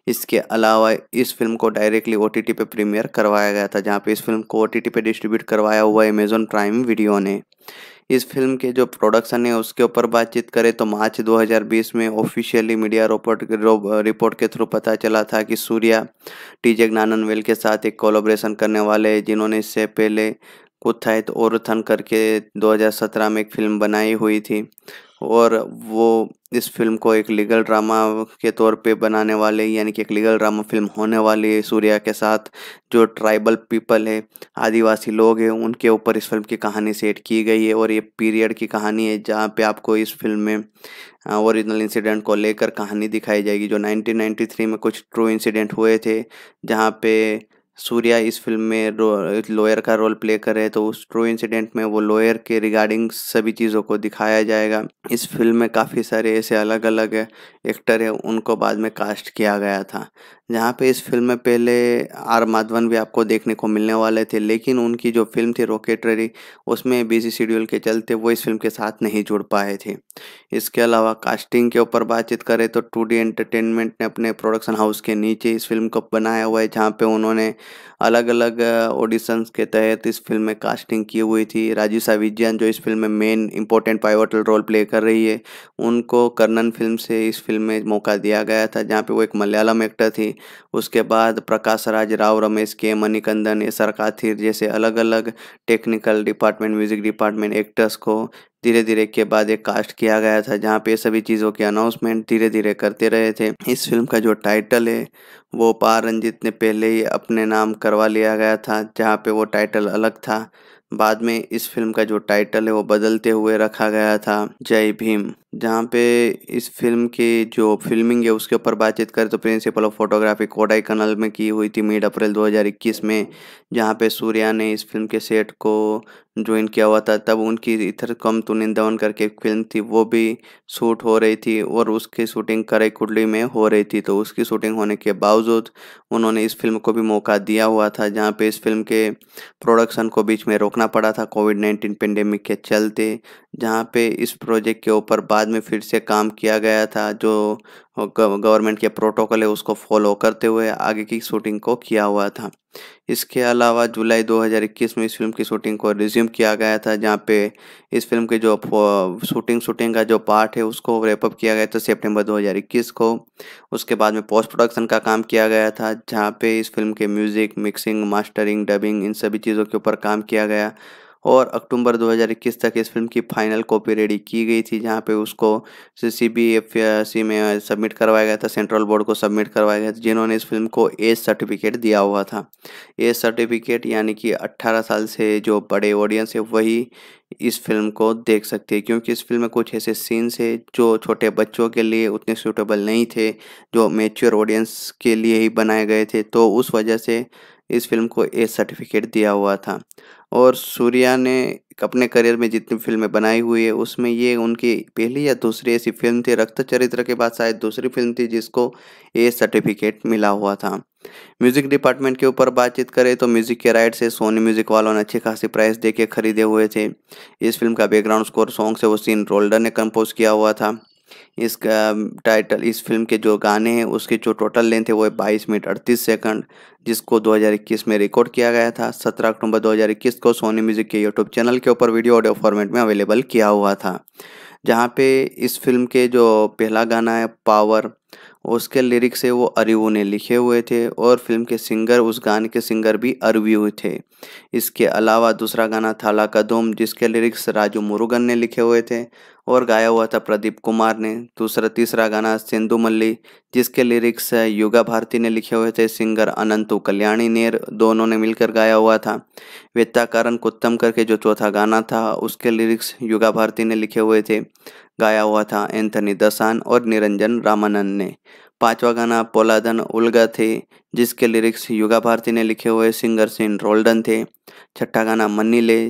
इसके अलावा इस फिल्म को डायरेक्टली ओ टी पे प्रीमियर करवाया गया था जहाँ पे इस फिल्म को ओ टी पे डिस्ट्रीब्यूट करवाया हुआ है अमेजोन प्राइम वीडियो ने इस फिल्म के जो प्रोडक्शन है उसके ऊपर बातचीत करें तो मार्च 2020 में ऑफिशियली मीडिया रिपोर्ट रिपोर्ट के थ्रू पता चला था कि सूर्या टीजे वेल के साथ एक कोलोब्रेशन करने वाले जिन्होंने इससे पहले उत्थायित और थन करके 2017 में एक फिल्म बनाई हुई थी और वो इस फिल्म को एक लीगल ड्रामा के तौर पे बनाने वाले यानी कि एक लीगल ड्रामा फिल्म होने वाली है सूर्या के साथ जो ट्राइबल पीपल है आदिवासी लोग हैं उनके ऊपर इस फिल्म की कहानी सेट की गई है और ये पीरियड की कहानी है जहाँ पे आपको इस फिल्म में ओरिजिनल इंसिडेंट को लेकर कहानी दिखाई जाएगी जो 1993 में कुछ ट्रू इंसिडेंट हुए थे जहाँ पे सूर्या इस फिल्म में लॉयर का रोल प्ले कर रहे तो उस ट्रू इंसिडेंट में वो लॉयर के रिगार्डिंग सभी चीज़ों को दिखाया जाएगा इस फिल्म में काफ़ी सारे ऐसे अलग अलग एक्टर है उनको बाद में कास्ट किया गया था जहाँ पे इस फिल्म में पहले आर माधवन भी आपको देखने को मिलने वाले थे लेकिन उनकी जो फिल्म थी रॉकेटरी उसमें बिजी शेड्यूल के चलते वो इस फिल्म के साथ नहीं जुड़ पाए थे इसके अलावा कास्टिंग के ऊपर बातचीत करें तो टू डी एंटरटेनमेंट ने अपने प्रोडक्शन हाउस के नीचे इस फिल्म को बनाया हुआ है जहाँ पर उन्होंने अलग अलग ऑडिशंस के तहत इस फिल्म में कास्टिंग की हुई थी राजीसा विज्ञान जो इस फिल्म में main important pivotal role play कर रही है उनको कर्नन फिल्म से इस फिल्म में मौका दिया गया था जहाँ पे वो एक मलयालम एक्टर थी उसके बाद प्रकाश राज राव रमेश के मणिकंदन एस आर काथिर जैसे अलग अलग technical department music department actors को धीरे धीरे के बाद एक कास्ट किया गया था जहाँ पे सभी चीज़ों के अनाउंसमेंट धीरे धीरे करते रहे थे इस फिल्म का जो टाइटल है वो पार रंजित ने पहले ही अपने नाम करवा लिया गया था जहाँ पे वो टाइटल अलग था बाद में इस फिल्म का जो टाइटल है वो बदलते हुए रखा गया था जय भीम जहाँ पे इस फिल्म की जो फिल्मिंग है उसके ऊपर बातचीत करें तो principal of photography Kodaikanal में की हुई थी मिड अप्रैल 2021 में जहाँ पे सूर्या ने इस फिल्म के सेट को ज्वाइन किया हुआ था तब उनकी इधर कम तो निंदावन करके एक फिल्म थी वो भी शूट हो रही थी और उसकी शूटिंग कराई कुडली में हो रही थी तो उसकी शूटिंग होने के बावजूद उन्होंने इस फिल्म को भी मौका दिया हुआ था जहाँ पे इस फिल्म के प्रोडक्शन को बीच में रोकना पड़ा था कोविड नाइन्टीन पेंडेमिक के चलते जहाँ पे इस प्रोजेक्ट के ऊपर बाद में फिर से काम किया गया था जो गवर्नमेंट के प्रोटोकॉल है उसको फॉलो करते हुए आगे की शूटिंग को किया हुआ था इसके अलावा जुलाई 2021 में इस फिल्म की शूटिंग को रिज्यूम किया गया था जहाँ पे इस फिल्म की जो शूटिंग शूटिंग का जो पार्ट है उसको रेपअप किया गया था सितंबर 2021 को उसके बाद में पोस्ट प्रोडक्शन का काम किया गया था जहाँ पे इस फिल्म के म्यूज़िक मिक्सिंग मास्टरिंग डबिंग इन सभी चीज़ों के ऊपर काम किया गया और अक्टूबर 2021 तक इस फिल्म की फाइनल कॉपी रेडी की गई थी जहाँ पे उसको सी बी एफ सी में सबमिट करवाया गया था सेंट्रल बोर्ड को सबमिट करवाया गया था जिन्होंने इस फिल्म को एज सर्टिफिकेट दिया हुआ था एज सर्टिफिकेट यानी कि 18 साल से जो बड़े ऑडियंस है वही इस फिल्म को देख सकते हैं क्योंकि इस फिल्म में कुछ ऐसे सीन्स है जो छोटे बच्चों के लिए उतने सूटेबल नहीं थे जो मेच्योर ऑडियंस के लिए ही बनाए गए थे तो उस वजह से इस फिल्म को एज सर्टिफिकेट दिया हुआ था और सूर्या ने अपने करियर में जितनी फिल्में बनाई हुई है उसमें ये उनकी पहली या दूसरी ऐसी फिल्म थी रक्त चरित्र के बाद शायद दूसरी फिल्म थी जिसको ए सर्टिफिकेट मिला हुआ था म्यूजिक डिपार्टमेंट के ऊपर बातचीत करें तो म्यूजिक के राइट से सोनी म्यूजिक वालों ने अच्छी खासी प्राइस देके खरीदे हुए थे इस फिल्म का बैकग्राउंड स्कोर सॉन्ग से वो सीन रोल्डर ने कंपोज किया हुआ था इसका टाइटल इस फिल्म के जो गाने हैं उसके जो टोटल लेंथ है वो है बाईस मिनट अड़तीस सेकंड जिसको 2021 में रिकॉर्ड किया गया था 17 अक्टूबर 2021 को सोनी म्यूज़िक के यूट्यूब चैनल के ऊपर वीडियो ऑडियो फॉर्मेट में अवेलेबल किया हुआ था जहाँ पे इस फिल्म के जो पहला गाना है पावर उसके लिरिक्स है वो अरिव ने लिखे हुए थे और फिल्म के सिंगर उस गाने के सिंगर भी अरव्यू थे इसके अलावा दूसरा गाना था ला जिसके लिरिक्स राजू मुरुगन ने लिखे हुए थे और गाया हुआ था प्रदीप कुमार ने दूसरा तीसरा गाना सिंधु मल्ली जिसके लिरिक्स युगा भारती ने लिखे हुए थे सिंगर अनंतु कल्याणी नेर दोनों ने मिलकर गाया हुआ था कारण कुत्तम करके जो चौथा गाना था उसके लिरिक्स युगा भारती ने लिखे हुए थे गाया हुआ था एंथनी दसान और निरंजन रामानंद ने पांचवा गाना पोलादन उल्गा थे जिसके लिरिक्स युगा भारती ने लिखे हुए सिंगर सीन रोल्डन थे छठा गाना ले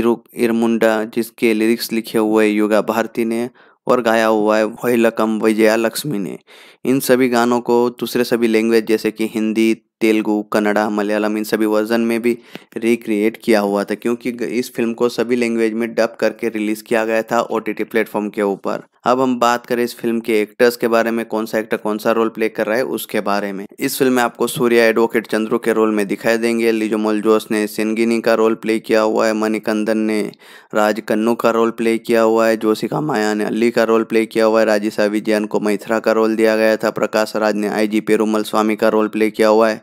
इरु इरमुंडा जिसके लिरिक्स लिखे हुए युगा भारती ने और गाया हुआ है वही लकम विजया लक्ष्मी ने इन सभी गानों को दूसरे सभी लैंग्वेज जैसे कि हिंदी तेलुगू कन्नड़ा मलयालम इन सभी वर्जन में भी रिक्रिएट किया हुआ था क्योंकि इस फिल्म को सभी लैंग्वेज में डब करके रिलीज किया गया था ओ टी प्लेटफॉर्म के ऊपर अब हम बात करें इस फिल्म के एक्टर्स के बारे में कौन सा एक्टर कौन सा रोल प्ले कर रहा है उसके बारे में इस फिल्म में आपको सूर्या एडवोकेट चंद्रू के रोल में दिखाई देंगे लिजो मोलजोस ने सिनगिनी का रोल प्ले किया हुआ है मणिकंदन ने राज कन्नू का रोल प्ले किया हुआ है जोशिका माया ने अली का रोल प्ले किया हुआ है राजिशा विजयन को मैथरा का रोल दिया गया था प्रकाश राज ने आई जी पेरुमल स्वामी का रोल प्ले किया हुआ है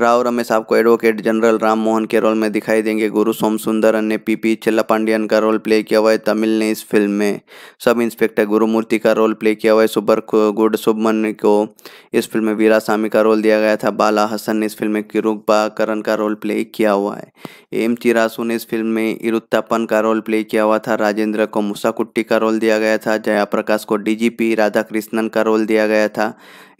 राव रमेश आपको एडवोकेट जनरल राम मोहन के रोल में दिखाई देंगे गुरु सोम सुंदरन ने पीपी चेल्ला पांडियन का रोल प्ले किया हुआ है तमिल ने इस फिल्म में सब इंस्पेक्टर गुरुमूर्ति का रोल प्ले किया हुआ है सुबर गुड सुबमन को इस फिल्म में वीरा सामी का रोल दिया गया था बाला हसन ने इस फिल्म में किरुबा करण का रोल प्ले किया हुआ है एम चिरासू ने इस फिल्म में इरुत्तापन का रोल प्ले किया हुआ था राजेंद्र को मुसाकुट्टी का रोल दिया गया था जया प्रकाश को डीजीपी राधाकृष्णन का रोल दिया गया था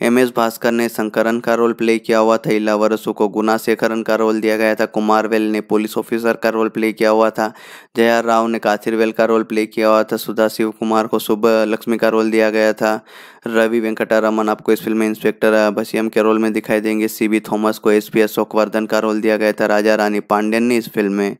एम एस भास्कर ने शंकरन का रोल प्ले किया हुआ था इलावर बसु को गुना शेखरन का रोल दिया गया था वेल ने पुलिस ऑफिसर का रोल प्ले किया हुआ था जया राव ने काथिर वेल का रोल प्ले किया हुआ था सुधा शिव कुमार को शुभ लक्ष्मी का रोल दिया गया था रवि वेंकटारमन आपको इस फिल्म में इंस्पेक्टर भसीम के रोल में दिखाई देंगे सी थॉमस को एस पी अशोकवर्धन का रोल दिया गया था राजा रानी पांडेन ने इस फिल्म में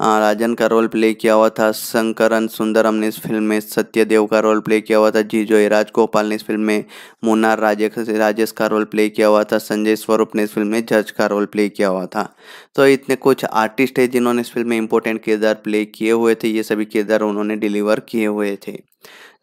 हाँ, राजन का रोल प्ले किया हुआ था शंकरन सुंदरम ने इस फिल्म में सत्यदेव का रोल प्ले किया हुआ था जो राजगोपाल ने इस फिल्म में मुन्नार राजेश राजेश का रोल प्ले किया हुआ था संजय स्वरूप ने इस फिल्म में जज का रोल प्ले किया हुआ था तो इतने कुछ आर्टिस्ट है जिन्होंने इस फिल्म में इंपॉर्टेंट किरदार प्ले किए हुए थे ये सभी किरदार उन्होंने डिलीवर किए हुए थे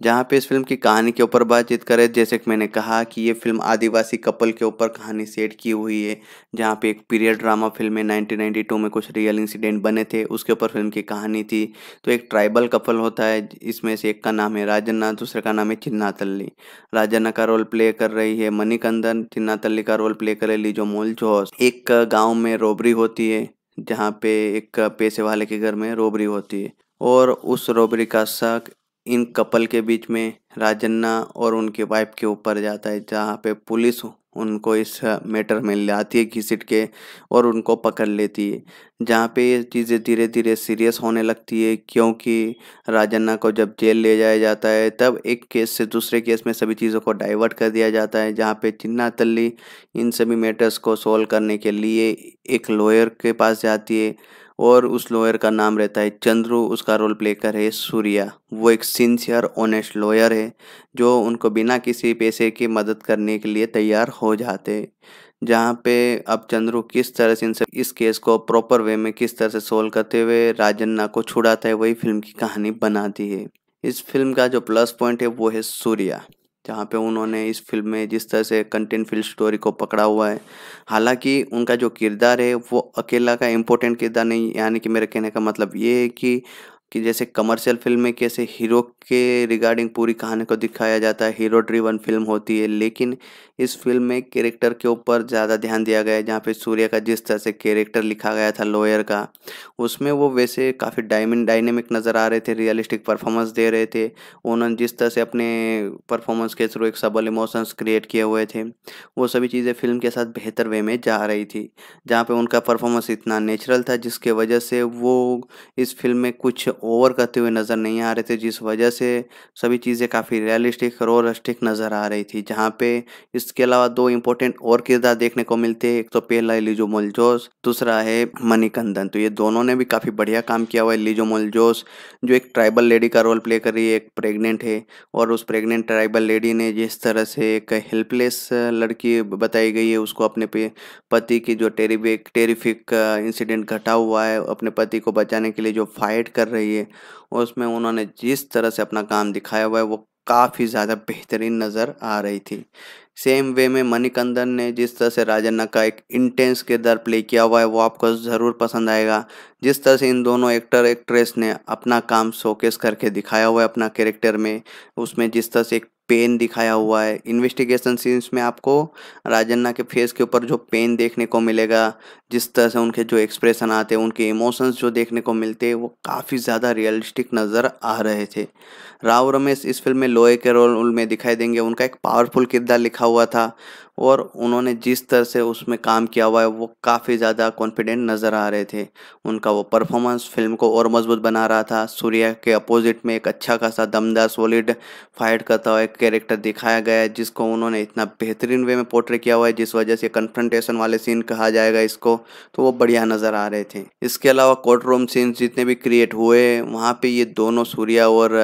जहाँ पे इस फिल्म की कहानी के ऊपर बातचीत करें जैसे कि मैंने कहा कि ये फिल्म आदिवासी कपल के ऊपर कहानी सेट की हुई है जहाँ पे एक पीरियड ड्रामा फिल्म में 1992 में कुछ रियल इंसिडेंट बने थे उसके ऊपर फिल्म की कहानी थी तो एक ट्राइबल कपल होता है इसमें से एक का नाम है राजन्ना दूसरे का नाम है चिन्ना तल्ली राजन्ना का रोल प्ले कर रही है मनिकंदन चिन्ना तल्ली का रोल प्ले कर रही मोल जोस एक गाँव में रोबरी होती है जहाँ पे एक पैसे वाले के घर में रोबरी होती है और उस रोबरी का शक इन कपल के बीच में राजन्ना और उनके वाइफ के ऊपर जाता है जहाँ पे पुलिस उनको इस मैटर में ले आती है घिसट के और उनको पकड़ लेती है जहाँ पे ये चीज़ें धीरे धीरे सीरियस होने लगती है क्योंकि राजन्ना को जब जेल ले जाया जाता है तब एक केस से दूसरे केस में सभी चीज़ों को डाइवर्ट कर दिया जाता है जहाँ पे चिन्ना तल्ली इन सभी मैटर्स को सोल्व करने के लिए एक लॉयर के पास जाती है और उस लॉयर का नाम रहता है चंद्रू उसका रोल प्ले कर है सूर्या वो एक सिंसियर ऑनेस्ट लॉयर है जो उनको बिना किसी पैसे की मदद करने के लिए तैयार हो जाते जहाँ पे अब चंद्रू किस तरह से इनसे इस केस को प्रॉपर वे में किस तरह से सोल्व करते हुए राजन्ना को छुड़ाता है वही फिल्म की कहानी बनाती है इस फिल्म का जो प्लस पॉइंट है वो है सूर्या जहाँ पे उन्होंने इस फिल्म में जिस तरह से कंटेंट फील्ड स्टोरी को पकड़ा हुआ है हालांकि उनका जो किरदार है वो अकेला का इम्पोर्टेंट किरदार नहीं यानी कि मेरे कहने का मतलब ये है कि कि जैसे कमर्शियल फिल्म में कैसे हीरो के रिगार्डिंग पूरी कहानी को दिखाया जाता है हीरो ड्रिवन फिल्म होती है लेकिन इस फिल्म में कैरेक्टर के ऊपर ज़्यादा ध्यान दिया गया है जहाँ पे सूर्य का जिस तरह से कैरेक्टर लिखा गया था लॉयर का उसमें वो वैसे काफ़ी डायमंड डायनेमिक नज़र आ रहे थे रियलिस्टिक परफॉर्मेंस दे रहे थे उन्होंने जिस तरह से अपने परफॉर्मेंस के थ्रू एक सबल इमोशंस क्रिएट किए हुए थे वो सभी चीज़ें फिल्म के साथ बेहतर वे में जा रही थी जहाँ पर उनका परफॉर्मेंस इतना नेचुरल था जिसके वजह से वो इस फिल्म में कुछ ओवर करते हुए नज़र नहीं आ रहे थे जिस वजह से सभी चीज़ें काफ़ी रियलिस्टिक रोरस्टिक नज़र आ रही थी जहाँ पे इसके अलावा दो इम्पोर्टेंट और किरदार देखने को मिलते हैं एक तो पहला है लिजो मोलजोस दूसरा है मणिकंदन तो ये दोनों ने भी काफ़ी बढ़िया काम किया हुआ है लिजो मोलजोस जो एक ट्राइबल लेडी का रोल प्ले कर रही है एक प्रेगनेंट है और उस प्रेगनेंट ट्राइबल लेडी ने जिस तरह से एक हेल्पलेस लड़की बताई गई है उसको अपने पति की जो टेरिफिक टेरिफिक इंसिडेंट घटा हुआ है अपने पति को बचाने के लिए जो फाइट कर रही है चाहिए और उसमें उन्होंने जिस तरह से अपना काम दिखाया हुआ है वो काफ़ी ज़्यादा बेहतरीन नज़र आ रही थी सेम वे में मणिकंदन ने जिस तरह से राजन्ना का एक इंटेंस किरदार प्ले किया हुआ है वो आपको ज़रूर पसंद आएगा जिस तरह से इन दोनों एक्टर एक्ट्रेस ने अपना काम शोकेस करके दिखाया हुआ है अपना कैरेक्टर में उसमें जिस तरह से एक पेन दिखाया हुआ है इन्वेस्टिगेशन सीन्स में आपको राजन्ना के फेस के ऊपर जो पेन देखने को मिलेगा जिस तरह से उनके जो एक्सप्रेशन आते हैं उनके इमोशंस जो देखने को मिलते हैं वो काफ़ी ज़्यादा रियलिस्टिक नज़र आ रहे थे राव रमेश इस फिल्म में लोहे के रोल में दिखाई देंगे उनका एक पावरफुल किरदार लिखा हुआ था और उन्होंने जिस तरह से उसमें काम किया हुआ है वो काफ़ी ज़्यादा कॉन्फिडेंट नज़र आ रहे थे उनका वो परफॉर्मेंस फिल्म को और मजबूत बना रहा था सूर्या के अपोजिट में एक अच्छा खासा दमदार सॉलिड फाइट करता हुआ एक कैरेक्टर दिखाया गया है जिसको उन्होंने इतना बेहतरीन वे में पोर्ट्रे किया हुआ है जिस वजह से कन्फ्रंटेशन वाले सीन कहा जाएगा इसको तो वो बढ़िया नज़र आ रहे थे इसके अलावा कोर्ट रूम सीन्स जितने भी क्रिएट हुए वहाँ पर ये दोनों सूर्या और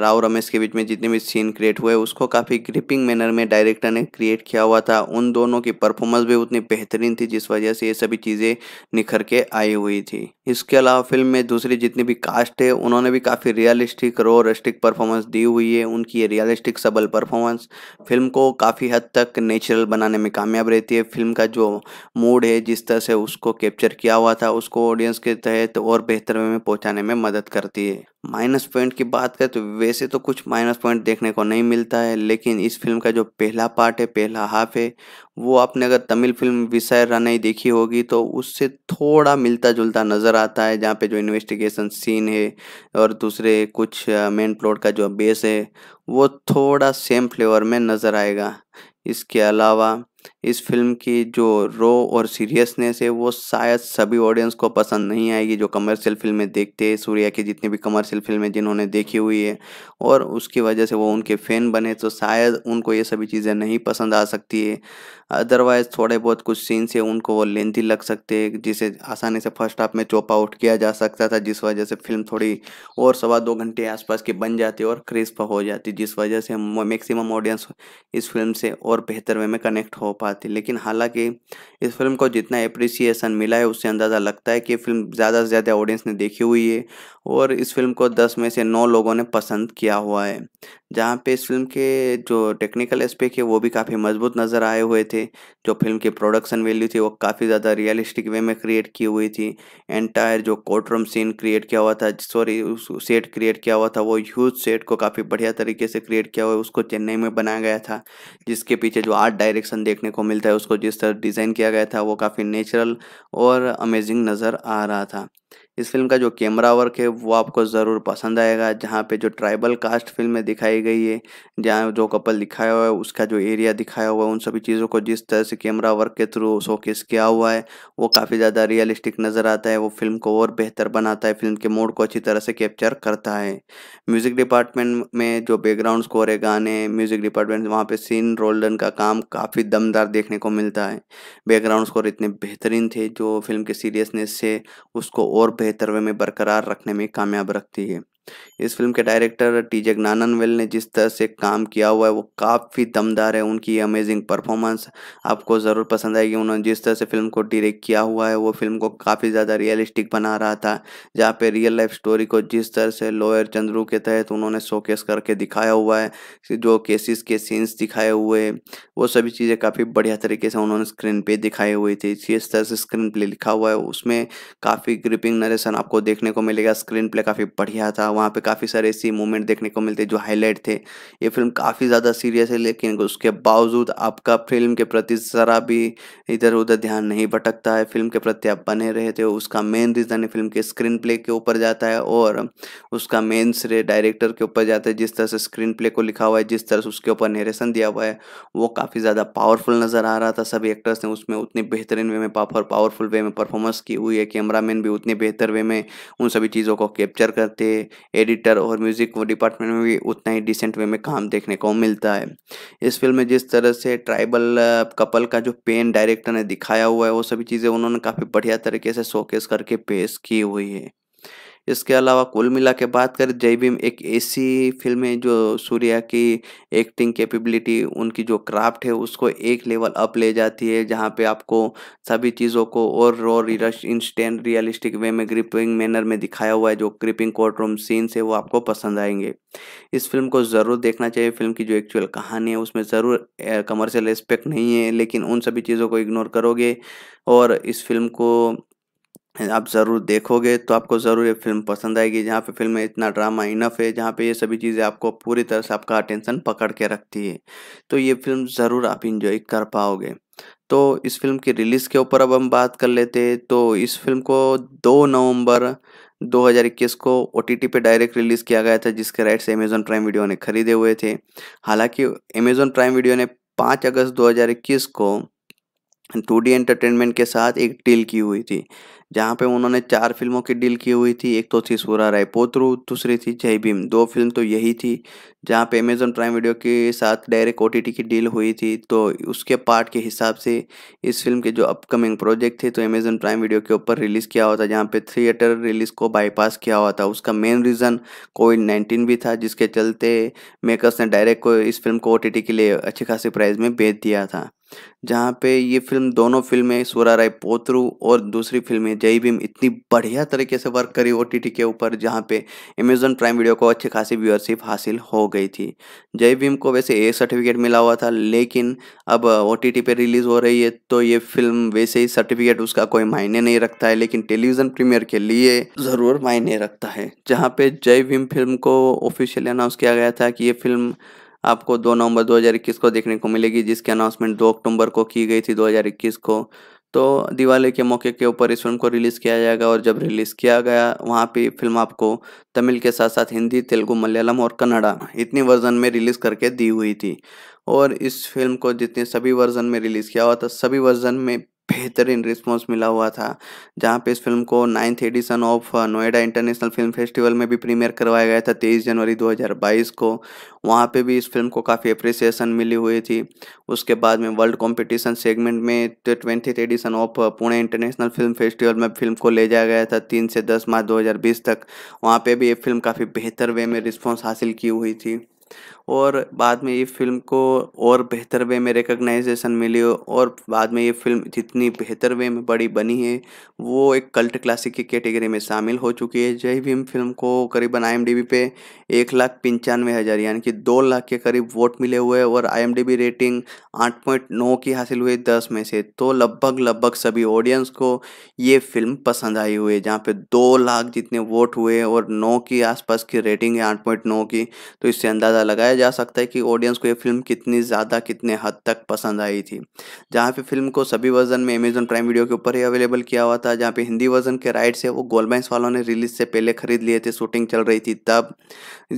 राव रमेश के बीच में जितने भी सीन क्रिएट हुए उसको काफ़ी ग्रिपिंग मैनर में डायरेक्टर ने क्रिएट किया हुआ हुआ था उन दोनों की परफॉर्मेंस भी उतनी बेहतरीन थी जिस वजह से ये सभी चीज़ें निखर के आई हुई थी इसके अलावा फिल्म में दूसरी जितनी भी कास्ट है उन्होंने भी काफ़ी रियलिस्टिक रोरिस्टिक परफॉर्मेंस दी हुई है उनकी ये रियलिस्टिक सबल परफॉर्मेंस फिल्म को काफ़ी हद तक नेचुरल बनाने में कामयाब रहती है फिल्म का जो मूड है जिस तरह से उसको कैप्चर किया हुआ था उसको ऑडियंस के तहत और बेहतर में पहुँचाने में मदद करती है माइनस पॉइंट की बात करें तो वैसे तो कुछ माइनस पॉइंट देखने को नहीं मिलता है लेकिन इस फिल्म का जो पहला पार्ट है पहला हाफ यहाँ है वो आपने अगर तमिल फिल्म विषय रनई देखी होगी तो उससे थोड़ा मिलता जुलता नज़र आता है जहाँ पे जो इन्वेस्टिगेशन सीन है और दूसरे कुछ मेन प्लॉट का जो बेस है वो थोड़ा सेम फ्लेवर में नज़र आएगा इसके अलावा इस फिल्म की जो रो और सीरियसनेस है वो शायद सभी ऑडियंस को पसंद नहीं आएगी जो कमर्शियल फिल्में देखते हैं सूर्या की जितनी भी कमर्शियल फिल्में जिन्होंने देखी हुई है और उसकी वजह से वो उनके फ़ैन बने तो शायद उनको ये सभी चीज़ें नहीं पसंद आ सकती है अदरवाइज थोड़े बहुत कुछ सीन्स है उनको वो लेंथी लग सकते हैं जिसे आसानी से फर्स्ट हाफ में चॉप आउट किया जा सकता था जिस वजह से फिल्म थोड़ी और सवा दो घंटे आसपास की बन जाती और क्रिस्प हो जाती जिस वजह से मैक्सिमम ऑडियंस इस फिल्म से और बेहतर वे में कनेक्ट हो पाती लेकिन हालांकि इस फिल्म को जितना अप्रिसिएशन मिला है उससे अंदाज़ा लगता है कि फिल्म ज़्यादा से ज़्यादा ऑडियंस ने देखी हुई है और इस फिल्म को दस में से नौ लोगों ने पसंद किया हुआ है जहाँ पे इस फिल्म के जो टेक्निकल एस्पेक्ट है वो भी काफ़ी मजबूत नज़र आए हुए थे जो फिल्म की प्रोडक्शन वैल्यू थी वो काफ़ी ज़्यादा रियलिस्टिक वे में क्रिएट की हुई थी एंटायर जो कोर्ट रूम सीन क्रिएट किया हुआ था सॉरी सेट क्रिएट किया हुआ था वो ह्यूज सेट को काफ़ी बढ़िया तरीके से क्रिएट किया हुआ उसको चेन्नई में बनाया गया था जिसके पीछे जो आर्ट डायरेक्शन देखने को मिलता है उसको जिस तरह डिज़ाइन किया गया था वो काफ़ी नेचुरल और अमेजिंग नज़र आ रहा था इस फिल्म का जो कैमरा वर्क है वो आपको ज़रूर पसंद आएगा जहाँ पे जो ट्राइबल कास्ट फिल्म में दिखाई गई है जहाँ जो कपल दिखाया हुआ है उसका जो एरिया दिखाया हुआ है उन सभी चीज़ों को जिस तरह से कैमरा वर्क के थ्रू शोकेस किया हुआ है वो काफ़ी ज़्यादा रियलिस्टिक नज़र आता है वो फिल्म को और बेहतर बनाता है फिल्म के मूड को अच्छी तरह से कैप्चर करता है म्यूज़िक डिपार्टमेंट में जो बैकग्राउंड स्कोर है गाने म्यूज़िक डिपार्टमेंट वहाँ पर सीन रोल्डन का काम काफ़ी दमदार देखने को मिलता है बैकग्राउंड स्कोर इतने बेहतरीन थे जो फिल्म के सीरियसनेस से उसको और बेहतर वे में बरकरार रखने में कामयाब रखती है इस फिल्म के डायरेक्टर टी वेल ने जिस तरह से काम किया हुआ है वो काफ़ी दमदार है उनकी अमेजिंग परफॉर्मेंस आपको ज़रूर पसंद आएगी उन्होंने जिस तरह से फिल्म को डायरेक्ट किया हुआ है वो फिल्म को काफ़ी ज़्यादा रियलिस्टिक बना रहा था जहाँ पे रियल लाइफ स्टोरी को जिस तरह से लोअर चंद्रू के तहत उन्होंने शोकेस करके दिखाया हुआ है जो केसेस के सीन्स दिखाए हुए वो सभी चीज़ें काफ़ी बढ़िया तरीके से उन्होंने स्क्रीन पे दिखाई हुई थी जिस तरह से स्क्रीन प्ले लिखा हुआ है उसमें काफ़ी ग्रिपिंग नरेशन आपको देखने को मिलेगा स्क्रीन प्ले काफ़ी बढ़िया था वहाँ पे काफ़ी सारे ऐसी मोमेंट देखने को मिलते जो हाईलाइट थे ये फिल्म काफ़ी ज़्यादा सीरियस है लेकिन उसके बावजूद आपका फिल्म के प्रति ज़रा भी इधर उधर ध्यान नहीं भटकता है फिल्म के प्रति आप बने रहते हो उसका मेन रीज़न है फिल्म के स्क्रीन प्ले के ऊपर जाता है और उसका मेन श्रेय डायरेक्टर के ऊपर जाता है जिस तरह से स्क्रीन प्ले को लिखा हुआ है जिस तरह से उसके ऊपर निरेशन दिया हुआ है वो काफ़ी ज़्यादा पावरफुल नज़र आ रहा था सभी एक्टर्स ने उसमें उतनी बेहतरीन वे में पावर पावरफुल वे में परफॉर्मेंस की हुई है कैमरामैन भी उतने बेहतर वे में उन सभी चीज़ों को कैप्चर करते एडिटर और म्यूजिक डिपार्टमेंट में भी उतना ही डिसेंट वे में काम देखने को मिलता है इस फिल्म में जिस तरह से ट्राइबल कपल का जो पेन डायरेक्टर ने दिखाया हुआ है वो सभी चीज़ें उन्होंने काफ़ी बढ़िया तरीके से शोकेस करके पेश की हुई है इसके अलावा कुल मिला के बात करें जय भीम एक ऐसी फिल्म है जो सूर्या की एक्टिंग कैपेबिलिटी उनकी जो क्राफ्ट है उसको एक लेवल अप ले जाती है जहाँ पे आपको सभी चीज़ों को और रॉ इंस्टेंट रियलिस्टिक वे में ग्रिपिंग मैनर में दिखाया हुआ है जो ग्रिपिंग कोर्ट रूम सीन्स है वो आपको पसंद आएंगे इस फिल्म को ज़रूर देखना चाहिए फिल्म की जो एक्चुअल कहानी है उसमें ज़रूर कमर्शियल एस्पेक्ट नहीं है लेकिन उन सभी चीज़ों को इग्नोर करोगे और इस फिल्म को आप ज़रूर देखोगे तो आपको ज़रूर ये फिल्म पसंद आएगी जहाँ पे फिल्म में इतना ड्रामा इनफ है जहाँ पे ये सभी चीज़ें आपको पूरी तरह से आपका अटेंशन पकड़ के रखती है तो ये फिल्म ज़रूर आप इंजॉय कर पाओगे तो इस फिल्म की रिलीज़ के ऊपर अब हम बात कर लेते हैं तो इस फिल्म को दो नवंबर 2021 को ओ पे डायरेक्ट रिलीज़ किया गया था जिसके राइट्स अमेज़ॉन प्राइम वीडियो ने खरीदे हुए थे हालांकि अमेजन प्राइम वीडियो ने पाँच अगस्त दो को टू डी एंटरटेनमेंट के साथ एक डील की हुई थी जहाँ पे उन्होंने चार फिल्मों की डील की हुई थी एक तो थी सूरा राय पोत्रू दूसरी थी जय भीम दो फिल्म तो यही थी जहाँ पे अमेजोन प्राइम वीडियो के साथ डायरेक्ट ओ की डील हुई थी तो उसके पार्ट के हिसाब से इस फिल्म के जो अपकमिंग प्रोजेक्ट थे तो अमेजोन प्राइम वीडियो के ऊपर रिलीज़ किया हुआ था जहाँ पे थिएटर रिलीज़ को बाईपास किया हुआ था उसका मेन रीज़न कोविड नाइन्टीन भी था जिसके चलते मेकर्स ने डायरेक्ट को इस फिल्म को ओ के लिए अच्छी खासी प्राइज़ में भेज दिया था जहाँ पे ये फिल्म दोनों फिल्में सूरा राय पोतरू और दूसरी फिल्में जय भीम इतनी बढ़िया तरीके से वर्क करी ओ टी टी के ऊपर जहाँ पे अमेजोन प्राइम वीडियो को अच्छी खासी व्यूअरशिप हासिल हो गई थी जय भीम को वैसे ए सर्टिफिकेट मिला हुआ था लेकिन अब ओ टी टी पे रिलीज़ हो रही है तो ये फिल्म वैसे ही सर्टिफिकेट उसका कोई मायने नहीं रखता है लेकिन टेलीविज़न प्रीमियर के लिए ज़रूर मायने रखता है जहाँ पे जय भीम फिल्म को ऑफिशियली अनाउंस किया गया था कि ये फिल्म आपको 2 नवंबर 2021 को देखने को मिलेगी जिसकी अनाउंसमेंट 2 अक्टूबर को की गई थी 2021 को तो दिवाली के मौके के ऊपर इस फिल्म को रिलीज़ किया जाएगा और जब रिलीज़ किया गया वहाँ पे फिल्म आपको तमिल के साथ साथ हिंदी तेलुगु मलयालम और कन्नड़ा इतनी वर्जन में रिलीज़ करके दी हुई थी और इस फिल्म को जितने सभी वर्जन में रिलीज़ किया हुआ था सभी वर्जन में बेहतरीन रिस्पॉन्स मिला हुआ था जहाँ पे इस फिल्म को ninth edition of Noida international film festival में भी प्रीमियर करवाया गया था तेईस जनवरी 2022 को वहाँ पे भी इस फिल्म को काफ़ी अप्रिसिएशन मिली हुई थी उसके बाद में वर्ल्ड कंपटीशन सेगमेंट में twenty edition of Pune international film festival में फिल्म को ले जाया गया था तीन से दस मार्च दो तक वहाँ पर भी ये फिल्म काफ़ी बेहतर वे में रिस्पॉन्स हासिल की हुई थी और बाद में ये फिल्म को और बेहतर वे में रिकग्नाइजेशन मिली और बाद में ये फिल्म जितनी बेहतर वे में बड़ी बनी है वो एक कल्ट क्लासिक की कैटेगरी में शामिल हो चुकी है जय भीम फिल्म को करीबन आई पे एक लाख पंचानवे हज़ार यानी कि दो लाख के करीब वोट मिले हुए और आई रेटिंग आठ पॉइंट नौ की हासिल हुई दस में से तो लगभग लगभग सभी ऑडियंस को ये फिल्म पसंद आई हुई है जहाँ पे दो लाख जितने वोट हुए और नौ के आसपास की रेटिंग है आठ पॉइंट नौ की तो इससे अंदाज़ा लगाया बताया जा सकता है कि ऑडियंस को ये फिल्म कितनी ज़्यादा कितने हद तक पसंद आई थी जहाँ पे फिल्म को सभी वर्जन में अमेजन प्राइम वीडियो के ऊपर ही अवेलेबल किया हुआ था जहाँ पे हिंदी वर्जन के राइट्स है वो गोलमाइंस वालों ने रिलीज से पहले खरीद लिए थे शूटिंग चल रही थी तब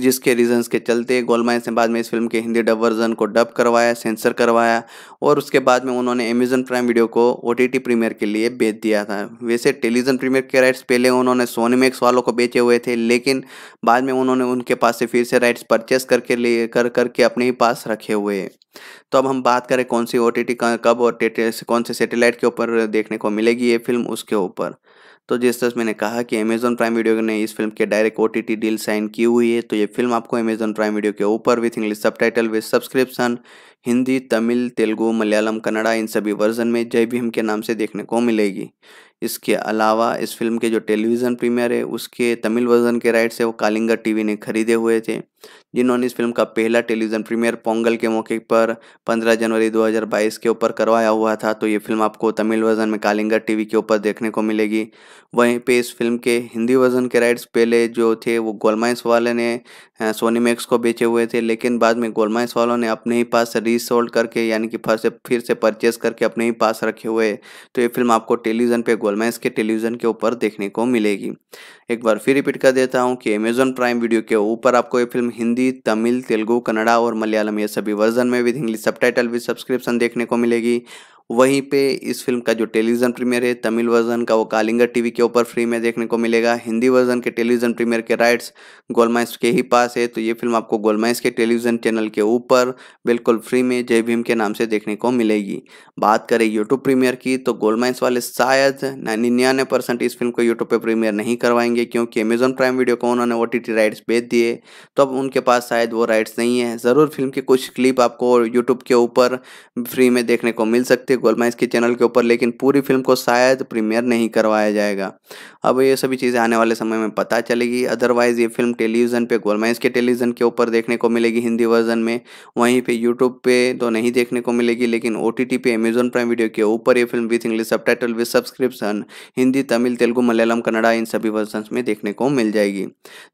जिसके रीजन्स के चलते गोलमाइंस ने बाद में इस फिल्म के हिंदी डब वर्जन को डब करवाया सेंसर करवाया और उसके बाद में उन्होंने अमेजन प्राइम वीडियो को ओ टी टी प्रीमियर के लिए बेच दिया था वैसे टेलीविजन प्रीमियर के राइट्स पहले उन्होंने मैक्स वालों को बेचे हुए थे लेकिन बाद में उन्होंने उनके पास से फिर से राइट्स परचेस करके लिए कर करके अपने ही पास रखे हुए हैं तो अब हम बात करें कौन सी ओ कब और कौन से सेटेलाइट के ऊपर देखने को मिलेगी ये फिल्म उसके ऊपर तो जिस तरह मैंने कहा कि अमेजोन प्राइम वीडियो ने इस फिल्म के डायरेक्ट ओ डील साइन की हुई है तो ये फिल्म आपको अमेजोन प्राइम वीडियो के ऊपर with English subtitle with subscription Hindi Tamil Telugu Malayalam Kannada इन सभी वर्जन में जय भीम के नाम से देखने को मिलेगी इसके अलावा इस फिल्म के जो टेलीविज़न प्रीमियर है उसके तमिल वर्जन के राइट्स है वो कालिंगा टीवी ने खरीदे हुए थे जिन्होंने इस फिल्म का पहला टेलीविज़न प्रीमियर पोंगल के मौके पर 15 जनवरी 2022 के ऊपर करवाया हुआ था तो ये फिल्म आपको तमिल वर्जन में कालिंगा टीवी के ऊपर देखने को मिलेगी वहीं पर इस फिल्म के हिंदी वर्जन के राइट्स पहले जो थे वो गोलमाइंस वाले ने सोनी मैक्स को बेचे हुए थे लेकिन बाद में गोलमाइंस वालों ने अपने ही पास रीसोल्ड करके यानी कि फिर से फिर से परचेज करके अपने ही पास रखे हुए तो ये फिल्म आपको टेलीविज़न पर में के टेलीविज़न के ऊपर देखने को मिलेगी एक बार फिर रिपीट कर देता हूँ कि अमेजोन प्राइम वीडियो के ऊपर आपको ये फिल्म हिंदी तमिल तेलुगू कन्नड़ा और मलयालम ये सभी वर्जन में विद इंग्लिश सब भी सब्सक्रिप्शन देखने को मिलेगी वहीं पे इस फिल्म का जो टेलीविज़न प्रीमियर है तमिल वर्जन का वो कालिंगर टीवी के ऊपर फ्री में देखने को मिलेगा हिंदी वर्जन के टेलीविज़न प्रीमियर के राइट्स गोलमाइस के ही पास है तो ये फिल्म आपको गोलमाइस के टेलीविज़न चैनल के ऊपर बिल्कुल फ्री में जय भीम के नाम से देखने को मिलेगी बात करें यूट्यूब प्रीमियर की तो गोलमाइस वाले शायद निन्यानवे परसेंट इस फिल्म को यूट्यूब पर प्रीमियर नहीं करवाएंगे क्योंकि अमेजोन प्राइम वीडियो को उन्होंने ओ राइट्स बेच दिए तो अब उनके पास शायद वो राइट्स नहीं है ज़रूर फिल्म के कुछ क्लिप आपको यूट्यूब के ऊपर फ्री में देखने को मिल सकते सीक्वल के इसके चैनल के ऊपर लेकिन पूरी फिल्म को शायद प्रीमियर नहीं करवाया जाएगा अब ये सभी चीज़ें आने वाले समय में पता चलेगी अदरवाइज़ ये फिल्म टेलीविज़न पे गोलमाइस के टेलीविज़न के ऊपर देखने को मिलेगी हिंदी वर्जन में वहीं पे यूट्यूब पे तो नहीं देखने को मिलेगी लेकिन ओ पे अमेजोन प्राइम वीडियो के ऊपर ये film with English subtitle with subscription Hindi Tamil Telugu Malayalam Kannada इन सभी वर्जन में देखने को मिल जाएगी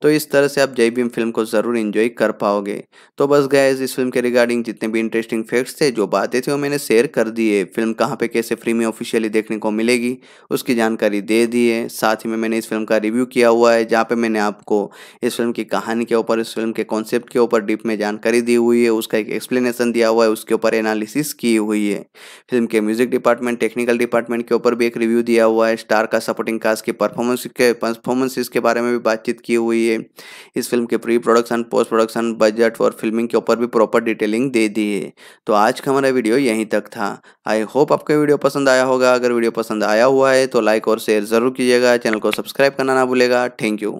तो इस तरह से आप जय भीम फिल्म को ज़रूर इन्जॉय कर पाओगे तो बस गए इस फिल्म के रिगार्डिंग जितने भी इंटरेस्टिंग फैक्ट्स थे जो बातें थी वो मैंने शेयर कर दिए फिल्म कहाँ पे कैसे फ्री में ऑफिशियली देखने को मिलेगी उसकी जानकारी दे दी है साथ ही में मैंने इस फिल्म का रिव्यू किया हुआ है जहाँ पे मैंने आपको इस फिल्म की कहानी के ऊपर इस फिल्म के कॉन्सेप्ट के ऊपर डीप में जानकारी दी हुई है उसका एक एक्सप्लेनेशन दिया हुआ है उसके ऊपर एनालिसिस की हुई है फिल्म के म्यूजिक डिपार्टमेंट टेक्निकल डिपार्टमेंट के ऊपर भी एक रिव्यू दिया हुआ है स्टार का सपोर्टिंग कास्ट की परफॉर्मेंस के परफॉर्मेंसिस के बारे में भी बातचीत की हुई है इस फिल्म के pre production post production budget और फिल्मिंग के ऊपर भी प्रॉपर डिटेलिंग दे दी है तो आज का हमारा वीडियो यहीं तक था आई होप आपको वीडियो पसंद आया होगा अगर वीडियो पसंद आया हुआ है तो लाइक और शेयर जरूर कीजिएगा चैनल को सब्सक्राइब करना ना भूलेगा थैंक यू